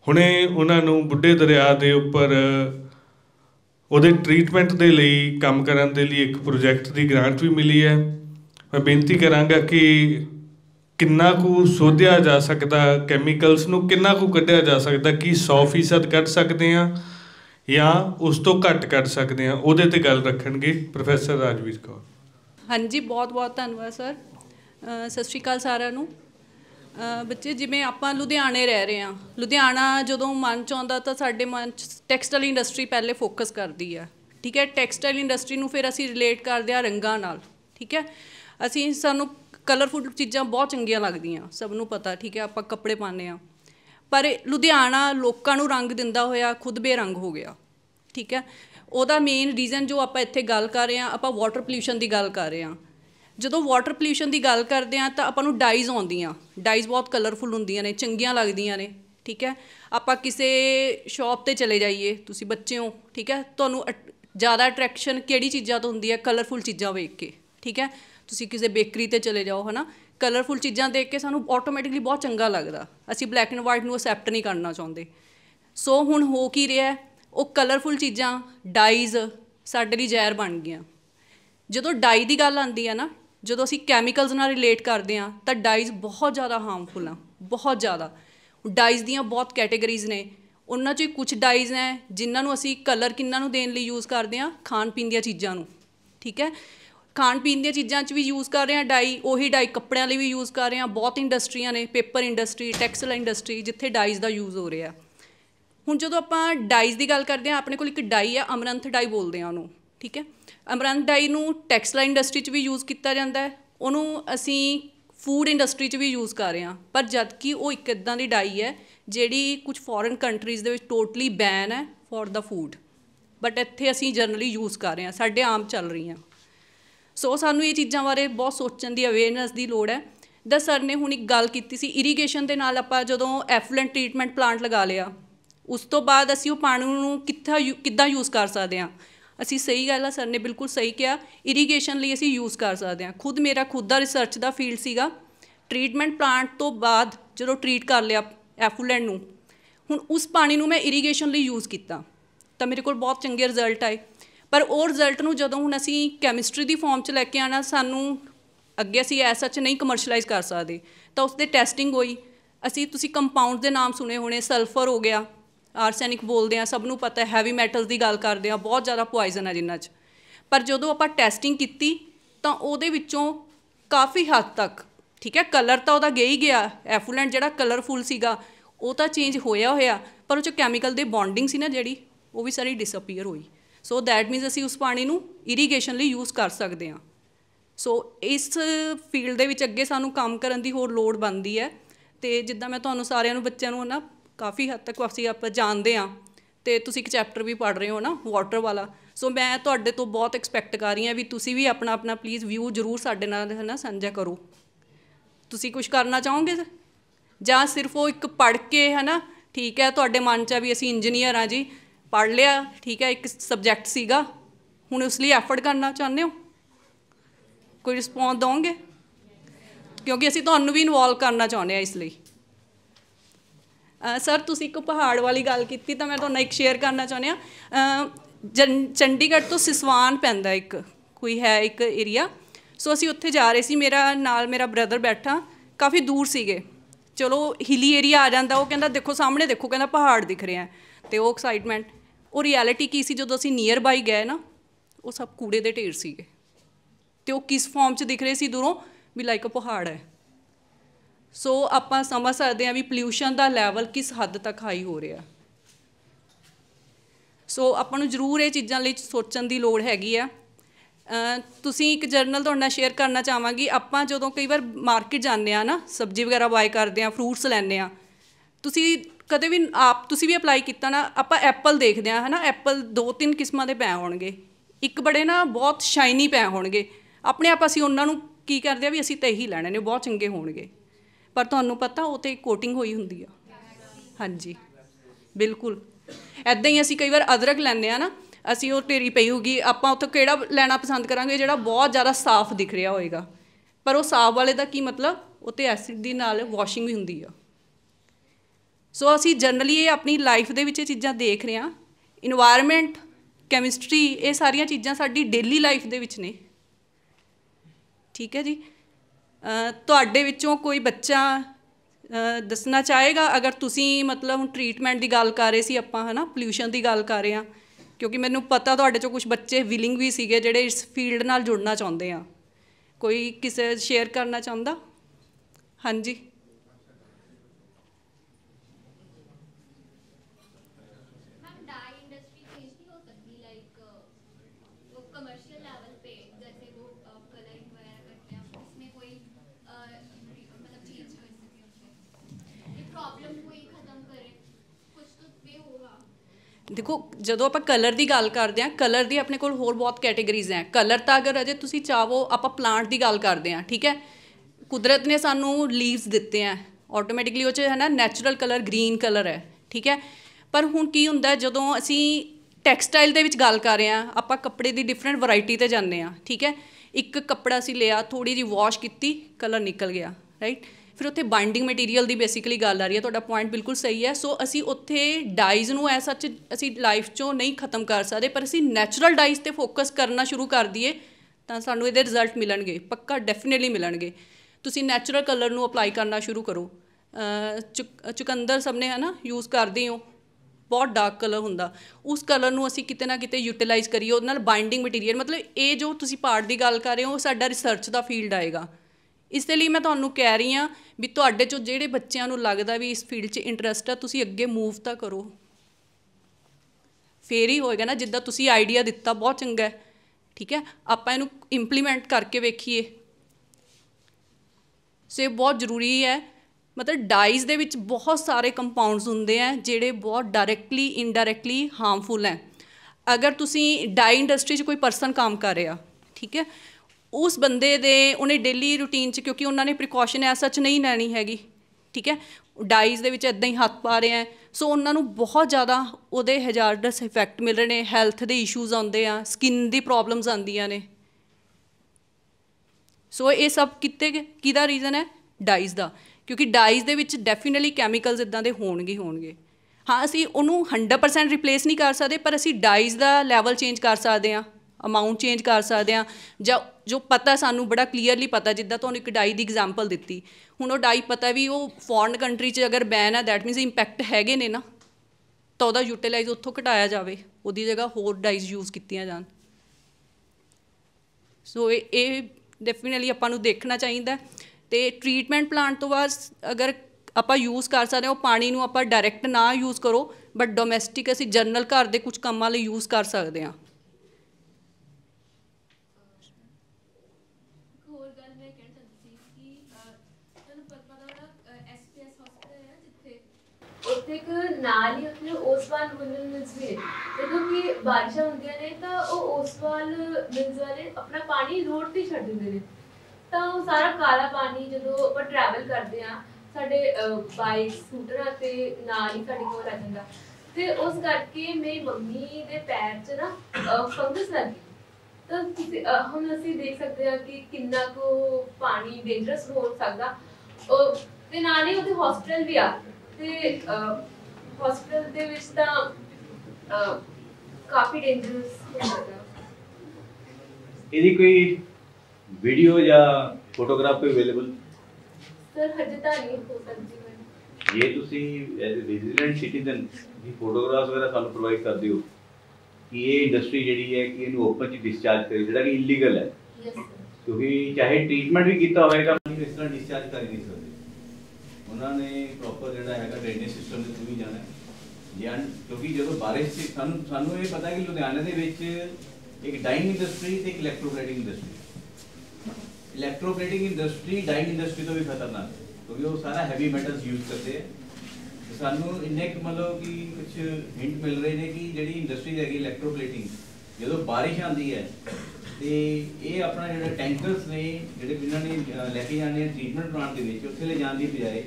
ਹੁਣੇ ਉਹਨਾਂ ਨੂੰ ਬੁੱਢੇ ਦਰਿਆ ਦੇ ਉੱਪਰ ਉਹਦੇ ਟ੍ਰੀਟਮੈਂਟ ਦੇ ਲਈ ਕੰਮ ਕਰਨ ਦੇ ਲਈ ਇੱਕ ਪ੍ਰੋਜੈਕਟ ਦੀ ਗ੍ਰਾਂਟ ਵੀ ਮਿਲੀ ਹੈ ਮੈਂ ਬੇਨਤੀ ਕਰਾਂਗਾ ਕਿ ਕਿੰਨਾ ਕੁ ਸੋਧਿਆ ਜਾ ਸਕਦਾ ਕੈਮੀਕਲਸ ਨੂੰ ਕਿੰਨਾ ਕੁ ਕੱਢਿਆ ਜਾ ਸਕਦਾ ਕੀ 100% ਕੱਢ ਸਕਦੇ ਆ ਜਾਂ ਉਸ ਤੋਂ ਘੱਟ ਕਰ ਸਕਦੇ ਆ ਉਹਦੇ ਤੇ ਗੱਲ ਰੱਖਣਗੇ ਪ੍ਰੋਫੈਸਰ ਰਾਜਵੀਰ ਕੌਰ ਹਾਂਜੀ ਬਹੁਤ ਬਹੁਤ ਧੰਨਵਾਦ ਸਰ ਸਤਿ ਸ਼੍ਰੀ ਅਕਾਲ ਸਾਰਿਆਂ ਨੂੰ ਬੱਚੇ ਜਿਵੇਂ ਆਪਾਂ ਲੁਧਿਆਣੇ ਰਹਿ ਰਹੇ ਆ ਲੁਧਿਆਣਾ ਜਦੋਂ ਮਨ ਚ ਆਉਂਦਾ ਤਾਂ ਸਾਡੇ ਮਨ ਚ ਟੈਕਸਟਾਈਲ ਇੰਡਸਟਰੀ ਪਹਿਲੇ ਫੋਕਸ ਕਰਦੀ ਆ ਠੀਕ ਹੈ ਟੈਕਸਟਾਈਲ ਇੰਡਸਟਰੀ ਨੂੰ ਫਿਰ ਅਸੀਂ ਰਿਲੇਟ ਕਰਦੇ ਆ ਰੰਗਾਂ ਨਾਲ ਠੀਕ ਹੈ ਅਸੀਂ ਸਾਨੂੰ ਕਲਰਫੁਲ ਚੀਜ਼ਾਂ ਬਹੁਤ ਚੰਗੀਆਂ ਲੱਗਦੀਆਂ ਸਭ ਨੂੰ ਪਤਾ ਠੀਕ ਹੈ ਆਪਾਂ ਕੱਪੜੇ ਪਾਉਂਦੇ ਆ ਪਰ ਲੁਧਿਆਣਾ ਲੋਕਾਂ ਨੂੰ ਰੰਗ ਦਿੰਦਾ ਹੋਇਆ ਖੁਦ ਬੇਰੰਗ ਹੋ ਗਿਆ ਠੀਕ ਹੈ ਉਹਦਾ ਮੇਨ ਰੀਜ਼ਨ ਜੋ ਆਪਾਂ ਇੱਥੇ ਗੱਲ ਕਰ ਰਹੇ ਆ ਆਪਾਂ ਵਾਟਰ ਪੋਲੂਸ਼ਨ ਦੀ ਗੱਲ ਕਰ ਰਹੇ ਆ ਜਦੋਂ ਵਾਟਰ ਪੋਲੂਸ਼ਨ ਦੀ ਗੱਲ ਕਰਦੇ ਆ ਤਾਂ ਆਪਾਂ ਨੂੰ ਡਾਈਜ਼ ਆਉਂਦੀਆਂ ਡਾਈਜ਼ ਬਹੁਤ ਕਲਰਫੁਲ ਹੁੰਦੀਆਂ ਨੇ ਚੰਗੀਆਂ ਲੱਗਦੀਆਂ ਨੇ ਠੀਕ ਹੈ ਆਪਾਂ ਕਿਸੇ ਸ਼ਾਪ ਤੇ ਚਲੇ ਜਾਈਏ ਤੁਸੀਂ ਬੱਚੇ ਹੋ ਠੀਕ ਹੈ ਤੁਹਾਨੂੰ ਜ਼ਿਆਦਾ ਅਟਰੈਕਸ਼ਨ ਕਿਹੜੀ ਚੀਜ਼ਾਂ ਤੋਂ ਹੁੰਦੀ ਹੈ ਕਲਰਫੁਲ ਚੀਜ਼ਾਂ ਵੇਖ ਕੇ ਠੀਕ ਹੈ ਤੁਸੀਂ ਕਿਸੇ ਬੇਕਰੀ ਤੇ ਚਲੇ ਜਾਓ ਹਨਾ ਕਲਰਫੁਲ ਚੀਜ਼ਾਂ ਦੇਖ ਕੇ ਸਾਨੂੰ ਆਟੋਮੈਟਿਕਲੀ ਬਹੁਤ ਚੰਗਾ ਲੱਗਦਾ ਅਸੀਂ ਬਲੈਕ ਐਂਡ ਵਾਈਟ ਨੂੰ ਅਸੈਪਟ ਨਹੀਂ ਕਰਨਾ ਚਾਹੁੰਦੇ ਸੋ ਹੁਣ ਹੋ ਕੀ ਰਿਹਾ ਉਹ ਕਲਰਫੁਲ ਚੀਜ਼ਾਂ ਡਾਈਜ਼ ਸਾਡੇ ਲਈ ਜ਼ਹਿਰ ਬਣ ਗਈਆਂ ਜਦੋਂ ਡਾਈ ਦੀ ਗੱਲ ਆਉਂਦੀ ਹੈ ਨਾ ਜਦੋਂ ਅਸੀਂ ਕੈਮੀਕਲਸ ਨਾਲ ਰਿਲੇਟ ਕਰਦੇ ਹਾਂ ਤਾਂ ਡਾਈਜ਼ ਬਹੁਤ ਜ਼ਿਆਦਾ ਹਾਰਮਫੁਲ ਆ ਬਹੁਤ ਜ਼ਿਆਦਾ ਡਾਈਜ਼ ਦੀਆਂ ਬਹੁਤ ਕੈਟੇਗਰੀਜ਼ ਨੇ ਉਹਨਾਂ ਚੋਂ ਕੁਝ ਡਾਈਜ਼ ਨੇ ਜਿਨ੍ਹਾਂ ਨੂੰ ਅਸੀਂ ਕਲਰ ਕਿੰਨਾਂ ਨੂੰ ਦੇਣ ਲਈ ਯੂਜ਼ ਕਰਦੇ ਹਾਂ ਖਾਣ ਪੀਣ ਦੀਆਂ ਚੀਜ਼ਾਂ ਨੂੰ ਠੀਕ ਹੈ ਖਾਣ ਪੀਣ ਦੀਆਂ ਚੀਜ਼ਾਂ 'ਚ ਵੀ ਯੂਜ਼ ਕਰ ਰਹੇ ਆ ਡਾਈ ਉਹੀ ਡਾਈ ਕੱਪੜਿਆਂ ਲਈ ਵੀ ਯੂਜ਼ ਕਰ ਰਹੇ ਆ ਬਹੁਤ ਇੰਡਸਟਰੀਆਂ ਨੇ ਪੇਪਰ ਇੰਡਸਟਰੀ ਟੈਕਸਟਾਈਲ ਇੰਡਸਟਰੀ ਜਿੱਥੇ ਡਾਈਜ਼ ਦਾ ਯੂਜ਼ ਹੋ ਰਿਹਾ ਹੁਣ ਜਦੋਂ ਆਪਾਂ ਡਾਈਜ਼ ਦੀ ਗੱਲ ਕਰਦੇ ਆ ਆਪਣੇ ਕੋਲ ਇੱਕ ਡਾਈ ਆ ਅਮਰੰਥ ਡਾਈ ਬੋਲਦੇ ਆ ਉਹਨੂੰ ਠੀਕ ਹੈ ਅਮਰੰਥ ਡਾਈ ਨੂੰ ਟੈਕਸਟਾਈਲ ਇੰਡਸਟਰੀ 'ਚ ਵੀ ਯੂਜ਼ ਕੀਤਾ ਜਾਂਦਾ ਹੈ ਉਹਨੂੰ ਅਸੀਂ ਫੂਡ ਇੰਡਸਟਰੀ 'ਚ ਵੀ ਯੂਜ਼ ਕਰ ਰਹੇ ਆ ਪਰ ਜਦ ਕਿ ਉਹ ਇੱਕ ਇਦਾਂ ਦੀ ਡਾਈ ਹੈ ਜਿਹੜੀ ਕੁਝ ਫੋਰਨ ਕੰਟਰੀਜ਼ ਦੇ ਵਿੱਚ ਟੋਟਲੀ ਬੈਨ ਹੈ ਫॉर ਦਾ ਫੂਡ ਬਟ ਇੱਥੇ ਅਸੀਂ ਜਨਰਲੀ ਯੂਜ਼ ਕਰ ਰਹੇ ਆ ਸਾਡੇ ਆਮ ਚੱਲ ਰਹੀਆਂ ਸੋ ਸਾਨੂੰ ਇਹ ਚੀਜ਼ਾਂ ਬਾਰੇ ਬਹੁਤ ਸੋਚਣ ਦੀ ਅਵੇਅਰਨੈਸ ਦੀ ਲੋੜ ਹੈ ਦਾ ਸਰ ਨੇ ਹੁਣ ਇੱਕ ਗੱਲ ਕੀਤੀ ਸੀ ਇਰੀਗੇਸ਼ਨ ਦੇ ਨਾਲ ਆਪਾਂ ਜਦੋਂ ਐਫਲੈਂਟ ਟ੍ਰੀਟਮੈਂਟ ਪਲਾਂਟ ਲਗਾ ਲਿਆ ਉਸ ਤੋਂ ਬਾਅਦ ਅਸੀਂ ਉਹ ਪਾਣੀ ਨੂੰ ਕਿੱਥਾ ਕਿੱਦਾਂ ਯੂਜ਼ ਕਰ ਸਕਦੇ ਹਾਂ ਅਸੀਂ ਸਹੀ ਗੱਲ ਆ ਸਰ ਨੇ ਬਿਲਕੁਲ ਸਹੀ ਕਿਹਾ ਇਰੀਗੇਸ਼ਨ ਲਈ ਅਸੀਂ ਯੂਜ਼ ਕਰ ਸਕਦੇ ਹਾਂ ਖੁਦ ਮੇਰਾ ਖੁਦ ਦਾ ਰਿਸਰਚ ਦਾ ਫੀਲਡ ਸੀਗਾ ਟ੍ਰੀਟਮੈਂਟ ਪਲਾਂਟ ਤੋਂ ਬਾਅਦ ਜਦੋਂ ਟ੍ਰੀਟ ਕਰ ਲਿਆ ਐਫਲੈਂਟ ਨੂੰ ਹੁਣ ਉਸ ਪਾਣੀ ਨੂੰ ਮੈਂ ਇਰੀਗੇਸ਼ਨ ਲਈ ਯੂਜ਼ ਕੀਤਾ ਤਾਂ ਮੇਰੇ ਕੋਲ ਬਹੁਤ ਚੰਗੇ ਰਿਜ਼ਲਟ ਆਏ ਪਰ ਉਹ ਰਿਜ਼ਲਟ ਨੂੰ ਜਦੋਂ ਹੁਣ ਅਸੀਂ ਕੈਮਿਸਟਰੀ ਦੀ ਫਾਰਮ 'ਚ ਲੈ ਕੇ ਆਣਾ ਸਾਨੂੰ ਅੱਗੇ ਅਸੀਂ ਐਸਾ ਚ ਨਹੀਂ ਕਮਰਸ਼ੀਅਲਾਈਜ਼ ਕਰ ਸਕਦੇ ਤਾਂ ਉਸ ਦੇ ਟੈਸਟਿੰਗ ਹੋਈ ਅਸੀਂ ਤੁਸੀਂ ਕੰਪਾਊਂਡ ਦੇ ਨਾਮ ਸੁਨੇ ਹੋਣੇ ਸਲਫਰ ਹੋ ਗਿਆ ਆਰਸੈਨਿਕ ਬੋਲਦੇ ਆ ਸਭ ਨੂੰ ਪਤਾ ਹੈਵੀ ਮੈਟਲਸ ਦੀ ਗੱਲ ਕਰਦੇ ਆ ਬਹੁਤ ਜ਼ਿਆਦਾ ਪੋਇਜ਼ਨ ਆ ਜਿੰਨਾ 'ਚ ਪਰ ਜਦੋਂ ਆਪਾਂ ਟੈਸਟਿੰਗ ਕੀਤੀ ਤਾਂ ਉਹਦੇ ਵਿੱਚੋਂ ਕਾਫੀ ਹੱਦ ਤੱਕ ਠੀਕ ਹੈ ਕਲਰ ਤਾਂ ਉਹਦਾ ਗਈ ਹੀ ਗਿਆ ਐਫੂਲੈਂਟ ਜਿਹੜਾ ਕਲਰਫੁਲ ਸੀਗਾ ਉਹ ਤਾਂ ਚੇਂਜ ਹੋਇਆ ਹੋਇਆ ਪਰ ਉਹ ਚ ਕੈਮੀਕਲ ਦੇ ਬੌਂਡਿੰਗ ਸੀ ਨਾ ਜਿਹੜੀ ਉਹ ਵੀ ਸਾਰੀ ਡਿਸਅਪੀਅਰ ਹੋਈ ਸੋ ਦੈਟ ਮੀਨਸ ਅਸੀਂ ਉਸ ਪਾਣੀ ਨੂੰ ਇਰੀਗੇਸ਼ਨ ਲਈ ਯੂਜ਼ ਕਰ ਸਕਦੇ ਹਾਂ ਸੋ ਇਸ ਫੀਲਡ ਦੇ ਵਿੱਚ ਅੱਗੇ ਸਾਨੂੰ ਕੰਮ ਕਰਨ ਦੀ ਹੋਰ ਲੋੜ ਬਣਦੀ ਹੈ ਤੇ ਜਿੱਦਾਂ ਮੈਂ ਤੁਹਾਨੂੰ ਸਾਰਿਆਂ ਨੂੰ ਬੱਚਿਆਂ ਨੂੰ ਨਾ ਕਾਫੀ ਹੱਦ ਤੱਕ ਅਸੀਂ ਆਪਾਂ ਜਾਣਦੇ ਆ ਤੇ ਤੁਸੀਂ ਇੱਕ ਚੈਪਟਰ ਵੀ ਪੜ੍ਹ ਰਹੇ ਹੋ ਨਾ ਵਾਟਰ ਵਾਲਾ ਸੋ ਮੈਂ ਤੁਹਾਡੇ ਤੋਂ ਬਹੁਤ ਐਕਸਪੈਕਟ ਕਰ ਰਹੀ ਹਾਂ ਵੀ ਤੁਸੀਂ ਵੀ ਆਪਣਾ ਆਪਣਾ ਪਲੀਜ਼ ਵਿਊ ਜ਼ਰੂਰ ਸਾਡੇ ਨਾਲ ਹਨਾ ਨਾ ਸਾਂਝਾ ਕਰੋ ਤੁਸੀਂ ਕੁਝ ਕਰਨਾ ਚਾਹੋਗੇ ਜਾਂ ਸਿਰਫ ਉਹ ਇੱਕ ਪੜ੍ਹ ਕੇ ਹਨਾ ਠੀਕ ਹੈ ਤੁਹਾਡੇ ਮਨ 'ਚ ਆ ਵੀ ਅਸੀਂ ਇੰਜੀਨੀਅਰ ਆ ਜੀ ਪੜ ਲਿਆ ਠੀਕ ਹੈ ਇੱਕ ਸਬਜੈਕਟ ਸੀਗਾ ਹੁਣ ਉਸ ਲਈ ਐਫਰਟ ਕਰਨਾ ਚਾਹੁੰਦੇ ਹੋ ਕੋਈ ਰਿਸਪੌਂਸ ਦੋਗੇ ਕਿਉਂਕਿ ਅਸੀਂ ਤੁਹਾਨੂੰ ਵੀ ਇਨਵੋਲਵ ਕਰਨਾ ਚਾਹੁੰਦੇ ਆ ਇਸ ਲਈ ਸਰ ਤੁਸੀਂ ਇੱਕ ਪਹਾੜ ਵਾਲੀ ਗੱਲ ਕੀਤੀ ਤਾਂ ਮੈਂ ਤੁਹਾਨੂੰ ਇੱਕ ਸ਼ੇਅਰ ਕਰਨਾ ਚਾਹੁੰਦੇ ਆ ਚੰਡੀਗੜ੍ਹ ਤੋਂ ਸਿਸਵਾਨ ਪੈਂਦਾ ਇੱਕ ਕੋਈ ਹੈ ਇੱਕ ਏਰੀਆ ਸੋ ਅਸੀਂ ਉੱਥੇ ਜਾ ਰਹੇ ਸੀ ਮੇਰਾ ਨਾਲ ਮੇਰਾ ਬ੍ਰਦਰ ਬੈਠਾ ਕਾਫੀ ਦੂਰ ਸੀਗੇ ਚਲੋ ਹਿਲੀ ਏਰੀਆ ਆ ਜਾਂਦਾ ਉਹ ਕਹਿੰਦਾ ਦੇਖੋ ਸਾਹਮਣੇ ਦੇਖੋ ਕਹਿੰਦਾ ਪਹਾੜ ਦਿਖ ਰਿਹਾ ਤੇ ਉਹ ਐਕਸਾਈਟਮੈਂਟ ਉਹ ਰਿਐਲਿਟੀ ਕੀ ਸੀ ਜਦੋਂ ਅਸੀਂ ਨੀਅਰ ਬਾਈ ਗਏ ਨਾ ਉਹ ਸਭ ਕੂੜੇ ਦੇ ਢੇਰ ਸੀਗੇ ਤੇ ਉਹ ਕਿਸ ਫਾਰਮ 'ਚ ਦਿਖ ਰਹੇ ਸੀ ਦੂਰੋਂ ਵੀ ਲਾਈਕ ਅ ਪਹਾੜ ਹੈ ਸੋ ਆਪਾਂ ਸਮਝ ਸਕਦੇ ਹਾਂ ਵੀ ਪੋਲੂਸ਼ਨ ਦਾ ਲੈਵਲ ਕਿਸ ਹੱਦ ਤੱਕ ਹਾਈ ਹੋ ਰਿਹਾ ਸੋ ਆਪਾਂ ਨੂੰ ਜ਼ਰੂਰ ਇਹ ਚੀਜ਼ਾਂ ਲਈ ਸੋਚਣ ਦੀ ਲੋੜ ਹੈਗੀ ਆ ਤੁਸੀਂ ਇੱਕ ਜਰਨਲ ਤੁਹਾਡੇ ਨਾਲ ਸ਼ੇਅਰ ਕਰਨਾ ਚਾਹਾਂਗੀ ਆਪਾਂ ਜਦੋਂ ਕਈ ਵਾਰ ਮਾਰਕੀਟ ਜਾਂਦੇ ਆ ਨਾ ਸਬਜ਼ੀ ਵਗੈਰਾ ਬਾਏ ਕਰਦੇ ਆ ਫਰੂਟਸ ਲੈਂਦੇ ਆ ਤੁਸੀਂ ਕਦੇ ਵੀ ਆਪ ਤੁਸੀਂ ਵੀ ਅਪਲਾਈ ਕੀਤਾ ਨਾ ਆਪਾਂ ਐਪਲ ਦੇਖਦੇ ਆ ਹਨਾ ਐਪਲ ਦੋ ਤਿੰਨ ਕਿਸਮਾਂ ਦੇ ਪੈ ਹੋਣਗੇ ਇੱਕ ਬੜੇ ਨਾ ਬਹੁਤ ਸ਼ਾਈਨੀ ਪੈ ਹੋਣਗੇ ਆਪਣੇ ਆਪ ਅਸੀਂ ਉਹਨਾਂ ਨੂੰ ਕੀ ਕਰਦੇ ਆ ਵੀ ਅਸੀਂ ਤੇਹੀ ਲੈਣੇ ਨੇ ਬਹੁਤ ਚੰਗੇ ਹੋਣਗੇ ਪਰ ਤੁਹਾਨੂੰ ਪਤਾ ਉਹ ਤੇ ਕੋਟਿੰਗ ਹੋਈ ਹੁੰਦੀ ਆ ਹਾਂਜੀ ਬਿਲਕੁਲ ਐਦਾਂ ਹੀ ਅਸੀਂ ਕਈ ਵਾਰ ਅਦਰਕ ਲੈਂਦੇ ਆ ਨਾ ਅਸੀਂ ਉਹ ਢੇਰੀ ਪਈ ਹੋਗੀ ਆਪਾਂ ਉੱਥੋਂ ਕਿਹੜਾ ਲੈਣਾ ਪਸੰਦ ਕਰਾਂਗੇ ਜਿਹੜਾ ਬਹੁਤ ਜ਼ਿਆਦਾ ਸਾਫ਼ ਦਿਖ ਰਿਹਾ ਹੋਏਗਾ ਪਰ ਉਹ ਸਾਫ਼ ਵਾਲੇ ਦਾ ਕੀ ਮਤਲਬ ਉਹ ਤੇ ਐਸਿਡ ਦੀ ਨਾਲ ਵਾਸ਼ਿੰਗ ਵੀ ਹੁੰਦੀ ਆ ਸੋ ਅਸੀਂ ਜਨਰਲੀ ਇਹ ਆਪਣੀ ਲਾਈਫ ਦੇ ਵਿੱਚ ਇਹ ਚੀਜ਼ਾਂ ਦੇਖ ਰਹੇ ਹਾਂ এনवायरमेंट ਕੈਮਿਸਟਰੀ ਇਹ ਸਾਰੀਆਂ ਚੀਜ਼ਾਂ ਸਾਡੀ ਡੇਲੀ ਲਾਈਫ ਦੇ ਵਿੱਚ ਨੇ ਠੀਕ ਹੈ ਜੀ ਤੁਹਾਡੇ ਵਿੱਚੋਂ ਕੋਈ ਬੱਚਾ ਦੱਸਣਾ ਚਾਹੇਗਾ ਅਗਰ ਤੁਸੀਂ ਮਤਲਬ ਹੁਣ ਟ੍ਰੀਟਮੈਂਟ ਦੀ ਗੱਲ ਕਰ ਰਹੇ ਸੀ ਆਪਾਂ ਹਨਾ ਪੋਲੂਸ਼ਨ ਦੀ ਗੱਲ ਕਰ ਰਹੇ ਆ ਕਿਉਂਕਿ ਮੈਨੂੰ ਪਤਾ ਤੁਹਾਡੇ ਚੋਂ ਕੁਝ ਬੱਚੇ ਵਿਲਿੰਗ ਵੀ ਸੀਗੇ ਜਿਹੜੇ ਇਸ ਫੀਲਡ ਨਾਲ ਜੁੜਨਾ ਚਾਹੁੰਦੇ ਆ ਕੋਈ ਕਿਸੇ ਸ਼ੇਅਰ ਕਰਨਾ ਚਾਹੁੰਦਾ ਹਾਂਜੀ ਦੇਖੋ ਜਦੋਂ ਆਪਾਂ ਕਲਰ ਦੀ ਗੱਲ ਕਰਦੇ ਆ ਕਲਰ ਦੀ ਆਪਣੇ ਕੋਲ ਹੋਰ ਬਹੁਤ ਕੈਟੇਗਰੀਜ਼ ਹੈ ਕਲਰ ਤਾਂ ਅਗਰ ਅਜੇ ਤੁਸੀਂ ਚਾਹੋ ਆਪਾਂ ਪਲਾਂਟ ਦੀ ਗੱਲ ਕਰਦੇ ਆਂ ਠੀਕ ਹੈ ਕੁਦਰਤ ਨੇ ਸਾਨੂੰ ਲੀਵਸ ਦਿੱਤੇ ਆ ਆਟੋਮੈਟਿਕਲੀ ਉਹ ਚ ਹੈ ਨਾ ਨੈਚੁਰਲ ਕਲਰ ਗ੍ਰੀਨ ਕਲਰ ਹੈ ਠੀਕ ਹੈ ਪਰ ਹੁਣ ਕੀ ਹੁੰਦਾ ਜਦੋਂ ਅਸੀਂ ਟੈਕਸਟਾਈਲ ਦੇ ਵਿੱਚ ਗੱਲ ਕਰ ਰਹੇ ਆ ਆਪਾਂ ਕੱਪੜੇ ਦੀ ਡਿਫਰੈਂਟ ਵੈਰਾਈਟੀ ਤੇ ਜਾਂਦੇ ਆ ਠੀਕ ਹੈ ਇੱਕ ਕੱਪੜਾ ਅਸੀਂ ਲਿਆ ਥੋੜੀ ਜਿਹੀ ਵਾਸ਼ ਕੀਤੀ ਕਲਰ ਨਿਕਲ ਗਿਆ ਰਾਈਟ ਫਿਰ ਉੱਥੇ ਬਾਈਂਡਿੰਗ ਮਟੀਰੀਅਲ ਦੀ ਬੇਸਿਕਲੀ ਗੱਲ ਆ ਰਹੀ ਹੈ ਤੁਹਾਡਾ ਪੁਆਇੰਟ ਬਿਲਕੁਲ ਸਹੀ ਹੈ ਸੋ ਅਸੀਂ ਉੱਥੇ ਡਾਈਜ਼ ਨੂੰ ਐ ਸੱਚ ਅਸੀਂ ਲਾਈਫ 'ਚੋਂ ਨਹੀਂ ਖਤਮ ਕਰ ਸਕਦੇ ਪਰ ਅਸੀਂ ਨੈਚੁਰਲ ਡਾਈਜ਼ ਤੇ ਫੋਕਸ ਕਰਨਾ ਸ਼ੁਰੂ ਕਰ ਦਈਏ ਤਾਂ ਸਾਨੂੰ ਇਹਦੇ ਰਿਜ਼ਲਟ ਮਿਲਣਗੇ ਪੱਕਾ ਡੈਫੀਨਿਟਲੀ ਮਿਲਣਗੇ ਤੁਸੀਂ ਨੈਚੁਰਲ ਕਲਰ ਨੂੰ ਅਪਲਾਈ ਕਰਨਾ ਸ਼ੁਰੂ ਕਰੋ ਚੁਕੰਦਰ ਸਭ ਨੇ ਹਨਾ ਯੂਜ਼ ਕਰਦੇ ਹੋ ਬਹੁਤ ਡਾਰਕ ਕਲਰ ਹੁੰਦਾ ਉਸ ਕਲਰ ਨੂੰ ਅਸੀਂ ਕਿਤੇ ਨਾ ਕਿਤੇ ਯੂਟਿਲਾਈਜ਼ ਕਰੀਏ ਉਹਦੇ ਨਾਲ ਬਾਈਂਡਿੰਗ ਮਟੀਰੀਅਲ ਮਤਲਬ ਇਹ ਜੋ ਤੁਸੀਂ ਪਾਰਟ ਦੀ ਗੱਲ ਕਰ ਰਹੇ ਹੋ ਸਾਡਾ ਰਿਸਰਚ ਦਾ ਫੀਲਡ ਆਏਗਾ ਇਸ ਦੇ ਲਈ ਮੈਂ ਤੁਹਾਨੂੰ ਕਹਿ ਰਹੀ ਆ ਵੀ ਤੁਹਾਡੇ ਚੋਂ ਜਿਹੜੇ ਬੱਚਿਆਂ ਨੂੰ ਲੱਗਦਾ ਵੀ ਇਸ ਫੀਲਡ 'ਚ ਇੰਟਰਸਟ ਆ ਤੁਸੀਂ ਅੱਗੇ ਮੂਵ ਤਾਂ ਕਰੋ ਫੇਰ ਹੀ ਹੋਏਗਾ ਨਾ ਜਿੱਦਾਂ ਤੁਸੀਂ ਆਈਡੀਆ ਦਿੱਤਾ ਬਹੁਤ ਚੰਗਾ ਹੈ ਠੀਕ ਹੈ ਆਪਾਂ ਇਹਨੂੰ ਇੰਪਲੀਮੈਂਟ ਕਰਕੇ ਵੇਖੀਏ ਸੋ ਇਹ ਬਹੁਤ ਜ਼ਰੂਰੀ ਹੈ ਮਤਲਬ ਡਾਈਜ਼ ਦੇ ਵਿੱਚ ਬਹੁਤ ਸਾਰੇ ਕੰਪਾਊਂਡਸ ਹੁੰਦੇ ਆ ਜਿਹੜੇ ਬਹੁਤ ਡਾਇਰੈਕਟਲੀ ਇਨਡਾਇਰੈਕਟਲੀ ਹਾਰਮਫੁਲ ਹੈ ਅਗਰ ਤੁਸੀਂ ਡਾਈ ਇੰਡਸਟਰੀ 'ਚ ਕੋਈ ਪਰਸਨ ਕੰਮ ਕਰ ਰਿਹਾ ਠੀਕ ਹੈ ਉਸ ਬੰਦੇ ਦੇ ਉਹਨੇ ਡੇਲੀ ਰੁਟੀਨ 'ਚ ਕਿਉਂਕਿ ਉਹਨਾਂ ਨੇ ਪ੍ਰੀਕਾਸ਼ਨ ਐ ਸੱਚ ਨਹੀਂ ਲੈਣੀ ਹੈਗੀ ਠੀਕ ਹੈ ਡਾਈਜ਼ ਦੇ ਵਿੱਚ ਇਦਾਂ ਹੀ ਹੱਥ ਪਾ ਰਹੇ ਆ ਸੋ ਉਹਨਾਂ ਨੂੰ ਬਹੁਤ ਜ਼ਿਆਦਾ ਉਹਦੇ ਹਜ਼ਾਰਡਸ ਇਫੈਕਟ ਮਿਲ ਰਹੇ ਨੇ ਹੈਲਥ ਦੇ ਇਸ਼ੂਜ਼ ਆਉਂਦੇ ਆ ਸਕਿਨ ਦੀ ਪ੍ਰੋਬਲਮਸ ਆਉਂਦੀਆਂ ਨੇ ਸੋ ਇਹ ਸਭ ਕਿਤੇ ਕਿਹਦਾ ਰੀਜ਼ਨ ਹੈ ਡਾਈਜ਼ ਦਾ ਕਿਉਂਕਿ ਡਾਈਜ਼ ਦੇ ਵਿੱਚ ਡੈਫੀਨਿਟਲੀ ਕੈਮੀਕਲਸ ਇਦਾਂ ਦੇ ਹੋਣਗੇ ਹੋਣਗੇ ਹਾਂ ਅਸੀਂ ਉਹਨੂੰ 100% ਰਿਪਲੇਸ ਨਹੀਂ ਕਰ ਸਕਦੇ ਪਰ ਅਸੀਂ ਡਾਈਜ਼ ਦਾ ਲੈਵਲ ਚੇਂਜ ਕਰ ਸਕਦੇ ਆ ਅਮਾਉਂਟ ਚੇਂਜ ਕਰ ਸਕਦੇ ਆ ਜਾਂ ਜੋ ਪਤਾ ਸਾਨੂੰ ਬੜਾ ਕਲੀਅਰਲੀ ਪਤਾ ਜਿੱਦਾਂ ਤੁਹਾਨੂੰ ਇੱਕ ਡਾਈ ਦੀ ਐਗਜ਼ਾਮਪਲ ਦਿੱਤੀ ਹੁਣ ਉਹ ਡਾਈ ਪਤਾ ਵੀ ਉਹ ਫੋਰਨ ਕੰਟਰੀ 'ਚ ਅਗਰ ਬੈਨ ਹੈ ਦੈਟ ਮੀਨਸ ਇੰਪੈਕਟ ਹੈਗੇ ਨੇ ਨਾ ਤਾਂ ਉਹਦਾ ਯੂਟਿਲਾਈਜ਼ ਉੱਥੋਂ ਘਟਾਇਆ ਜਾਵੇ ਉਹਦੀ ਜਗ੍ਹਾ ਹੋਰ ਡਾਈਜ਼ ਯੂਜ਼ ਕੀਤੀਆਂ ਜਾਣ ਸੋ ਇਹ ਡੈਫੀਨਿਟਲੀ ਆਪਾਂ ਨੂੰ ਦੇਖਣਾ ਚਾਹੀਦਾ ਤੇ ਟ੍ਰੀਟਮੈਂਟ ਪਲਾਂਟ ਤੋਂ ਬਾਅਦ ਅਗਰ ਆਪਾਂ ਯੂਜ਼ ਕਰ ਸਕਦੇ ਹਾਂ ਉਹ ਪਾਣੀ ਨੂੰ ਆਪਾਂ ਡਾਇਰੈਕਟ ਨਾ ਯੂਜ਼ ਕਰੋ ਬਟ ਡੋਮੈਸਟਿਕ ਅਸੀਂ ਜਨਰਲ ਘਰ ਦੇ ਕੁਝ ਕੰਮਾਂ ਲਈ ਯੂਜ਼ ਕਰ ਸਕਦੇ ਹਾਂ ਇੱਕ ਨਾਲ ਹੀ ਆਪਣੇ ਉਸ ਵਾਲ ਮਿਲਸ ਵੀ ਨੇ ਜਦੋਂ ਕਿ ਬਾਰਿਸ਼ਾਂ ਹੁੰਦੀਆਂ ਨੇ ਤਾਂ ਉਹ ਉਸ ਵਾਲ ਮਿਲਸ ਵਾਲੇ ਆਪਣਾ ਪਾਣੀ ਰੋਡ ਤੇ ਛੱਡ ਦਿੰਦੇ ਨੇ ਤਾਂ ਉਹ ਸਾਰਾ ਕਾਲਾ ਪਾਣੀ ਜਦੋਂ ਆਪਾਂ ਟਰੈਵਲ ਕਰਦੇ ਆ ਸਾਡੇ ਬਾਈਕ ਸਕੂਟਰਾਂ ਤੇ ਨਾਲ ਹੀ ਸਾਡੇ ਕੋਲ ਆ ਜਾਂਦਾ ਤੇ ਉਸ ਕਰਕੇ ਮੇਰੀ ਮੰਮੀ ਦੇ ਪੈਰ 'ਚ ਨਾ ਫੰਗਸ ਲੱਗ ਗਈ ਤਾਂ ਹੁਣ ਅਸੀਂ ਦੇਖ ਸਕਦੇ ਆ ਕਿ ਕਿੰਨਾ ਕੋ ਪਾਣੀ ਡੇਂਜਰਸ ਹੋ ਸਕਦਾ ਤੇ ਨਾਲ ਹੀ ਉਹਦੇ ਹਸਪੀਟਲ ਵੀ ਆ ਤੇ ਹਸਪੀਟਲ ਦੇ ਵਿੱਚ ਤਾਂ ਕਾਫੀ ਡੇਂਜਰਸ ਇਹਦੀ ਕੋਈ ਵੀਡੀਓ ਜਾਂ ਫੋਟੋਗ੍ਰਾਫ ਕੋਈ ਅਵੇਲੇਬਲ ਸਰ ਹਜੇ ਤਾਂ ਨਹੀਂ ਹੋ ਸਕਦੀ ਮੈਂ ਜੇ ਤੁਸੀਂ ਐਜ਼ ਅ ਵਿਜੀਲੈਂਟ ਸਿਟੀਜ਼ਨ ਦੀ ਫੋਟੋਗ੍ਰਾਫ ਵਗੈਰਾ ਸਾਨੂੰ ਪ੍ਰੋਵਾਈਡ ਕਰਦੇ ਹੋ ਕਿ ਇਹ ਇੰਡਸਟਰੀ ਜਿਹੜੀ ਹੈ ਕਿ ਇਹਨੂੰ ਓਪਨ ਚ ਡਿਸਚਾਰਜ ਕਰੇ ਜਿਹੜਾ ਕਿ ਇਲੀਗਲ ਹੈ ਸਰ ਕਿਉਂਕਿ ਚਾਹੇ ਟ੍ਰੀਟਮੈਂਟ ਵੀ ਕੀਤਾ ਹੋਵੇਗਾ ਇਸ ਤਰ੍ਹਾਂ ਡਿਸਚਾਰਜ ਕਰੀ ਨਹੀਂ ਸਕਦੇ ਉਹਨਾਂ ਨੇ ਪ੍ਰੋਪਰ ਜਿਹੜਾ ਹੈਗਾ ਡਰੇਨੇਜ ਸਿਸਟਮ ਦੇ ਥਰੂ ਹੀ ਜਾਣਾ ਜਾਂ ਕਿਉਂਕਿ ਜਦੋਂ ਬਾਰਿਸ਼ ਸੀ ਸਾਨੂੰ ਸਾਨੂੰ ਇਹ ਪਤਾ ਕਿ ਲੁਧਿਆਣੇ ਦੇ ਵਿੱਚ ਇੱਕ ਡਾਈਨ ਇੰਡਸਟਰੀ ਤੇ ਇੱਕ electroplating industry electroplating industry dyeing industry ਤੋਂ ਵੀ ਖਤਰਨਾਕ ਕਿਉਂਕਿ ਉਹ ਸਾਰਾ ਹੈਵੀ ਮੈਟਲਸ ਯੂਜ਼ ਕਰਦੇ ਆ ਸਾਨੂੰ ਇੰਨੇ ਕੁ ਮਤਲਬ ਕਿ ਕੁਝ ਹਿੰਟ ਮਿਲ ਰਹੇ ਨੇ ਕਿ ਜਿਹੜੀ ਇੰਡਸਟਰੀ ਹੈਗੀ ਇਲੈਕਟ੍ਰੋਪਲੇਟਿੰਗ ਜਦੋਂ ਬਾਰਿਸ਼ ਆਉਂਦੀ ਹੈ ਤੇ ਇਹ ਆਪਣਾ ਜਿਹੜਾ ਟੈਂਕਰਸ ਨੇ ਜਿਹੜੇ ਇਹਨਾਂ ਨੇ ਲੈ ਕੇ ਜਾਂਦੇ ਆ ਟ੍ਰੀਟਮੈਂਟ ਪਲਾਂਟ ਦੇ ਵਿੱਚ ਉੱਥੇ ਲੈ ਜਾਣ ਦੀ ਬਜਾਏ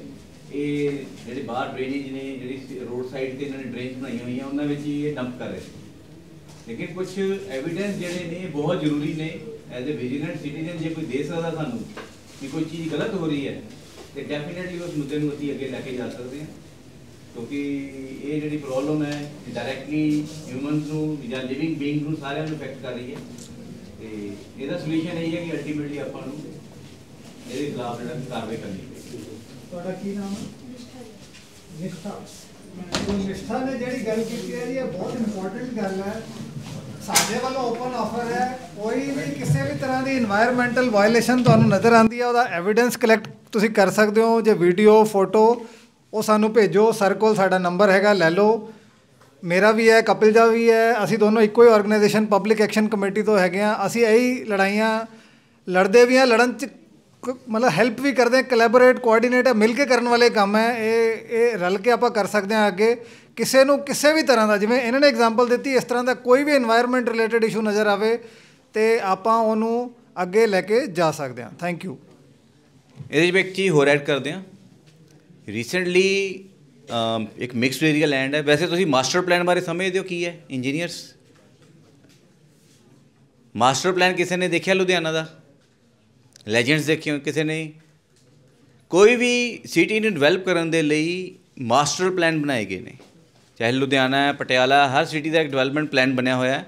ਇਹ ਜਿਹੜੇ ਬਾਹਰ ਡਰੇਨੇਜ ਨੇ ਜਿਹੜੀ ਰੋਡ ਸਾਈਡ ਤੇ ਇਹਨਾਂ ਨੇ ਡਰੇਨੇਜ ਬਣਾਈਆਂ ਹੋਈਆਂ ਉਹਨਾਂ ਵਿੱਚ ਹੀ ਇਹ ਡੰਪ ਕਰ ਰਹੇ ਸੀ ਲੇਕਿਨ ਕੁਝ ਐਵੀਡੈਂਸ ਜਿਹੜੇ ਨੇ ਬਹੁਤ ਜ਼ਰੂਰੀ ਨੇ ਐਜ਼ ਅ ਵਿਜੀਲੈਂਟ ਸਿਟੀਜ਼ਨ ਜੇ ਕੋਈ ਦੇ ਸਕਦਾ ਸਾਨੂੰ ਕਿ ਕੋਈ ਚੀਜ਼ ਗਲਤ ਹੋ ਰਹੀ ਹੈ ਤੇ ਡੈਫੀਨਿਟਲੀ ਉਸ ਮੁੱਦੇ ਨੂੰ ਅਸੀਂ ਅੱਗੇ ਲੈ ਕੇ ਜਾ ਸਕਦੇ ਹਾਂ ਕਿਉਂਕਿ ਇਹ ਜਿਹੜੀ ਪ੍ਰੋਬਲਮ ਹੈ ਡਾਇਰੈਕਟਲੀ ਹਿਊਮਨਸ ਨੂੰ ਜਾਂ ਲਿਵਿੰਗ ਬੀਇੰਗ ਨੂੰ ਸਾਰਿਆਂ ਨੂੰ ਇਫੈਕਟ ਕਰ ਰਹੀ ਹੈ ਤੇ ਇਹਦਾ ਸੋਲੂਸ਼ਨ ਇਹ ਹੈ ਕਿ ਅਲਟੀਮੇਟਲੀ ਆਪਾਂ ਨੂੰ ਇਹਦੇ ਖਿਲਾਫ ਜਿਹੜਾ ਕਾਰਵਾਈ ਕਰਨੀ ਹੈ ਤੁਹਾਡਾ ਕੀ ਨਾਮ ਹੈ ਨਿਸ਼ਠਾ ਨਿਸ਼ਾ ਨੇ ਜਿਹੜੀ ਗੱਲ ਕੀਤੀ ਹੈ ਇਹ ਬਹੁਤ ਇੰਪੋਰਟੈਂਟ ਗੱਲ ਹੈ ਸਾਡੇ ਵੱਲੋਂ ਓਪਨ ਆਫਰ ਹੈ ਕੋਈ ਵੀ ਕਿਸੇ ਵੀ ਤਰ੍ਹਾਂ ਦੀ এনवायरमेंटल ਵਾਇਲੇਸ਼ਨ ਤੁਹਾਨੂੰ ਨਜ਼ਰ ਆਂਦੀ ਹੈ ਉਹਦਾ ਐਵੀਡੈਂਸ ਕਲੈਕਟ ਤੁਸੀਂ ਕਰ ਸਕਦੇ ਹੋ ਜੇ ਵੀਡੀਓ ਫੋਟੋ ਉਹ ਸਾਨੂੰ ਭੇਜੋ ਸਰ ਕੋਲ ਸਾਡਾ ਨੰਬਰ ਹੈਗਾ ਲੈ ਲਓ ਮੇਰਾ ਵੀ ਹੈ ਕਪਿਲ ਦਾ ਵੀ ਹੈ ਅਸੀਂ ਦੋਨੋਂ ਇੱਕੋ ਹੀ ਆਰਗੇਨਾਈਜੇਸ਼ਨ ਪਬਲਿਕ ਐਕਸ਼ਨ ਕਮੇਟੀ ਤੋਂ ਹੈਗੇ ਆ ਅਸੀਂ ਇਹੀ ਲੜਾਈਆਂ ਲੜਦੇ ਵੀ ਆ ਲੜਨ ਚ ਮਤਲਬ ਹੈਲਪ ਵੀ ਕਰਦੇ ਆ ਕੋਲੈਬੋਰੇਟ ਕੋਆਰਡੀਨੇਟ ਮਿਲ ਕੇ ਕਰਨ ਵਾਲੇ ਕੰਮ ਹੈ ਇਹ ਇਹ ਰਲ ਕੇ ਆਪਾਂ ਕਰ ਸਕਦੇ ਆ ਅੱਗੇ ਕਿਸੇ ਨੂੰ ਕਿਸੇ ਵੀ ਤਰ੍ਹਾਂ ਦਾ ਜਿਵੇਂ ਇਹਨਾਂ ਨੇ ਐਗਜ਼ਾਮਪਲ ਦਿੱਤੀ ਇਸ ਤਰ੍ਹਾਂ ਦਾ ਕੋਈ ਵੀ এনवायरमेंट ਰਿਲੇਟਡ ਇਸ਼ੂ ਨਜ਼ਰ ਆਵੇ ਤੇ ਆਪਾਂ ਉਹਨੂੰ ਅੱਗੇ ਲੈ ਕੇ ਜਾ ਸਕਦੇ ਆ ਥੈਂਕ ਯੂ ਇਹਦੇ ਵਿੱਚ ਕੀ ਹੋਰ ਐਡ ਕਰਦੇ ਆ ਰੀਸੈਂਟਲੀ ਇੱਕ ਮਿਕਸਡ ਏਰੀਆ ਲੈਂਡ ਹੈ ਵੈਸੇ ਤੁਸੀਂ ਮਾਸਟਰ ਪਲਾਨ ਬਾਰੇ ਸਮਝਦੇ ਹੋ ਕੀ ਹੈ ਇੰਜੀਨੀਅਰਸ ਮਾਸਟਰ ਪਲਾਨ ਕਿਸੇ ਨੇ ਦੇਖਿਆ ਲੁਧਿਆਣਾ ਦਾ ਲੈਜੈਂਡਸ ਦੇਖੀ ਹੋ ਕਿਸੇ ਨੇ ਕੋਈ ਵੀ ਸਿਟੀ ਨੂੰ ਡਿਵੈਲਪ ਕਰਨ ਦੇ ਲਈ ਮਾਸਟਰ ਪਲਾਨ ਬਣਾਏ ਗਏ ਨੇ ਚਾਹੇ ਲੁਧਿਆਣਾ ਹੈ ਪਟਿਆਲਾ ਹਰ ਸਿਟੀ ਦਾ ਇੱਕ ਡਿਵੈਲਪਮੈਂਟ ਪਲਾਨ ਬਣਿਆ ਹੋਇਆ ਹੈ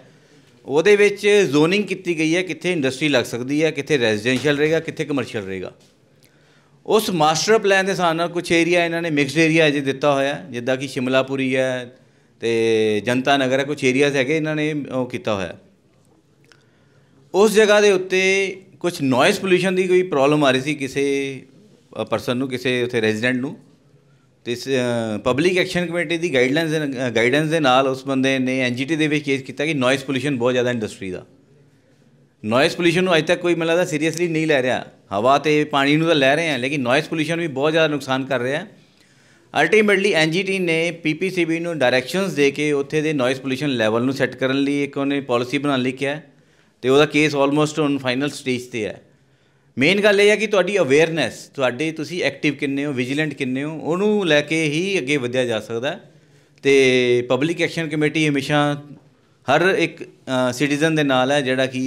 ਉਹਦੇ ਵਿੱਚ ਜ਼ੋਨਿੰਗ ਕੀਤੀ ਗਈ ਹੈ ਕਿੱਥੇ ਇੰਡਸਟਰੀ ਲੱਗ ਸਕਦੀ ਹੈ ਕਿੱਥੇ ਰੈਜ਼ੀਡੈਂਸ਼ੀਅਲ ਰਹੇਗਾ ਕਿੱਥੇ ਕਮਰਸ਼ੀਅਲ ਰਹੇਗਾ ਉਸ ਮਾਸਟਰ ਪਲਾਨ ਦੇ ਹਿਸਾਬ ਨਾਲ ਕੁਝ ਏਰੀਆ ਇਹਨਾਂ ਨੇ ਮਿਕਸਡ ਏਰੀਆ ਅਜੇ ਦਿੱਤਾ ਹੋਇਆ ਜਿੱਦਾਂ ਕਿ ਸ਼ਿਮਲਾਪੁਰੀ ਹੈ ਤੇ ਜਨਤਾ ਨਗਰ ਹੈ ਕੁਝ ਏਰੀਆਸ ਹੈਗੇ ਇਹਨਾਂ ਨੇ ਉਹ ਕੀਤਾ ਹੋਇਆ ਉਸ ਜਗ੍ਹਾ ਦੇ ਉੱਤੇ ਕੁਝ ਨੌਇਸ ਪੋਲੂਸ਼ਨ ਦੀ ਕੋਈ ਪ੍ਰੋਬਲਮ ਆ ਰਹੀ ਸੀ ਕਿਸੇ ਪਰਸਨ ਨੂੰ ਕਿਸੇ ਉਥੇ ਰੈਜ਼ੀਡੈਂਟ ਨੂੰ ਤੇ ਇਸ ਪਬਲਿਕ ਐਕਸ਼ਨ ਕਮੇਟੀ ਦੀ ਗਾਈਡਲਾਈਨਸ ਗਾਈਡੈਂਸ ਦੇ ਨਾਲ ਉਸ ਬੰਦੇ ਨੇ ਐਨਜੀਟੀ ਦੇ ਵਿੱਚ ਕੇਸ ਕੀਤਾ ਕਿ ਨੌਇਸ ਪੋਲੂਸ਼ਨ ਬਹੁਤ ਜ਼ਿਆਦਾ ਇੰਡਸਟਰੀ ਦਾ ਨੌਇਸ ਪੋਲੂਸ਼ਨ ਨੂੰ ਅਜੇ ਤੱਕ ਕੋਈ ਮਿਲਦਾ ਸੀਰੀਅਸਲੀ ਨਹੀਂ ਲੈ ਰਿਹਾ ਹਵਾ ਤੇ ਪਾਣੀ ਨੂੰ ਤਾਂ ਲੈ ਰਹੇ ਆ ਲੇਕਿਨ ਨੌਇਸ ਪੋਲੂਸ਼ਨ ਵੀ ਬਹੁਤ ਜ਼ਿਆਦਾ ਨੁਕਸਾਨ ਕਰ ਰਿਹਾ ਅਲਟੀਮੇਟਲੀ ਐਨਜੀਟੀ ਨੇ ਪੀਪੀਸੀਬੀ ਨੂੰ ਡਾਇਰੈਕਸ਼ਨਸ ਦੇ ਕੇ ਉੱਥੇ ਦੇ ਨੌਇਸ ਪੋਲੂਸ਼ਨ ਲੈਵਲ ਨੂੰ ਸੈੱਟ ਕਰਨ ਲਈ ਇੱਕ ਉਹਨੇ ਪਾਲਿਸੀ ਬਣਾ ਲਈ ਕਿਹਾ ਤੇ ਉਹਦਾ ਕੇਸ ਆਲਮੋਸਟ ਹੁਣ ਫਾਈਨਲ ਸਟੇਜ ਤੇ ਹੈ ਮੇਨ ਗੱਲ ਇਹ ਹੈ ਕਿ ਤੁਹਾਡੀ ਅਵੇਅਰਨੈਸ ਤੁਹਾਡੇ ਤੁਸੀਂ ਐਕਟਿਵ ਕਿੰਨੇ ਹੋ ਵਿਜੀਲੈਂਟ ਕਿੰਨੇ ਹੋ ਉਹਨੂੰ ਲੈ ਕੇ ਹੀ ਅੱਗੇ ਵਧਿਆ ਜਾ ਸਕਦਾ ਤੇ ਪਬਲਿਕ ਐਕਸ਼ਨ ਕਮੇਟੀ ਹਮੇਸ਼ਾ ਹਰ ਇੱਕ ਸਿਟੀਜ਼ਨ ਦੇ ਨਾਲ ਹੈ ਜਿਹੜਾ ਕਿ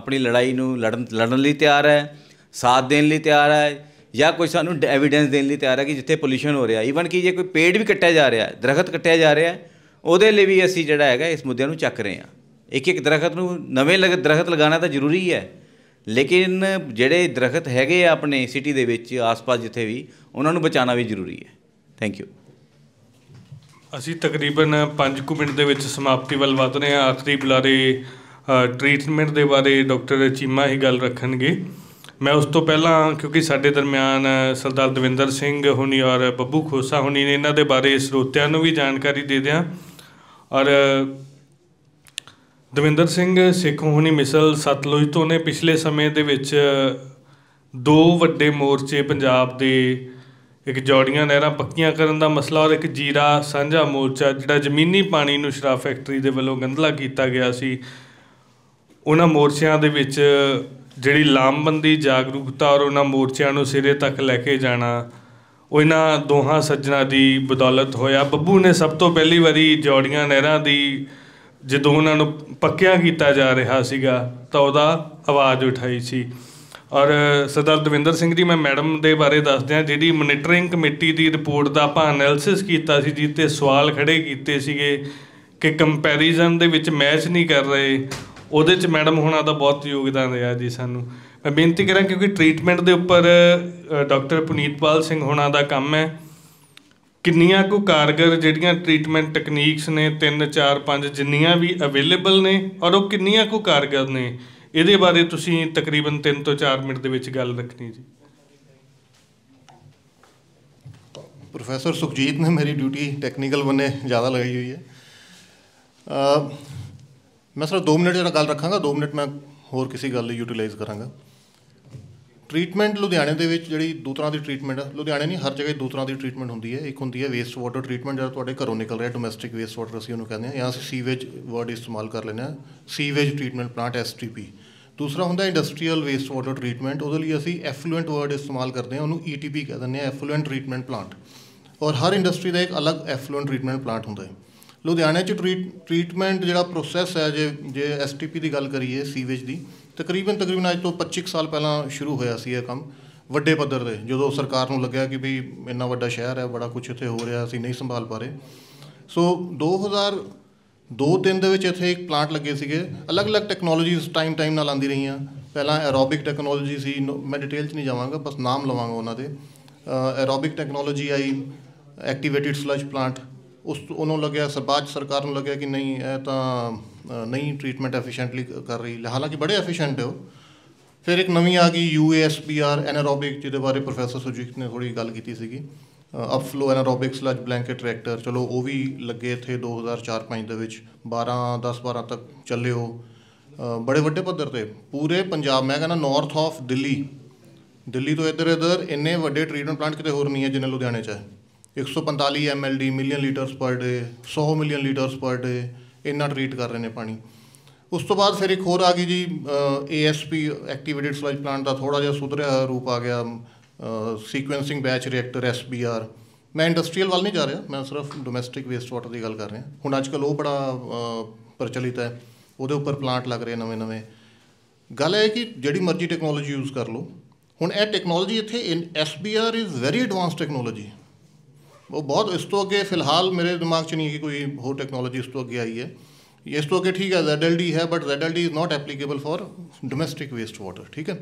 ਆਪਣੀ ਲੜਾਈ ਨੂੰ ਲੜਨ ਲੜਨ ਲਈ ਤਿਆਰ ਹੈ ਸਾਥ ਦੇਣ ਲਈ ਤਿਆਰ ਹੈ ਜਾਂ ਕੋਈ ਸਾਨੂੰ ਐਵੀਡੈਂਸ ਦੇਣ ਲਈ ਤਿਆਰ ਹੈ ਕਿ ਜਿੱਥੇ ਪੋਲੂਸ਼ਨ ਹੋ ਰਿਹਾ ਈਵਨ ਕਿ ਜੇ ਕੋਈ ਪੇੜ ਵੀ ਕੱਟਿਆ ਜਾ ਰਿਹਾ ਦਰਖਤ ਕੱਟਿਆ ਜਾ ਰਿਹਾ ਉਹਦੇ ਲਈ ਵੀ ਅਸੀਂ ਜਿਹੜਾ ਹੈਗਾ ਇਸ ਮੁੱਦੇ ਨੂੰ ਚੱਕ ਰਹੇ ਹਾਂ ਇੱਕ ਇੱਕ ਦਰਖਤ ਨੂੰ ਨਵੇਂ ਲਗ ਦਰਖਤ ਲਗਾਣਾ ਤਾਂ ਜ਼ਰੂਰੀ ਹੈ ਲੇਕਿਨ ਜਿਹੜੇ ਦਰਖਤ ਹੈਗੇ ਆ ਆਪਣੇ ਸਿਟੀ ਦੇ ਵਿੱਚ ਆਸ-ਪਾਸ ਜਿੱਥੇ ਵੀ ਉਹਨਾਂ ਨੂੰ ਬਚਾਉਣਾ ਵੀ ਜ਼ਰੂਰੀ ਹੈ ਥੈਂਕ ਯੂ ਅਸੀਂ ਤਕਰੀਬਨ 5 ਕੁ ਮਿੰਟ ਦੇ ਵਿੱਚ ਸਮਾਪਤੀ ਵੱਲ ਵਧ ਰਹੇ ਹਾਂ ਆਖਰੀ ਬੁਲਾਰੇ ਟ੍ਰੀਟਮੈਂਟ ਦੇ ਬਾਰੇ ਡਾਕਟਰ ਚੀਮਾ ਹੀ ਗੱਲ ਰੱਖਣਗੇ ਮੈਂ ਉਸ ਤੋਂ ਪਹਿਲਾਂ ਕਿਉਂਕਿ ਸਾਡੇ ਦਰਮਿਆਨ ਸਰਦਾਰ ਦਵਿੰਦਰ ਸਿੰਘ ਹੁਣੀ ਔਰ ਬੱਬੂ ਖੋਸਾ ਹੁਣੀ ਨੇ ਇਹਨਾਂ ਦੇ ਬਾਰੇ ਸਰੋਤਿਆਂ ਨੂੰ ਵੀ ਜਾਣਕਾਰੀ ਦੇ ਦਿਆਂ ਔਰ ਦਵਿੰਦਰ ਸਿੰਘ ਸਿੱਖ ਹੁਣੀ ਮਿਸਲ ਸਤਲੁਜ ਤੋਂ ਨੇ ਪਿਛਲੇ ਸਮੇਂ ਦੇ ਵਿੱਚ ਦੋ ਵੱਡੇ ਮੋਰਚੇ ਪੰਜਾਬ ਦੇ ਇੱਕ ਜੋੜੀਆਂ ਨਹਿਰਾਂ ਪੱਕੀਆਂ ਕਰਨ ਦਾ ਮਸਲਾ ਔਰ ਇੱਕ ਜੀਰਾ ਸਾਂਝਾ ਮੋਰਚਾ ਜਿਹੜਾ ਜ਼ਮੀਨੀ ਪਾਣੀ ਨੂੰ ਸ਼ਰਾਫ ਫੈਕਟਰੀ ਦੇ ਵੱਲੋਂ ਗੰਧਲਾ ਕੀਤਾ ਗਿਆ ਸੀ ਉਹਨਾਂ ਮੋਰਚਿਆਂ ਦੇ ਵਿੱਚ ਜਿਹੜੀ ਲਾਮਬੰਦੀ ਜਾਗਰੂਕਤਾ ਔਰ ਉਹਨਾਂ ਮੋਰਚਿਆਂ ਨੂੰ ਸਿਰੇ ਤੱਕ ਲੈ ਕੇ ਜਾਣਾ ਉਹ ਇਹਨਾਂ ਦੋਹਾਂ ਸੱਜਣਾ ਦੀ ਬਦੌਲਤ ਹੋਇਆ ਬੱਬੂ ਨੇ ਸਭ ਤੋਂ ਪਹਿਲੀ ਵਾਰੀ ਜੋੜੀਆਂ ਨਹਿਰਾਂ ਦੀ ਜਦੋਂ ਉਹਨਾਂ ਨੂੰ ਪੱਕਿਆ ਕੀਤਾ ਜਾ ਰਿਹਾ ਸੀਗਾ ਤਾਂ ਉਹਦਾ ਆਵਾਜ਼ ਉਠਾਈ ਸੀ ਔਰ ਸਰਦਾਰ ਦਵਿੰਦਰ ਸਿੰਘ ਜੀ ਮੈਂ ਮੈਡਮ ਦੇ ਬਾਰੇ ਦੱਸਦੇ ਆ ਜਿਹੜੀ ਮੋਨੀਟਰਿੰਗ ਕਮੇਟੀ ਦੀ ਰਿਪੋਰਟ ਦਾ ਆਪਾਂ ਐਨਾਲਿਸਿਸ ਕੀਤਾ ਸੀ ਜਿੱਤੇ ਸਵਾਲ ਖੜੇ ਕੀਤੇ ਸੀਗੇ ਕਿ ਕੰਪੈਰੀਜ਼ਨ ਦੇ ਵਿੱਚ ਮੈਚ ਨਹੀਂ ਕਰ ਰਹੇ ਉਹਦੇ ਚ ਮੈਡਮ ਹੁਣਾਂ ਦਾ ਬਹੁਤ ਯੋਗਦਾਨ ਰਿਹਾ ਜੀ ਸਾਨੂੰ ਮੈਂ ਬੇਨਤੀ ਕਰਾਂ ਕਿਉਂਕਿ ਟ੍ਰੀਟਮੈਂਟ ਦੇ ਉੱਪਰ ਡਾਕਟਰ ਪੁਨੀਤਪਾਲ ਸਿੰਘ ਹੁਣਾਂ ਦਾ ਕੰਮ ਹੈ ਕਿੰਨੀਆਂ ਕੋ ਕਾਰਗਰ ਜਿਹੜੀਆਂ ਟ੍ਰੀਟਮੈਂਟ ਟੈਕਨੀਕਸ ਨੇ 3 4 5 ਜਿੰਨੀਆਂ ਵੀ ਅਵੇਲੇਬਲ ਨੇ ਔਰ ਉਹ ਕਿੰਨੀਆਂ ਕੋ ਕਾਰਗਰ ਨੇ ਇਹਦੇ ਬਾਰੇ ਤੁਸੀਂ ਤਕਰੀਬਨ 3 ਤੋਂ 4 ਮਿੰਟ ਦੇ ਵਿੱਚ ਗੱਲ ਰੱਖਣੀ ਜੀ ਪ੍ਰੋਫੈਸਰ ਸੁਖਜੀਤ ਨੇ ਮੇਰੀ ਡਿਊਟੀ ਟੈਕਨੀਕਲ ਬਣੇ ਜ਼ਿਆਦਾ ਲਗਾਈ ਹੋਈ ਹੈ ਮੈਂ ਸਿਰਫ 2 ਮਿੰਟ ਜਿਹੜਾ ਗੱਲ ਰੱਖਾਂਗਾ 2 ਮਿੰਟ ਮੈਂ ਹੋਰ ਕਿਸੇ ਗੱਲ ਲਈ ਯੂਟਿਲਾਈਜ਼ ਕਰਾਂਗਾ ਟ੍ਰੀਟਮੈਂਟ ਲੁਧਿਆਣੇ ਦੇ ਵਿੱਚ ਜਿਹੜੀ ਦੋ ਤਰ੍ਹਾਂ ਦੀ ਟ੍ਰੀਟਮੈਂਟ ਲੁਧਿਆਣੇ ਨਹੀਂ ਹਰ ਜਗ੍ਹਾ ਦੋ ਤਰ੍ਹਾਂ ਦੀ ਟ੍ਰੀਟਮੈਂਟ ਹੁੰਦੀ ਹੈ ਇੱਕ ਹੁੰਦੀ ਹੈ ਵੇਸਟ ਵਾਟਰ ਟ੍ਰੀਟਮੈਂਟ ਜਿਹੜਾ ਤੁਹਾਡੇ ਘਰੋਂ ਨਿਕਲ ਰਿਹਾ ਡੋਮੈਸਟਿਕ ਵੇਸਟ ਵਾਟਰ ਅਸੀਂ ਉਹਨੂੰ ਕਹਿੰਦੇ ਹਾਂ ਜਾਂ ਅਸੀਂ ਸੀਵੇਜ ਵਰਡ ਇਸਤੇਮਾਲ ਕਰ ਲੈਂਦੇ ਹਾਂ ਸੀਵੇਜ ਟ੍ਰੀਟਮੈਂਟ ਪਲਾਂਟ ਐਸਟੀਪੀ ਦੂਸਰਾ ਹੁੰਦਾ ਇੰਡਸਟਰੀਅਲ ਵੇਸਟ ਵਾਟਰ ਟ੍ਰੀਟਮੈਂਟ ਉਹਦੇ ਲਈ ਅਸੀਂ ਐਫਲੂਐਂਟ ਵਰਡ ਇਸਤੇਮਾਲ ਕਰਦੇ ਹਾਂ ਉਹਨੂੰ ਈਟੀਪੀ ਕਹਿੰਦੇ ਨੇ ਐਫਲੂਐਂਟ ਟ੍ਰੀਟਮੈਂਟ ਪਲਾਂਟ ਔਰ ਹਰ ਇੰਡਸਟਰੀ ਦਾ ਇੱਕ ਅਲੱਗ ਐਫਲੂਐਂਟ ਟ੍ਰੀਟਮੈਂਟ ਪਲਾਂਟ ਹੁੰਦਾ ਹੈ ਲੁਧਿਆਣੇ 'ਚ ਟ੍ਰੀਟਮੈਂਟ ਜਿਹੜਾ ਪ੍ਰੋਸੈਸ ਹੈ ਜੇ ਜੇ ਐਸਟੀਪੀ ਦੀ ਗੱਲ ਕਰੀਏ ਸੀਵੇਜ ਦੀ ਤਕਰੀਬਨ ਤਕਰੀਬਨ ਅਜ ਤੋਂ 25 ਸਾਲ ਪਹਿਲਾਂ ਸ਼ੁਰੂ ਹੋਇਆ ਸੀ ਇਹ ਕੰਮ ਵੱਡੇ ਪੱਧਰ ਤੇ ਜਦੋਂ ਸਰਕਾਰ ਨੂੰ ਲੱਗਿਆ ਕਿ ਵੀ ਇੰਨਾ ਵੱਡਾ ਸ਼ਹਿਰ ਹੈ ਬੜਾ ਕੁਝ ਇੱਥੇ ਹੋ ਰਿਹਾ ਅਸੀਂ ਨਹੀਂ ਸੰਭਾਲ ਪਾ ਰਹੇ ਸੋ 2002-3 ਦੇ ਵਿੱਚ ਇੱਥੇ ਇੱਕ ਪਲਾਂਟ ਲੱਗੇ ਸੀਗੇ ਅਲੱਗ-ਅਲੱਗ ਟੈਕਨੋਲੋਜੀਜ਼ ਟਾਈਮ ਟਾਈਮ ਨਾਲ ਆਂਦੀ ਰਹੀਆਂ ਪਹਿਲਾਂ ਐਰੋਬਿਕ ਟੈਕਨੋਲੋਜੀ ਸੀ ਮੈਂ ਡਿਟੇਲ 'ਚ ਨਹੀਂ ਜਾਵਾਂਗਾ ਬਸ ਨਾਮ ਲਵਾਂਗਾ ਉਹਨਾਂ ਦੇ ਐਰੋਬਿਕ ਟੈਕਨੋਲੋਜੀ ਆਈ ਐਕਟੀਵੇਟਿਡ ਸਲਜ ਪਲਾਂਟ ਉਸ ਉਹਨੂੰ ਲੱਗਿਆ ਸਰਬਾਜ ਸਰਕਾਰ ਨੂੰ ਲੱਗਿਆ ਕਿ ਨਹੀਂ ਇਹ ਤਾਂ ਨਹੀਂ ਟ੍ਰੀਟਮੈਂਟ ਐਫੀਸ਼ੀਐਂਟਲੀ ਕਰ ਰਹੀ ਹਾਲਾਂਕਿ ਬੜੇ ਐਫੀਸ਼ੀਐਂਟ ਹੋ ਫਿਰ ਇੱਕ ਨਵੀਂ ਆ ਗਈ ਯੂਐਸਬੀਆਰ ਐਨਰੋਬਿਕ ਜਿਹਦੇ ਬਾਰੇ ਪ੍ਰੋਫੈਸਰ ਸੁਜੀਤ ਨੇ ਥੋੜੀ ਗੱਲ ਕੀਤੀ ਸੀਗੀ ਅਪਫਲੋ ਐਨਰੋਬਿਕ ਸਲਜ ਬਲੈਂਕਟ ਰੈਕਟਰ ਚਲੋ ਉਹ ਵੀ ਲੱਗੇ ਇੱਥੇ 2004-5 ਦੇ ਵਿੱਚ 12 10 12 ਤੱਕ ਚੱਲੇ ਹੋ ਬੜੇ ਵੱਡੇ ਪੱਧਰ ਤੇ ਪੂਰੇ ਪੰਜਾਬ ਮੈਂ ਕਹਿੰਦਾ ਨਾਰਥ ਆਫ ਦਿੱਲੀ ਦਿੱਲੀ ਤੋਂ ਇੱਧਰ ਇੱਧਰ ਇੰਨੇ ਵੱਡੇ ਟ੍ਰੀਟਮੈਂਟ ਪਲਾਂਟ ਕਿਤੇ ਹੋਰ ਨਹੀਂ ਹੈ ਜਿੰਨੇ ਲੁਧਿਆਣੇ 'ਚ ਹੈ 145 ਐਮਐਲਡੀ ਮਿਲੀਅਨ ਲੀਟਰਸ ਪਰ ਡੇ 100 ਮਿਲੀਅਨ ਲੀਟਰਸ ਪਰ ਡੇ ਇੰਨਾ ਟ੍ਰੀਟ ਕਰ ਰਹੇ ਨੇ ਪਾਣੀ ਉਸ ਤੋਂ ਬਾਅਦ ਫਿਰ ਇੱਕ ਹੋਰ ਆ ਗਈ ਜੀ ਏਐਸਪੀ ਐਕਟੀਵੇਟਿਡ ਸਲਜ ਪਲਾਂਟ ਦਾ ਥੋੜਾ ਜਿਹਾ ਸੁਧਰਿਆ ਰੂਪ ਆ ਗਿਆ ਸੀਕੁਐਂਸਿੰਗ ਬੈਚ ਰਿਐਕਟਰ ਐਸਬੀਆਰ ਮੈਂ ਇੰਡਸਟਰੀਅਲ ਵੱਲ ਨਹੀਂ ਜਾ ਰਿਹਾ ਮੈਂ ਸਿਰਫ ਡੋਮੈਸਟਿਕ ਵੇਸਟ ਵਾਟਰ ਦੀ ਗੱਲ ਕਰ ਰਿਹਾ ਹੁਣ ਅੱਜ ਕੱਲ ਉਹ ਬੜਾ ਪ੍ਰਚਲਿਤ ਹੈ ਉਹਦੇ ਉੱਪਰ ਪਲਾਂਟ ਲੱਗ ਰਹੇ ਨਵੇਂ-ਨਵੇਂ ਗੱਲ ਹੈ ਕਿ ਜਿਹੜੀ ਮਰਜ਼ੀ ਟੈਕਨੋਲੋਜੀ ਯੂਜ਼ ਕਰ ਲਓ ਹੁਣ ਇਹ ਟੈਕਨੋਲੋਜੀ ਇੱਥੇ SBR is very advance technology ਉਹ ਬਹੁਤ ਇਸ ਤੋਂ ਅੱਗੇ ਫਿਲਹਾਲ ਮੇਰੇ ਦਿਮਾਗ 'ਚ ਨਹੀਂ ਕਿ ਕੋਈ ਹੋਰ ਟੈਕਨੋਲੋਜੀ ਇਸ ਤੋਂ ਅੱਗੇ ਆਈ ਹੈ ਇਸ ਤੋਂ ਅੱਗੇ ਠੀਕ ਹੈ ZLD ਹੈ but ZLD is not applicable for domestic waste water ਠੀਕ ਹੈ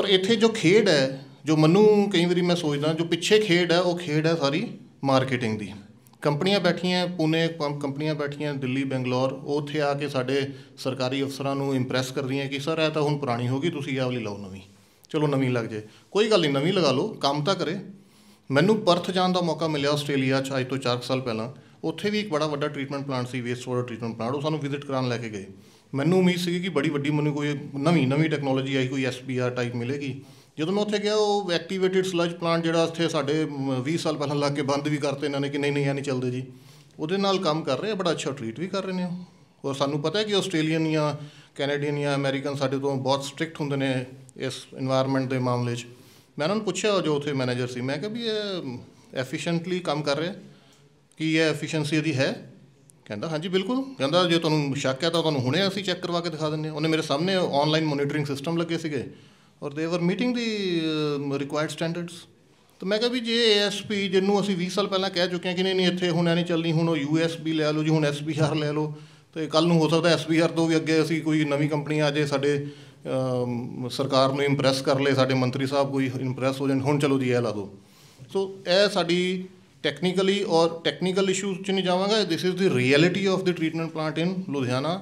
ਔਰ ਇੱਥੇ ਜੋ ਖੇਡ ਹੈ ਜੋ ਮਨੂੰ ਕਈ ਵਾਰੀ ਮੈਂ ਸੋਚਦਾ ਜੋ ਪਿੱਛੇ ਖੇਡ ਹੈ ਉਹ ਖੇਡ ਹੈ ਸਾਰੀ ਮਾਰਕੀਟਿੰਗ ਦੀ ਕੰਪਨੀਆਂ ਬੈਠੀਆਂ ਪੂਨੇ ਕੰਪਨੀਆਂ ਬੈਠੀਆਂ ਦਿੱਲੀ ਬੰਗਲੌਰ ਉੱਥੇ ਆ ਕੇ ਸਾਡੇ ਸਰਕਾਰੀ ਅਫਸਰਾਂ ਨੂੰ ਇੰਪ੍ਰੈਸ ਕਰਦੀਆਂ ਕਿ ਸਰ ਇਹ ਤਾਂ ਹੁਣ ਪੁਰਾਣੀ ਹੋ ਗਈ ਤੁਸੀਂ ਇਹ ਵਾਲੀ ਲਾਓ ਨਵੀਂ ਚਲੋ ਨਵੀਂ ਲੱਗ ਜੇ ਕੋਈ ਗੱਲ ਨਹੀਂ ਨਵੀਂ ਲਗਾ ਲਓ ਕੰਮ ਤਾਂ ਕਰੇ ਮੈਨੂੰ ਪਰਥ ਜਾਣ ਦਾ ਮੌਕਾ ਮਿਲਿਆ ਆਸਟ੍ਰੇਲੀਆ 'ਚ ਅੱਜ ਤੋਂ 4 ਸਾਲ ਪਹਿਲਾਂ ਉੱਥੇ ਵੀ ਇੱਕ ਬੜਾ ਵੱਡਾ ਟ੍ਰੀਟਮੈਂਟ ਪਲਾਂਟ ਸੀ ਵੇਸਟ ਵਾਟਰ ਟ੍ਰੀਟਮੈਂਟ ਪਲਾਂਟ ਉਹ ਸਾਨੂੰ ਵਿਜ਼ਿਟ ਕਰਾਉਣ ਲੈ ਕੇ ਗਏ ਮੈਨੂੰ ਉਮੀਦ ਸੀ ਕਿ ਬੜੀ ਵੱਡੀ ਮੈਨੂੰ ਕੋਈ ਨਵੀਂ ਨਵੀਂ ਟੈਕਨੋਲੋਜੀ ਆਈ ਕੋਈ ਐਸਪੀਆਰ ਟਾਈਪ ਮਿਲੇਗੀ ਜਦੋਂ ਮੈਂ ਉੱਥੇ ਗਿਆ ਉਹ ਐਕਟੀਵੇਟਿਡ ਸਲਜ ਪਲਾਂਟ ਜਿਹੜਾ ਇੱਥੇ ਸਾਡੇ 20 ਸਾਲ ਪਹਿਲਾਂ ਲੱਗ ਕੇ ਬੰਦ ਵੀ ਕਰਤੇ ਇਹਨਾਂ ਨੇ ਕਿ ਨਹੀਂ ਨਹੀਂ ਇਹ ਨਹੀਂ ਚੱਲਦੇ ਜੀ ਉਹਦੇ ਨਾਲ ਕੰਮ ਕਰ ਰਹੇ ਆ ਬੜਾ ਅੱਛਾ ਟ੍ਰੀਟ ਵੀ ਕਰ ਰਹੇ ਨੇ ਉਹ ਔਰ ਸਾਨੂੰ ਪਤਾ ਹੈ ਕਿ ਆਸਟ੍ਰੇਲੀਅਨ ਜਾਂ ਕੈਨੇਡੀਅਨ ਜਾਂ ਅਮਰੀਕਨ ਸਾਡੇ ਤੋਂ ਬਹੁਤ ਸਟ੍ਰਿਕਟ ਹੁੰਦੇ ਨੇ ਇਸ এনवायरमेंट ਦੇ ਮਾਮਲੇ 'ਚ ਮੈਂ ਉਹਨਾਂ ਨੂੰ ਪੁੱਛਿਆ ਜੋ ਉਥੇ ਮੈਨੇਜਰ ਸੀ ਮੈਂ ਕਿਹਾ ਵੀ ਇਹ ਐਫੀਸ਼ੀਐਂਟਲੀ ਕੰਮ ਕਰ ਰਿਹਾ ਕੀ ਇਹ ਐਫੀਸ਼ੀਐਂਸੀ ਇਹਦੀ ਹੈ ਕਹਿੰਦਾ ਹਾਂਜੀ ਬਿਲਕੁਲ ਕਹਿੰਦਾ ਜੇ ਤੁਹਾਨੂੰ ਸ਼ੱਕ ਹੈ ਤਾਂ ਤੁਹਾਨੂੰ ਹੁਣੇ ਅਸੀਂ ਚੈੱਕ ਕਰਵਾ ਕੇ ਦਿਖਾ ਦਿੰਨੇ ਉਹਨੇ ਮੇਰੇ ਸਾਹਮਣੇ ਆਨਲਾਈਨ ਮੋਨੀਟਰਿੰਗ ਸਿਸਟਮ ਲੱਗੇ ਸੀਗੇ ਔਰ ਦੇ ਵਰ ਮੀਟਿੰਗ ਦੀ ਰਿਕੁਆਇਰਡ ਸਟੈਂਡਰਡਸ ਤਾਂ ਮੈਂ ਕਿਹਾ ਵੀ ਜੇ ਐਸਪੀ ਜਿੰਨੂੰ ਅਸੀਂ 20 ਸਾਲ ਪਹਿਲਾਂ ਕਹਿ ਚੁੱਕੇ ਹਾਂ ਕਿ ਨਹੀਂ ਨਹੀਂ ਇੱਥੇ ਹੁਣ ਐ ਨਹੀਂ ਚੱਲਣੀ ਹੁਣ ਉਹ ਯੂਐਸਬੀ ਲੈ ਲਓ ਜੀ ਹੁਣ ਐਸਬੀਆਰ ਲੈ ਲਓ ਤੇ ਕੱਲ ਨੂੰ ਹੋ ਸਕਦਾ ਐਸਬੀਆਰ ਤੋਂ ਵੀ ਅੱਗੇ ਅਸੀਂ ਕੋਈ ਨਵੀਂ ਕੰਪਨੀ ਆ ਜਾਏ ਸਾਡੇ ਸਰਕਾਰ ਨੂੰ ਇੰਪ੍ਰੈਸ ਕਰ ਲਏ ਸਾਡੇ ਮੰਤਰੀ ਸਾਹਿਬ ਕੋਈ ਇੰਪ੍ਰੈਸ ਹੋ ਜਾਣ ਹੁਣ ਚਲੋ ਜੀ ਇਹ ਲਾ ਦੋ ਸੋ ਇਹ ਸਾਡੀ ਟੈਕਨੀਕਲੀ ਔਰ ਟੈਕਨੀਕਲ ਇਸ਼ੂਸ ਚ ਨਹੀਂ ਜਾਵਾਂਗਾ this is the reality of the treatment plant in Ludhiana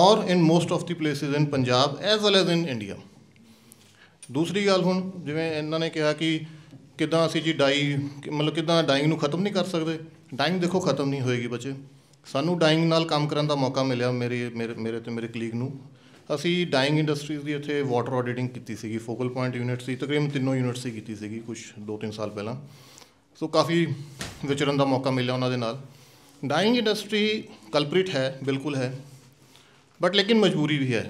ਔਰ in most of the places in Punjab as well as in India ਦੂਸਰੀ ਗੱਲ ਹੁਣ ਜਿਵੇਂ ਇਹਨਾਂ ਨੇ ਕਿਹਾ ਕਿ ਕਿਦਾਂ ਅਸੀਂ ਜੀ ਡਾਈ ਮਤਲਬ ਕਿਦਾਂ ਡਾਈਂਗ ਨੂੰ ਖਤਮ ਨਹੀਂ ਕਰ ਸਕਦੇ ਡਾਈਂਗ ਦੇਖੋ ਖਤਮ ਨਹੀਂ ਹੋਏਗੀ ਬੱਚੇ ਸਾਨੂੰ ਡਾਈਂਗ ਨਾਲ ਕੰਮ ਕਰਨ ਦਾ ਮੌਕਾ ਮਿਲਿਆ ਮੇਰੇ ਮੇਰੇ ਤੇ ਮੇਰੇ ਕਲੀਗ ਨੂੰ ਅਸੀਂ ਡਾਈਂਗ ਇੰਡਸਟਰੀਜ਼ ਦੀ ਇੱਥੇ ਵਾਟਰ ਆਡੀਟਿੰਗ ਕੀਤੀ ਸੀਗੀ ਫੋਕਲ ਪੁਆਇੰਟ ਯੂਨਿਟ ਸੀ ਤਕਰੀਬਨ ਤਿੰਨੋਂ ਯੂਨਿਟਸ ਸੀ ਕੀਤੀ ਸੀਗੀ ਕੁਝ 2-3 ਸਾਲ ਪਹਿਲਾਂ ਸੋ ਕਾਫੀ ਵਿਚਰਨ ਦਾ ਮੌਕਾ ਮਿਲਿਆ ਉਹਨਾਂ ਦੇ ਨਾਲ ਡਾਈਂਗ ਇੰਡਸਟਰੀ ਕਲਪ੍ਰਿਟ ਹੈ ਬਿਲਕੁਲ ਹੈ ਬਟ ਲੇਕਿਨ ਮਜਬੂਰੀ ਵੀ ਹੈ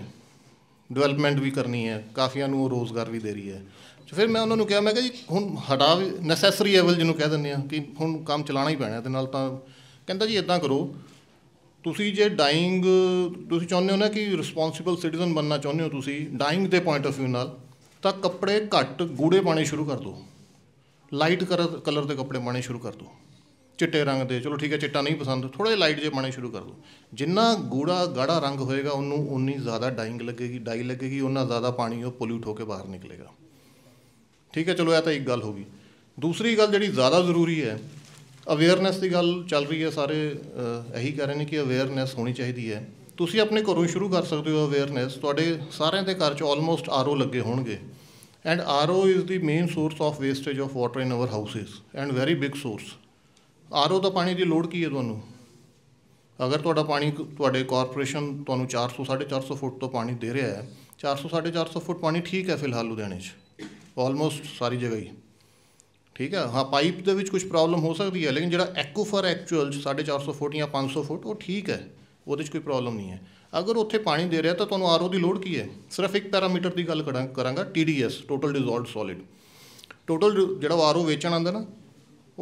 ਡਿਵੈਲਪਮੈਂਟ ਵੀ ਕਰਨੀ ਹੈ ਕਾਫੀਆਂ ਨੂੰ ਰੋਜ਼ਗਾਰ ਵੀ ਦੇ ਰਹੀ ਹੈ ਸੋ ਫਿਰ ਮੈਂ ਉਹਨਾਂ ਨੂੰ ਕਿਹਾ ਮੈਂ ਕਿਹਾ ਜੀ ਹੁਣ ਹਟਾ ਨੈਸੈਸਰੀ ਐਵਲ ਜਿਹਨੂੰ ਕਹਿ ਦਿੰਦੇ ਆ ਕਿ ਹੁਣ ਕੰਮ ਚਲਾਣਾ ਹੀ ਪੈਣਾ ਤੇ ਨਾਲ ਤਾਂ ਕਹਿੰਦਾ ਜੀ ਇਦਾਂ ਕਰੋ ਤੁਸੀਂ ਜੇ ਡਾਈਂਗ ਤੁਸੀਂ ਚਾਹੁੰਦੇ ਹੋ ਨਾ ਕਿ ਰਿਸਪੌਂਸਿਬਲ ਸਿਟੀਜ਼ਨ ਬੰਨਣਾ ਚਾਹੁੰਦੇ ਹੋ ਤੁਸੀਂ ਡਾਈਂਗ ਦੇ ਪੁਆਇੰਟ ਆਫ View ਨਾਲ ਤਾਂ ਕੱਪੜੇ ਘੱਟ ਗੂੜੇ ਪਾਣੇ ਸ਼ੁਰੂ ਕਰ ਦਿਓ ਲਾਈਟ ਕਲਰ ਦੇ ਕੱਪੜੇ ਪਾਣੇ ਸ਼ੁਰੂ ਕਰ ਦਿਓ ਚਿੱਟੇ ਰੰਗ ਦੇ ਚਲੋ ਠੀਕ ਹੈ ਚਿੱਟਾ ਨਹੀਂ ਪਸੰਦ ਥੋੜੇ ਲਾਈਟ ਜੇ ਪਾਣੇ ਸ਼ੁਰੂ ਕਰ ਦਿਓ ਜਿੰਨਾ ਗੂੜਾ ਗਾੜਾ ਰੰਗ ਹੋਏਗਾ ਉਹਨੂੰ ਉਨੀ ਜ਼ਿਆਦਾ ਡਾਈਂਗ ਲੱਗੇਗੀ ਡਾਈ ਲੱਗੇਗੀ ਉਹਨਾਂ ਜ਼ਿਆਦਾ ਪਾਣੀ ਉਹ ਪੋਲੂਟ ਹੋ ਕੇ ਬਾਹਰ ਨਿਕਲੇਗਾ ਠੀਕ ਹੈ ਚਲੋ ਇਹ ਤਾਂ ਇੱਕ ਗੱਲ ਹੋ ਗਈ ਦੂਸਰੀ ਗੱਲ ਜਿਹੜੀ ਜ਼ਿਆਦਾ ਜ਼ਰੂਰੀ ਹੈ ਅਵੇਅਰਨੈਸ ਦੀ ਗੱਲ ਚੱਲ ਰਹੀ ਹੈ ਸਾਰੇ ਇਹੀ ਕਹਿ ਰਹੇ ਨੇ ਕਿ ਅਵੇਅਰਨੈਸ ਹੋਣੀ ਚਾਹੀਦੀ ਹੈ ਤੁਸੀਂ ਆਪਣੇ ਘਰੋਂ ਸ਼ੁਰੂ ਕਰ ਸਕਦੇ ਹੋ ਅਵੇਅਰਨੈਸ ਤੁਹਾਡੇ ਸਾਰਿਆਂ ਦੇ ਘਰ 'ਚ ਆਲਮੋਸਟ ਆਰਓ ਲੱਗੇ ਹੋਣਗੇ and RO is the main source of wastage of water in our houses and very big source RO ਦਾ ਪਾਣੀ ਦੀ ਲੋੜ ਕੀ ਹੈ ਤੁਹਾਨੂੰ ਅਗਰ ਤੁਹਾਡਾ ਪਾਣੀ ਤੁਹਾਡੇ ਕਾਰਪੋਰੇਸ਼ਨ ਤੁਹਾਨੂੰ 400 450 ਫੁੱਟ ਤੋਂ ਪਾਣੀ ਦੇ ਰਿਹਾ ਹੈ 400 450 ਫੁੱਟ ਪਾਣੀ ਠੀਕ ਹੈ ਫਿਲਹਾਲ ਲੁਧਿਆਣੇ 'ਚ ਆਲਮੋਸਟ ਸਾਰੀ ਜਗ੍ਹਾ ਹੀ ਠੀਕ ਹੈ ਹਾਂ ਪਾਈਪ ਦੇ ਵਿੱਚ ਕੁਝ ਪ੍ਰੋਬਲਮ ਹੋ ਸਕਦੀ ਹੈ ਲੇਕਿਨ ਜਿਹੜਾ ਐਕੂਫਰ ਐਕਚੁਅਲ 450 ਫੁੱਟ ਜਾਂ 500 ਫੁੱਟ ਉਹ ਠੀਕ ਹੈ ਉਹਦੇ 'ਚ ਕੋਈ ਪ੍ਰੋਬਲਮ ਨਹੀਂ ਹੈ ਅਗਰ ਉੱਥੇ ਪਾਣੀ ਦੇ ਰਿਹਾ ਤਾਂ ਤੁਹਾਨੂੰ ਆਰਓ ਦੀ ਲੋੜ ਕੀ ਹੈ ਸਿਰਫ ਇੱਕ ਪੈਰਾਮੀਟਰ ਦੀ ਗੱਲ ਕਰਾਂਗਾ TDS total dissolved solid total ਜਿਹੜਾ ਆਰਓ ਵੇਚਣ ਆਂਦਾ ਨਾ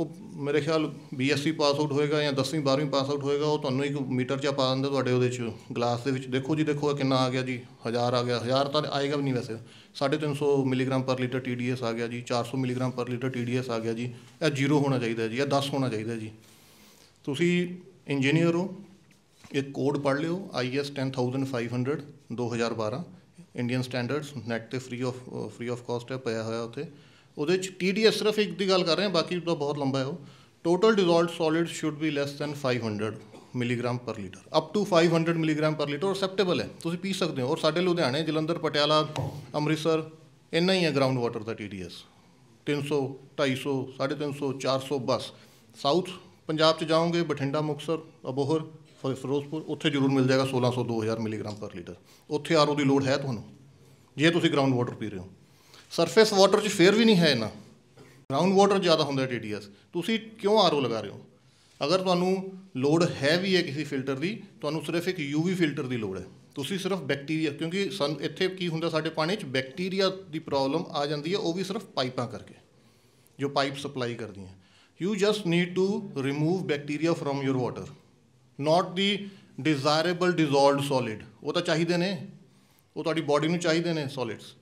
ਉਹ ਮੇਰੇ ਖਿਆਲ ਬੀਐਸਸੀ ਪਾਸ ਆਊਟ ਹੋਏਗਾ ਜਾਂ 10ਵੀਂ 12ਵੀਂ ਪਾਸ ਆਊਟ ਹੋਏਗਾ ਉਹ ਤੁਹਾਨੂੰ ਇੱਕ ਮੀਟਰ ਚਾ ਪਾ ਦਿੰਦੇ ਤੁਹਾਡੇ ਉਹਦੇ ਚ ਗਲਾਸ ਦੇ ਵਿੱਚ ਦੇਖੋ ਜੀ ਦੇਖੋ ਕਿੰਨਾ ਆ ਗਿਆ ਜੀ 1000 ਆ ਗਿਆ 1000 ਤਾਂ ਆਏਗਾ ਵੀ ਨਹੀਂ ਵੈਸੇ 350 ਮਿਲੀਗ੍ਰਾਮ ਪਰ ਲੀਟਰ ਟੀਡੀਐਸ ਆ ਗਿਆ ਜੀ 400 ਮਿਲੀਗ੍ਰਾਮ ਪਰ ਲੀਟਰ ਟੀਡੀਐਸ ਆ ਗਿਆ ਜੀ ਇਹ ਜ਼ੀਰੋ ਹੋਣਾ ਚਾਹੀਦਾ ਜੀ ਇਹ 10 ਹੋਣਾ ਚਾਹੀਦਾ ਜੀ ਤੁਸੀਂ ਇੰਜੀਨੀਅਰ ਹੋ ਇੱਕ ਕੋਡ ਪੜ੍ਹ ਲਿਓ ਆਈਐਸ 10500 2012 ਇੰਡੀਅਨ ਸਟੈਂਡਰਡਸ ਨੈਟ ਤੇ free of free of cost ਹੈ ਪਿਆ ਹੋਇਆ ਉੱਥੇ ਉਹਦੇ ਚ ਟੀਡੀਐਸ ਸਿਰਫ ਇੱਕ ਦੀ ਗੱਲ ਕਰ ਰਹੇ ਹਾਂ ਬਾਕੀ ਤਾਂ ਬਹੁਤ ਲੰਬਾ ਹੈ ਉਹ total dissolved solid should be less than 500 milligram per litre up to 500 milligram per litre acceptable ਹੈ ਤੁਸੀਂ ਪੀ ਸਕਦੇ ਹੋ ਔਰ ਸਾਡੇ ਲੁਧਿਆਣੇ ਜਲੰਧਰ ਪਟਿਆਲਾ ਅੰਮ੍ਰਿਤਸਰ ਇੰਨਾ ਹੀ ਹੈ ਗਰਾਊਂਡ ਵਾਟਰ ਦਾ ਟੀਡੀਐਸ 300 250 350 400 ਬਸ ਸਾਊਥ ਪੰਜਾਬ 'ਚ ਜਾਓਗੇ ਬਠਿੰਡਾ ਮੁਕਸਰ ਅਬੋਹਰ ਫਿਰੋਜ਼ਪੁਰ ਉੱਥੇ ਜ਼ਰੂਰ ਮਿਲ ਜਾਏਗਾ 1600 2000 ਮਿਲੀਗ੍ਰਾਮ ਪਰ ਲੀਟਰ ਉੱਥੇ ਆਰਓ ਦੀ ਲੋਡ ਹੈ ਤੁਹਾਨੂੰ ਜੇ ਤੁਸੀਂ ਗਰਾਊਂਡ ਵਾਟਰ ਪੀ ਰਹੇ ਹੋ ਸਰਫੇਸ ਵਾਟਰ 'ਚ ਫੇਰ ਵੀ ਨਹੀਂ ਹੈ ਇਹਨਾਂ ਗਰਾਊਂਡ ਵਾਟਰ ਜ਼ਿਆਦਾ ਹੁੰਦਾ ਟੀਡੀਐਸ ਤੁਸੀਂ ਕਿਉਂ ਆਰਓ ਲਗਾ ਰਹੇ ਹੋ ਅਗਰ ਤੁਹਾਨੂੰ ਲੋੜ ਹੈ ਵੀ ਹੈ ਕਿਸੇ ਫਿਲਟਰ ਦੀ ਤੁਹਾਨੂੰ ਸਿਰਫ ਇੱਕ ਯੂਵੀ ਫਿਲਟਰ ਦੀ ਲੋੜ ਹੈ ਤੁਸੀਂ ਸਿਰਫ ਬੈਕਟੀਰੀਆ ਕਿਉਂਕਿ ਸਾਨੂੰ ਇੱਥੇ ਕੀ ਹੁੰਦਾ ਸਾਡੇ ਪਾਣੀ 'ਚ ਬੈਕਟੀਰੀਆ ਦੀ ਪ੍ਰੋਬਲਮ ਆ ਜਾਂਦੀ ਹੈ ਉਹ ਵੀ ਸਿਰਫ ਪਾਈਪਾਂ ਕਰਕੇ ਜੋ ਪਾਈਪ ਸਪਲਾਈ ਕਰਦੀਆਂ you just need to remove bacteria from your water not the desirable dissolved solid ਉਹ ਤਾਂ ਚਾਹੀਦੇ ਨੇ ਉਹ ਤੁਹਾਡੀ ਬਾਡੀ ਨੂੰ ਚਾਹੀਦੇ ਨੇ ਸੋਲਿਡਸ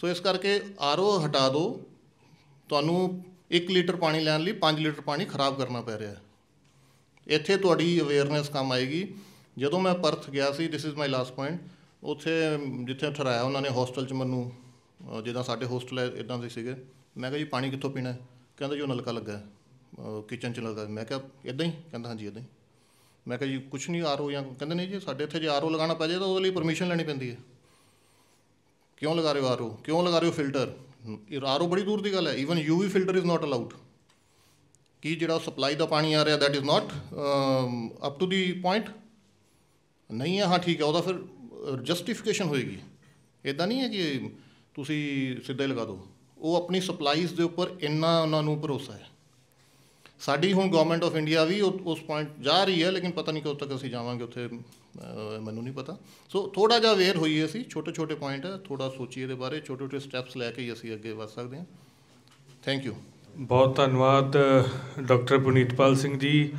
ਸੋ ਇਸ ਕਰਕੇ ਆਰਓ ਹਟਾ ਦਿਓ ਤੁਹਾਨੂੰ 1 ਲੀਟਰ ਪਾਣੀ ਲੈਣ ਲਈ 5 ਲੀਟਰ ਪਾਣੀ ਖਰਾਬ ਕਰਨਾ ਪੈ ਰਿਹਾ ਇੱਥੇ ਤੁਹਾਡੀ ਅਵੇਅਰਨੈਸ ਕੰਮ ਆਏਗੀ ਜਦੋਂ ਮੈਂ ਪਰਥ ਗਿਆ ਸੀ this is my last point ਉੱਥੇ ਜਿੱਥੇ ਠਹਿਰਾਇਆ ਉਹਨਾਂ ਨੇ ਹੋਸਟਲ 'ਚ ਮੈਨੂੰ ਜਿੱਦਾਂ ਸਾਡੇ ਹੋਸਟਲ ਇਦਾਂ ਦੇ ਸੀਗੇ ਮੈਂ ਕਿਹਾ ਜੀ ਪਾਣੀ ਕਿੱਥੋਂ ਪੀਣਾ ਹੈ ਕਹਿੰਦਾ ਜੀ ਉਹ ਨਲਕਾ ਲੱਗਾ ਕਿਚਨ 'ਚ ਲੱਗਾ ਮੈਂ ਕਿਹਾ ਇਦਾਂ ਹੀ ਕਹਿੰਦਾ ਜੀ ਇਦਾਂ ਹੀ ਮੈਂ ਕਿਹਾ ਜੀ ਕੁਝ ਨਹੀਂ ਆਰਓ ਜਾਂ ਕਹਿੰਦੇ ਨਹੀਂ ਜੀ ਸਾਡੇ ਇੱਥੇ ਜੇ ਆਰਓ ਲਗਾਉਣਾ ਪੈ ਜਾਏ ਤਾਂ ਉਹਦੇ ਲਈ ਪਰਮਿਸ਼ਨ ਲੈਣੀ ਪੈਂਦੀ ਹੈ ਕਿਉਂ ਲਗਾ ਰਹੇ ਹੋ ਆਰਓ ਕਿਉਂ ਲਗਾ ਰਹੇ ਹੋ ਫਿਲਟਰ ਆਰਓ ਬੜੀ ਦੂਰ ਦੀ ਗੱਲ ਹੈ even UV filter is not allowed ਕੀ ਜਿਹੜਾ ਸਪਲਾਈ ਦਾ ਪਾਣੀ ਆ ਰਿਹਾ that is not up to the point ਨਹੀਂ ਹੈ ਹਾਂ ਠੀਕ ਹੈ ਉਹਦਾ ਫਿਰ ਜਸਟੀਫਿਕੇਸ਼ਨ ਹੋਏਗੀ ਇਦਾਂ ਨਹੀਂ ਹੈ ਕਿ ਤੁਸੀਂ ਸਿੱਧਾ ਹੀ ਲਗਾ ਦਿਓ ਉਹ ਆਪਣੀ ਸਪਲਾਈਜ਼ ਦੇ ਉੱਪਰ ਇੰਨਾ ਉਹਨਾਂ ਨੂੰ ਭਰੋਸਾ ਹੈ ਸਾਡੀ ਹੁਣ ਗਵਰਨਮੈਂਟ ਆਫ ਇੰਡੀਆ ਵੀ ਉਸ ਪੁਆਇੰਟ ਜਾ ਰਹੀ ਹੈ ਲੇਕਿਨ ਪਤਾ ਨਹੀਂ ਕਦੋਂ ਤੱਕ ਅਸੀਂ ਜਾਵਾਂਗੇ ਉੱਥੇ ਮੈਨੂੰ ਨਹੀਂ ਪਤਾ ਸੋ ਥੋੜਾ ਜਿਹਾ ਅਵੇਅਰ ਹੋਈਏ ਅਸੀਂ ਛੋਟੇ ਛੋਟੇ ਪੁਆਇੰਟ ਥੋੜਾ ਸੋਚੀਏ ਦੇ ਬਾਰੇ ਛੋਟੇ ਛੋਟੇ ਸਟੈਪਸ ਲੈ ਕੇ ਹੀ ਅਸੀਂ ਅੱਗੇ ਵਧ ਸਕਦੇ ਹਾਂ ਥੈਂਕ ਯੂ ਬਹੁਤ ਧੰਨਵਾਦ ਡਾਕਟਰ ਪੁਨੀਤਪਾਲ ਸਿੰਘ ਜੀ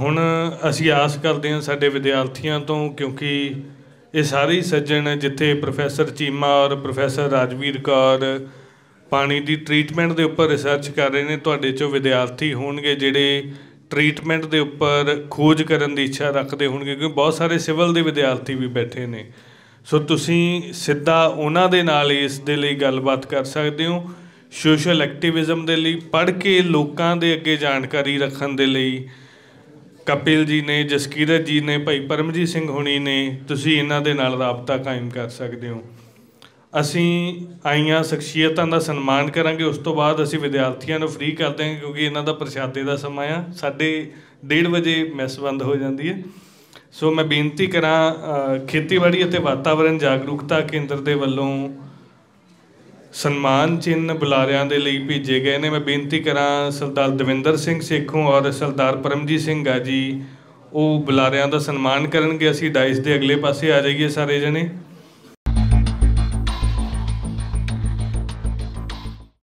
ਹੁਣ ਅਸੀਂ ਆਸ ਕਰਦੇ ਹਾਂ ਸਾਡੇ ਵਿਦਿਆਰਥੀਆਂ ਤੋਂ ਕਿਉਂਕਿ ਇਹ ਸਾਰੇ ਸੱਜਣ ਜਿੱਥੇ ਪ੍ਰੋਫੈਸਰ ਚੀਮਾ ਔਰ ਪ੍ਰੋਫੈਸਰ ਰਾਜਵੀਰ ਕੌਰ ਪਾਣੀ ਦੀ ਟ੍ਰੀਟਮੈਂਟ ਦੇ ਉੱਪਰ ਰਿਸਰਚ ਕਰ ਰਹੇ ਨੇ ਤੁਹਾਡੇ ਚੋਂ ਵਿਦਿਆਰਥੀ ਹੋਣਗੇ ਜਿਹੜੇ ਟ੍ਰੀਟਮੈਂਟ ਦੇ ਉੱਪਰ ਖੋਜ ਕਰਨ ਦੀ ਇੱਛਾ ਰੱਖਦੇ ਹੋਣਗੇ ਕਿਉਂਕਿ ਬਹੁਤ ਸਾਰੇ ਸਿਵਲ ਦੇ ਵਿਦਿਆਰਥੀ ਵੀ ਬੈਠੇ ਨੇ ਸੋ ਤੁਸੀਂ ਸਿੱਧਾ ਉਹਨਾਂ ਦੇ ਨਾਲ ਇਸ ਦੇ ਲਈ ਗੱਲਬਾਤ ਕਰ ਸਕਦੇ ਹੋ ਸੋਸ਼ਲ ਐਕਟਿਵਿਜ਼ਮ ਦੇ ਲਈ ਪੜ੍ਹ ਕੇ ਲੋਕਾਂ ਦੇ ਅੱਗੇ ਜਾਣਕਾਰੀ ਰੱਖਣ ਦੇ ਲਈ ਕਪਿਲ ਜੀ ਨੇ ਜਸਕੀਰਤ ਜੀ ਨੇ ਭਾਈ ਪਰਮਜੀਤ ਸਿੰਘ ਹੁਣੀ ਨੇ ਤੁਸੀਂ ਇਹਨਾਂ ਦੇ ਨਾਲ ਰਾਬਤਾ ਕਾਇਮ ਕਰ ਸਕਦੇ ਹੋ ਅਸੀਂ ਆਈਆਂ ਸ਼ਖਸੀਅਤਾਂ ਦਾ ਸਨਮਾਨ ਕਰਾਂਗੇ ਉਸ ਤੋਂ ਬਾਅਦ ਅਸੀਂ ਵਿਦਿਆਰਥੀਆਂ ਨੂੰ ਫ੍ਰੀ ਕਰ ਦਾਂਗੇ ਕਿਉਂਕਿ ਇਹਨਾਂ ਦਾ ਪ੍ਰਸ਼ਾਦੇ ਦਾ ਸਮਾਂ ਆ ਸਾਡੇ 1:30 ਵਜੇ ਮੈਸ ਬੰਦ ਹੋ ਜਾਂਦੀ ਹੈ ਸੋ ਮੈਂ ਬੇਨਤੀ ਕਰਾਂ ਖੇਤੀਬਾੜੀ ਅਤੇ ਵਾਤਾਵਰਣ ਜਾਗਰੂਕਤਾ ਕੇਂਦਰ ਦੇ ਵੱਲੋਂ ਸਨਮਾਨ ਚਿੰਨ ਬੁਲਾਰਿਆਂ ਦੇ ਲਈ ਭੇਜੇ ਗਏ ਨੇ ਮੈਂ ਬੇਨਤੀ ਕਰਾਂ ਸਰਦਾਰ ਦਵਿੰਦਰ ਸਿੰਘ ਸੇਖੋਂ ਔਰ ਸਰਦਾਰ ਪਰਮਜੀਤ ਸਿੰਘ ਗਾਜੀ ਉਹ ਬੁਲਾਰਿਆਂ ਦਾ ਸਨਮਾਨ ਕਰਨਗੇ ਅਸੀਂ ਡਾਈਸ ਦੇ ਅਗਲੇ ਪਾਸੇ ਆ ਜਾਈਏ ਸਾਰੇ ਜਣੇ